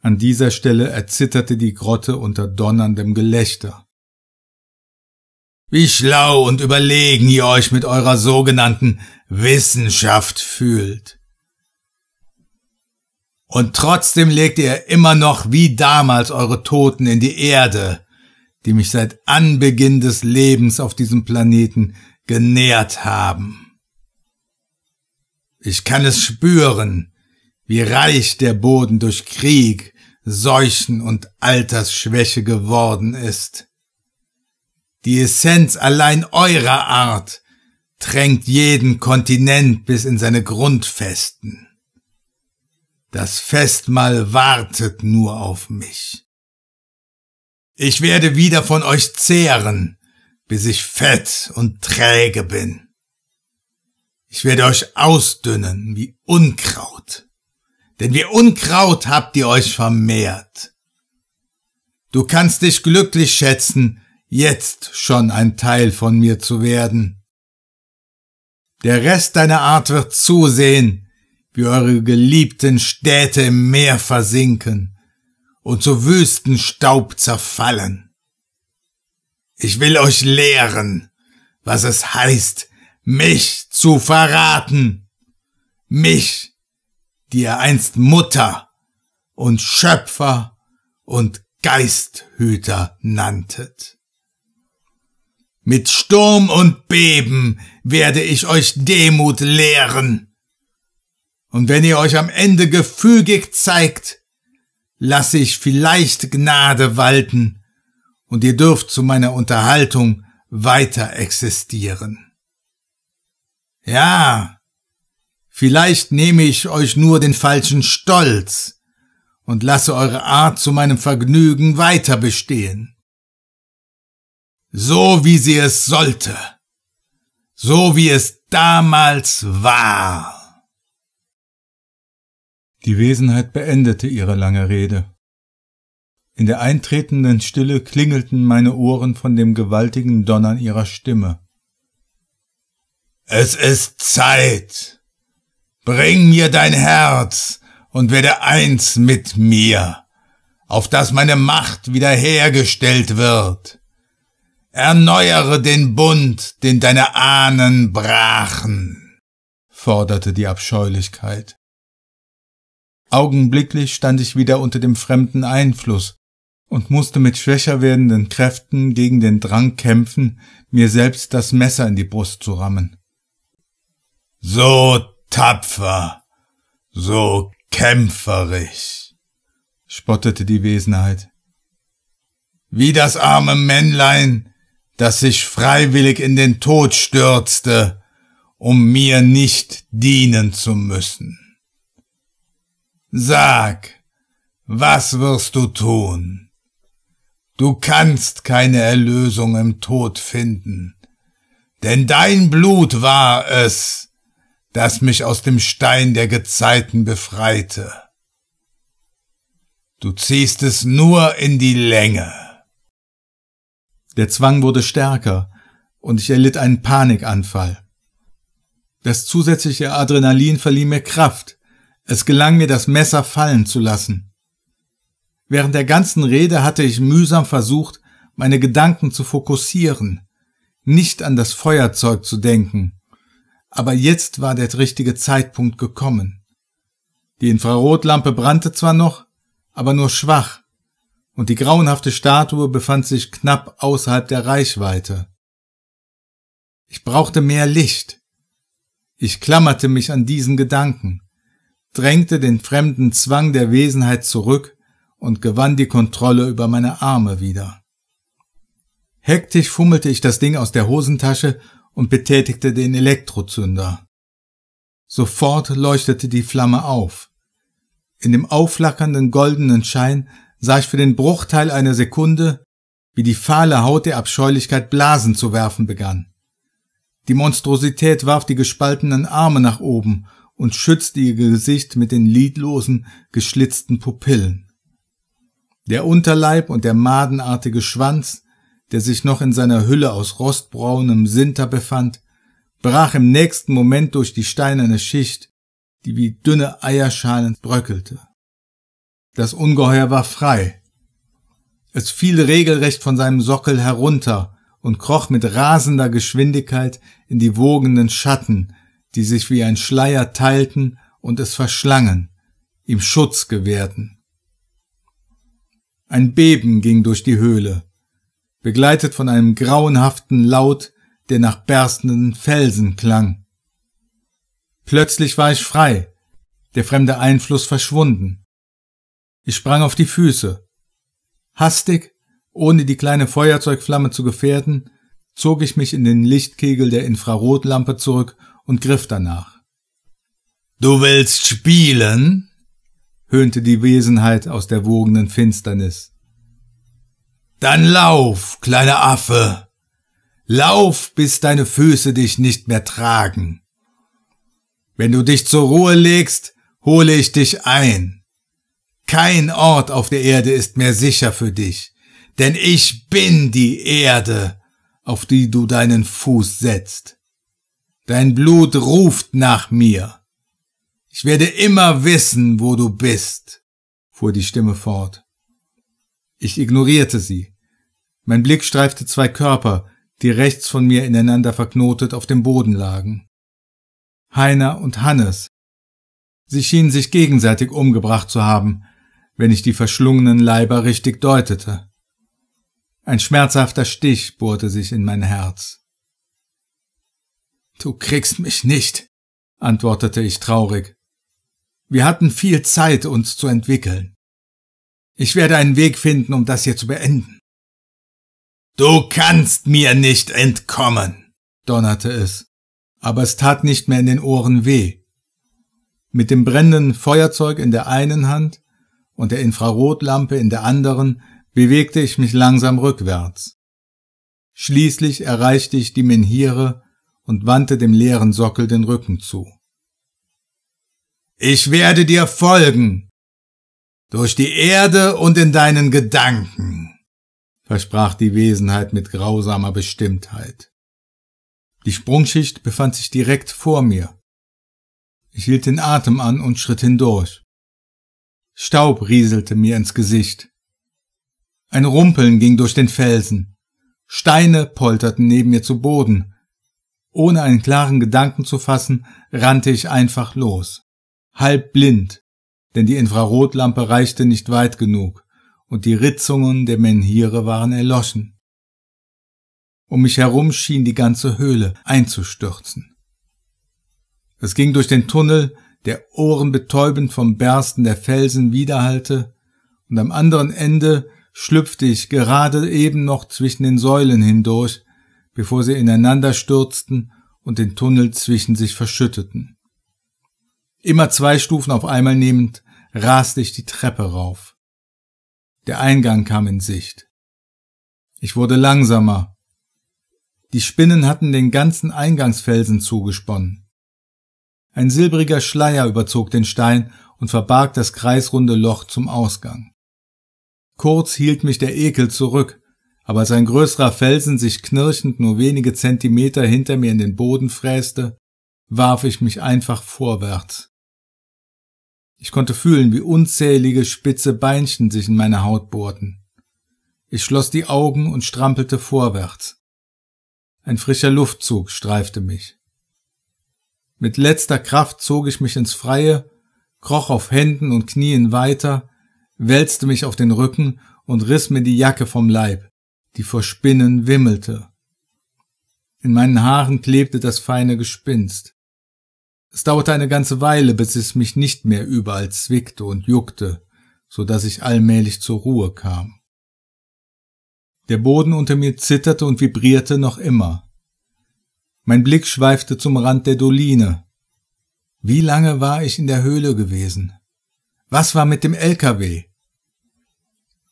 An dieser Stelle erzitterte die Grotte unter donnerndem Gelächter wie schlau und überlegen ihr euch mit eurer sogenannten Wissenschaft fühlt. Und trotzdem legt ihr immer noch wie damals eure Toten in die Erde, die mich seit Anbeginn des Lebens auf diesem Planeten genährt haben. Ich kann es spüren, wie reich der Boden durch Krieg, Seuchen und Altersschwäche geworden ist. Die Essenz allein eurer Art tränkt jeden Kontinent bis in seine Grundfesten. Das Festmahl wartet nur auf mich. Ich werde wieder von euch zehren, bis ich fett und träge bin. Ich werde euch ausdünnen wie Unkraut, denn wie Unkraut habt ihr euch vermehrt. Du kannst dich glücklich schätzen, jetzt schon ein Teil von mir zu werden. Der Rest deiner Art wird zusehen, wie eure geliebten Städte im Meer versinken und zu Wüstenstaub zerfallen. Ich will euch lehren, was es heißt, mich zu verraten. Mich, die ihr einst Mutter und Schöpfer und Geisthüter nanntet. Mit Sturm und Beben werde ich euch Demut lehren. Und wenn ihr euch am Ende gefügig zeigt, lasse ich vielleicht Gnade walten, und ihr dürft zu meiner Unterhaltung weiter existieren. Ja, vielleicht nehme ich euch nur den falschen Stolz und lasse eure Art zu meinem Vergnügen weiter bestehen so wie sie es sollte, so wie es damals war. Die Wesenheit beendete ihre lange Rede. In der eintretenden Stille klingelten meine Ohren von dem gewaltigen Donnern ihrer Stimme. Es ist Zeit. Bring mir dein Herz und werde eins mit mir, auf das meine Macht wiederhergestellt wird. Erneuere den Bund, den deine Ahnen brachen, forderte die Abscheulichkeit. Augenblicklich stand ich wieder unter dem fremden Einfluss und musste mit schwächer werdenden Kräften gegen den Drang kämpfen, mir selbst das Messer in die Brust zu rammen. So tapfer, so kämpferisch, spottete die Wesenheit. Wie das arme Männlein, das sich freiwillig in den Tod stürzte, um mir nicht dienen zu müssen. Sag, was wirst du tun? Du kannst keine Erlösung im Tod finden, denn dein Blut war es, das mich aus dem Stein der Gezeiten befreite. Du ziehst es nur in die Länge. Der Zwang wurde stärker und ich erlitt einen Panikanfall. Das zusätzliche Adrenalin verlieh mir Kraft. Es gelang mir, das Messer fallen zu lassen. Während der ganzen Rede hatte ich mühsam versucht, meine Gedanken zu fokussieren, nicht an das Feuerzeug zu denken. Aber jetzt war der richtige Zeitpunkt gekommen. Die Infrarotlampe brannte zwar noch, aber nur schwach, und die grauenhafte Statue befand sich knapp außerhalb der Reichweite. Ich brauchte mehr Licht. Ich klammerte mich an diesen Gedanken, drängte den fremden Zwang der Wesenheit zurück und gewann die Kontrolle über meine Arme wieder. Hektisch fummelte ich das Ding aus der Hosentasche und betätigte den Elektrozünder. Sofort leuchtete die Flamme auf. In dem aufflackernden goldenen Schein sah ich für den Bruchteil einer Sekunde, wie die fahle Haut der Abscheulichkeit Blasen zu werfen begann. Die Monstrosität warf die gespaltenen Arme nach oben und schützte ihr Gesicht mit den lidlosen, geschlitzten Pupillen. Der Unterleib und der madenartige Schwanz, der sich noch in seiner Hülle aus rostbraunem Sinter befand, brach im nächsten Moment durch die steinerne Schicht, die wie dünne Eierschalen bröckelte. Das Ungeheuer war frei. Es fiel regelrecht von seinem Sockel herunter und kroch mit rasender Geschwindigkeit in die wogenden Schatten, die sich wie ein Schleier teilten und es verschlangen, ihm Schutz gewährten. Ein Beben ging durch die Höhle, begleitet von einem grauenhaften Laut, der nach berstenden Felsen klang. Plötzlich war ich frei, der fremde Einfluss verschwunden. Ich sprang auf die Füße. Hastig, ohne die kleine Feuerzeugflamme zu gefährden, zog ich mich in den Lichtkegel der Infrarotlampe zurück und griff danach. Du willst spielen? höhnte die Wesenheit aus der wogenden Finsternis. Dann lauf, kleiner Affe. Lauf, bis deine Füße dich nicht mehr tragen. Wenn du dich zur Ruhe legst, hole ich dich ein. Kein Ort auf der Erde ist mehr sicher für dich, denn ich bin die Erde, auf die du deinen Fuß setzt. Dein Blut ruft nach mir. Ich werde immer wissen, wo du bist, fuhr die Stimme fort. Ich ignorierte sie. Mein Blick streifte zwei Körper, die rechts von mir ineinander verknotet auf dem Boden lagen. Heiner und Hannes. Sie schienen sich gegenseitig umgebracht zu haben, wenn ich die verschlungenen Leiber richtig deutete. Ein schmerzhafter Stich bohrte sich in mein Herz. Du kriegst mich nicht, antwortete ich traurig. Wir hatten viel Zeit, uns zu entwickeln. Ich werde einen Weg finden, um das hier zu beenden. Du kannst mir nicht entkommen, donnerte es, aber es tat nicht mehr in den Ohren weh. Mit dem brennenden Feuerzeug in der einen Hand und der Infrarotlampe in der anderen bewegte ich mich langsam rückwärts. Schließlich erreichte ich die Menhire und wandte dem leeren Sockel den Rücken zu. Ich werde dir folgen. Durch die Erde und in deinen Gedanken, versprach die Wesenheit mit grausamer Bestimmtheit. Die Sprungschicht befand sich direkt vor mir. Ich hielt den Atem an und schritt hindurch. Staub rieselte mir ins Gesicht. Ein Rumpeln ging durch den Felsen. Steine polterten neben mir zu Boden. Ohne einen klaren Gedanken zu fassen, rannte ich einfach los. Halb blind, denn die Infrarotlampe reichte nicht weit genug und die Ritzungen der Menhire waren erloschen. Um mich herum schien die ganze Höhle einzustürzen. Es ging durch den Tunnel, der ohrenbetäubend vom Bersten der Felsen widerhallte, und am anderen Ende schlüpfte ich gerade eben noch zwischen den Säulen hindurch, bevor sie ineinander stürzten und den Tunnel zwischen sich verschütteten. Immer zwei Stufen auf einmal nehmend raste ich die Treppe rauf. Der Eingang kam in Sicht. Ich wurde langsamer. Die Spinnen hatten den ganzen Eingangsfelsen zugesponnen. Ein silbriger Schleier überzog den Stein und verbarg das kreisrunde Loch zum Ausgang. Kurz hielt mich der Ekel zurück, aber als ein größerer Felsen sich knirschend nur wenige Zentimeter hinter mir in den Boden fräste, warf ich mich einfach vorwärts. Ich konnte fühlen, wie unzählige spitze Beinchen sich in meine Haut bohrten. Ich schloss die Augen und strampelte vorwärts. Ein frischer Luftzug streifte mich. Mit letzter Kraft zog ich mich ins Freie, kroch auf Händen und Knien weiter, wälzte mich auf den Rücken und riss mir die Jacke vom Leib, die vor Spinnen wimmelte. In meinen Haaren klebte das feine Gespinst. Es dauerte eine ganze Weile, bis es mich nicht mehr überall zwickte und juckte, so dass ich allmählich zur Ruhe kam. Der Boden unter mir zitterte und vibrierte noch immer. Mein Blick schweifte zum Rand der Doline. Wie lange war ich in der Höhle gewesen? Was war mit dem LKW?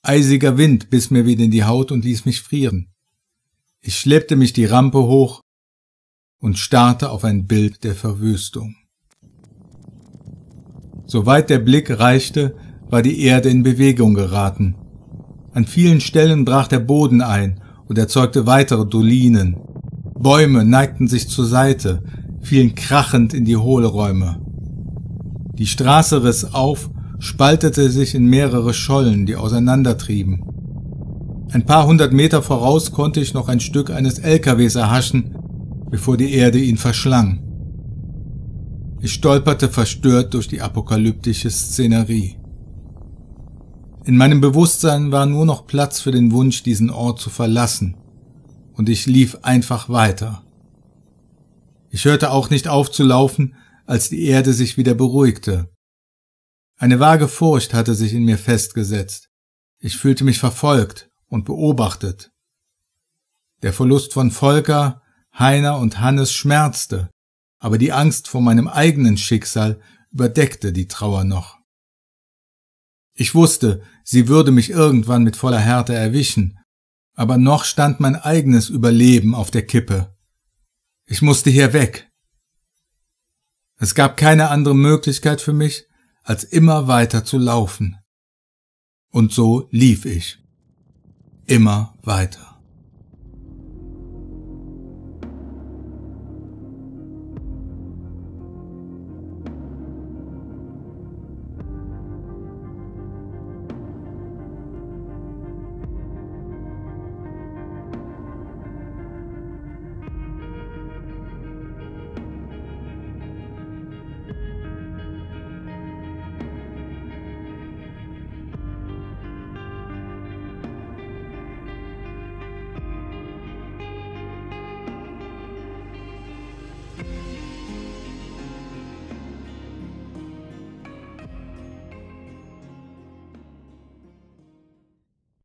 Eisiger Wind biss mir wieder in die Haut und ließ mich frieren. Ich schleppte mich die Rampe hoch und starrte auf ein Bild der Verwüstung. Soweit der Blick reichte, war die Erde in Bewegung geraten. An vielen Stellen brach der Boden ein und erzeugte weitere Dolinen. Bäume neigten sich zur Seite, fielen krachend in die Hohlräume. Die Straße riss auf, spaltete sich in mehrere Schollen, die auseinandertrieben. Ein paar hundert Meter voraus konnte ich noch ein Stück eines LKWs erhaschen, bevor die Erde ihn verschlang. Ich stolperte verstört durch die apokalyptische Szenerie. In meinem Bewusstsein war nur noch Platz für den Wunsch, diesen Ort zu verlassen – und ich lief einfach weiter. Ich hörte auch nicht auf zu laufen, als die Erde sich wieder beruhigte. Eine vage Furcht hatte sich in mir festgesetzt. Ich fühlte mich verfolgt und beobachtet. Der Verlust von Volker, Heiner und Hannes schmerzte, aber die Angst vor meinem eigenen Schicksal überdeckte die Trauer noch. Ich wusste, sie würde mich irgendwann mit voller Härte erwischen, aber noch stand mein eigenes Überleben auf der Kippe. Ich musste hier weg. Es gab keine andere Möglichkeit für mich, als immer weiter zu laufen. Und so lief ich. Immer weiter.